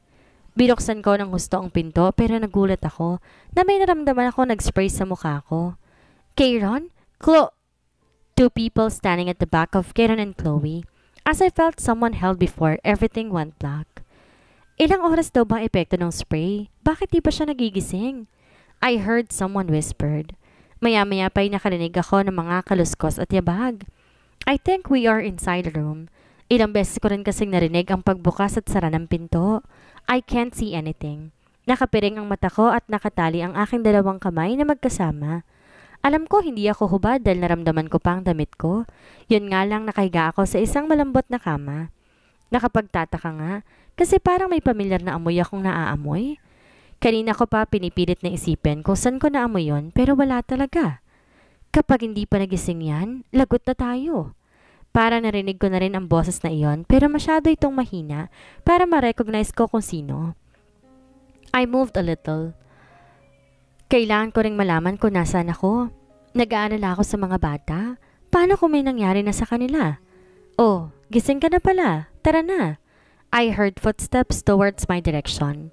Binuksan ko ng gusto ang pinto pero nagulat ako na may naramdaman ako nag-spray sa mukha ko. Kayron? Chlo... Two people standing at the back of Kayron and Chloe. As I felt someone held before, everything went black. Ilang oras daw bang epekto ng spray? Bakit di pa siya nagigising? I heard someone whispered. Maya-maya pa'y nakarinig ako ng mga kaluskos at yabag. I think we are inside the room. Ilang beses ko rin kasing narinig ang pagbukas at sara ng pinto. I can't see anything. Nakapiring ang mata ko at nakatali ang aking dalawang kamay na magkasama. Alam ko hindi ako hubad dahil naramdaman ko pa ang damit ko. Yun nga lang nakahiga ako sa isang malambot na kama. Nakapagtataka nga kasi parang may pamilyar na amoy akong naaamoy. Kanina ko pa pinipilit na isipin kung saan ko naamoy yon pero wala talaga. Kapag hindi pa nagising yan, lagot na tayo. Para narinig ko na rin ang boses na iyon pero masyado itong mahina para ma-recognize ko kung sino. I moved a little. Kailangan ko ring malaman kung nasaan ako. Nag-aalala ako sa mga bata. Paano kung may nangyari na sa kanila? Oh, gising ka na pala. Tara na. I heard footsteps towards my direction.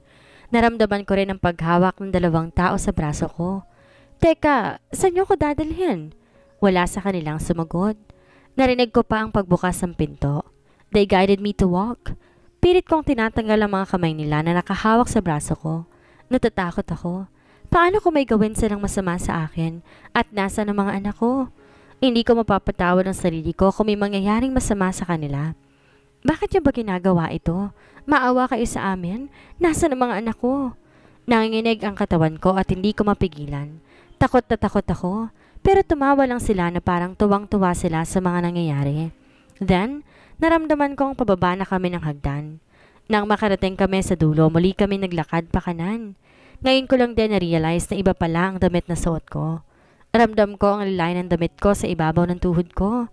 Naramdaman ko rin ang paghawak ng dalawang tao sa braso ko. Teka, saan niyo ko dadalhin? Wala sa kanilang sumagot. Narinig ko pa ang pagbukas ng pinto. They guided me to walk. Pilit kong tinatanggal ang mga kamay nila na nakahawak sa braso ko. Natatakot ako. Paano ko may gawin silang masama sa akin at nasa ng mga anak ko? Hindi ko mapapatawad ang sarili ko kung may mangyayaring masama sa kanila. Bakit niya ba ginagawa ito? Maawa kayo sa amin? Nasaan ang mga anak ko? Nanginginig ang katawan ko at hindi ko mapigilan. Takot na takot ako, pero tumawa lang sila na parang tuwang-tuwa sila sa mga nangyayari. Then, naramdaman ko ang pababa na kami ng hagdan. Nang makarating kami sa dulo, muli kami naglakad pa kanan. Ngayon ko lang din na-realize na iba pala ang damit na suot ko. Ramdam ko ang lalay ng damit ko sa ibabaw ng tuhod ko.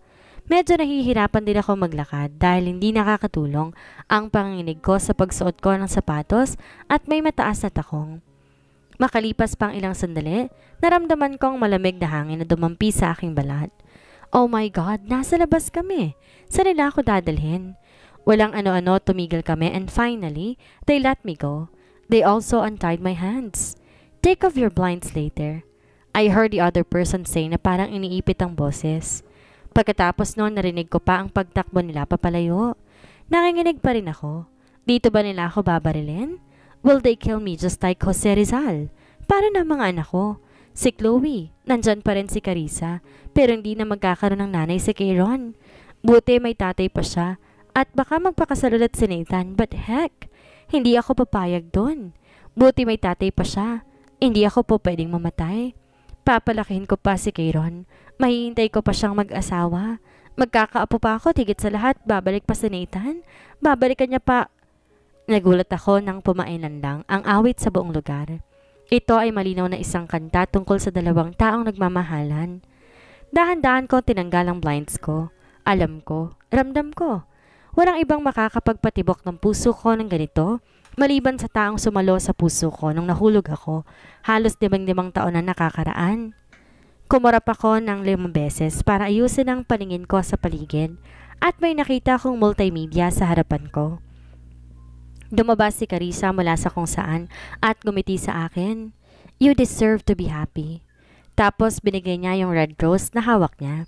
Medyo nahihirapan din ako maglakad dahil hindi nakakatulong ang panginig ko sa pagsuot ko ng sapatos at may mataas na takong. Makalipas pang ilang sandali, naramdaman kong malamig na hangin na dumampi sa aking balat. Oh my God, nasa labas kami. Saan nila ako dadalhin? Walang ano-ano tumigil kami and finally, they let me go. They also untied my hands. Take off your blinds later. I heard the other person say na parang iniipit ang boses. Pagkatapos noon narinig ko pa ang pagtakbo nila papalayo. Nakinginig pa rin ako. Dito ba nila ako babarilin? Will they kill me just like Jose Rizal? Para na mga anak ko. Si Chloe, nandyan pa rin si Carissa, pero hindi na magkakaroon ng nanay si Kayron. Buti may tatay pa siya, at baka magpakasal ulit si Nathan, but heck, hindi ako papayag doon. Buti may tatay pa siya, hindi ako po pwedeng mamatay. Papalakihin ko pa si Kayron Mahihintay ko pa siyang mag-asawa. Magkakaapo pa ako, tigit sa lahat, babalik pa si Nathan. Babalikan niya pa. Nagulat ako nang pumainan lang ang awit sa buong lugar. Ito ay malinaw na isang kanta tungkol sa dalawang taong nagmamahalan. Dahan-dahan ko tinanggal ang blinds ko. Alam ko, ramdam ko. Walang ibang makakapagpatibok ng puso ko ng ganito, maliban sa taong sumalo sa puso ko nung nahulog ako, halos dimang-dimang taon na nakakaraan. Kumurap ako ng limang beses para ayusin ang paningin ko sa paligid at may nakita akong multimedia sa harapan ko. Dumabas si Carissa mula sa kung saan at gumiti sa akin. You deserve to be happy. Tapos binigay niya yung red rose na hawak niya.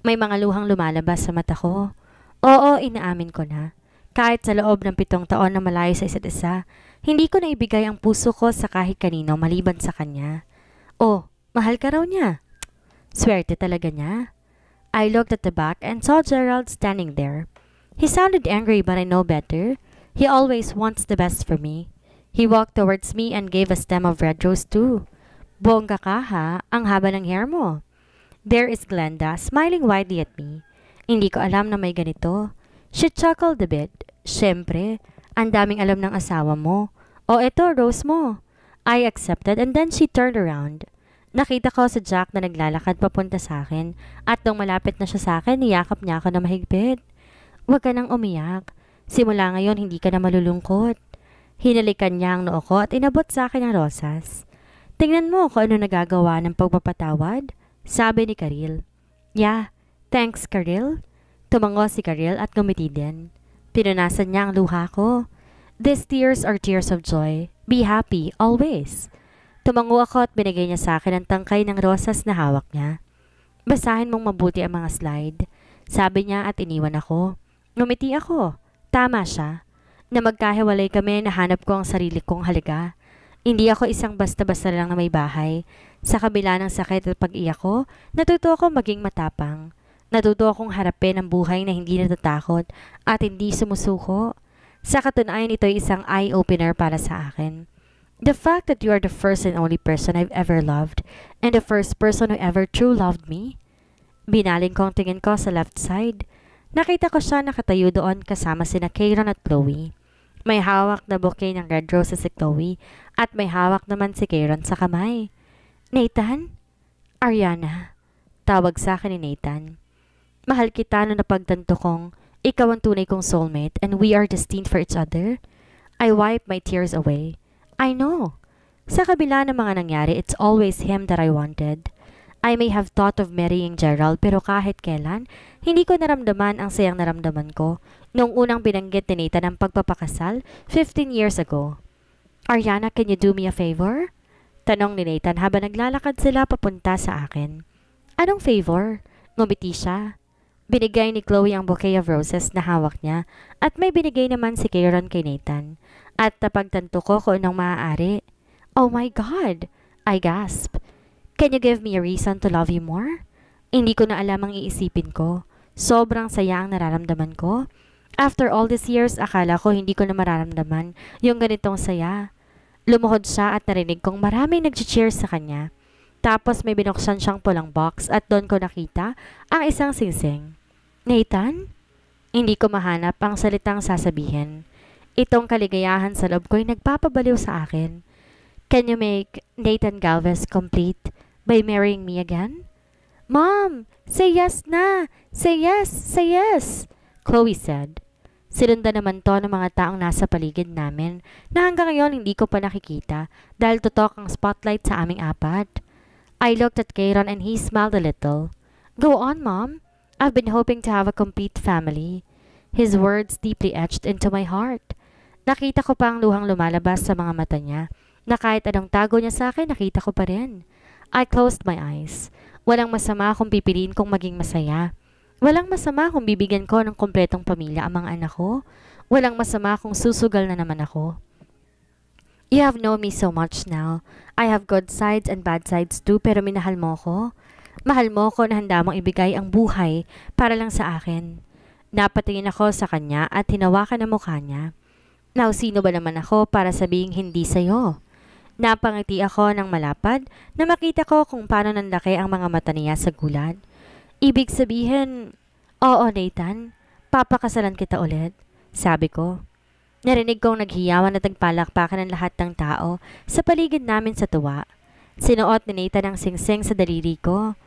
May mga luhang lumalabas sa mata ko. Oo, inaamin ko na. Kahit sa loob ng pitong taon na malayo sa isa't isa, hindi ko na ibigay ang puso ko sa kahit kanino maliban sa kanya. Oh, mahal ka raw niya. Swerte talaga niya. I looked at the back and saw Gerald standing there. He sounded angry, but I know better. He always wants the best for me. He walked towards me and gave a stem of red rose too. Bongga ka ha, ang haba ng hair mo. There is Glenda, smiling widely at me. Hindi ko alam na may ganito. She chuckled a bit. Siyempre, ang daming alam ng asawa mo. O oh, eto, rose mo. I accepted and then she turned around. Nakita ko si Jack na naglalakad papunta sa akin at nung malapit na siya sa akin, niyakap niya ako na mahigpit. Huwag ka nang umiyak. Simula ngayon, hindi ka na malulungkot. Hinalikan niya ang noo ko at inabot sa akin ang rosas. Tingnan mo kung ano nagagawa ng pagpapatawad, sabi ni Karil. Yeah, thanks Karil. Tumango si Karil at gumiti din. Pinunasan niya ang luha ko. These tears are tears of joy. Be happy always. Tumango ako at binigay niya sa akin ang tangkay ng rosas na hawak niya. Basahin mong mabuti ang mga slide. Sabi niya at iniwan ako. Numiti ako. Tama siya. Na magkahiwalay kami, nahanap ko ang sarili kong halaga. Hindi ako isang basta-basta lang na may bahay. Sa kabila ng sakit at pag-iyak ko, natuto ako maging matapang. Natuto akong harapin ang buhay na hindi natatakot at hindi sumusuko. Sa katunayan, ito ay isang eye-opener para sa akin. The fact that you are the first and only person I've ever loved and the first person who ever true loved me. Binaling kong tingin ko sa left side. Nakita ko siya nakatayo doon kasama sina Kayron at Chloe. May hawak na bouquet ng red roses si Chloe at may hawak naman si Kayron sa kamay. Nathan? Ariana. Tawag sa akin ni Nathan. Mahal kita no napagtanto kong ikaw ang tunay kong soulmate and we are destined for each other. I wipe my tears away. I know. Sa kabila ng mga nangyari, it's always him that I wanted. I may have thought of marrying Gerald pero kahit kailan, hindi ko naramdaman ang sayang naramdaman ko noong unang binanggit ni Nathan ng pagpapakasal 15 years ago. Ariana, can you do me a favor? Tanong ni Nathan habang naglalakad sila papunta sa akin. Anong favor? Ngumiti siya. Binigay ni Chloe ang bouquet of roses na hawak niya at may binigay naman si Kieran kay Nathan at napagtanto ko kung anong maaari. Oh my God! I gasp. Can you give me a reason to love you more? Hindi ko na alam ang iisipin ko. Sobrang saya ang nararamdaman ko. After all these years, akala ko hindi ko na mararamdaman yung ganitong saya. Lumuhod siya at narinig kong maraming nag-cheer sa kanya. Tapos may binuksan siyang pulang box at doon ko nakita ang isang singsing. Nathan? Hindi ko mahanap ang salitang sasabihin. Itong kaligayahan sa loob ko ay nagpapabaliw sa akin. Can you make Nathan Galvez complete by marrying me again? Mom, say yes na! Say yes! Say yes! Chloe said. Silunda naman to ng mga taong nasa paligid namin na hanggang ngayon hindi ko pa nakikita dahil tutok ang spotlight sa aming apat. I looked at Kieran and he smiled a little. Go on, Mom. I've been hoping to have a complete family. His words deeply etched into my heart. Nakita ko pa ang luhang lumalabas sa mga mata niya, na kahit anong tago niya sa akin, nakita ko pa rin. I closed my eyes. Walang masama kung pipiliin kong maging masaya. Walang masama kung bibigyan ko ng kumpletong pamilya ang mga anak ko. Walang masama kung susugal na naman ako. You have known me so much now. I have good sides and bad sides too pero minahal mo ko. Mahal mo ko na handa mong ibigay ang buhay para lang sa akin. Napatingin ako sa kanya at hinawakan ang mukha niya. Now, sino ba naman ako para sabing hindi sa'yo? Napangiti ako ng malapad na makita ko kung paano nanlaki ang mga mata niya sa gulat. Ibig sabihin, Oo, Nathan, papakasalan kita ulit, sabi ko. Narinig kong naghiyawan at nagpalakpakan ng lahat ng tao sa paligid namin sa tuwa. Sinuot ni Nathan ang singsing sa daliri ko.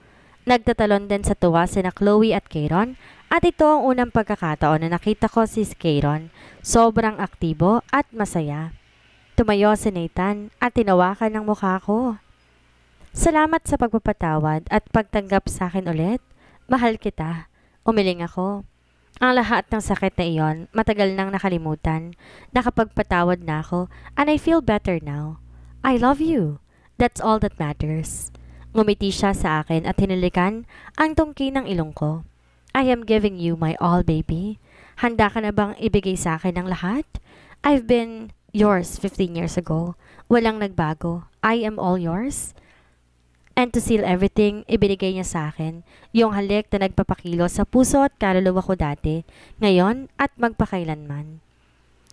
Nagtatalon din sa tuwa sina Chloe at Kayron at ito ang unang pagkakataon na nakita ko si Skaron. Sobrang aktibo at masaya. Tumayo si Nathan at tinawakan ng mukha ko. Salamat sa pagpapatawad at pagtanggap sa akin ulit. Mahal kita. Umiling ako. Ang lahat ng sakit na iyon, matagal nang nakalimutan. Nakapagpatawad na ako and I feel better now. I love you. That's all that matters. Ngumiti siya sa akin at hinalikan ang tungki ng ilong ko. I am giving you my all, baby. Handa ka na bang ibigay sa akin ng lahat? I've been yours 15 years ago. Walang nagbago. I am all yours. And to seal everything, ibinigay niya sa akin yung halik na nagpapakilo sa puso at kaluluwa ko dati, ngayon at magpakailanman.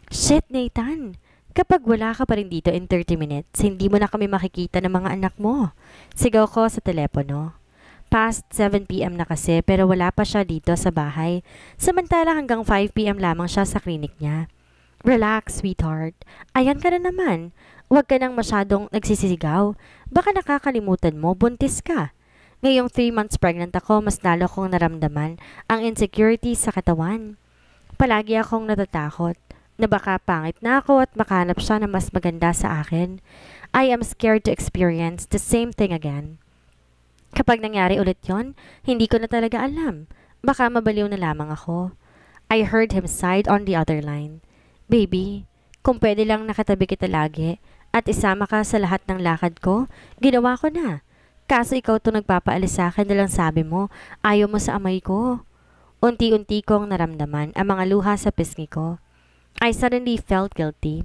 Shit, Nathan! Kapag wala ka pa rin dito in 30 minutes, hindi mo na kami makikita ng mga anak mo. Sigaw ko sa telepono past 7pm na kasi pero wala pa siya dito sa bahay. Samantala hanggang 5pm lamang siya sa clinic niya. Relax, sweetheart. Ayan ka na naman. Huwag ka nang masyadong nagsisigaw. Baka nakakalimutan mo, buntis ka. Ngayong 3 months pregnant ako, mas lalo kong naramdaman ang insecurity sa katawan. Palagi akong natatakot na baka pangit na ako at makahanap siya na mas maganda sa akin. I am scared to experience the same thing again. Kapag nangyari ulit yon, hindi ko na talaga alam. Baka mabaliw na lamang ako. I heard him sigh on the other line. Baby, kung pwede lang nakatabi kita lagi at isama ka sa lahat ng lakad ko, ginawa ko na. Kaso ikaw to nagpapaalis sa akin na lang sabi mo, ayaw mo sa amay ko. Unti-unti kong naramdaman ang mga luha sa pisngi ko. I suddenly felt guilty.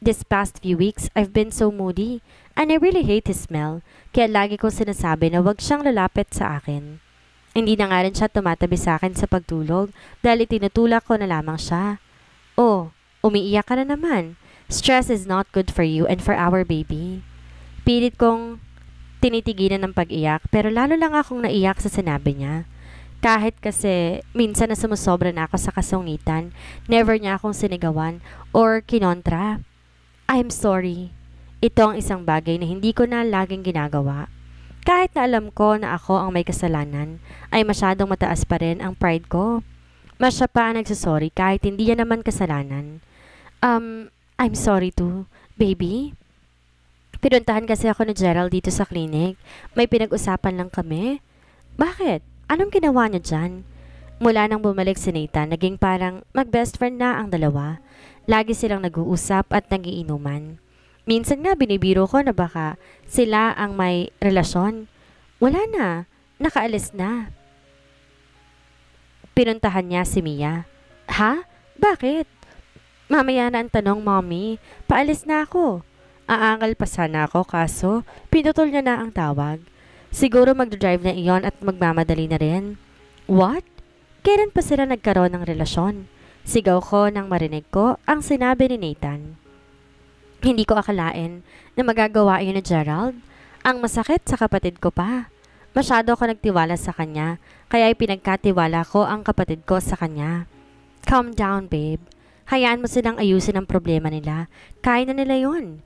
This past few weeks, I've been so moody and I really hate his smell kaya lagi kong sinasabi na wag siyang lalapit sa akin. Hindi na nga rin siya tumatabi sa akin sa pagtulog dahil itinutulak ko na lamang siya. Oh, umiiyak ka na naman. Stress is not good for you and for our baby. Pilit kong tinitigilan ng pag-iyak pero lalo lang akong naiyak sa sinabi niya. Kahit kasi minsan na sumusobra na ako sa kasungitan, never niya akong sinigawan or kinontra. I'm sorry. Ito ang isang bagay na hindi ko na laging ginagawa. Kahit na alam ko na ako ang may kasalanan, ay masyadong mataas pa rin ang pride ko. Mas siya pa ang nagsasorry kahit hindi niya naman kasalanan. Um, I'm sorry too, baby. Pinuntahan kasi ako ni Gerald dito sa clinic. May pinag-usapan lang kami. Bakit? Anong ginawa niya dyan? Mula nang bumalik si Nathan, naging parang mag-best friend na ang dalawa. Lagi silang nag-uusap at nagiinuman. Minsan nga binibiro ko na baka sila ang may relasyon. Wala na. Nakaalis na. Pinuntahan niya si Mia. Ha? Bakit? Mamaya na ang tanong, Mommy. Paalis na ako. Aangal pa sana ako kaso pinutol niya na ang tawag. Siguro mag-drive na iyon at magmamadali na rin. What? Kailan pa sila nagkaroon ng relasyon? Sigaw ko nang marinig ko ang sinabi ni Nathan. Hindi ko akalain na magagawa yun ni Gerald. Ang masakit sa kapatid ko pa. Masyado ko nagtiwala sa kanya, kaya pinagkatiwala ko ang kapatid ko sa kanya. Calm down, babe. Hayaan mo silang ayusin ang problema nila. Kaya na nila yun.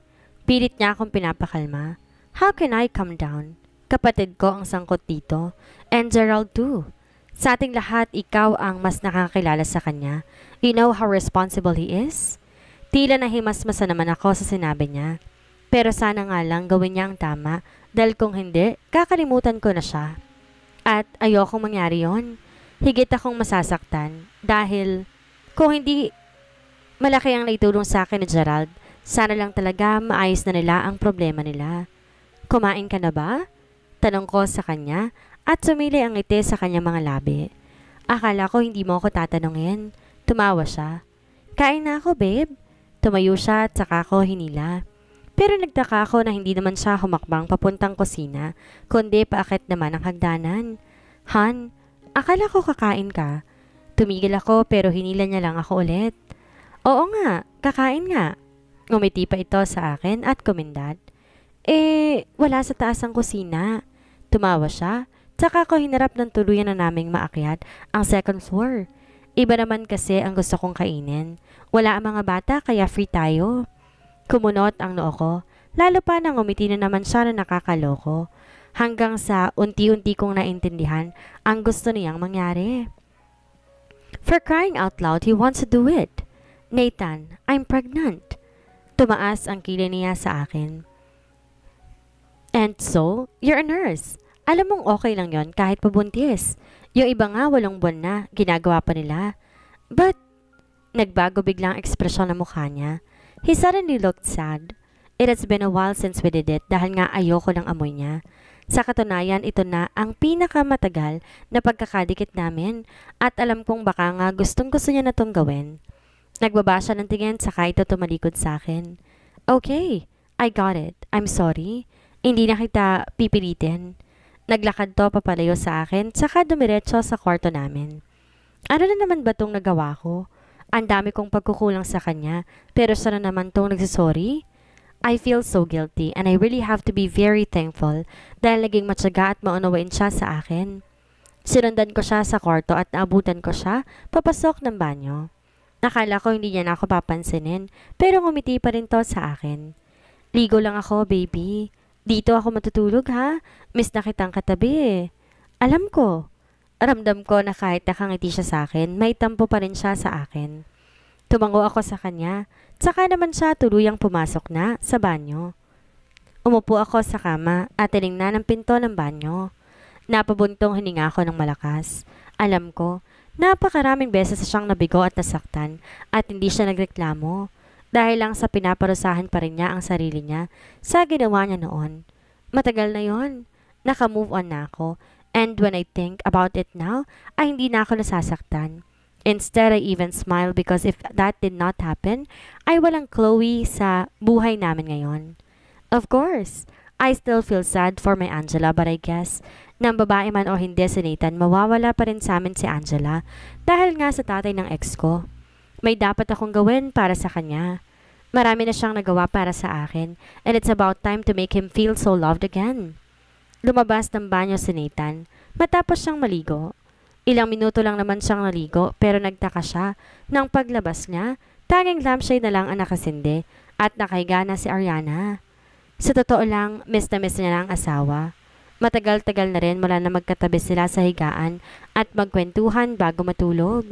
Pilit niya akong pinapakalma. How can I calm down? Kapatid ko ang sangkot dito. And Gerald too. Sa ating lahat, ikaw ang mas nakakilala sa kanya. You know how responsible he is? Tila nahimasmasa naman ako sa sinabi niya. Pero sana nga lang gawin niya ang tama dahil kung hindi, kakalimutan ko na siya. At ayokong mangyari yon. Higit akong masasaktan dahil kung hindi malaki ang naitulong sa akin ni Gerald, sana lang talaga maayos na nila ang problema nila. Kumain ka na ba? Tanong ko sa kanya at sumili ang ngiti sa kanyang mga labi. Akala ko hindi mo ako tatanungin. Tumawa siya. Kain na ako, babe. Tumayo siya at saka ako hinila. Pero nagtaka ako na hindi naman siya humakbang papuntang kusina, kundi paakit naman ang hagdanan. Han, akala ko kakain ka. Tumigil ako pero hinila niya lang ako ulit. Oo nga, kakain nga. Ngumiti pa ito sa akin at komendad. Eh, wala sa taas ang kusina. Tumawa siya. Tsaka ko hinarap ng tuluyan na naming maakyat ang second floor. Iba naman kasi ang gusto kong kainin. Wala ang mga bata kaya free tayo. Kumunot ang noo ko, lalo pa nang umiti na naman siya na nakakaloko. Hanggang sa unti-unti kong naintindihan ang gusto niyang mangyari. For crying out loud, he wants to do it. Nathan, I'm pregnant. Tumaas ang kilay niya sa akin. And so, you're a nurse. Alam mong okay lang yon kahit pabuntis. Yung iba nga walong buwan na, ginagawa pa nila. But, nagbago biglang ekspresyon ng mukha niya. He suddenly looked sad. It has been a while since we did it dahil nga ayoko ng amoy niya. Sa katunayan, ito na ang pinakamatagal na pagkakadikit namin at alam kong baka nga gustong gusto niya na itong gawin. Nagbaba siya ng tingin sa ito tumalikod sa akin. Okay, I got it. I'm sorry. Hindi na kita pipilitin. Naglakad to papalayo sa akin, saka dumiretso sa kwarto namin. Ano na naman ba tong nagawa ko? Ang dami kong pagkukulang sa kanya, pero sana naman tong nagsisorry? I feel so guilty and I really have to be very thankful dahil naging matyaga at maunawain siya sa akin. Sinundan ko siya sa kwarto at naabutan ko siya papasok ng banyo. Nakala ko hindi niya na ako papansinin pero ngumiti pa rin to sa akin. Ligo lang ako, baby. Dito ako matutulog ha. Miss na kitang katabi eh. Alam ko. Ramdam ko na kahit nakangiti siya sa akin, may tampo pa rin siya sa akin. Tumango ako sa kanya. Tsaka naman siya tuluyang pumasok na sa banyo. Umupo ako sa kama at tinignan ng pinto ng banyo. Napabuntong hininga ako ng malakas. Alam ko, napakaraming beses siyang nabigo at nasaktan at hindi siya nagreklamo dahil lang sa pinaparusahan pa rin niya ang sarili niya sa ginawa niya noon. Matagal na yon. Naka-move on na ako. And when I think about it now, ay hindi na ako nasasaktan. Instead, I even smile because if that did not happen, ay walang Chloe sa buhay namin ngayon. Of course, I still feel sad for my Angela but I guess nang babae man o hindi si Nathan, mawawala pa rin sa amin si Angela dahil nga sa tatay ng ex ko. May dapat akong gawin para sa kanya. Marami na siyang nagawa para sa akin, and it's about time to make him feel so loved again. Lumabas ng banyo si Nathan, matapos siyang maligo. Ilang minuto lang naman siyang naligo, pero nagtaka siya. Nang paglabas niya, tanging lampshade na lang ang nakasindi, at nakahiga na si Ariana. Sa totoo lang, miss na miss niya na asawa. Matagal-tagal na rin mula na magkatabi sila sa higaan at magkwentuhan bago matulog.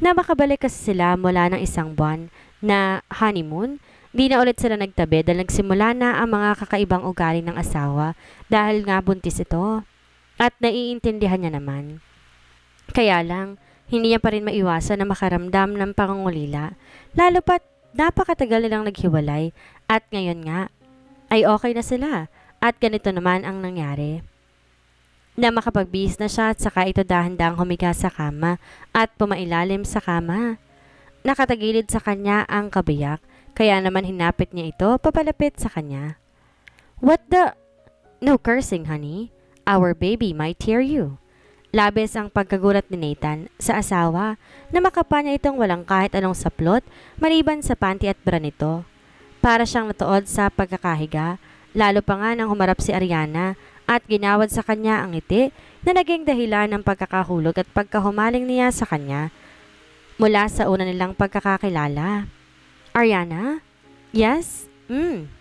Namakabalik kasi sila mula ng isang buwan na honeymoon, Di na ulit sila nagtabi dahil nagsimula na ang mga kakaibang ugali ng asawa dahil nga buntis ito. At naiintindihan niya naman. Kaya lang, hindi niya pa rin maiwasan na makaramdam ng pangungulila. Lalo pat napakatagal nilang naghiwalay at ngayon nga ay okay na sila at ganito naman ang nangyari. Na makapagbihis na siya at saka ito dahan-dahang humiga sa kama at pumailalim sa kama. Nakatagilid sa kanya ang kabiyak, kaya naman hinapit niya ito papalapit sa kanya. What the... No cursing, honey. Our baby might hear you. Labis ang pagkagulat ni Nathan sa asawa na makapa niya itong walang kahit anong saplot maliban sa panty at bra nito. Para siyang natuod sa pagkakahiga, lalo pa nga nang humarap si Ariana at ginawad sa kanya ang ngiti na naging dahilan ng pagkakahulog at pagkahumaling niya sa kanya mula sa una nilang pagkakakilala. Ariana? Yes? Mm.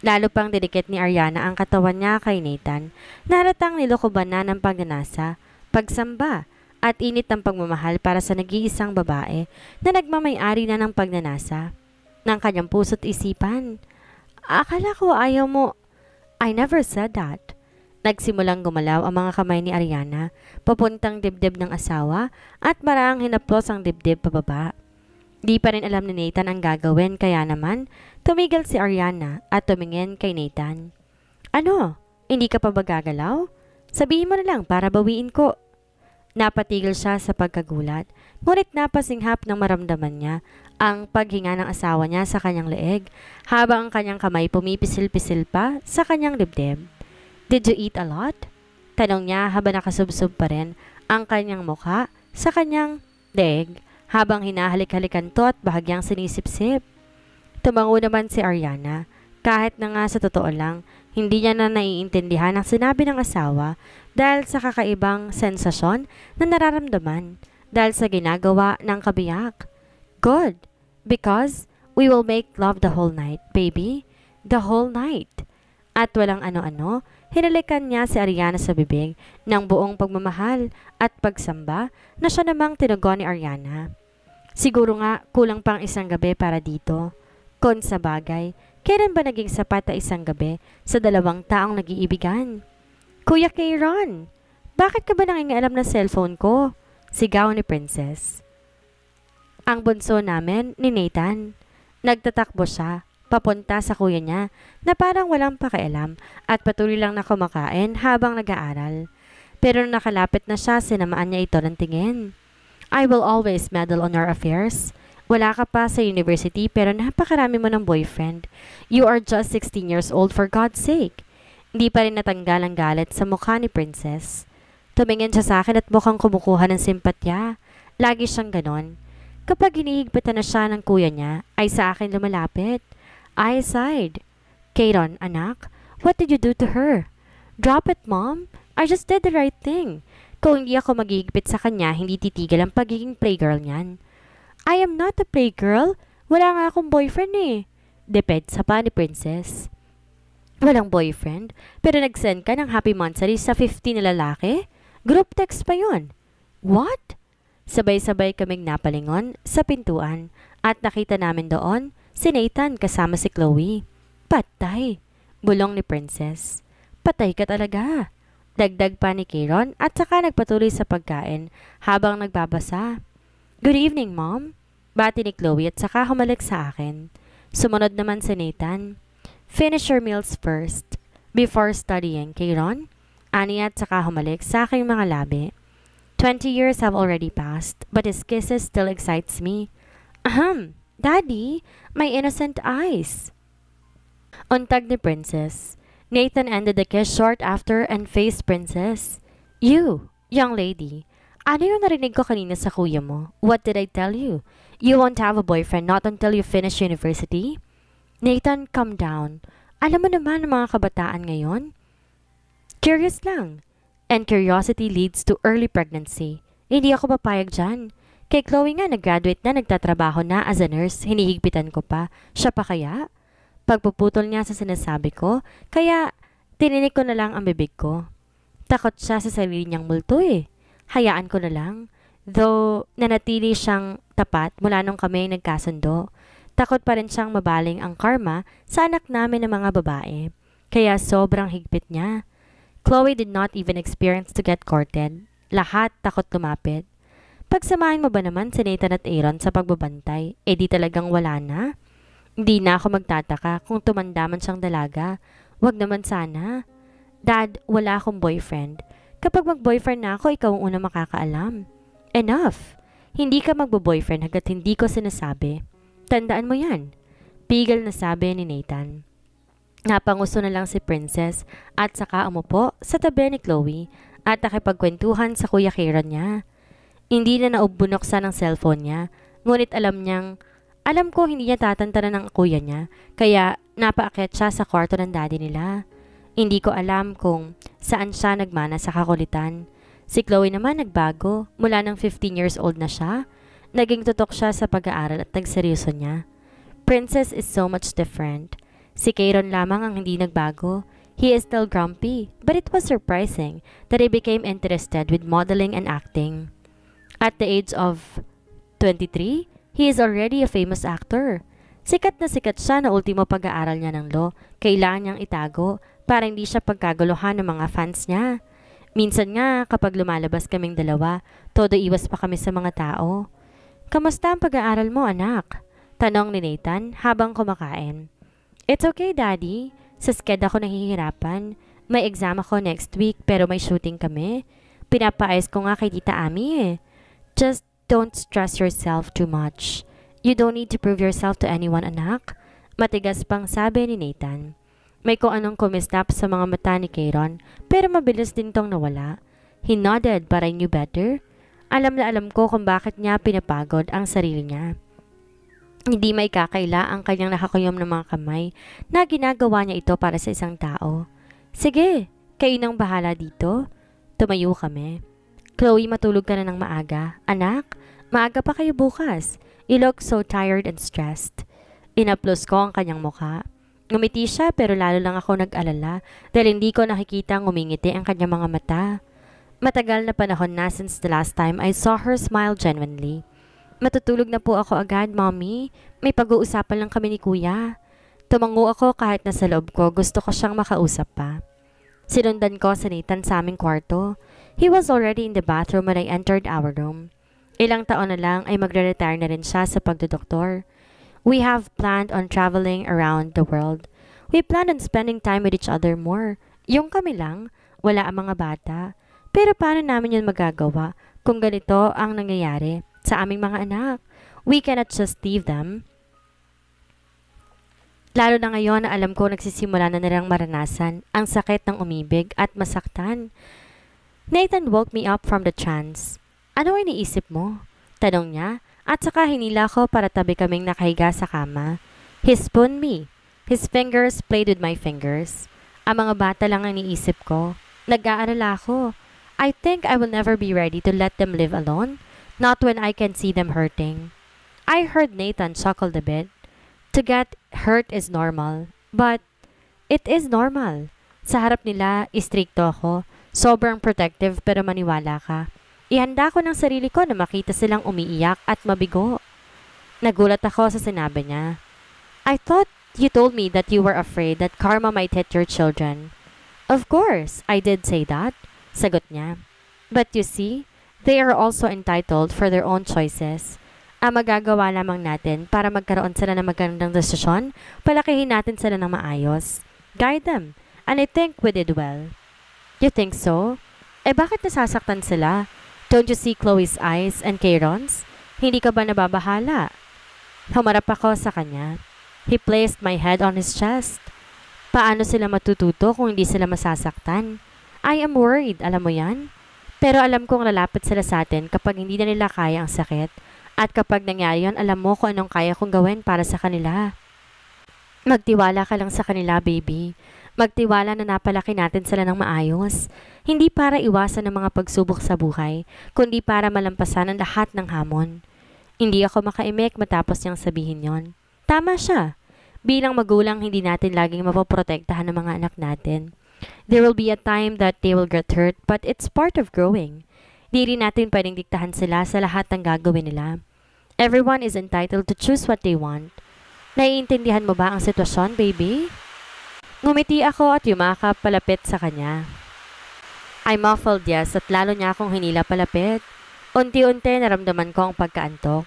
Lalo pang didikit ni Ariana ang katawan niya kay Nathan. Naratang nilukuban na ng pagnanasa, pagsamba, at init ng pagmamahal para sa nag-iisang babae na nagmamayari na ng pagnanasa ng kanyang puso't isipan. Akala ko ayaw mo. I never said that. Nagsimulang gumalaw ang mga kamay ni Ariana, papuntang dibdib ng asawa at maraang hinaplos ang dibdib pababa. Di pa rin alam ni Nathan ang gagawin kaya naman tumigil si Ariana at tumingin kay Nathan. Ano? Hindi ka pa ba gagalaw? Sabihin mo na lang para bawiin ko. Napatigil siya sa pagkagulat, ngunit napasinghap ng maramdaman niya ang paghinga ng asawa niya sa kanyang leeg habang ang kanyang kamay pumipisil-pisil pa sa kanyang dibdib. Did you eat a lot? Tanong niya habang nakasubsob pa rin ang kanyang mukha sa kanyang leg habang hinahalik-halikan to at bahagyang sinisip-sip. Tumango naman si Ariana kahit na nga sa totoo lang hindi niya na naiintindihan ang sinabi ng asawa dahil sa kakaibang sensasyon na nararamdaman dahil sa ginagawa ng kabiyak. Good, because we will make love the whole night, baby. The whole night. At walang ano-ano Hinalikan niya si Ariana sa bibig ng buong pagmamahal at pagsamba na siya namang tinago ni Ariana. Siguro nga kulang pang isang gabi para dito. Kon sa bagay, kailan ba naging sapat na isang gabi sa dalawang taong nag-iibigan? Kuya Kayron, bakit ka ba nangingialam ng cellphone ko? Sigaw ni Princess. Ang bunso namin ni Nathan. Nagtatakbo siya papunta sa kuya niya na parang walang pakialam at patuloy lang na kumakain habang nag-aaral. Pero nakalapit na siya, sinamaan niya ito ng tingin. I will always meddle on your affairs. Wala ka pa sa university pero napakarami mo ng boyfriend. You are just 16 years old for God's sake. Hindi pa rin natanggal ang galit sa mukha ni Princess. Tumingin siya sa akin at mukhang kumukuha ng simpatya. Lagi siyang ganon. Kapag hinihigpitan na siya ng kuya niya, ay sa akin lumalapit. I sighed. Karon, anak, what did you do to her? Drop it, mom. I just did the right thing. Kung hindi ako magigipit sa kanya, hindi titigil ang pagiging playgirl niyan. I am not a playgirl. Wala nga akong boyfriend eh. Deped sa pa ni Princess. Walang boyfriend, pero nag-send ka ng happy monthsary sa 50 na lalaki? Group text pa yon. What? Sabay-sabay kaming napalingon sa pintuan at nakita namin doon Si Nathan kasama si Chloe. Patay! Bulong ni Princess. Patay ka talaga! Dagdag pa ni Kiron at saka nagpatuloy sa pagkain habang nagbabasa. Good evening, Mom! Bati ni Chloe at saka humalik sa akin. Sumunod naman si Nathan. Finish your meals first before studying, Kiron. Ani at saka humalik sa aking mga labi. 20 years have already passed, but his kisses still excites me. Ahem! Daddy, my innocent eyes! Untag ni Princess. Nathan ended the kiss short after and faced Princess. You, young lady, ano yung narinig ko kanina sa kuya mo? What did I tell you? You won't have a boyfriend not until you finish university? Nathan, come down. Alam mo naman ang mga kabataan ngayon? Curious lang. And curiosity leads to early pregnancy. Hindi ako papayag dyan. Kay Chloe nga nag-graduate na nagtatrabaho na as a nurse, hinihigpitan ko pa. Siya pa kaya? Pagpuputol niya sa sinasabi ko, kaya tininik ko na lang ang bibig ko. Takot siya sa sarili niyang multo eh. Hayaan ko na lang. Though, nanatili siyang tapat mula nung kami ay nagkasundo. Takot pa rin siyang mabaling ang karma sa anak namin ng mga babae. Kaya sobrang higpit niya. Chloe did not even experience to get courted. Lahat takot lumapit. Pagsamahin mo ba naman si Nathan at Aaron sa pagbabantay? eh di talagang wala na? Hindi na ako magtataka kung tumanda man siyang dalaga. Huwag naman sana. Dad, wala akong boyfriend. Kapag mag-boyfriend na ako, ikaw ang una makakaalam. Enough! Hindi ka magbo-boyfriend hanggat hindi ko sinasabi. Tandaan mo yan. Pigil na sabi ni Nathan. Napanguso na lang si Princess at saka umupo sa tabi ni Chloe at nakipagkwentuhan sa kuya Kieran niya. Hindi na naubunoksan ng cellphone niya, ngunit alam niyang, alam ko hindi niya tatantanan ng kuya niya, kaya napaakyat siya sa kwarto ng daddy nila. Hindi ko alam kung saan siya nagmana sa kakulitan. Si Chloe naman nagbago, mula ng 15 years old na siya, naging tutok siya sa pag-aaral at nagseryoso niya. Princess is so much different. Si Kayron lamang ang hindi nagbago, He is still grumpy, but it was surprising that he became interested with modeling and acting. At the age of 23, he is already a famous actor. Sikat na sikat siya na ultimo pag-aaral niya ng law. Kailangan niyang itago para hindi siya pagkaguluhan ng mga fans niya. Minsan nga, kapag lumalabas kaming dalawa, todo iwas pa kami sa mga tao. Kamusta ang pag-aaral mo, anak? Tanong ni Nathan habang kumakain. It's okay, Daddy. Sa sked ako nahihirapan. May exam ako next week pero may shooting kami. Pinapaayos ko nga kay Tita Ami eh. Just don't stress yourself too much. You don't need to prove yourself to anyone, anak. Matigas pang sabi ni Nathan. May kung anong kumistap sa mga mata ni Kayron, pero mabilis din tong nawala. He nodded para I knew better. Alam na alam ko kung bakit niya pinapagod ang sarili niya. Hindi may kakaila ang kanyang nakakuyom ng mga kamay na ginagawa niya ito para sa isang tao. Sige, kayo nang bahala dito. Tumayo kami. Chloe, matulog ka na ng maaga. Anak, maaga pa kayo bukas. You look so tired and stressed. Inaplos ko ang kanyang mukha. Ngumiti siya pero lalo lang ako nag-alala dahil hindi ko nakikita ngumingiti ang kanyang mga mata. Matagal na panahon na since the last time I saw her smile genuinely. Matutulog na po ako agad, mommy. May pag-uusapan lang kami ni kuya. Tumango ako kahit nasa loob ko gusto ko siyang makausap pa. Sinundan ko sa Nathan sa aming kwarto. He was already in the bathroom when I entered our room. Ilang taon na lang ay magre-retire na rin siya sa pagdodoktor. We have planned on traveling around the world. We planned on spending time with each other more. Yung kami lang, wala ang mga bata. Pero paano namin yun magagawa kung ganito ang nangyayari sa aming mga anak? We cannot just leave them. Lalo na ngayon na alam ko nagsisimula na nilang maranasan ang sakit ng umibig at masaktan. Nathan woke me up from the trance. Ano ang iniisip mo? Tanong niya at saka hinila ko para tabi kaming nakahiga sa kama. He spooned me. His fingers played with my fingers. Ang mga bata lang ang iniisip ko. Nag-aalala ako. I think I will never be ready to let them live alone, not when I can see them hurting. I heard Nathan chuckled a bit. To get hurt is normal, but it is normal. Sa harap nila, istrikto ako. Sobrang protective pero maniwala ka. Ihanda ko ng sarili ko na makita silang umiiyak at mabigo. Nagulat ako sa sinabi niya. I thought you told me that you were afraid that karma might hit your children. Of course, I did say that, sagot niya. But you see, they are also entitled for their own choices. Ang magagawa lamang natin para magkaroon sila ng magandang desisyon, palakihin natin sila ng maayos. Guide them, and I think we did well. You think so? Eh bakit nasasaktan sila? Don't you see Chloe's eyes and Kayron's? Hindi ka ba nababahala? Humarap ako sa kanya. He placed my head on his chest. Paano sila matututo kung hindi sila masasaktan? I am worried, alam mo yan? Pero alam kong lalapit sila sa atin kapag hindi na nila kaya ang sakit. At kapag nangyari yun, alam mo kung anong kaya kong gawin para sa kanila. Magtiwala ka lang sa kanila, baby. Magtiwala na napalaki natin sila ng maayos. Hindi para iwasan ang mga pagsubok sa buhay, kundi para malampasan ang lahat ng hamon. Hindi ako makaimek matapos niyang sabihin yon. Tama siya. Bilang magulang, hindi natin laging mapoprotektahan ng mga anak natin. There will be a time that they will get hurt, but it's part of growing. Di rin natin pwedeng diktahan sila sa lahat ng gagawin nila. Everyone is entitled to choose what they want. Naiintindihan mo ba ang sitwasyon, baby? Ngumiti ako at yumakap palapit sa kanya. I muffled yes at lalo niya akong hinila palapit. Unti-unti naramdaman ko ang pagkaantok.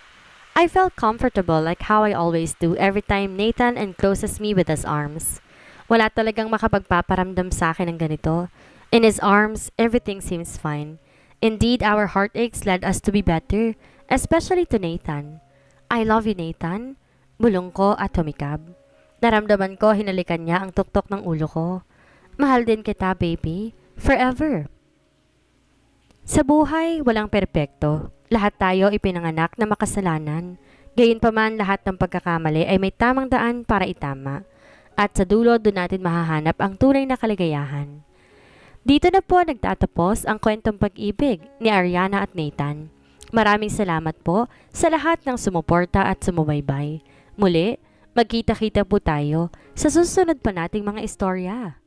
I felt comfortable like how I always do every time Nathan encloses me with his arms. Wala talagang makapagpaparamdam sa akin ng ganito. In his arms, everything seems fine. Indeed, our heartaches led us to be better, especially to Nathan. I love you, Nathan. Bulong ko at humikab. Naramdaman ko hinalikan niya ang tuktok ng ulo ko. Mahal din kita, baby. Forever. Sa buhay, walang perpekto. Lahat tayo ipinanganak na makasalanan. Gayunpaman lahat ng pagkakamali ay may tamang daan para itama. At sa dulo, doon natin mahahanap ang tunay na kaligayahan. Dito na po nagtatapos ang kwentong pag-ibig ni Ariana at Nathan. Maraming salamat po sa lahat ng sumuporta at sumubaybay. Muli, Magkita-kita po tayo sa susunod pa nating mga istorya.